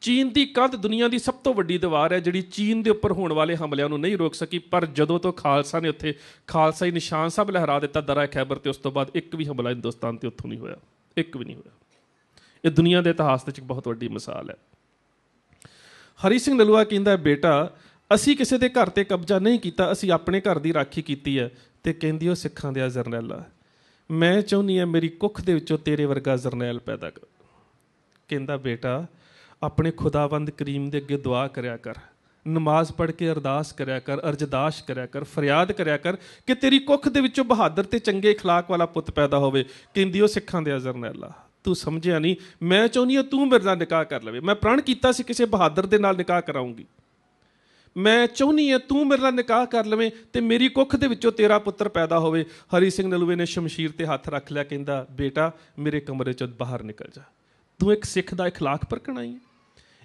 Speaker 1: ਚੀਨ ਦੀ ਕੰਧ ਦੁਨੀਆ ਦੀ ਸਭ ਤੋਂ ਵੱਡੀ ਦੀਵਾਰ ਹੈ ਜਿਹੜੀ ਚੀਨ ਦੇ ਉੱਪਰ ਹੋਣ ਵਾਲੇ ਹਮਲਿਆਂ ਨੂੰ ਨਹੀਂ ਰੋਕ ਸਕੀ ਪਰ ਜਦੋਂ ਤੋਂ ਖਾਲਸਾ ਨੇ ਉੱਥੇ ਖਾਲਸਾਈ ਨਿਸ਼ਾਨ ਸਭ ਲਹਿਰਾ ਦਿੱਤਾ ਦਰਾ ਖੈਬਰ ਤੇ ਉਸ ਤੋਂ ਬਾਅਦ ਇੱਕ ਵੀ ਹਮਲਾ ਹਿੰਦੁਸਤਾਨ ਤੇ ਉੱਥੋਂ ਨਹੀਂ ਹੋਇਆ ਇੱਕ ਵੀ ਨਹੀਂ ਹੋਇਆ ਇਹ ਦੁਨੀਆ ਦੇ ਇਤਿਹਾਸ ਦੇ ਇੱਕ ਬਹੁਤ ਵੱਡੀ ਮਿਸਾਲ ਹੈ ਹਰੀ ਸਿੰਘ ਨਲੂਆ ਕਹਿੰਦਾ ਬੇਟਾ ਅਸੀਂ ਕਿਸੇ ਦੇ ਘਰ ਤੇ ਕਬਜ਼ਾ ਨਹੀਂ ਕੀਤਾ ਅਸੀਂ ਆਪਣੇ ਘਰ ਦੀ ਰਾਖੀ ਕੀਤੀ ਹੈ ਤੇ ਕਹਿੰਦੀ ਉਹ ਸਿੱਖਾਂ ਦੇ ਜਰਨੈਲ ਮੈਂ ਚਾਹੁੰਨੀ ਆ ਮੇਰੀ ਕੁੱਖ ਦੇ ਵਿੱਚੋਂ ਤੇਰੇ ਵਰਗਾ ਜਰਨੈਲ ਪੈਦਾ ਕਰ ਕਹਿੰਦਾ ਬੇਟਾ ਆਪਣੇ ਖੁਦਾਵੰਦ ਕਰੀਮ ਦੇ ਅੱਗੇ ਦੁਆ ਕਰਿਆ ਕਰ ਨਮਾਜ਼ ਪੜ੍ਹ ਕੇ ਅਰਦਾਸ ਕਰਿਆ ਕਰ ਅਰਜ਼ਦਾਸ਼ ਕਰਿਆ ਕਰ ਫਰਿਆਦ ਕਰਿਆ ਕਰ ਕਿ ਤੇਰੀ ਕੁੱਖ ਦੇ ਵਿੱਚੋਂ ਬਹਾਦਰ ਤੇ ਚੰਗੇ اخلاق ਵਾਲਾ ਪੁੱਤ ਪੈਦਾ ਹੋਵੇ ਕਹਿੰਦੀ ਉਹ ਸਿੱਖਾਂ ਦੇ ਜਰਨੈਲਾ ਤੂੰ ਸਮਝਿਆ ਨਹੀਂ ਮੈਂ ਚਾਹੁੰਦੀ ਆ ਤੂੰ ਮੇਰੇ ਨਾਲ ਨਿਕਾਹ ਕਰ ਲਵੇ ਮੈਂ ਪ੍ਰਣ ਕੀਤਾ ਸੀ ਕਿਸੇ ਬਹਾਦਰ ਦੇ ਨਾਲ ਨਿਕਾਹ ਕਰਾਉਂਗੀ ਮੈਂ ਚਾਹੁੰਨੀ ਆ ਤੂੰ ਮੇਰੇ ਨਾਲ ਨਿਕਾਹ ਕਰ ਲਵੇਂ ਤੇ ਮੇਰੀ ਕੁੱਖ ਦੇ ਵਿੱਚੋਂ ਤੇਰਾ ਪੁੱਤਰ ਪੈਦਾ ਹੋਵੇ ਹਰੀ ਸਿੰਘ ਨਲੂਏ ਨੇ ਸ਼ਮਸ਼ੀਰ ਤੇ ਹੱਥ ਰੱਖ ਲਿਆ ਕਹਿੰਦਾ ਬੇਟਾ ਮੇਰੇ ਕਮਰੇ ਚੋਂ ਬਾਹਰ ਨਿਕਲ ਜਾ ਤੂੰ ਇੱਕ ਸਿੱਖ ਦਾ اخلاق ਪਰਖਣ ਆਈ ਹੈ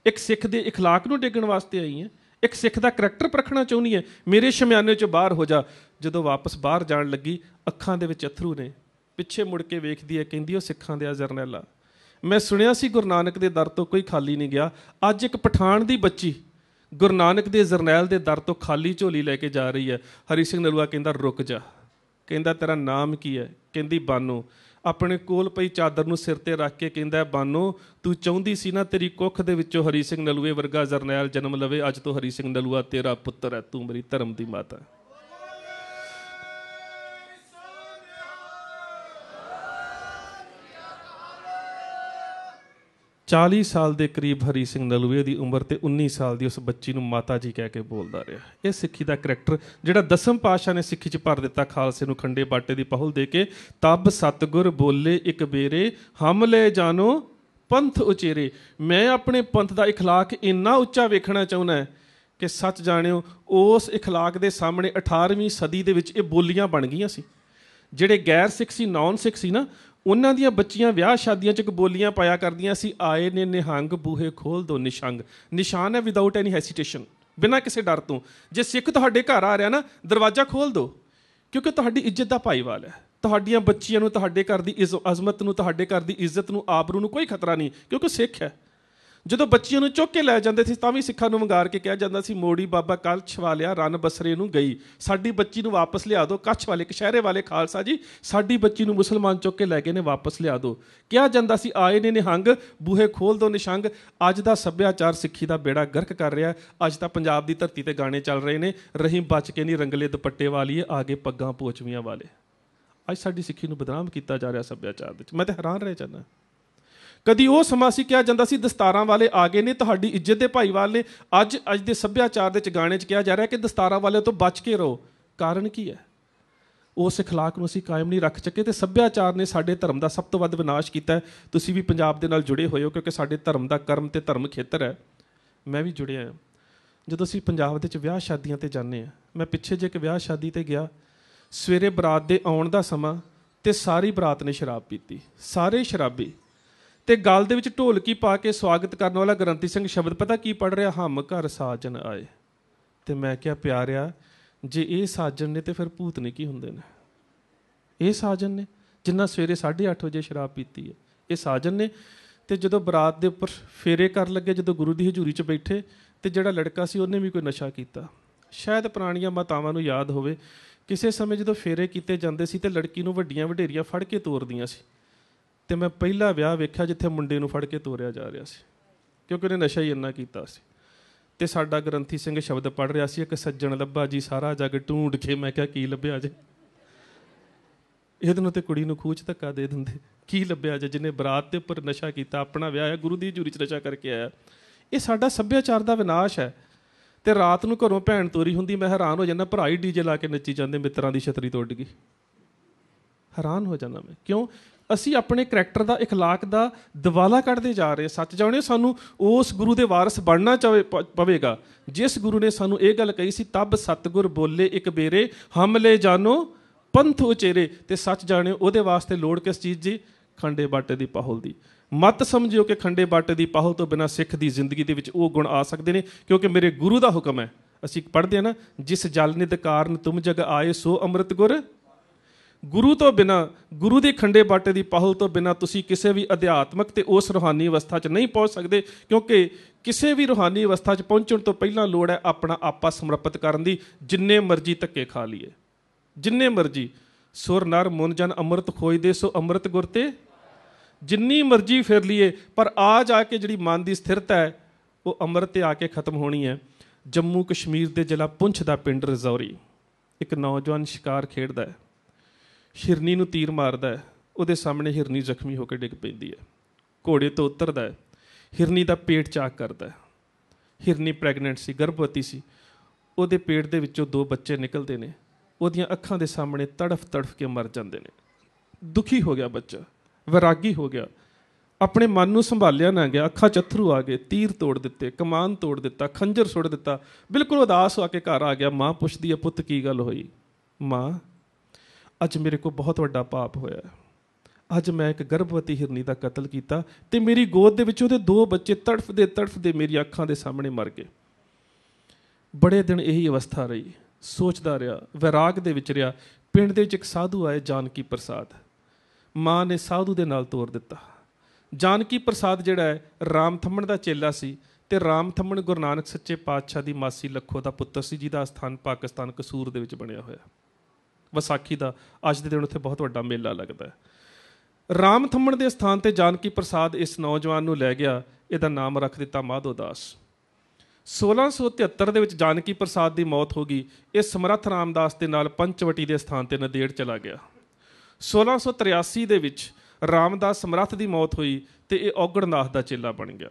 Speaker 1: ਇੱਕ ਸਿੱਖ ਦੇ اخلاق ਨੂੰ ਡੇਗਣ ਵਾਸਤੇ ਆਈ ਹੈ ਇੱਕ ਸਿੱਖ ਦਾ ਕੈਰੈਕਟਰ ਪਰਖਣਾ ਚਾਹੁੰਦੀ ਹੈ ਮੇਰੇ ਸ਼ਮਿਆਨੇ ਚੋਂ ਬਾਹਰ ਹੋ ਜਾ ਜਦੋਂ ਵਾਪਸ ਬਾਹਰ ਜਾਣ ਲੱਗੀ ਅੱਖਾਂ ਦੇ ਵਿੱਚ ਅਥਰੂ ਨੇ ਪਿੱਛੇ ਮੁੜ ਕੇ ਵੇਖਦੀ ਹੈ ਕਹਿੰਦੀ ਉਹ ਸਿੱਖਾਂ ਦੇ ਆ ਜਰਨੈਲਾ ਮੈਂ ਸੁਣਿਆ ਸੀ ਗੁਰੂ ਨਾਨਕ ਦੇ ਦਰ ਤੋਂ ਕੋਈ ਖਾਲੀ ਨਹੀਂ ਗਿਆ ਅੱਜ ਇੱਕ ਪਠਾਨ ਦੀ ਬੱਚੀ ਗੁਰੂ ਨਾਨਕ ਦੇ ਜਰਨੈਲ ਦੇ ਦਰ ਤੋਂ ਖਾਲੀ ਝੋਲੀ ਲੈ ਕੇ ਜਾ ਰਹੀ ਹੈ ਹਰੀ ਸਿੰਘ ਨਲੂਆ ਕਹਿੰਦਾ ਰੁਕ ਜਾ ਕਹਿੰਦਾ ਤੇਰਾ ਨਾਮ ਕੀ ਹੈ ਕਹਿੰਦੀ ਬਾਨੋ ਆਪਣੇ ਕੋਲ ਪਈ ਚਾਦਰ ਨੂੰ ਸਿਰ ਤੇ ਰੱਖ ਕੇ ਕਹਿੰਦਾ ਬਾਨੋ ਤੂੰ ਚਾਹੁੰਦੀ ਸੀ ਨਾ ਤੇਰੀ ਕੁੱਖ ਦੇ ਵਿੱਚੋਂ ਹਰੀ ਸਿੰਘ ਨਲੂਏ ਵਰਗਾ ਜਰਨੈਲ ਜਨਮ ਲਵੇ ਅੱਜ ਤੋਂ ਹਰੀ ਸਿੰਘ ਨਲੂਆ ਤੇਰਾ ਪੁੱਤਰ ਹੈ ਤੂੰ ਮੇਰੀ ਧਰਮ ਦੀ ਮਾਤਾ 40 ਸਾਲ ਦੇ ਕਰੀਬ ਹਰੀ ਸਿੰਘ ਨਲੂਏ ਦੀ ਉਮਰ ਤੇ 19 ਸਾਲ ਦੀ ਉਸ ਬੱਚੀ ਨੂੰ ਮਾਤਾ ਜੀ ਕਹਿ ਕੇ ਬੋਲਦਾ ਰਿਹਾ ਇਹ ਸਿੱਖੀ ਦਾ ਕੈਰੈਕਟਰ ਜਿਹੜਾ ਦਸਮ ਪਾਸ਼ਾ ਨੇ ਸਿੱਖੀ ਚ ਭਰ ਦਿੱਤਾ ਖਾਲਸੇ ਨੂੰ ਖੰਡੇ ਬਾਟੇ ਦੀ ਪਹੁਲ ਦੇ ਕੇ ਤਬ ਸਤਗੁਰ ਬੋਲੇ ਇੱਕ ਬੇਰੇ ਹਮ ਲੈ ਜਾਨੋ ਪੰਥ ਉਚੇਰੇ ਮੈਂ ਆਪਣੇ ਪੰਥ ਦਾ اخلاق ਇੰਨਾ ਉੱਚਾ ਵੇਖਣਾ ਚਾਹੁੰਦਾ ਕਿ ਸੱਚ ਜਾਣਿਓ ਉਸ اخلاق ਦੇ ਸਾਹਮਣੇ 18ਵੀਂ ਸਦੀ ਦੇ ਵਿੱਚ ਇਹ ਬੋਲੀਆਂ ਬਣ ਗਈਆਂ ਸੀ ਜਿਹੜੇ ਗੈਰ ਸਿੱਖ ਸੀ ਨਾਨ ਸਿੱਖ ਸੀ ਨਾ ਉਹਨਾਂ ਦੀਆਂ ਬੱਚੀਆਂ ਵਿਆਹ ਸ਼ਾਦੀਆਂ 'ਚ ਕਬੋਲੀਆਂ ਪਾਇਆ ਕਰਦੀਆਂ ਸੀ ਆਏ ਨੇ ਨਿਹੰਗ ਬੂਹੇ ਖੋਲ ਦੋ ਨਿਸ਼ੰਗ ਨਿਸ਼ਾਨ ਹੈ ਵਿਦਆਊਟ ਐਨੀ ਹੈਸੀਟੇਸ਼ਨ ਬਿਨਾਂ ਕਿਸੇ ਡਰ ਤੋਂ ਜੇ ਸਿੱਖ ਤੁਹਾਡੇ ਘਰ ਆ ਰਿਹਾ ਨਾ ਦਰਵਾਜ਼ਾ ਖੋਲ ਦੋ ਕਿਉਂਕਿ ਤੁਹਾਡੀ ਇੱਜ਼ਤ ਦਾ ਭਾਈਵਾਲ ਹੈ ਤੁਹਾਡੀਆਂ ਬੱਚੀਆਂ ਨੂੰ ਤੁਹਾਡੇ ਘਰ ਦੀ ਅਜ਼ਮਤ ਨੂੰ ਤੁਹਾਡੇ ਘਰ ਦੀ ਇੱਜ਼ਤ ਨੂੰ ਆਬਰੂ ਨੂੰ ਕੋਈ ਖਤਰਾ ਨਹੀਂ ਕਿਉਂਕਿ ਸਿੱਖ ਹੈ ਜਦੋਂ ਬੱਚੀਆਂ ਨੂੰ ਚੁੱਕ ਕੇ ਲੈ ਜਾਂਦੇ ਸੀ ਤਾਂ ਵੀ ਸਿੱਖਾਂ ਨੂੰ ਵੰਗਾਰ ਕੇ ਕਿਹਾ ਜਾਂਦਾ ਸੀ ਮੋੜੀ ਬਾਬਾ ਛਵਾ ਲਿਆ ਰਨ ਬਸਰੇ ਨੂੰ ਗਈ ਸਾਡੀ ਬੱਚੀ ਨੂੰ ਵਾਪਸ ਲਿਆ ਦਿਓ ਕੱਛ ਵਾਲੇ ਕਸ਼ਹਿਰੇ ਵਾਲੇ ਖਾਲਸਾ ਜੀ ਸਾਡੀ ਬੱਚੀ ਨੂੰ ਮੁਸਲਮਾਨ ਚੁੱਕ ਕੇ ਲੈ ਗਏ ਨੇ ਵਾਪਸ ਲਿਆ ਦਿਓ ਕਿਹਾ ਜਾਂਦਾ ਸੀ ਆਏ ਨੇ ਨਿਹੰਗ ਬੂਹੇ ਖੋਲ ਦੋ ਨਿਸ਼ੰਗ ਅੱਜ ਦਾ ਸੱਭਿਆਚਾਰ ਸਿੱਖੀ ਦਾ ਬੇੜਾ ਗਰਕ ਕਰ ਰਿਹਾ ਅੱਜ ਤਾਂ ਪੰਜਾਬ ਦੀ ਧਰਤੀ ਤੇ ਗਾਣੇ ਚੱਲ ਰਹੇ ਨੇ ਰਹੀਮ ਬਚ ਕੇ ਨਹੀਂ ਰੰਗਲੇ ਦੁਪੱਟੇ ਵਾਲੀਏ ਆਗੇ ਪੱਗਾਂ ਪੋਚਵੀਆਂ ਵਾਲੇ ਅੱਜ ਸਾਡੀ ਸਿੱਖੀ ਨੂੰ ਬਦਨਾਮ ਕੀਤਾ ਜਾ ਰਿਹਾ ਸੱਭਿਆਚਾਰ ਵਿੱਚ ਮੈਂ ਤਾਂ ਹੈਰਾਨ ਰਹਿ ਜਾਂਦਾ ਕਦੀ ਉਹ ਸਮਾਂ ਸੀ ਕਿਹਾ ਜਾਂਦਾ ਸੀ ਦਸਤਾਰਾਂ ਵਾਲੇ ਆ ਗਏ ਨੇ ਤੁਹਾਡੀ ਇੱਜ਼ਤ ਦੇ ਭਾਈਵਾਲ ਨੇ ਅੱਜ ਅੱਜ ਦੇ ਸੱਭਿਆਚਾਰ ਦੇ ਚ ਗਾਣੇ ਚ ਕਿਹਾ ਜਾ ਰਿਹਾ ਕਿ ਦਸਤਾਰਾਂ ਵਾਲਿਆਂ ਤੋਂ ਬਚ ਕੇ ਰਹੋ ਕਾਰਨ ਕੀ ਹੈ ਉਸ اخلاق ਨੂੰ ਅਸੀਂ ਕਾਇਮ ਨਹੀਂ ਰੱਖ ਚੱਕੇ ਤੇ ਸੱਭਿਆਚਾਰ ਨੇ ਸਾਡੇ ਧਰਮ ਦਾ ਸਭ ਤੋਂ ਵੱਧ ਵਿਨਾਸ਼ ਕੀਤਾ ਤੁਸੀਂ ਵੀ ਪੰਜਾਬ ਦੇ ਨਾਲ ਜੁੜੇ ਹੋਏ ਹੋ ਕਿਉਂਕਿ ਸਾਡੇ ਧਰਮ ਦਾ ਕਰਮ ਤੇ ਧਰਮ ਖੇਤਰ ਹੈ ਮੈਂ ਵੀ ਜੁੜਿਆ ਹਾਂ ਜਦੋਂ ਅਸੀਂ ਪੰਜਾਬ ਦੇ ਵਿੱਚ ਵਿਆਹ ਸ਼ਾਦੀਆਂ ਤੇ ਜਾਂਦੇ ਆ ਮੈਂ ਪਿੱਛੇ ਜੇ ਇੱਕ ਵਿਆਹ ਸ਼ਾਦੀ ਤੇ ਗਿਆ ਸਵੇਰੇ ਬਰਾਤ ਦੇ ਆਉਣ ਦਾ ਸਮਾਂ ਤੇ ਸਾਰੀ ਬਰਾਤ ਨੇ ਸ਼ਰਾਬ ਪੀਤੀ ਸਾਰੇ ਸ਼ਰਾਬੀ ਤੇ ਗਲ ਦੇ ਵਿੱਚ ਢੋਲਕੀ ਪਾ ਕੇ ਸਵਾਗਤ ਕਰਨ ਵਾਲਾ ਗਰੰਤੀ ਸਿੰਘ ਸ਼ਬਦ ਪਤਾ ਕੀ ਪੜ ਰਿਹਾ ਹਮ ਘਰ ਸਾਜਨ ਆਏ ਤੇ ਮੈਂ ਕਿਹਾ ਪਿਆਰਿਆ ਜੇ ਇਹ ਸਾਜਨ ਨੇ ਤੇ ਫਿਰ ਭੂਤ ਨੇ ਕੀ ਹੁੰਦੇ ਨੇ ਇਹ ਸਾਜਨ ਨੇ ਜਿੰਨਾ ਸਵੇਰੇ 8:30 ਵਜੇ ਸ਼ਰਾਬ ਪੀਤੀ ਹੈ ਇਹ ਸਾਜਨ ਨੇ ਤੇ ਜਦੋਂ ਬਰਾਤ ਦੇ ਉੱਪਰ ਫੇਰੇ ਕਰਨ ਲੱਗੇ ਜਦੋਂ ਗੁਰੂ ਦੀ ਹਜ਼ੂਰੀ 'ਚ ਬੈਠੇ ਤੇ ਜਿਹੜਾ ਲੜਕਾ ਸੀ ਉਹਨੇ ਵੀ ਕੋਈ ਨਸ਼ਾ ਕੀਤਾ ਸ਼ਾਇਦ ਪੁਰਾਣੀਆਂ ਮਾਤਾਵਾਂ ਨੂੰ ਯਾਦ ਹੋਵੇ ਕਿਸੇ ਸਮੇਂ ਜਦੋਂ ਫੇਰੇ ਕੀਤੇ ਜਾਂਦੇ ਸੀ ਤੇ ਲੜਕੀ ਨੂੰ ਵੱਡੀਆਂ ਵਡੇਰੀਆਂ ਫੜ ਕੇ ਤੋਰਦੀਆਂ ਸੀ ਤੇ ਮੈਂ ਪਹਿਲਾ ਵਿਆਹ ਵੇਖਿਆ ਜਿੱਥੇ ਮੁੰਡੇ ਨੂੰ ਫੜ ਕੇ ਤੋਰਿਆ ਜਾ ਰਿਹਾ ਸੀ ਕਿਉਂਕਿ ਉਹਨੇ ਨਸ਼ਾ ਹੀ ਇੰਨਾ ਕੀਤਾ ਸੀ ਤੇ ਸਾਡਾ ਗ੍ਰੰਥੀ ਸਿੰਘ ਸ਼ਬਦ ਪੜ ਰਿਹਾ ਸੀ ਇੱਕ ਸੱਜਣ ਲੱਭਾ ਜੀ ਸਾਰਾ ਜੱਗ ਢੂੰਡ ਕੇ ਮੈਂ ਕਿਹਾ ਕੀ ਲੱਭਿਆ ਜੇ ਇਹਦੇ ਨੂੰ ਤੇ ਕੁੜੀ ਨੂੰ ਖੂਚ ਧੱਕਾ ਦੇ ਦਿੰਦੇ ਕੀ ਲੱਭਿਆ ਜੇ ਜਿਹਨੇ ਬਰਾਤ ਦੇ ਉੱਪਰ ਨਸ਼ਾ ਕੀਤਾ ਆਪਣਾ ਵਿਆਹ ਹੈ ਗੁਰੂ ਦੀ ਜੂਰੀ ਚ ਨਸ਼ਾ ਕਰਕੇ ਆਇਆ ਇਹ ਸਾਡਾ ਸੱਭਿਆਚਾਰ ਦਾ ਵਿਨਾਸ਼ ਹੈ ਤੇ ਰਾਤ ਨੂੰ ਘਰੋਂ ਭੈਣ ਤੋਰੀ ਹੁੰਦੀ ਮੈਂ ਹੈਰਾਨ ਹੋ ਜਾਂਦਾ ਭਰਾ ਹੀ ਡੀਜੇ ਲਾ ਕੇ ਨੱਚੀ ਜਾਂਦੇ ਮਿੱਤਰਾਂ ਦੀ ਛਤਰੀ ਤੋੜ ਗਈ ਹੈਰਾਨ ਹੋ ਜਾਂਦਾ ਮੈਂ ਕਿਉਂ ਅਸੀਂ ਆਪਣੇ ਕੈਰੈਕਟਰ ਦਾ اخلاق ਦਾ ਦਿਵਾਲਾ ਕੱਢਦੇ ਜਾ ਰਹੇ ਸੱਚ ਜਾਣੇ ਸਾਨੂੰ ਉਸ ਗੁਰੂ ਦੇ ਵਾਰਿਸ ਬਣਨਾ ਚਾਵੇ ਪਵੇਗਾ ਜਿਸ ਗੁਰੂ ਨੇ ਸਾਨੂੰ ਇਹ ਗੱਲ ਕਹੀ ਸੀ ਤਬ ਸਤਗੁਰ ਬੋਲੇ ਇੱਕ ਬੇਰੇ ਹਮਲੇ ਜਾਨੋ ਪੰਥ ਉਚੇਰੇ ਤੇ ਸੱਚ ਜਾਣਿਓ ਉਹਦੇ ਵਾਸਤੇ ਲੋੜ ਕਿਸ ਚੀਜ਼ ਦੀ ਖੰਡੇ ਬਾਟੇ ਦੀ ਪਾਹਲ ਦੀ ਮਤ ਸਮਝਿਓ ਕਿ ਖੰਡੇ ਬਾਟੇ ਦੀ ਪਾਹਲ ਤੋਂ ਬਿਨਾ ਸਿੱਖ ਦੀ ਜ਼ਿੰਦਗੀ ਦੇ ਵਿੱਚ ਉਹ ਗੁਣ ਆ ਸਕਦੇ ਨੇ ਕਿਉਂਕਿ ਮੇਰੇ ਗੁਰੂ ਦਾ ਹੁਕਮ ਹੈ ਅਸੀਂ ਪੜ੍ਹਦੇ ਆ ਨਾ ਜਿਸ ਜਲ ਨਿਦ ਕਾਰਨ ਤੁਮ ਜਗ ਆਏ ਸੋ ਅੰਮ੍ਰਿਤ ਗੁਰ ਗੁਰੂ ਤੋਂ ਬਿਨਾ ਗੁਰੂ ਦੇ ਖੰਡੇ ਬਾਟੇ ਦੀ ਪਹਲ ਤੋਂ ਬਿਨਾ ਤੁਸੀਂ ਕਿਸੇ ਵੀ ਅਧਿਆਤਮਕ ਤੇ ਉਸ ਰੋਹਾਨੀ ਅਵਸਥਾ 'ਚ ਨਹੀਂ ਪਹੁੰਚ ਸਕਦੇ ਕਿਉਂਕਿ ਕਿਸੇ ਵੀ ਰੋਹਾਨੀ ਅਵਸਥਾ 'ਚ ਪਹੁੰਚਣ ਤੋਂ ਪਹਿਲਾਂ ਲੋੜ ਹੈ ਆਪਣਾ ਆਪਾ ਸਮਰਪਿਤ ਕਰਨ ਦੀ ਜਿੰਨੇ ਮਰਜ਼ੀ ਧੱਕੇ ਖਾ ਲਈਏ ਜਿੰਨੇ ਮਰਜ਼ੀ ਸੁਰ ਨਰ ਮਨ ਜਨ ਅੰਮ੍ਰਿਤ ਖੋਜਦੇ ਸੋ ਅੰਮ੍ਰਿਤ ਗੁਰ ਤੇ ਜਿੰਨੀ ਮਰਜ਼ੀ ਫਿਰ ਲਈਏ ਪਰ ਆ ਜਾ ਕੇ ਜਿਹੜੀ ਮਨ ਦੀ ਸਥਿਰਤਾ ਹੈ ਉਹ ਅੰਮ੍ਰਿਤ ਤੇ ਆ ਕੇ ਖਤਮ ਹੋਣੀ ਹੈ ਜੰਮੂ ਕਸ਼ਮੀਰ ਦੇ ਜ਼ਿਲ੍ਹਾ ਪੁੰਛ ਦਾ ਪਿੰਡ ਰਜ਼ੌਰੀ ਇੱਕ ਨੌਜਵਾਨ ਸ਼ਿਕਾਰ ਖੇਡਦਾ ਹੈ ਹਿਰਨੀ ਨੂੰ ਤੀਰ ਮਾਰਦਾ ਹੈ ਉਹਦੇ ਸਾਹਮਣੇ ਹਿਰਨੀ ਜ਼ਖਮੀ ਹੋ ਕੇ ਡਿੱਗ ਪੈਂਦੀ ਹੈ ਘੋੜੇ ਤੋਂ ਉਤਰਦਾ ਹੈ ਹਿਰਨੀ ਦਾ ਪੇਟ ਚਾਕ ਕਰਦਾ ਹੈ ਹਿਰਨੀ ਪ੍ਰੈਗਨੈਂਟ ਸੀ ਗਰਭਵਤੀ ਸੀ ਉਹਦੇ ਪੇਟ ਦੇ ਵਿੱਚੋਂ ਦੋ ਬੱਚੇ ਨਿਕਲਦੇ ਨੇ ਉਹਦੀਆਂ ਅੱਖਾਂ ਦੇ ਸਾਹਮਣੇ ਤੜਫ ਤੜਫ ਕੇ ਮਰ ਜਾਂਦੇ ਨੇ ਦੁਖੀ ਹੋ ਗਿਆ ਬੱਚਾ ਵਿਰਾਗੀ ਹੋ ਗਿਆ ਆਪਣੇ ਮਨ ਨੂੰ ਸੰਭਾਲਿਆ ਨਾ ਗਿਆ ਅੱਖਾਂ ਚੱਥਰੂ ਆ ਗਏ ਤੀਰ ਤੋੜ ਦਿੱਤੇ ਕਮਾਨ ਤੋੜ ਦਿੱਤਾ ਖੰਜਰ ਸੁੱਟ ਦਿੱਤਾ ਬਿਲਕੁਲ ਉਦਾਸ ਹੋ ਕੇ ਘਰ ਆ ਗਿਆ ਮਾਂ ਪੁੱਛਦੀ ਹੈ ਪੁੱਤ ਕੀ ਗੱਲ ਹੋਈ ਮਾਂ ਅੱਜ ਮੇਰੇ ਕੋਲ ਬਹੁਤ ਵੱਡਾ ਪਾਪ ਹੋਇਆ ਅੱਜ ਮੈਂ ਇੱਕ ਗਰਭਵਤੀ ਹਿਰਨੀ ਦਾ ਕਤਲ ਕੀਤਾ ਤੇ ਮੇਰੀ ਗੋਦ ਦੇ ਵਿੱਚ ਉਹਦੇ ਦੋ ਬੱਚੇ ਤੜਫਦੇ ਤੜਫਦੇ ਮੇਰੀ ਅੱਖਾਂ ਦੇ ਸਾਹਮਣੇ ਮਰ ਗਏ ਬੜੇ ਦਿਨ ਇਹੀ ਅਵਸਥਾ ਰਹੀ ਸੋਚਦਾ ਰਿਹਾ ਵਿਰਾਗ ਦੇ ਵਿੱਚ ਰਿਹਾ ਪਿੰਡ ਦੇ ਵਿੱਚ ਇੱਕ ਸਾਧੂ ਆਏ ਜਾਨਕੀ ਪ੍ਰਸਾਦ ਮਾਂ ਨੇ ਸਾਧੂ ਦੇ ਨਾਲ ਤੋਰ ਦਿੱਤਾ ਜਾਨਕੀ ਪ੍ਰਸਾਦ ਜਿਹੜਾ ਹੈ ਰਾਮ ਥੰਮਣ ਦਾ ਚੇਲਾ ਸੀ ਤੇ ਰਾਮ ਥੰਮਣ ਗੁਰੂ ਨਾਨਕ ਸੱਚੇ ਪਾਤਸ਼ਾਹ ਦੀ ਮਾਸੀ ਲੱਖੋ ਦਾ ਪੁੱਤਰ ਸੀ ਜਿਹਦਾ ਸਥਾਨ ਪਾਕਿਸਤਾਨ ਕਸੂਰ ਦੇ ਵਿੱਚ ਬਣਿਆ ਹੋਇਆ ਵਿਸਾਖੀ ਦਾ ਅੱਜ ਦੇ ਦਿਨ ਉੱਥੇ ਬਹੁਤ ਵੱਡਾ ਮੇਲਾ ਲੱਗਦਾ ਹੈ ਰਾਮ ਥੰਮਣ ਦੇ ਸਥਾਨ ਤੇ ਜਾਨਕੀ ਪ੍ਰਸਾਦ ਇਸ ਨੌਜਵਾਨ ਨੂੰ ਲੈ ਗਿਆ ਇਹਦਾ ਨਾਮ ਰੱਖ ਦਿੱਤਾ ਮਾਧੋ ਦਾਸ 1673 ਦੇ ਵਿੱਚ ਜਾਨਕੀ ਪ੍ਰਸਾਦ ਦੀ ਮੌਤ ਹੋ ਗਈ ਇਹ ਸਮਰੱਥ ਰਾਮਦਾਸ ਦੇ ਨਾਲ ਪੰਚਵਟੀ ਦੇ ਸਥਾਨ ਤੇ ਨਦੇੜ ਚਲਾ ਗਿਆ 1683 ਦੇ ਵਿੱਚ ਰਾਮਦਾਸ ਸਮਰੱਥ ਦੀ ਮੌਤ ਹੋਈ ਤੇ ਇਹ ਔਗਣਨਾਥ ਦਾ ਚੇਲਾ ਬਣ ਗਿਆ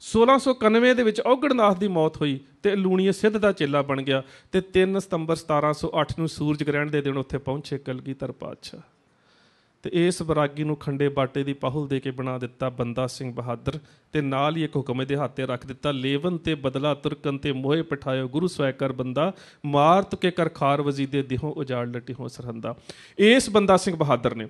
Speaker 1: 1691 ਦੇ ਵਿੱਚ ਔਗੜਨਾਥ ਦੀ ਮੌਤ ਹੋਈ ਤੇ ਲੂਣੀਏ ਸਿੱਧ ਦਾ ਚੇਲਾ ਬਣ ਗਿਆ ਤੇ 3 ਸਤੰਬਰ 1708 ਨੂੰ ਸੂਰਜ ਗ੍ਰਹਿਣ ਦੇ ਦਿਨ ਉੱਥੇ ਪਹੁੰਚੇ ਕਲਗੀਧਰ ਪਾਤਸ਼ਾਹ ਤੇ ਇਸ ਬਰਾਗੀ ਨੂੰ ਖੰਡੇ ਬਾਟੇ ਦੀ ਪਹੁਲ ਦੇ ਕੇ ਬਣਾ ਦਿੱਤਾ ਬੰਦਾ ਸਿੰਘ ਬਹਾਦਰ ਤੇ ਨਾਲ ਹੀ ਇੱਕ ਹੁਕਮ ਦੇ ਹੱਥੇ ਰੱਖ ਦਿੱਤਾ ਲੇਵਨ ਤੇ ਬਦਲਾ ਤੁਰਕਨ ਤੇ ਮੋਹੇ ਪਠਾਇਓ ਗੁਰੂ ਸਵੈਕਰ ਬੰਦਾ ਮਾਰਤ ਕੇ ਕਰਖਾਰ ਖਾਰ ਵਜ਼ੀਦੇ ਦਿਹੋਂ ਉਜਾੜ ਲਟੀ ਹੋ ਸਰਹੰਦਾ ਇਸ ਬੰਦਾ ਸਿੰਘ ਬਹਾਦਰ ਨੇ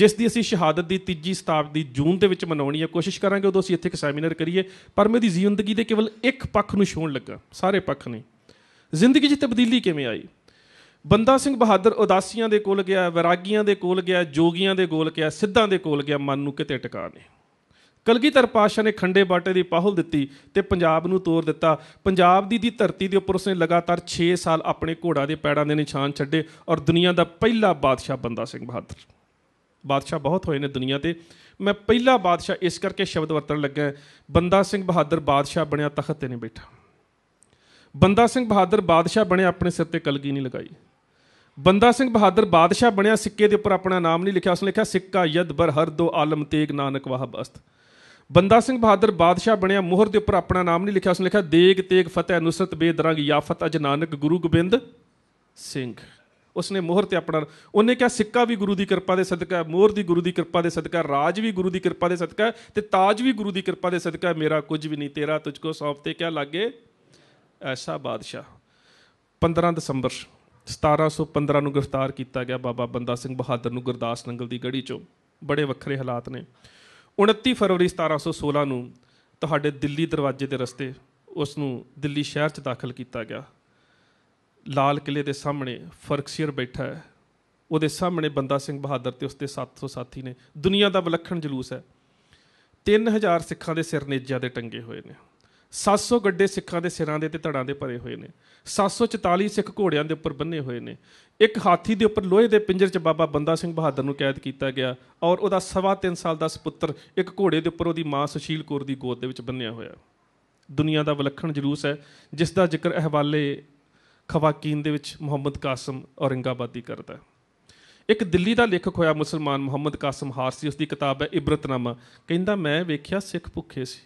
Speaker 1: ਜਿਸ ਦੀ ਅਸੀਂ ਸ਼ਹਾਦਤ ਦੀ ਤੀਜੀ ਸ਼ਤਾਬਦੀ ਜੂਨ ਦੇ ਵਿੱਚ ਮਨਾਉਣੀ ਹੈ ਕੋਸ਼ਿਸ਼ ਕਰਾਂਗੇ ਉਦੋਂ ਅਸੀਂ ਇੱਥੇ ਇੱਕ ਸੈਮੀਨਾਰ ਕਰੀਏ ਪਰ ਮੇਰੀ ਜ਼ਿੰਦਗੀ ਦੇ ਕੇਵਲ ਇੱਕ ਪੱਖ ਨੂੰ ਛੋਣ ਲੱਗਾ ਸਾਰੇ ਪੱਖ ਨਹੀਂ ਜ਼ਿੰਦਗੀ 'ਚ ਤਬਦੀਲੀ ਕਿਵੇਂ ਆਈ ਬੰਦਾ ਸਿੰਘ ਬਹਾਦਰ ਉਦਾਸੀਆਂ ਦੇ ਕੋਲ ਗਿਆ ਵਿਰਾਗੀਆਂ ਦੇ ਕੋਲ ਗਿਆ ਜੋਗੀਆਂ ਦੇ ਕੋਲ ਗਿਆ ਸਿੱਧਾਂ ਦੇ ਕੋਲ ਗਿਆ ਮਨ ਨੂੰ ਕਿਤੇ ਟਿਕਾ ਨਹੀਂ ਕਲਗੀਧਰ ਪਾਸ਼ਾ ਨੇ ਖੰਡੇ ਬਾਟੇ ਦੀ ਪਾਹਲ ਦਿੱਤੀ ਤੇ ਪੰਜਾਬ ਨੂੰ ਤੋੜ ਦਿੱਤਾ ਪੰਜਾਬ ਦੀ ਦੀ ਧਰਤੀ ਦੇ ਉੱਪਰ ਉਸਨੇ ਲਗਾਤਾਰ 6 ਸਾਲ ਆਪਣੇ ਘੋੜਾ ਦੇ ਪੈੜਾਂ ਦੇ ਨਿਸ਼ਾਨ ਛੱਡੇ ਔਰ ਦੁਨੀਆ ਦਾ ਪਹਿਲਾ ਬਾਦਸ਼ਾਹ ਬੰਦਾ ਸਿੰਘ ਬਹਾਦਰ ਬਾਦਸ਼ਾਹ ਬਹੁਤ ਹੋਏ ਨੇ ਦੁਨੀਆ ਤੇ ਮੈਂ ਪਹਿਲਾ ਬਾਦਸ਼ਾਹ ਇਸ ਕਰਕੇ ਸ਼ਬਦ ਵਰਤਣ ਲੱਗਾ ਬੰਦਾ ਸਿੰਘ ਬਹਾਦਰ ਬਾਦਸ਼ਾਹ ਬਣਿਆ ਤਖਤ ਤੇ ਨਹੀਂ ਬੈਠਾ ਬੰਦਾ ਸਿੰਘ ਬਹਾਦਰ ਬਾਦਸ਼ਾਹ ਬਣਿਆ ਆਪਣੇ ਸਿਰ ਤੇ ਕਲਗੀ ਨਹੀਂ ਲਗਾਈ ਬੰਦਾ ਸਿੰਘ ਬਹਾਦਰ ਬਾਦਸ਼ਾਹ ਬਣਿਆ ਸਿੱਕੇ ਦੇ ਉੱਪਰ ਆਪਣਾ ਨਾਮ ਨਹੀਂ ਲਿਖਿਆ ਉਸਨੇ ਲਿਖਿਆ ਸਿੱਕਾ ਯਦ ਬਰ ਹਰ ਦੋ ਆਲਮ ਤੇਗ ਨਾਨਕ ਵਾਹ ਬਸਤ ਬੰਦਾ ਸਿੰਘ ਬਹਾਦਰ ਬਾਦਸ਼ਾਹ ਬਣਿਆ ਮੋਹਰ ਦੇ ਉੱਪਰ ਆਪਣਾ ਨਾਮ ਨਹੀਂ ਲਿਖਿਆ ਉਸਨੇ ਲਿਖਿਆ ਦੇਗ ਤੇਗ ਫਤਿਹ ਨੁਸਰਤ ਬੇਦਰੰਗ ਯਾਫਤ ਅਜ ਨਾਨਕ ਗੁਰੂ ਗੋਬਿੰਦ ਸਿੰਘ ਉਸਨੇ ਮੋਹਰ ਤੇ ਆਪਣਾ ਉਹਨੇ ਕਿਹਾ ਸਿੱਕਾ ਵੀ ਗੁਰੂ ਦੀ ਕਿਰਪਾ ਦੇ ਸਦਕਾ ਮੋਹਰ ਦੀ ਗੁਰੂ ਦੀ ਕਿਰਪਾ ਦੇ ਸਦਕਾ ਰਾਜ ਵੀ ਗੁਰੂ ਦੀ ਕਿਰਪਾ ਦੇ ਸਦਕਾ ਤੇ ਤਾਜ ਵੀ ਗੁਰੂ ਦੀ ਕਿਰਪਾ ਦੇ ਸਦਕਾ ਮੇਰਾ ਕੁਝ ਵੀ ਨਹੀਂ ਤੇਰਾ ਤੁਝ ਕੋ ਸੌਂਪ ਤੇ ਕਿਆ ਲਾਗੇ ਐਸਾ ਬਾਦਸ਼ਾਹ 15 ਦਸੰਬਰ 1715 ਨੂੰ ਗ੍ਰਿਫਤਾਰ ਕੀਤਾ ਗਿਆ ਬਾਬਾ ਬੰਦਾ ਸਿੰਘ ਬਹਾਦਰ ਨੂੰ ਗੁਰਦਾਸ ਨੰਗਲ ਦੀ ਗੜੀ ਚੋਂ ਬੜੇ ਵੱਖਰੇ ਹਾਲਾਤ ਨੇ 29 ਫਰਵਰੀ 1716 ਨੂੰ ਤੁਹਾਡੇ ਦਿੱਲੀ ਦਰਵਾਜ਼ੇ ਦੇ ਰਸਤੇ ਉਸ ਨੂੰ ਦਿੱਲੀ ਸ਼ਹਿਰ 'ਚ ਦਾਖਲ ਕੀਤਾ ਗਿਆ ਲਾਲ ਕਿਲੇ ਦੇ ਸਾਹਮਣੇ ਫਰਕਸੀਅਰ ਬੈਠਾ ਹੈ ਉਹਦੇ ਸਾਹਮਣੇ ਬੰਦਾ ਸਿੰਘ ਬਹਾਦਰ ਤੇ ਉਸਦੇ 700 ਸਾਥੀ ਨੇ ਦੁਨੀਆ ਦਾ ਵਿਲੱਖਣ ਜਲੂਸ ਹੈ 3000 ਸਿੱਖਾਂ ਦੇ ਸਿਰ ਨੇਜਿਆਂ ਦੇ ਟੰਗੇ ਹੋਏ ਨੇ 700 ਗੱਡੇ ਸਿੱਖਾਂ ਦੇ ਸਿਰਾਂ ਦੇ ਤੇ ਧੜਾਂ ਦੇ ਭਰੇ ਹੋਏ ਨੇ 744 ਸਿੱਖ ਘੋੜਿਆਂ ਦੇ ਉੱਪਰ ਬੰਨੇ ਹੋਏ ਨੇ ਇੱਕ ਹਾਥੀ ਦੇ ਉੱਪਰ ਲੋਹੇ ਦੇ ਪਿੰਜਰ 'ਚ ਬਾਬਾ ਬੰਦਾ ਸਿੰਘ ਬਹਾਦਰ ਨੂੰ ਕੈਦ ਕੀਤਾ ਗਿਆ ਔਰ ਉਹਦਾ ਸਵਾ 3 ਸਾਲ ਦਾ ਸੁਪੁੱਤਰ ਇੱਕ ਘੋੜੇ ਦੇ ਉੱਪਰ ਉਹਦੀ ਮਾਂ ਸੁਸ਼ੀਲ ਕੌਰ ਦੀ ਗੋਦ ਦੇ ਵਿੱਚ ਬੰਨਿਆ ਹੋਇਆ ਦੁਨੀਆ ਦਾ ਵਿਲੱਖਣ ਜਲੂਸ ਹੈ ਜਿਸ ਦਾ ਜ਼ਿਕਰ ਅਹਵਾਲੇ ਖਵਾਕੀਨ ਦੇ ਵਿੱਚ ਮੁਹੰਮਦ ਕਾਸਮ ਔਰੰਗਾਬਾਦੀ ਕਰਦਾ ਹੈ ਇੱਕ ਦਿੱਲੀ ਦਾ ਲੇਖਕ ਹੋਇਆ ਮੁਸਲਮਾਨ ਮੁਹੰਮਦ ਕਾਸਮ ਹਾਰਸੀ ਉਸ ਦੀ ਕਿਤਾਬ ਹੈ ਇਬਰਤਨਾਮਾ ਕਹਿੰਦਾ ਮੈਂ ਵੇਖਿਆ ਸਿੱਖ ਭੁੱਖੇ ਸੀ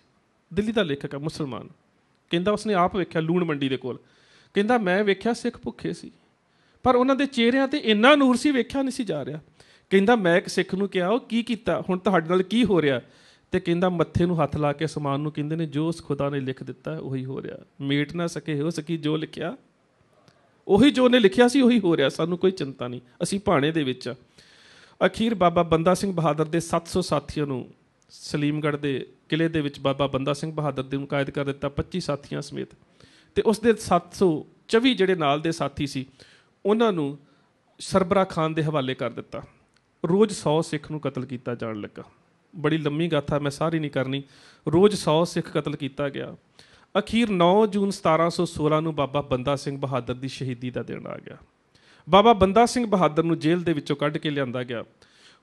Speaker 1: ਦਿੱਲੀ ਦਾ ਲੇਖਕ ਹੈ ਮੁਸਲਮਾਨ ਕਹਿੰਦਾ ਉਸਨੇ ਆਪ ਵੇਖਿਆ ਲੂਣ ਮੰਡੀ ਦੇ ਕੋਲ ਕਹਿੰਦਾ ਮੈਂ ਵੇਖਿਆ ਸਿੱਖ ਭੁੱਖੇ ਸੀ ਪਰ ਉਹਨਾਂ ਦੇ ਚਿਹਰਿਆਂ ਤੇ ਇੰਨਾ ਨੂਰ ਸੀ ਵੇਖਿਆ ਨਹੀਂ ਸੀ ਜਾ ਰਿਹਾ ਕਹਿੰਦਾ ਮੈਂ ਇੱਕ ਸਿੱਖ ਨੂੰ ਕਿਹਾ ਉਹ ਕੀ ਕੀਤਾ ਹੁਣ ਤੁਹਾਡੇ ਨਾਲ ਕੀ ਹੋ ਰਿਹਾ ਤੇ ਕਹਿੰਦਾ ਮੱਥੇ ਨੂੰ ਹੱਥ ਲਾ ਕੇ ਸਮਾਨ ਨੂੰ ਕਹਿੰਦੇ ਨੇ ਜੋ ਉਸ ਖੁਦਾ ਨੇ ਲਿਖ ਦਿੱਤਾ ਉਹੀ ਹੋ ਰਿਹਾ ਮੇਟ ਨਾ ਸਕੇ ਹੋ ਸਕੀ ਜੋ ਲਿਖਿਆ ਉਹੀ ਜੋ ਨੇ ਲਿਖਿਆ ਸੀ ਉਹੀ ਹੋ ਰਿਹਾ ਸਾਨੂੰ ਕੋਈ ਚਿੰਤਾ ਨਹੀਂ ਅਸੀਂ ਭਾਣੇ ਦੇ ਵਿੱਚ ਆ ਅਖੀਰ ਬਾਬਾ ਬੰਦਾ ਸਿੰਘ ਬਹਾਦਰ ਦੇ 700 ਸਾਥੀਆਂ ਨੂੰ ਸਲੀਮਗੜ੍ਹ ਦੇ ਕਿਲੇ ਦੇ ਵਿੱਚ ਬਾਬਾ ਬੰਦਾ ਸਿੰਘ ਬਹਾਦਰ ਦੇ ਨੂੰ ਕਾਇਦ ਕਰ ਦਿੱਤਾ 25 ਸਾਥੀਆਂ ਸਮੇਤ ਤੇ ਉਸ ਦੇ 724 ਜਿਹੜੇ ਨਾਲ ਦੇ ਸਾਥੀ ਸੀ ਉਹਨਾਂ ਨੂੰ ਸਰਬਰਾ ਖਾਨ ਦੇ ਹਵਾਲੇ ਕਰ ਦਿੱਤਾ ਰੋਜ਼ 100 ਸਿੱਖ ਨੂੰ ਕਤਲ ਕੀਤਾ ਜਾਣ ਲੱਗਾ ਬੜੀ ਲੰਮੀ ਗਾਥਾ ਮੈਂ ਸਾਰੀ ਨਹੀਂ ਕਰਨੀ ਰੋਜ਼ 100 ਸਿੱਖ ਕਤਲ ਕੀਤਾ ਗਿਆ ਅਖੀਰ 9 ਜੂਨ 1716 ਨੂੰ ਬਾਬਾ ਬੰਦਾ ਸਿੰਘ ਬਹਾਦਰ ਦੀ ਸ਼ਹੀਦੀ ਦਾ ਦਿਨ ਆ ਗਿਆ ਬਾਬਾ ਬੰਦਾ ਸਿੰਘ ਬਹਾਦਰ ਨੂੰ ਜੇਲ੍ਹ ਦੇ ਵਿੱਚੋਂ ਕੱਢ ਕੇ ਲਿਆਂਦਾ ਗਿਆ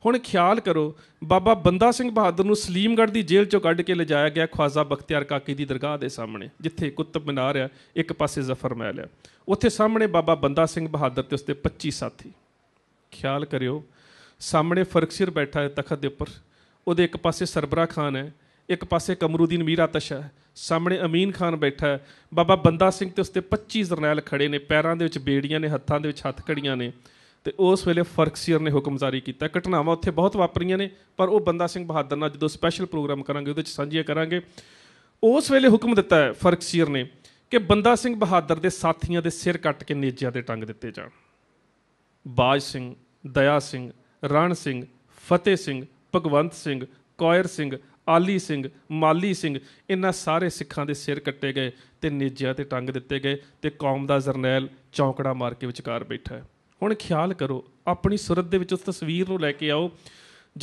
Speaker 1: ਹੁਣ ਖਿਆਲ ਕਰੋ ਬਾਬਾ ਬੰਦਾ ਸਿੰਘ ਬਹਾਦਰ ਨੂੰ ਸਲੀਮਗੜ੍ਹ ਦੀ ਜੇਲ੍ਹ ਚੋਂ ਕੱਢ ਕੇ ਲਿਜਾਇਆ ਗਿਆ ਖਵਾਜ਼ਾ ਬਖਤਿਆਰ ਕਾਕੀ ਦੀ ਦਰਗਾਹ ਦੇ ਸਾਹਮਣੇ ਜਿੱਥੇ ਕੁਤਬ ਮਿਨਾਰ ਹੈ ਇੱਕ ਪਾਸੇ ਜ਼ਫਰ ਮਹਿਲ ਹੈ ਉੱਥੇ ਸਾਹਮਣੇ ਬਾਬਾ ਬੰਦਾ ਸਿੰਘ ਬਹਾਦਰ ਤੇ ਉਸਦੇ 25 ਸਾਥੀ ਖਿਆਲ ਕਰਿਓ ਸਾਹਮਣੇ ਫਰਕਸ਼ੀਰ ਬੈਠਾ ਹੈ ਤਖਤ ਦੇ ਉੱਪਰ ਉਹਦੇ ਇੱਕ ਪਾਸੇ ਸਰਬਰਾ ਖਾਨ ਹੈ ਇੱਕ ਪਾਸੇ ਕਮਰੂਦੀਨ ਮੀਰ ਆਤਸ਼ ਹੈ ਸਾਹਮਣੇ ਅਮੀਨ ਖਾਨ ਬੈਠਾ ਹੈ ਬਾਬਾ ਬੰਦਾ ਸਿੰਘ ਤੇ ਉਸਦੇ 25 ਜਰਨੈਲ ਖੜੇ ਨੇ ਪੈਰਾਂ ਦੇ ਵਿੱਚ ਬੇੜੀਆਂ ਨੇ ਹੱਥਾਂ ਦੇ ਵਿੱਚ ਹੱਥ ਨੇ ਤੇ ਉਸ ਵੇਲੇ ਫਰਕਸੀਅਰ ਨੇ ਹੁਕਮ ਜਾਰੀ ਕੀਤਾ ਘਟਨਾਵਾਂ ਉੱਥੇ ਬਹੁਤ ਵਾਪਰੀਆਂ ਨੇ ਪਰ ਉਹ ਬੰਦਾ ਸਿੰਘ ਬਹਾਦਰ ਨਾਲ ਜਦੋਂ ਸਪੈਸ਼ਲ ਪ੍ਰੋਗਰਾਮ ਕਰਾਂਗੇ ਉਹਦੇ ਵਿੱਚ ਸਾਂਝੀਆਂ ਕਰਾਂਗੇ ਉਸ ਵੇਲੇ ਹੁਕਮ ਦਿੱਤਾ ਹੈ ਫਰਕਸੀਅਰ ਨੇ ਕਿ ਬੰਦਾ ਸਿੰਘ ਬਹਾਦਰ ਦੇ ਸਾਥੀਆਂ ਦੇ ਸਿਰ ਕੱਟ ਕੇ ਨੇਜਿਆਂ ਤੇ ਟੰਗ ਦਿੱਤੇ ਜਾਣ ਬਾਜ ਸਿੰਘ ਦਇਆ ਸਿੰਘ ਰਣ ਸਿੰਘ ਫਤਿਹ ਸਿੰਘ ਭਗਵੰਤ ਸਿੰਘ ਕੌਇਰ ਸਿੰਘ ਆਲੀ ਸਿੰਘ ਮਾਲੀ ਸਿੰਘ ਇਹਨਾਂ ਸਾਰੇ ਸਿੱਖਾਂ ਦੇ ਸਿਰ ਕੱਟੇ ਗਏ ਤੇ ਨੇਜਿਆਂ ਤੇ ਟੰਗ ਦਿੱਤੇ ਗਏ ਤੇ ਕੌਮ ਦਾ ਜਰਨੈਲ ਚੌਂਕੜਾ ਮਾਰ ਕੇ ਵਿਚਕਾਰ ਬੈਠਾ ਹੈ ਹੁਣ ਖਿਆਲ ਕਰੋ ਆਪਣੀ ਸੁਰਤ ਦੇ ਵਿੱਚ ਉਸ ਤਸਵੀਰ ਨੂੰ ਲੈ ਕੇ ਆਓ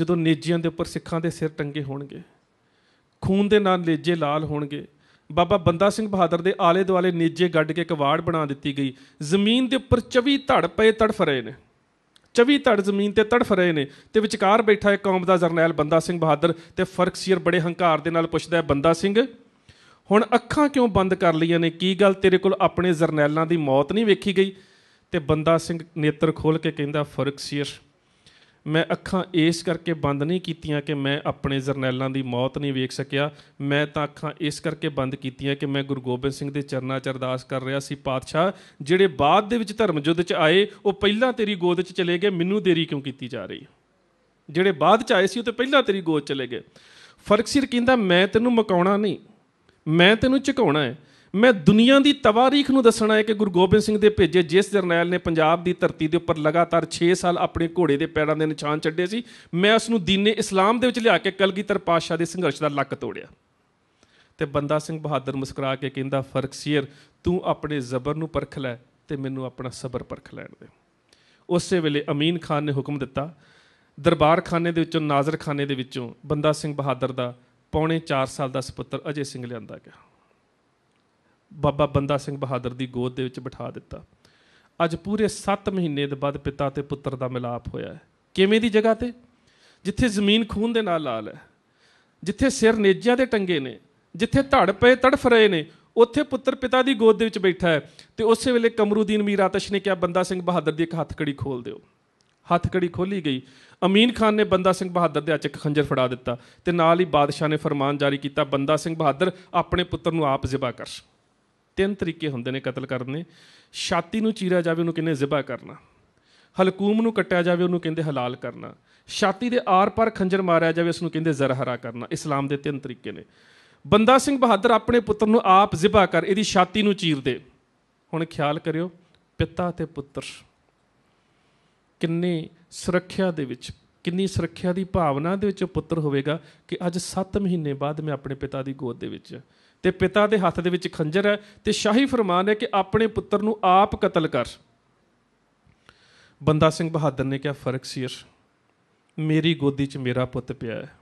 Speaker 1: ਜਦੋਂ ਨੇਜੀਆਂ ਦੇ ਉੱਪਰ ਸਿੱਖਾਂ ਦੇ ਸਿਰ ਟੰਗੇ ਹੋਣਗੇ ਖੂਨ ਦੇ ਨਾਲ ਨੇਜੇ ਲਾਲ ਹੋਣਗੇ ਬਾਬਾ ਬੰਦਾ ਸਿੰਘ ਬਹਾਦਰ ਦੇ ਆਲੇ ਦੁਆਲੇ ਨੇਜੇ ਗੱਡ ਕੇ ਕਵਾੜ ਬਣਾ ਦਿੱਤੀ ਗਈ ਜ਼ਮੀਨ ਦੇ ਉੱਪਰ 24 ਧੜ ਪਏ ਤੜਫ ਰਹੇ ਨੇ 24 ਧੜ ਜ਼ਮੀਨ ਤੇ ਤੜਫ ਰਹੇ ਨੇ ਤੇ ਵਿਚਕਾਰ ਬੈਠਾ ਇੱਕ ਕੌਮ ਦਾ ਜਰਨੈਲ ਬੰਦਾ ਸਿੰਘ ਬਹਾਦਰ ਤੇ ਫਰਕਸੀਅਰ ਬੜੇ ਹੰਕਾਰ ਦੇ ਨਾਲ ਪੁੱਛਦਾ ਹੈ ਬੰਦਾ ਸਿੰਘ ਹੁਣ ਅੱਖਾਂ ਕਿਉਂ ਬੰਦ ਕਰ ਲਈਆਂ ਨੇ ਕੀ ਗੱਲ ਤੇਰੇ ਕੋਲ ਆਪਣੇ ਜਰਨੈਲਾਂ ਦੀ ਮੌਤ ਨਹੀਂ ਵੇਖੀ ਗਈ ਤੇ ਬੰਦਾ ਸਿੰਘ ਨੇਤਰ ਖੋਲ ਕੇ ਕਹਿੰਦਾ ਫਰਕ ਸੀਰ ਮੈਂ ਅੱਖਾਂ ਇਸ ਕਰਕੇ ਬੰਦ ਨਹੀਂ ਕੀਤੀਆਂ ਕਿ ਮੈਂ ਆਪਣੇ ਜਰਨੈਲਾਂ ਦੀ ਮੌਤ ਨਹੀਂ ਵੇਖ ਸਕਿਆ ਮੈਂ ਤਾਂ ਅੱਖਾਂ ਇਸ ਕਰਕੇ ਬੰਦ ਕੀਤੀਆਂ ਕਿ ਮੈਂ ਗੁਰੂ ਗੋਬਿੰਦ ਸਿੰਘ ਦੇ ਚਰਨਾਂ 'ਚ ਅਰਦਾਸ ਕਰ ਰਿਹਾ ਸੀ ਪਾਤਸ਼ਾਹ ਜਿਹੜੇ ਬਾਅਦ ਦੇ ਵਿੱਚ ਧਰਮ ਯੁੱਧ 'ਚ ਆਏ ਉਹ ਪਹਿਲਾਂ ਤੇਰੀ ਗੋਦ 'ਚ ਚਲੇ ਗਏ ਮੈਨੂੰ ਦੇਰੀ ਕਿਉਂ ਕੀਤੀ ਜਾ ਰਹੀ ਜਿਹੜੇ ਬਾਅਦ 'ਚ ਆਏ ਸੀ ਉਹ ਤੇ ਪਹਿਲਾਂ ਤੇਰੀ ਗੋਦ ਚਲੇ ਗਏ ਫਰਕ ਸਿਰ ਕਹਿੰਦਾ ਮੈਂ ਤੈਨੂੰ ਮਕਾਉਣਾ ਨਹੀਂ ਮੈਂ ਤੈਨੂੰ ਝਕਾਉਣਾ ਹੈ ਮੈਂ ਦੁਨੀਆ ਦੀ ਤਵਾਰੀਖ ਨੂੰ ਦੱਸਣਾ ਹੈ ਕਿ ਗੁਰੂ ਗੋਬਿੰਦ ਸਿੰਘ ਦੇ ਭੇਜੇ ਜਿਸ ਜਰਨੈਲ ਨੇ ਪੰਜਾਬ ਦੀ ਧਰਤੀ ਦੇ ਉੱਪਰ ਲਗਾਤਾਰ 6 ਸਾਲ ਆਪਣੇ ਘੋੜੇ ਦੇ ਪੈਰਾਂ ਦੇ ਨਿਸ਼ਾਨ ਛੱਡੇ ਸੀ ਮੈਂ ਉਸ ਨੂੰ ਦੀਨੇ ਇਸਲਾਮ ਦੇ ਵਿੱਚ ਲਿਆ ਕੇ ਕਲਗੀਧਰ ਪਾਸ਼ਾ ਦੇ ਸੰਘਰਸ਼ ਦਾ ਲੱਕ ਤੋੜਿਆ ਤੇ ਬੰਦਾ ਸਿੰਘ ਬਹਾਦਰ ਮੁਸਕਰਾ ਕੇ ਕਹਿੰਦਾ ਫਰਕ ਸੀਰ ਤੂੰ ਆਪਣੇ ਜ਼ਬਰ ਨੂੰ ਪਰਖ ਲੈ ਤੇ ਮੈਨੂੰ ਆਪਣਾ ਸਬਰ ਪਰਖ ਲੈਣ ਦੇ ਉਸੇ ਵੇਲੇ ਅਮੀਨ ਖਾਨ ਨੇ ਹੁਕਮ ਦਿੱਤਾ ਦਰਬਾਰ ਖਾਨੇ ਦੇ ਵਿੱਚੋਂ ਨਾਜ਼ਰ ਖਾਨੇ ਦੇ ਵਿੱਚੋਂ ਬੰਦਾ ਸਿੰਘ ਬਹਾਦਰ ਦਾ ਪੌਣੇ 4 ਸਾਲ ਦਾ ਸੁਪੁੱਤਰ ਅਜੇ ਸਿੰਘ ਲਿਆਂਦਾ ਗਿਆ ਬਾਬਾ ਬੰਦਾ ਸਿੰਘ ਬਹਾਦਰ ਦੀ ਗੋਦ ਦੇ ਵਿੱਚ ਬਿਠਾ ਦਿੱਤਾ ਅੱਜ ਪੂਰੇ 7 ਮਹੀਨੇ ਦੇ ਬਾਅਦ ਪਿਤਾ ਤੇ ਪੁੱਤਰ ਦਾ ਮਿਲਾਪ ਹੋਇਆ ਹੈ ਕਿਵੇਂ ਦੀ ਜਗ੍ਹਾ ਤੇ ਜਿੱਥੇ ਜ਼ਮੀਨ ਖੂਨ ਦੇ ਨਾਲ ਲਾਲ ਹੈ ਜਿੱਥੇ ਸਿਰ ਨੇਜਿਆਂ ਦੇ ਟੰਗੇ ਨੇ ਜਿੱਥੇ ਧੜ ਪਏ ਤੜਫ ਰਹੇ ਨੇ ਉੱਥੇ ਪੁੱਤਰ ਪਿਤਾ ਦੀ ਗੋਦ ਦੇ ਵਿੱਚ ਬੈਠਾ ਹੈ ਤੇ ਉਸੇ ਵੇਲੇ ਕਮਰੂਦੀਨ ਮੀਰ ਆਤਸ਼ ਨੇ ਕਿਹਾ ਬੰਦਾ ਸਿੰਘ ਬਹਾਦਰ ਦੀ ਇੱਕ ਹੱਥਕੜੀ ਖੋਲ ਦਿਓ ਹੱਥਕੜੀ ਖੋਲੀ ਗਈ ਅਮੀਨ ਖਾਨ ਨੇ ਬੰਦਾ ਸਿੰਘ ਬਹਾਦਰ ਦੇ ਹੱਥ ਖੰਜਰ ਫੜਾ ਦਿੱਤਾ ਤੇ ਨਾਲ ਹੀ ਬਾਦਸ਼ਾਹ ਨੇ ਫਰਮਾਨ ਜਾਰੀ ਕੀਤਾ ਬੰਦਾ ਸਿੰਘ ਬਹਾਦਰ ਆਪਣੇ ਪੁੱਤਰ ਨੂੰ ਆਪ ਜ਼ਿਬਾ ਕਰ ਤਿੰਨ ਤਰੀਕੇ ਹੁੰਦੇ ਨੇ ਕਤਲ ਕਰਨ ਦੇ ਛਾਤੀ ਨੂੰ ਚੀਰਿਆ ਜਾਵੇ ਉਹਨੂੰ ਕਹਿੰਦੇ ਜ਼ਿਬਾ ਕਰਨਾ ਹਲਕੂਮ ਨੂੰ ਕੱਟਿਆ ਜਾਵੇ ਉਹਨੂੰ ਕਹਿੰਦੇ ਹਲਾਲ ਕਰਨਾ ਛਾਤੀ ਦੇ ਆਰ ਪਰ ਖੰਜਰ ਮਾਰਿਆ ਜਾਵੇ ਉਸ ਨੂੰ ਕਹਿੰਦੇ ਜ਼ਰਹਰਾ ਕਰਨਾ ਇਸਲਾਮ ਦੇ ਤਿੰਨ ਤਰੀਕੇ ਨੇ ਬੰਦਾ ਸਿੰਘ ਬਹਾਦਰ ਆਪਣੇ ਪੁੱਤਰ ਨੂੰ ਆਪ ਜ਼ਿਬਾ ਕਰ ਇਹਦੀ ਛਾਤੀ ਨੂੰ ਚੀਰ ਦੇ ਹੁਣ ਖਿਆਲ ਕਰਿਓ ਪਿਤਾ ਤੇ ਪੁੱਤਰ ਕਿੰਨੀ ਸੁਰੱਖਿਆ ਦੇ ਵਿੱਚ ਕਿੰਨੀ ਸੁਰੱਖਿਆ ਦੀ ਭਾਵਨਾ ਦੇ ਵਿੱਚ ਪੁੱਤਰ ਹੋਵੇਗਾ ਕਿ ਅੱਜ 7 ਮਹੀਨੇ ਬਾਅਦ ਮੈਂ ਆਪਣੇ ਪਿਤਾ ਦੀ ਗੋਦ ਦੇ ਵਿੱਚ ਹਾਂ ਤੇ ਪਿਤਾ ਦੇ ਹੱਥ ਦੇ ਵਿੱਚ ਖੰਜਰ ਹੈ ਤੇ ਸ਼ਾਹੀ ਫਰਮਾਨ ਹੈ ਕਿ ਆਪਣੇ ਪੁੱਤਰ ਨੂੰ ਆਪ ਕਤਲ ਕਰ ਬੰਦਾ ਸਿੰਘ ਬਹਾਦਰ ਨੇ ਕਿਹਾ ਫਰਕ ਸੀਰ ਮੇਰੀ ਗੋਦੀ 'ਚ ਮੇਰਾ ਪੁੱਤ ਪਿਆ ਹੈ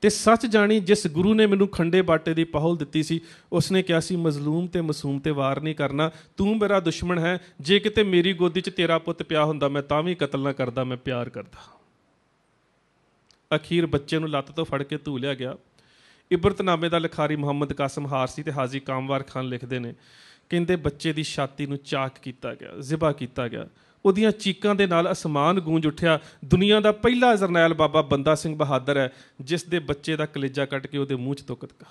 Speaker 1: ਤੇ ਸੱਚ ਜਾਣੀ ਜਿਸ ਗੁਰੂ ਨੇ ਮੈਨੂੰ ਖੰਡੇ ਬਾਟੇ ਦੀ ਪਹਲ ਦਿੱਤੀ ਸੀ ਉਸਨੇ ਕਿਹਾ ਸੀ ਮਜ਼ਲੂਮ ਤੇ ਮਾਸੂਮ ਤੇ ਵਾਰ ਨਹੀਂ ਕਰਨਾ ਤੂੰ ਮੇਰਾ ਦੁਸ਼ਮਣ ਹੈ ਜੇ ਕਿਤੇ ਮੇਰੀ ਗੋਦੀ 'ਚ ਤੇਰਾ ਪੁੱਤ ਪਿਆ ਹੁੰਦਾ ਮੈਂ ਤਾਂ ਵੀ ਕਤਲ ਨਾ ਕਰਦਾ ਮੈਂ ਪਿਆਰ ਕਰਦਾ ਅਖੀਰ ਬੱਚੇ ਨੂੰ ਲੱਤ ਤੋਂ ਫੜ ਕੇ ਧੂ ਲਿਆ ਗਿਆ ਇਬਰਤਨਾਮੇ ਦਾ ਲਿਖਾਰੀ ਮੁਹੰਮਦ ਕਾਸਮ ਹਾਰਸੀ ਤੇ ਹਾਜ਼ੀ ਕਾਮਵਾਰ ਖਾਨ ਲਿਖਦੇ ਨੇ ਕਹਿੰਦੇ ਬੱਚੇ ਦੀ ਛਾਤੀ ਨੂੰ ਚਾਕ ਕੀਤਾ ਗਿਆ ਜ਼ਿਬਾ ਕੀਤਾ ਗਿਆ ਉਹਦੀਆਂ ਚੀਕਾਂ ਦੇ ਨਾਲ ਅਸਮਾਨ ਗੂੰਜ ਉੱਠਿਆ ਦੁਨੀਆ ਦਾ ਪਹਿਲਾ ਜਰਨੈਲ ਬਾਬਾ ਬੰਦਾ ਸਿੰਘ ਬਹਾਦਰ ਹੈ ਜਿਸ ਦੇ ਬੱਚੇ ਦਾ ਕਲੇਜਾ ਕੱਟ ਕੇ ਉਹਦੇ ਮੂੰਹ 'ਚ ਤੁੱਕ ਦਿੱਤਾ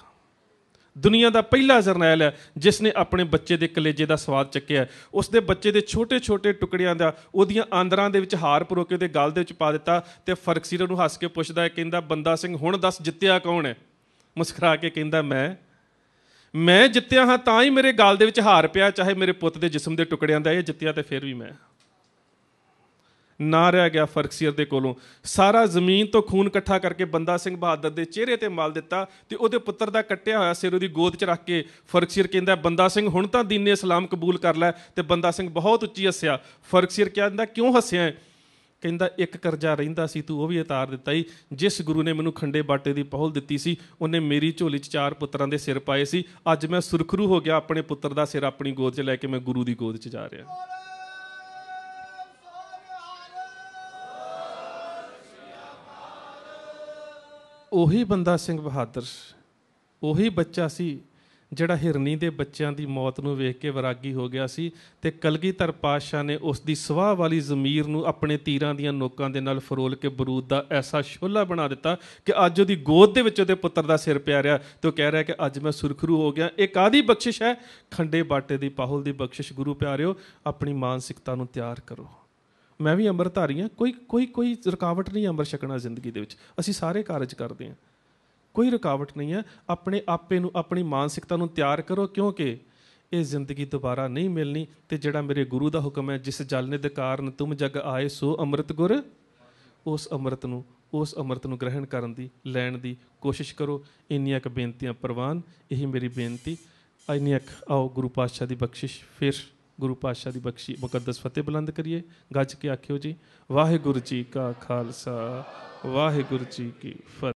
Speaker 1: ਦੁਨੀਆ ਦਾ ਪਹਿਲਾ ਜਰਨੈਲ ਹੈ ਜਿਸ ਨੇ ਆਪਣੇ ਬੱਚੇ ਦੇ ਕਲੇਜੇ ਦਾ ਸਵਾਦ ਚੱਕਿਆ ਉਸ ਦੇ ਬੱਚੇ ਦੇ ਛੋਟੇ-ਛੋਟੇ ਟੁਕੜਿਆਂ ਦਾ ਉਹਦੀਆਂ ਆਂਦਰਾਂ ਦੇ ਵਿੱਚ ਹਾਰ ਪਰੋ ਕੇ ਉਹਦੇ ਗਲ ਦੇ ਵਿੱਚ ਪਾ ਦਿੱਤਾ ਤੇ ਫਰਕਸੀਰ ਨੂੰ ਹੱਸ ਕੇ ਪੁੱਛਦਾ ਹੈ ਕਹਿੰਦਾ ਬੰਦਾ ਸਿੰਘ ਹੁਣ ਦੱਸ ਜਿੱਤਿਆ ਕੌਣ ਹੈ ਮੁਸਕਰਾ ਕੇ ਕਹਿੰਦਾ ਮੈਂ ਮੈਂ ਜਿੱਤਿਆ ਹਾਂ ਤਾਂ ਹੀ ਮੇਰੇ ਗਾਲ ਦੇ ਵਿੱਚ ਹਾਰ ਪਿਆ ਚਾਹੇ ਮੇਰੇ ਪੁੱਤ ਦੇ ਜਿਸਮ ਦੇ ਟੁਕੜਿਆਂ ਦਾ ਇਹ ਜਿੱਤਿਆ ਤੇ ਫਿਰ ਵੀ ਮੈਂ ਨਾ ਰਹਿ ਗਿਆ ਫਰਕਸੀਅਰ ਦੇ ਕੋਲੋਂ ਸਾਰਾ ਜ਼ਮੀਨ ਤੋਂ ਖੂਨ ਇਕੱਠਾ ਕਰਕੇ ਬੰਦਾ ਸਿੰਘ ਬਹਾਦਰ ਦੇ ਚਿਹਰੇ ਤੇ ਮਲ ਦਿੱਤਾ ਤੇ ਉਹਦੇ ਪੁੱਤਰ ਦਾ ਕੱਟਿਆ ਹੋਇਆ ਸਿਰ ਉਹਦੀ ਗੋਦ 'ਚ ਰੱਖ ਕੇ ਫਰਕਸੀਅਰ ਕਹਿੰਦਾ ਬੰਦਾ ਸਿੰਘ ਹੁਣ ਤਾਂ ਦੀਨੇ ਇਸਲਾਮ ਕਬੂਲ ਕਰ ਲੈ ਤੇ ਬੰਦਾ ਸਿੰਘ ਬਹੁਤ ਉੱਚੀ ਹੱਸਿਆ ਫਰਕਸੀਅਰ ਕਹਿੰਦਾ ਕਿਉਂ ਹੱਸਿਆ ਕਹਿੰਦਾ ਇੱਕ ਕਰਜ਼ਾ ਰਹਿੰਦਾ ਸੀ ਤੂੰ ਉਹ ਵੀ ਉਤਾਰ ਦਿੱਤਾ ਹੀ ਜਿਸ ਗੁਰੂ ਨੇ ਮੈਨੂੰ ਖੰਡੇ ਬਾਟੇ ਦੀ ਪਹੁਲ ਦਿੱਤੀ ਸੀ ਉਹਨੇ ਮੇਰੀ ਝੋਲੀ 'ਚ ਚਾਰ ਪੁੱਤਰਾਂ ਦੇ ਸਿਰ ਪਾਏ ਸੀ ਅੱਜ ਮੈਂ ਸੁਰਖਰੂ ਹੋ ਗਿਆ ਆਪਣੇ ਪੁੱਤਰ ਦਾ ਸਿਰ ਆਪਣੀ ਗੋਦ 'ਚ ਲੈ ਕੇ ਮੈਂ ਗੁਰੂ ਦੀ ਗੋਦ 'ਚ ਜਾ ਰਿਹਾ ਉਹੀ ਬੰਦਾ ਸਿੰਘ ਬਹਾਦਰ ਉਹੀ ਬੱਚਾ ਸੀ ਜਿਹੜਾ ਹਿਰਨੀ ਦੇ ਬੱਚਿਆਂ ਦੀ ਮੌਤ ਨੂੰ ਵੇਖ ਕੇ ਵਿਰਾਗੀ ਹੋ ਗਿਆ ਸੀ ਤੇ ਕਲਗੀਧਰ ਪਾਸ਼ਾ ਨੇ ਉਸ ਦੀ ਸਵਾਹ ਵਾਲੀ ਜ਼ਮੀਰ ਨੂੰ ਆਪਣੇ ਤੀਰਾਂ ਦੀਆਂ ਨੋਕਾਂ ਦੇ ਨਾਲ ਫਰੋਲ ਕੇ ਬਰੂਦ ਦਾ ਐਸਾ ਸ਼ੋਲਾ ਬਣਾ ਦਿੱਤਾ ਕਿ ਅੱਜ ਉਹਦੀ ਗੋਦ ਦੇ ਵਿੱਚ ਉਹਦੇ ਪੁੱਤਰ ਦਾ ਸਿਰ ਪਿਆ ਰਿਹਾ ਤੇ ਉਹ ਕਹਿ ਰਿਹਾ ਕਿ ਅੱਜ ਮੈਂ ਸੁਰਖਰੂ ਹੋ ਗਿਆ ਇਹ ਕਾਦੀ ਬਖਸ਼ਿਸ਼ ਹੈ ਖੰਡੇ ਬਾਟੇ ਦੀ ਪਾਹੁਲ ਦੀ ਬਖਸ਼ਿਸ਼ ਗੁਰੂ ਪਿਆਰਿਓ ਆਪਣੀ ਮਾਨਸਿਕਤਾ ਨੂੰ ਤਿਆਰ ਕਰੋ ਮੈਂ ਵੀ ਅੰਮ੍ਰਿਤਧਾਰੀ ਹਾਂ ਕੋਈ ਕੋਈ ਕੋਈ ਰੁਕਾਵਟ ਨਹੀਂ ਅੰਮ੍ਰਿਤ ਛਕਣਾ ਜ਼ਿੰਦਗੀ ਦੇ ਵਿੱਚ ਅਸੀਂ ਸਾਰੇ ਕਾਰਜ ਕਰਦੇ ਹਾਂ ਕੋਈ ਰੁਕਾਵਟ ਨਹੀਂ ਹੈ ਆਪਣੇ ਆਪੇ ਨੂੰ ਆਪਣੀ ਮਾਨਸਿਕਤਾ ਨੂੰ ਤਿਆਰ ਕਰੋ ਕਿਉਂਕਿ ਇਹ ਜ਼ਿੰਦਗੀ ਦੁਬਾਰਾ ਨਹੀਂ ਮਿਲਣੀ ਤੇ ਜਿਹੜਾ ਮੇਰੇ ਗੁਰੂ ਦਾ ਹੁਕਮ ਹੈ ਜਿਸ ਜਲ ਨੇ ਦੇ ਕਾਰਨ ਤੁਮ ਜਗ ਆਏ ਸੋ ਅੰਮ੍ਰਿਤ ਗੁਰ ਉਸ ਅੰਮ੍ਰਿਤ ਨੂੰ ਉਸ ਅੰਮ੍ਰਿਤ ਨੂੰ ਗ੍ਰਹਿਣ ਕਰਨ ਦੀ ਲੈਣ ਦੀ ਕੋਸ਼ਿਸ਼ ਕਰੋ ਇੰਨੀਆਂ ਕੁ ਬੇਨਤੀਆਂ ਪ੍ਰਵਾਨ ਇਹ ਮੇਰੀ ਬੇਨਤੀ ਇੰਨੀਆਂ ਆਓ ਗੁਰੂ ਪਾਤਸ਼ਾਹ ਦੀ ਬਖਸ਼ਿਸ਼ ਫਿਰ ਗੁਰੂ ਪਾਤਸ਼ਾਹ ਦੀ ਬਖਸ਼ੀ ਮੁਕੱਦਸ ਫਤਿਹ ਬੁਲੰਦ ਕਰੀਏ ਗੱਜ ਕੇ ਆਖਿਓ ਜੀ ਵਾਹਿਗੁਰੂ ਜੀ ਕਾ ਖਾਲਸਾ ਵਾਹਿਗੁਰੂ ਜੀ ਕੀ ਫਤਿਹ